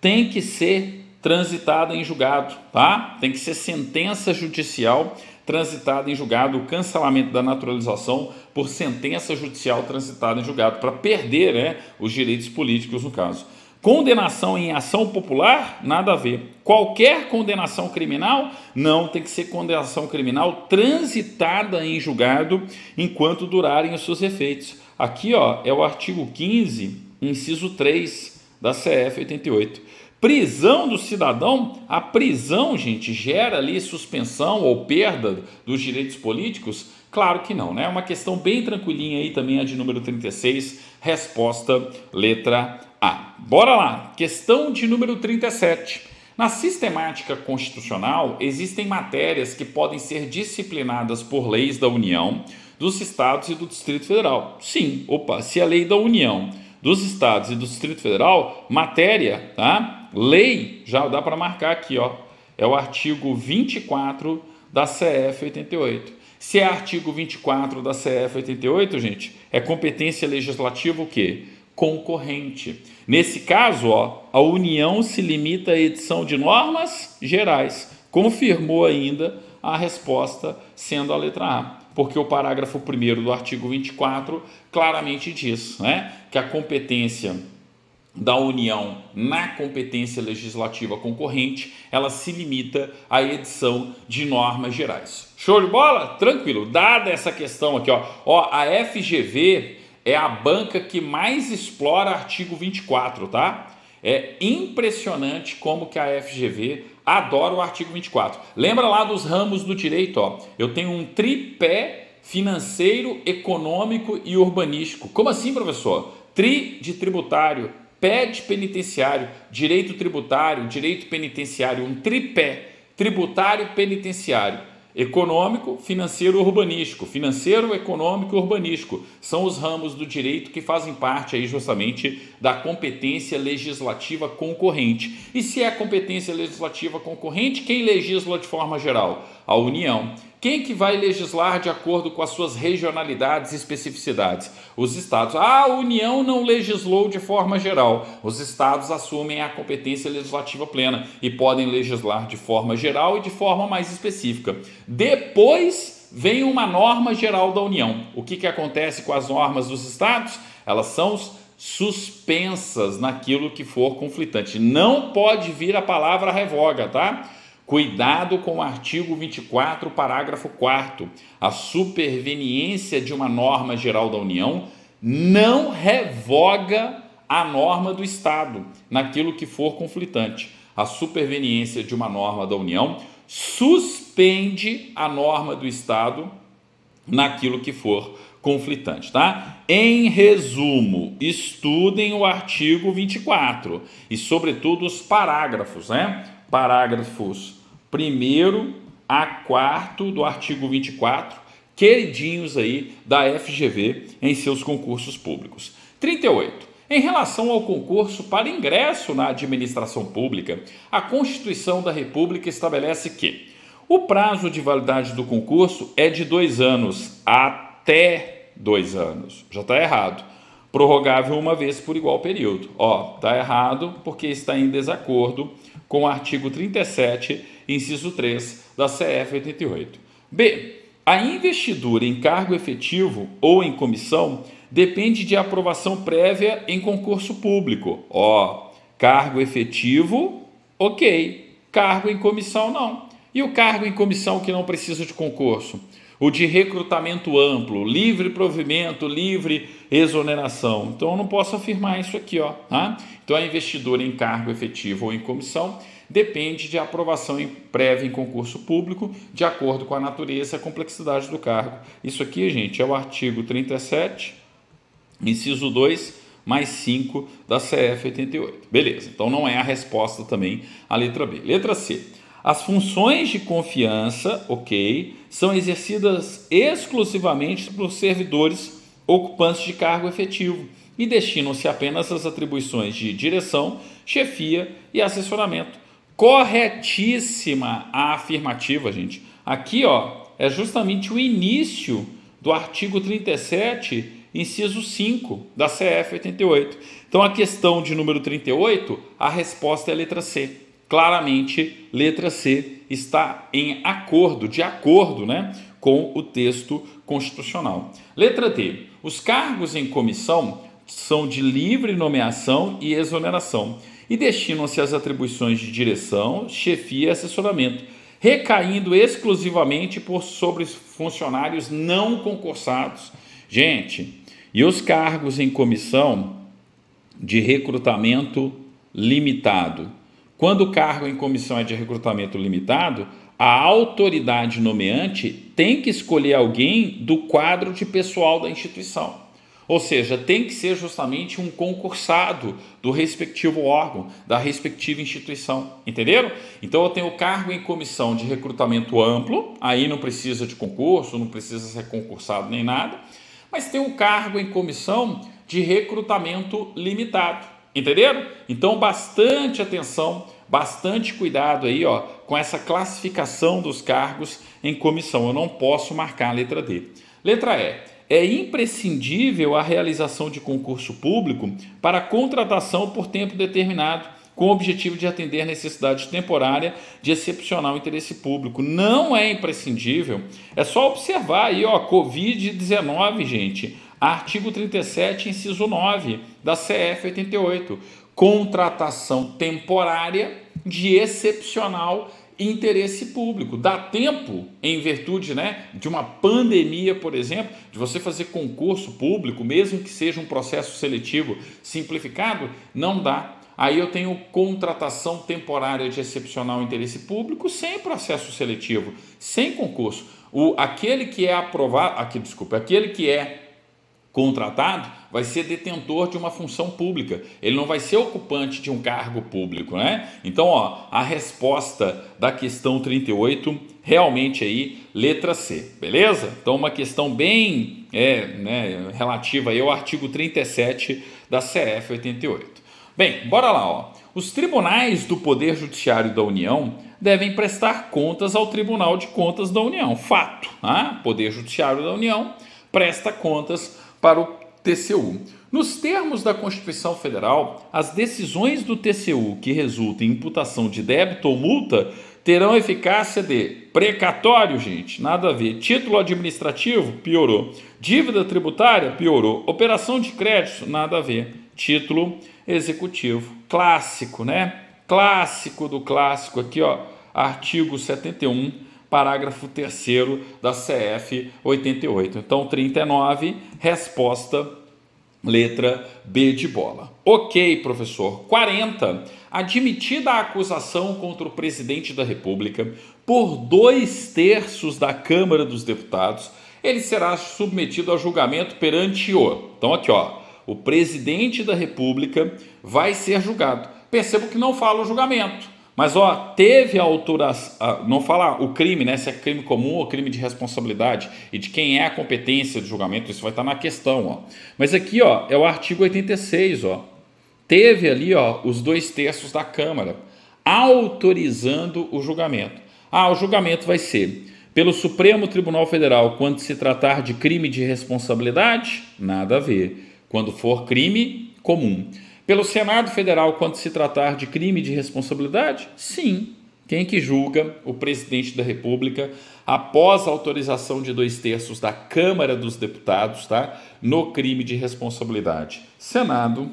S13: tem que ser transitada em julgado, tá? Tem que ser sentença judicial transitada em julgado o cancelamento da naturalização por sentença judicial transitada em julgado, para perder né, os direitos políticos no caso. Condenação em ação popular, nada a ver. Qualquer condenação criminal, não, tem que ser condenação criminal transitada em julgado enquanto durarem os seus efeitos. Aqui ó, é o artigo 15, inciso 3 da CF 88. Prisão do cidadão, a prisão, gente, gera ali suspensão ou perda dos direitos políticos? Claro que não, né? É uma questão bem tranquilinha aí também, a de número 36, resposta letra A. Bora lá, questão de número 37. Na sistemática constitucional, existem matérias que podem ser disciplinadas por leis da União, dos Estados e do Distrito Federal. Sim, opa, se a é lei da União, dos Estados e do Distrito Federal, matéria, tá? lei já dá para marcar aqui, ó. É o artigo 24 da CF 88. Se é artigo 24 da CF 88, gente, é competência legislativa o quê? Concorrente. Nesse caso, ó, a União se limita à edição de normas gerais. Confirmou ainda a resposta sendo a letra A, porque o parágrafo 1 do artigo 24 claramente diz né, que a competência da União na competência legislativa concorrente, ela se limita à edição de normas gerais. Show de bola? Tranquilo. Dada essa questão aqui, ó, ó a FGV é a banca que mais explora artigo 24, tá? É impressionante como que a FGV adora o artigo 24. Lembra lá dos ramos do direito, ó. Eu tenho um tripé financeiro, econômico e urbanístico. Como assim, professor? Tri de tributário, de penitenciário, direito tributário, direito penitenciário, um tripé tributário penitenciário. Econômico, financeiro urbanístico. Financeiro, econômico urbanístico são os ramos do direito que fazem parte aí justamente da competência legislativa concorrente. E se é competência legislativa concorrente, quem legisla de forma geral? A União. Quem que vai legislar de acordo com as suas regionalidades e especificidades? Os estados. Ah, a União não legislou de forma geral. Os estados assumem a competência legislativa plena e podem legislar de forma geral e de forma mais específica. Depois vem uma norma geral da União. O que, que acontece com as normas dos estados? Elas são suspensas naquilo que for conflitante. Não pode vir a palavra revoga, tá? Cuidado com o artigo 24, parágrafo 4. A superveniência de uma norma geral da União não revoga a norma do Estado naquilo que for conflitante. A superveniência de uma norma da União suspende a norma do Estado naquilo que for conflitante, tá? Em resumo, estudem o artigo 24 e, sobretudo, os parágrafos, né? Parágrafos primeiro a quarto do artigo 24, queridinhos aí da FGV em seus concursos públicos. 38. Em relação ao concurso para ingresso na administração pública, a Constituição da República estabelece que o prazo de validade do concurso é de dois anos, até dois anos. Já está errado. Prorrogável uma vez por igual período. Ó, está errado porque está em desacordo com o artigo 37, inciso 3 da CF 88. B. A investidura em cargo efetivo ou em comissão depende de aprovação prévia em concurso público. Ó, cargo efetivo, ok. Cargo em comissão, não. E o cargo em comissão que não precisa de concurso? o de recrutamento amplo, livre provimento, livre exoneração. Então eu não posso afirmar isso aqui, ó. Tá? Então a é investidora em cargo efetivo ou em comissão depende de aprovação em prévia em concurso público, de acordo com a natureza e a complexidade do cargo. Isso aqui, gente, é o artigo 37, inciso 2 mais 5 da CF 88. Beleza, então não é a resposta também a letra B. Letra C. As funções de confiança, ok, são exercidas exclusivamente por servidores ocupantes de cargo efetivo e destinam-se apenas às atribuições de direção, chefia e assessoramento. Corretíssima a afirmativa, gente. Aqui, ó, é justamente o início do artigo 37, inciso 5 da CF 88. Então, a questão de número 38, a resposta é a letra C claramente, letra C está em acordo, de acordo, né, com o texto constitucional. Letra D. Os cargos em comissão são de livre nomeação e exoneração e destinam-se às atribuições de direção, chefia e assessoramento, recaindo exclusivamente por sobre funcionários não concursados. Gente, e os cargos em comissão de recrutamento limitado? Quando o cargo em comissão é de recrutamento limitado, a autoridade nomeante tem que escolher alguém do quadro de pessoal da instituição. Ou seja, tem que ser justamente um concursado do respectivo órgão, da respectiva instituição. Entenderam? Então eu tenho cargo em comissão de recrutamento amplo, aí não precisa de concurso, não precisa ser concursado nem nada, mas tem o cargo em comissão de recrutamento limitado. Entenderam? Então, bastante atenção, bastante cuidado aí, ó, com essa classificação dos cargos em comissão. Eu não posso marcar a letra D. Letra E é imprescindível a realização de concurso público para contratação por tempo determinado, com o objetivo de atender necessidade temporária de excepcional interesse público. Não é imprescindível, é só observar aí, ó, Covid-19, gente, artigo 37, inciso 9 da CF 88. Contratação temporária de excepcional interesse público. Dá tempo, em virtude né, de uma pandemia, por exemplo, de você fazer concurso público, mesmo que seja um processo seletivo simplificado, não dá. Aí eu tenho contratação temporária de excepcional interesse público sem processo seletivo, sem concurso. O, aquele que é aprovado, aqui, desculpa, aquele que é contratado vai ser detentor de uma função pública, ele não vai ser ocupante de um cargo público, né? Então, ó, a resposta da questão 38 realmente aí letra C, beleza? Então, uma questão bem é, né, relativa aí ao artigo 37 da CF 88. Bem, bora lá, ó. Os tribunais do Poder Judiciário da União devem prestar contas ao Tribunal de Contas da União. Fato, né? Poder Judiciário da União presta contas para o TCU. Nos termos da Constituição Federal, as decisões do TCU que resultem em imputação de débito ou multa terão eficácia de precatório, gente, nada a ver. Título administrativo, piorou. Dívida tributária, piorou. Operação de crédito, nada a ver. Título executivo, clássico, né? Clássico do clássico aqui, ó, artigo 71 parágrafo 3 da CF 88. Então, 39, resposta, letra B de bola. Ok, professor. 40. Admitida a acusação contra o presidente da República por dois terços da Câmara dos Deputados, ele será submetido a julgamento perante o. Então, aqui, ó. O presidente da República vai ser julgado. Percebo que não fala o julgamento mas ó, teve a autoração, não falar o crime, né? Se é crime comum ou crime de responsabilidade e de quem é a competência do julgamento, isso vai estar tá na questão, ó. Mas aqui, ó, é o artigo 86, ó. Teve ali, ó, os dois terços da Câmara autorizando o julgamento. Ah, o julgamento vai ser pelo Supremo Tribunal Federal quando se tratar de crime de responsabilidade? Nada a ver. Quando for crime comum. Pelo Senado Federal, quando se tratar de crime de responsabilidade? Sim. Quem que julga? O presidente da República, após autorização de dois terços da Câmara dos Deputados, tá? No crime de responsabilidade. Senado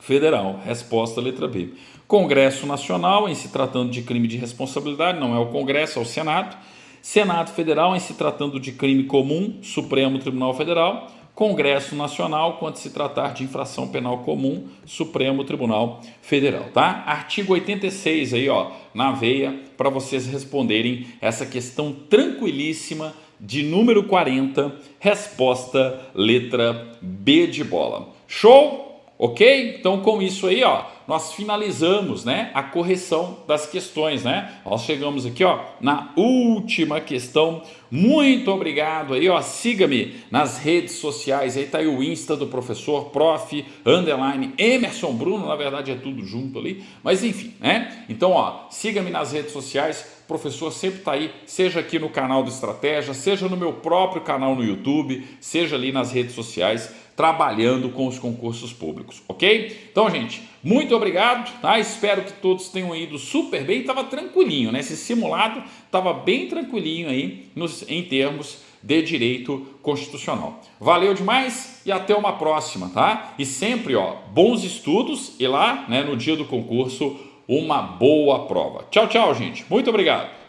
S13: Federal. Resposta letra B. Congresso Nacional, em se tratando de crime de responsabilidade, não é o Congresso, é o Senado. Senado Federal, em se tratando de crime comum, Supremo Tribunal Federal. Congresso Nacional quando se tratar de infração penal comum, Supremo Tribunal Federal, tá? Artigo 86 aí, ó, na veia para vocês responderem essa questão tranquilíssima de número 40, resposta letra B de bola. Show? OK? Então com isso aí, ó, nós finalizamos, né, a correção das questões, né? Nós chegamos aqui, ó, na última questão. Muito obrigado aí, ó. Siga-me nas redes sociais. Aí tá aí o Insta do professor Prof underline Emerson Bruno, na verdade é tudo junto ali, mas enfim, né? Então, ó, siga-me nas redes sociais. O professor sempre está aí, seja aqui no canal do Estratégia, seja no meu próprio canal no YouTube, seja ali nas redes sociais trabalhando com os concursos públicos, ok? Então, gente, muito obrigado, tá? Espero que todos tenham ido super bem, estava tranquilinho, né? Esse simulado estava bem tranquilinho aí nos, em termos de direito constitucional. Valeu demais e até uma próxima, tá? E sempre, ó, bons estudos e lá, né, no dia do concurso, uma boa prova. Tchau, tchau, gente. Muito obrigado.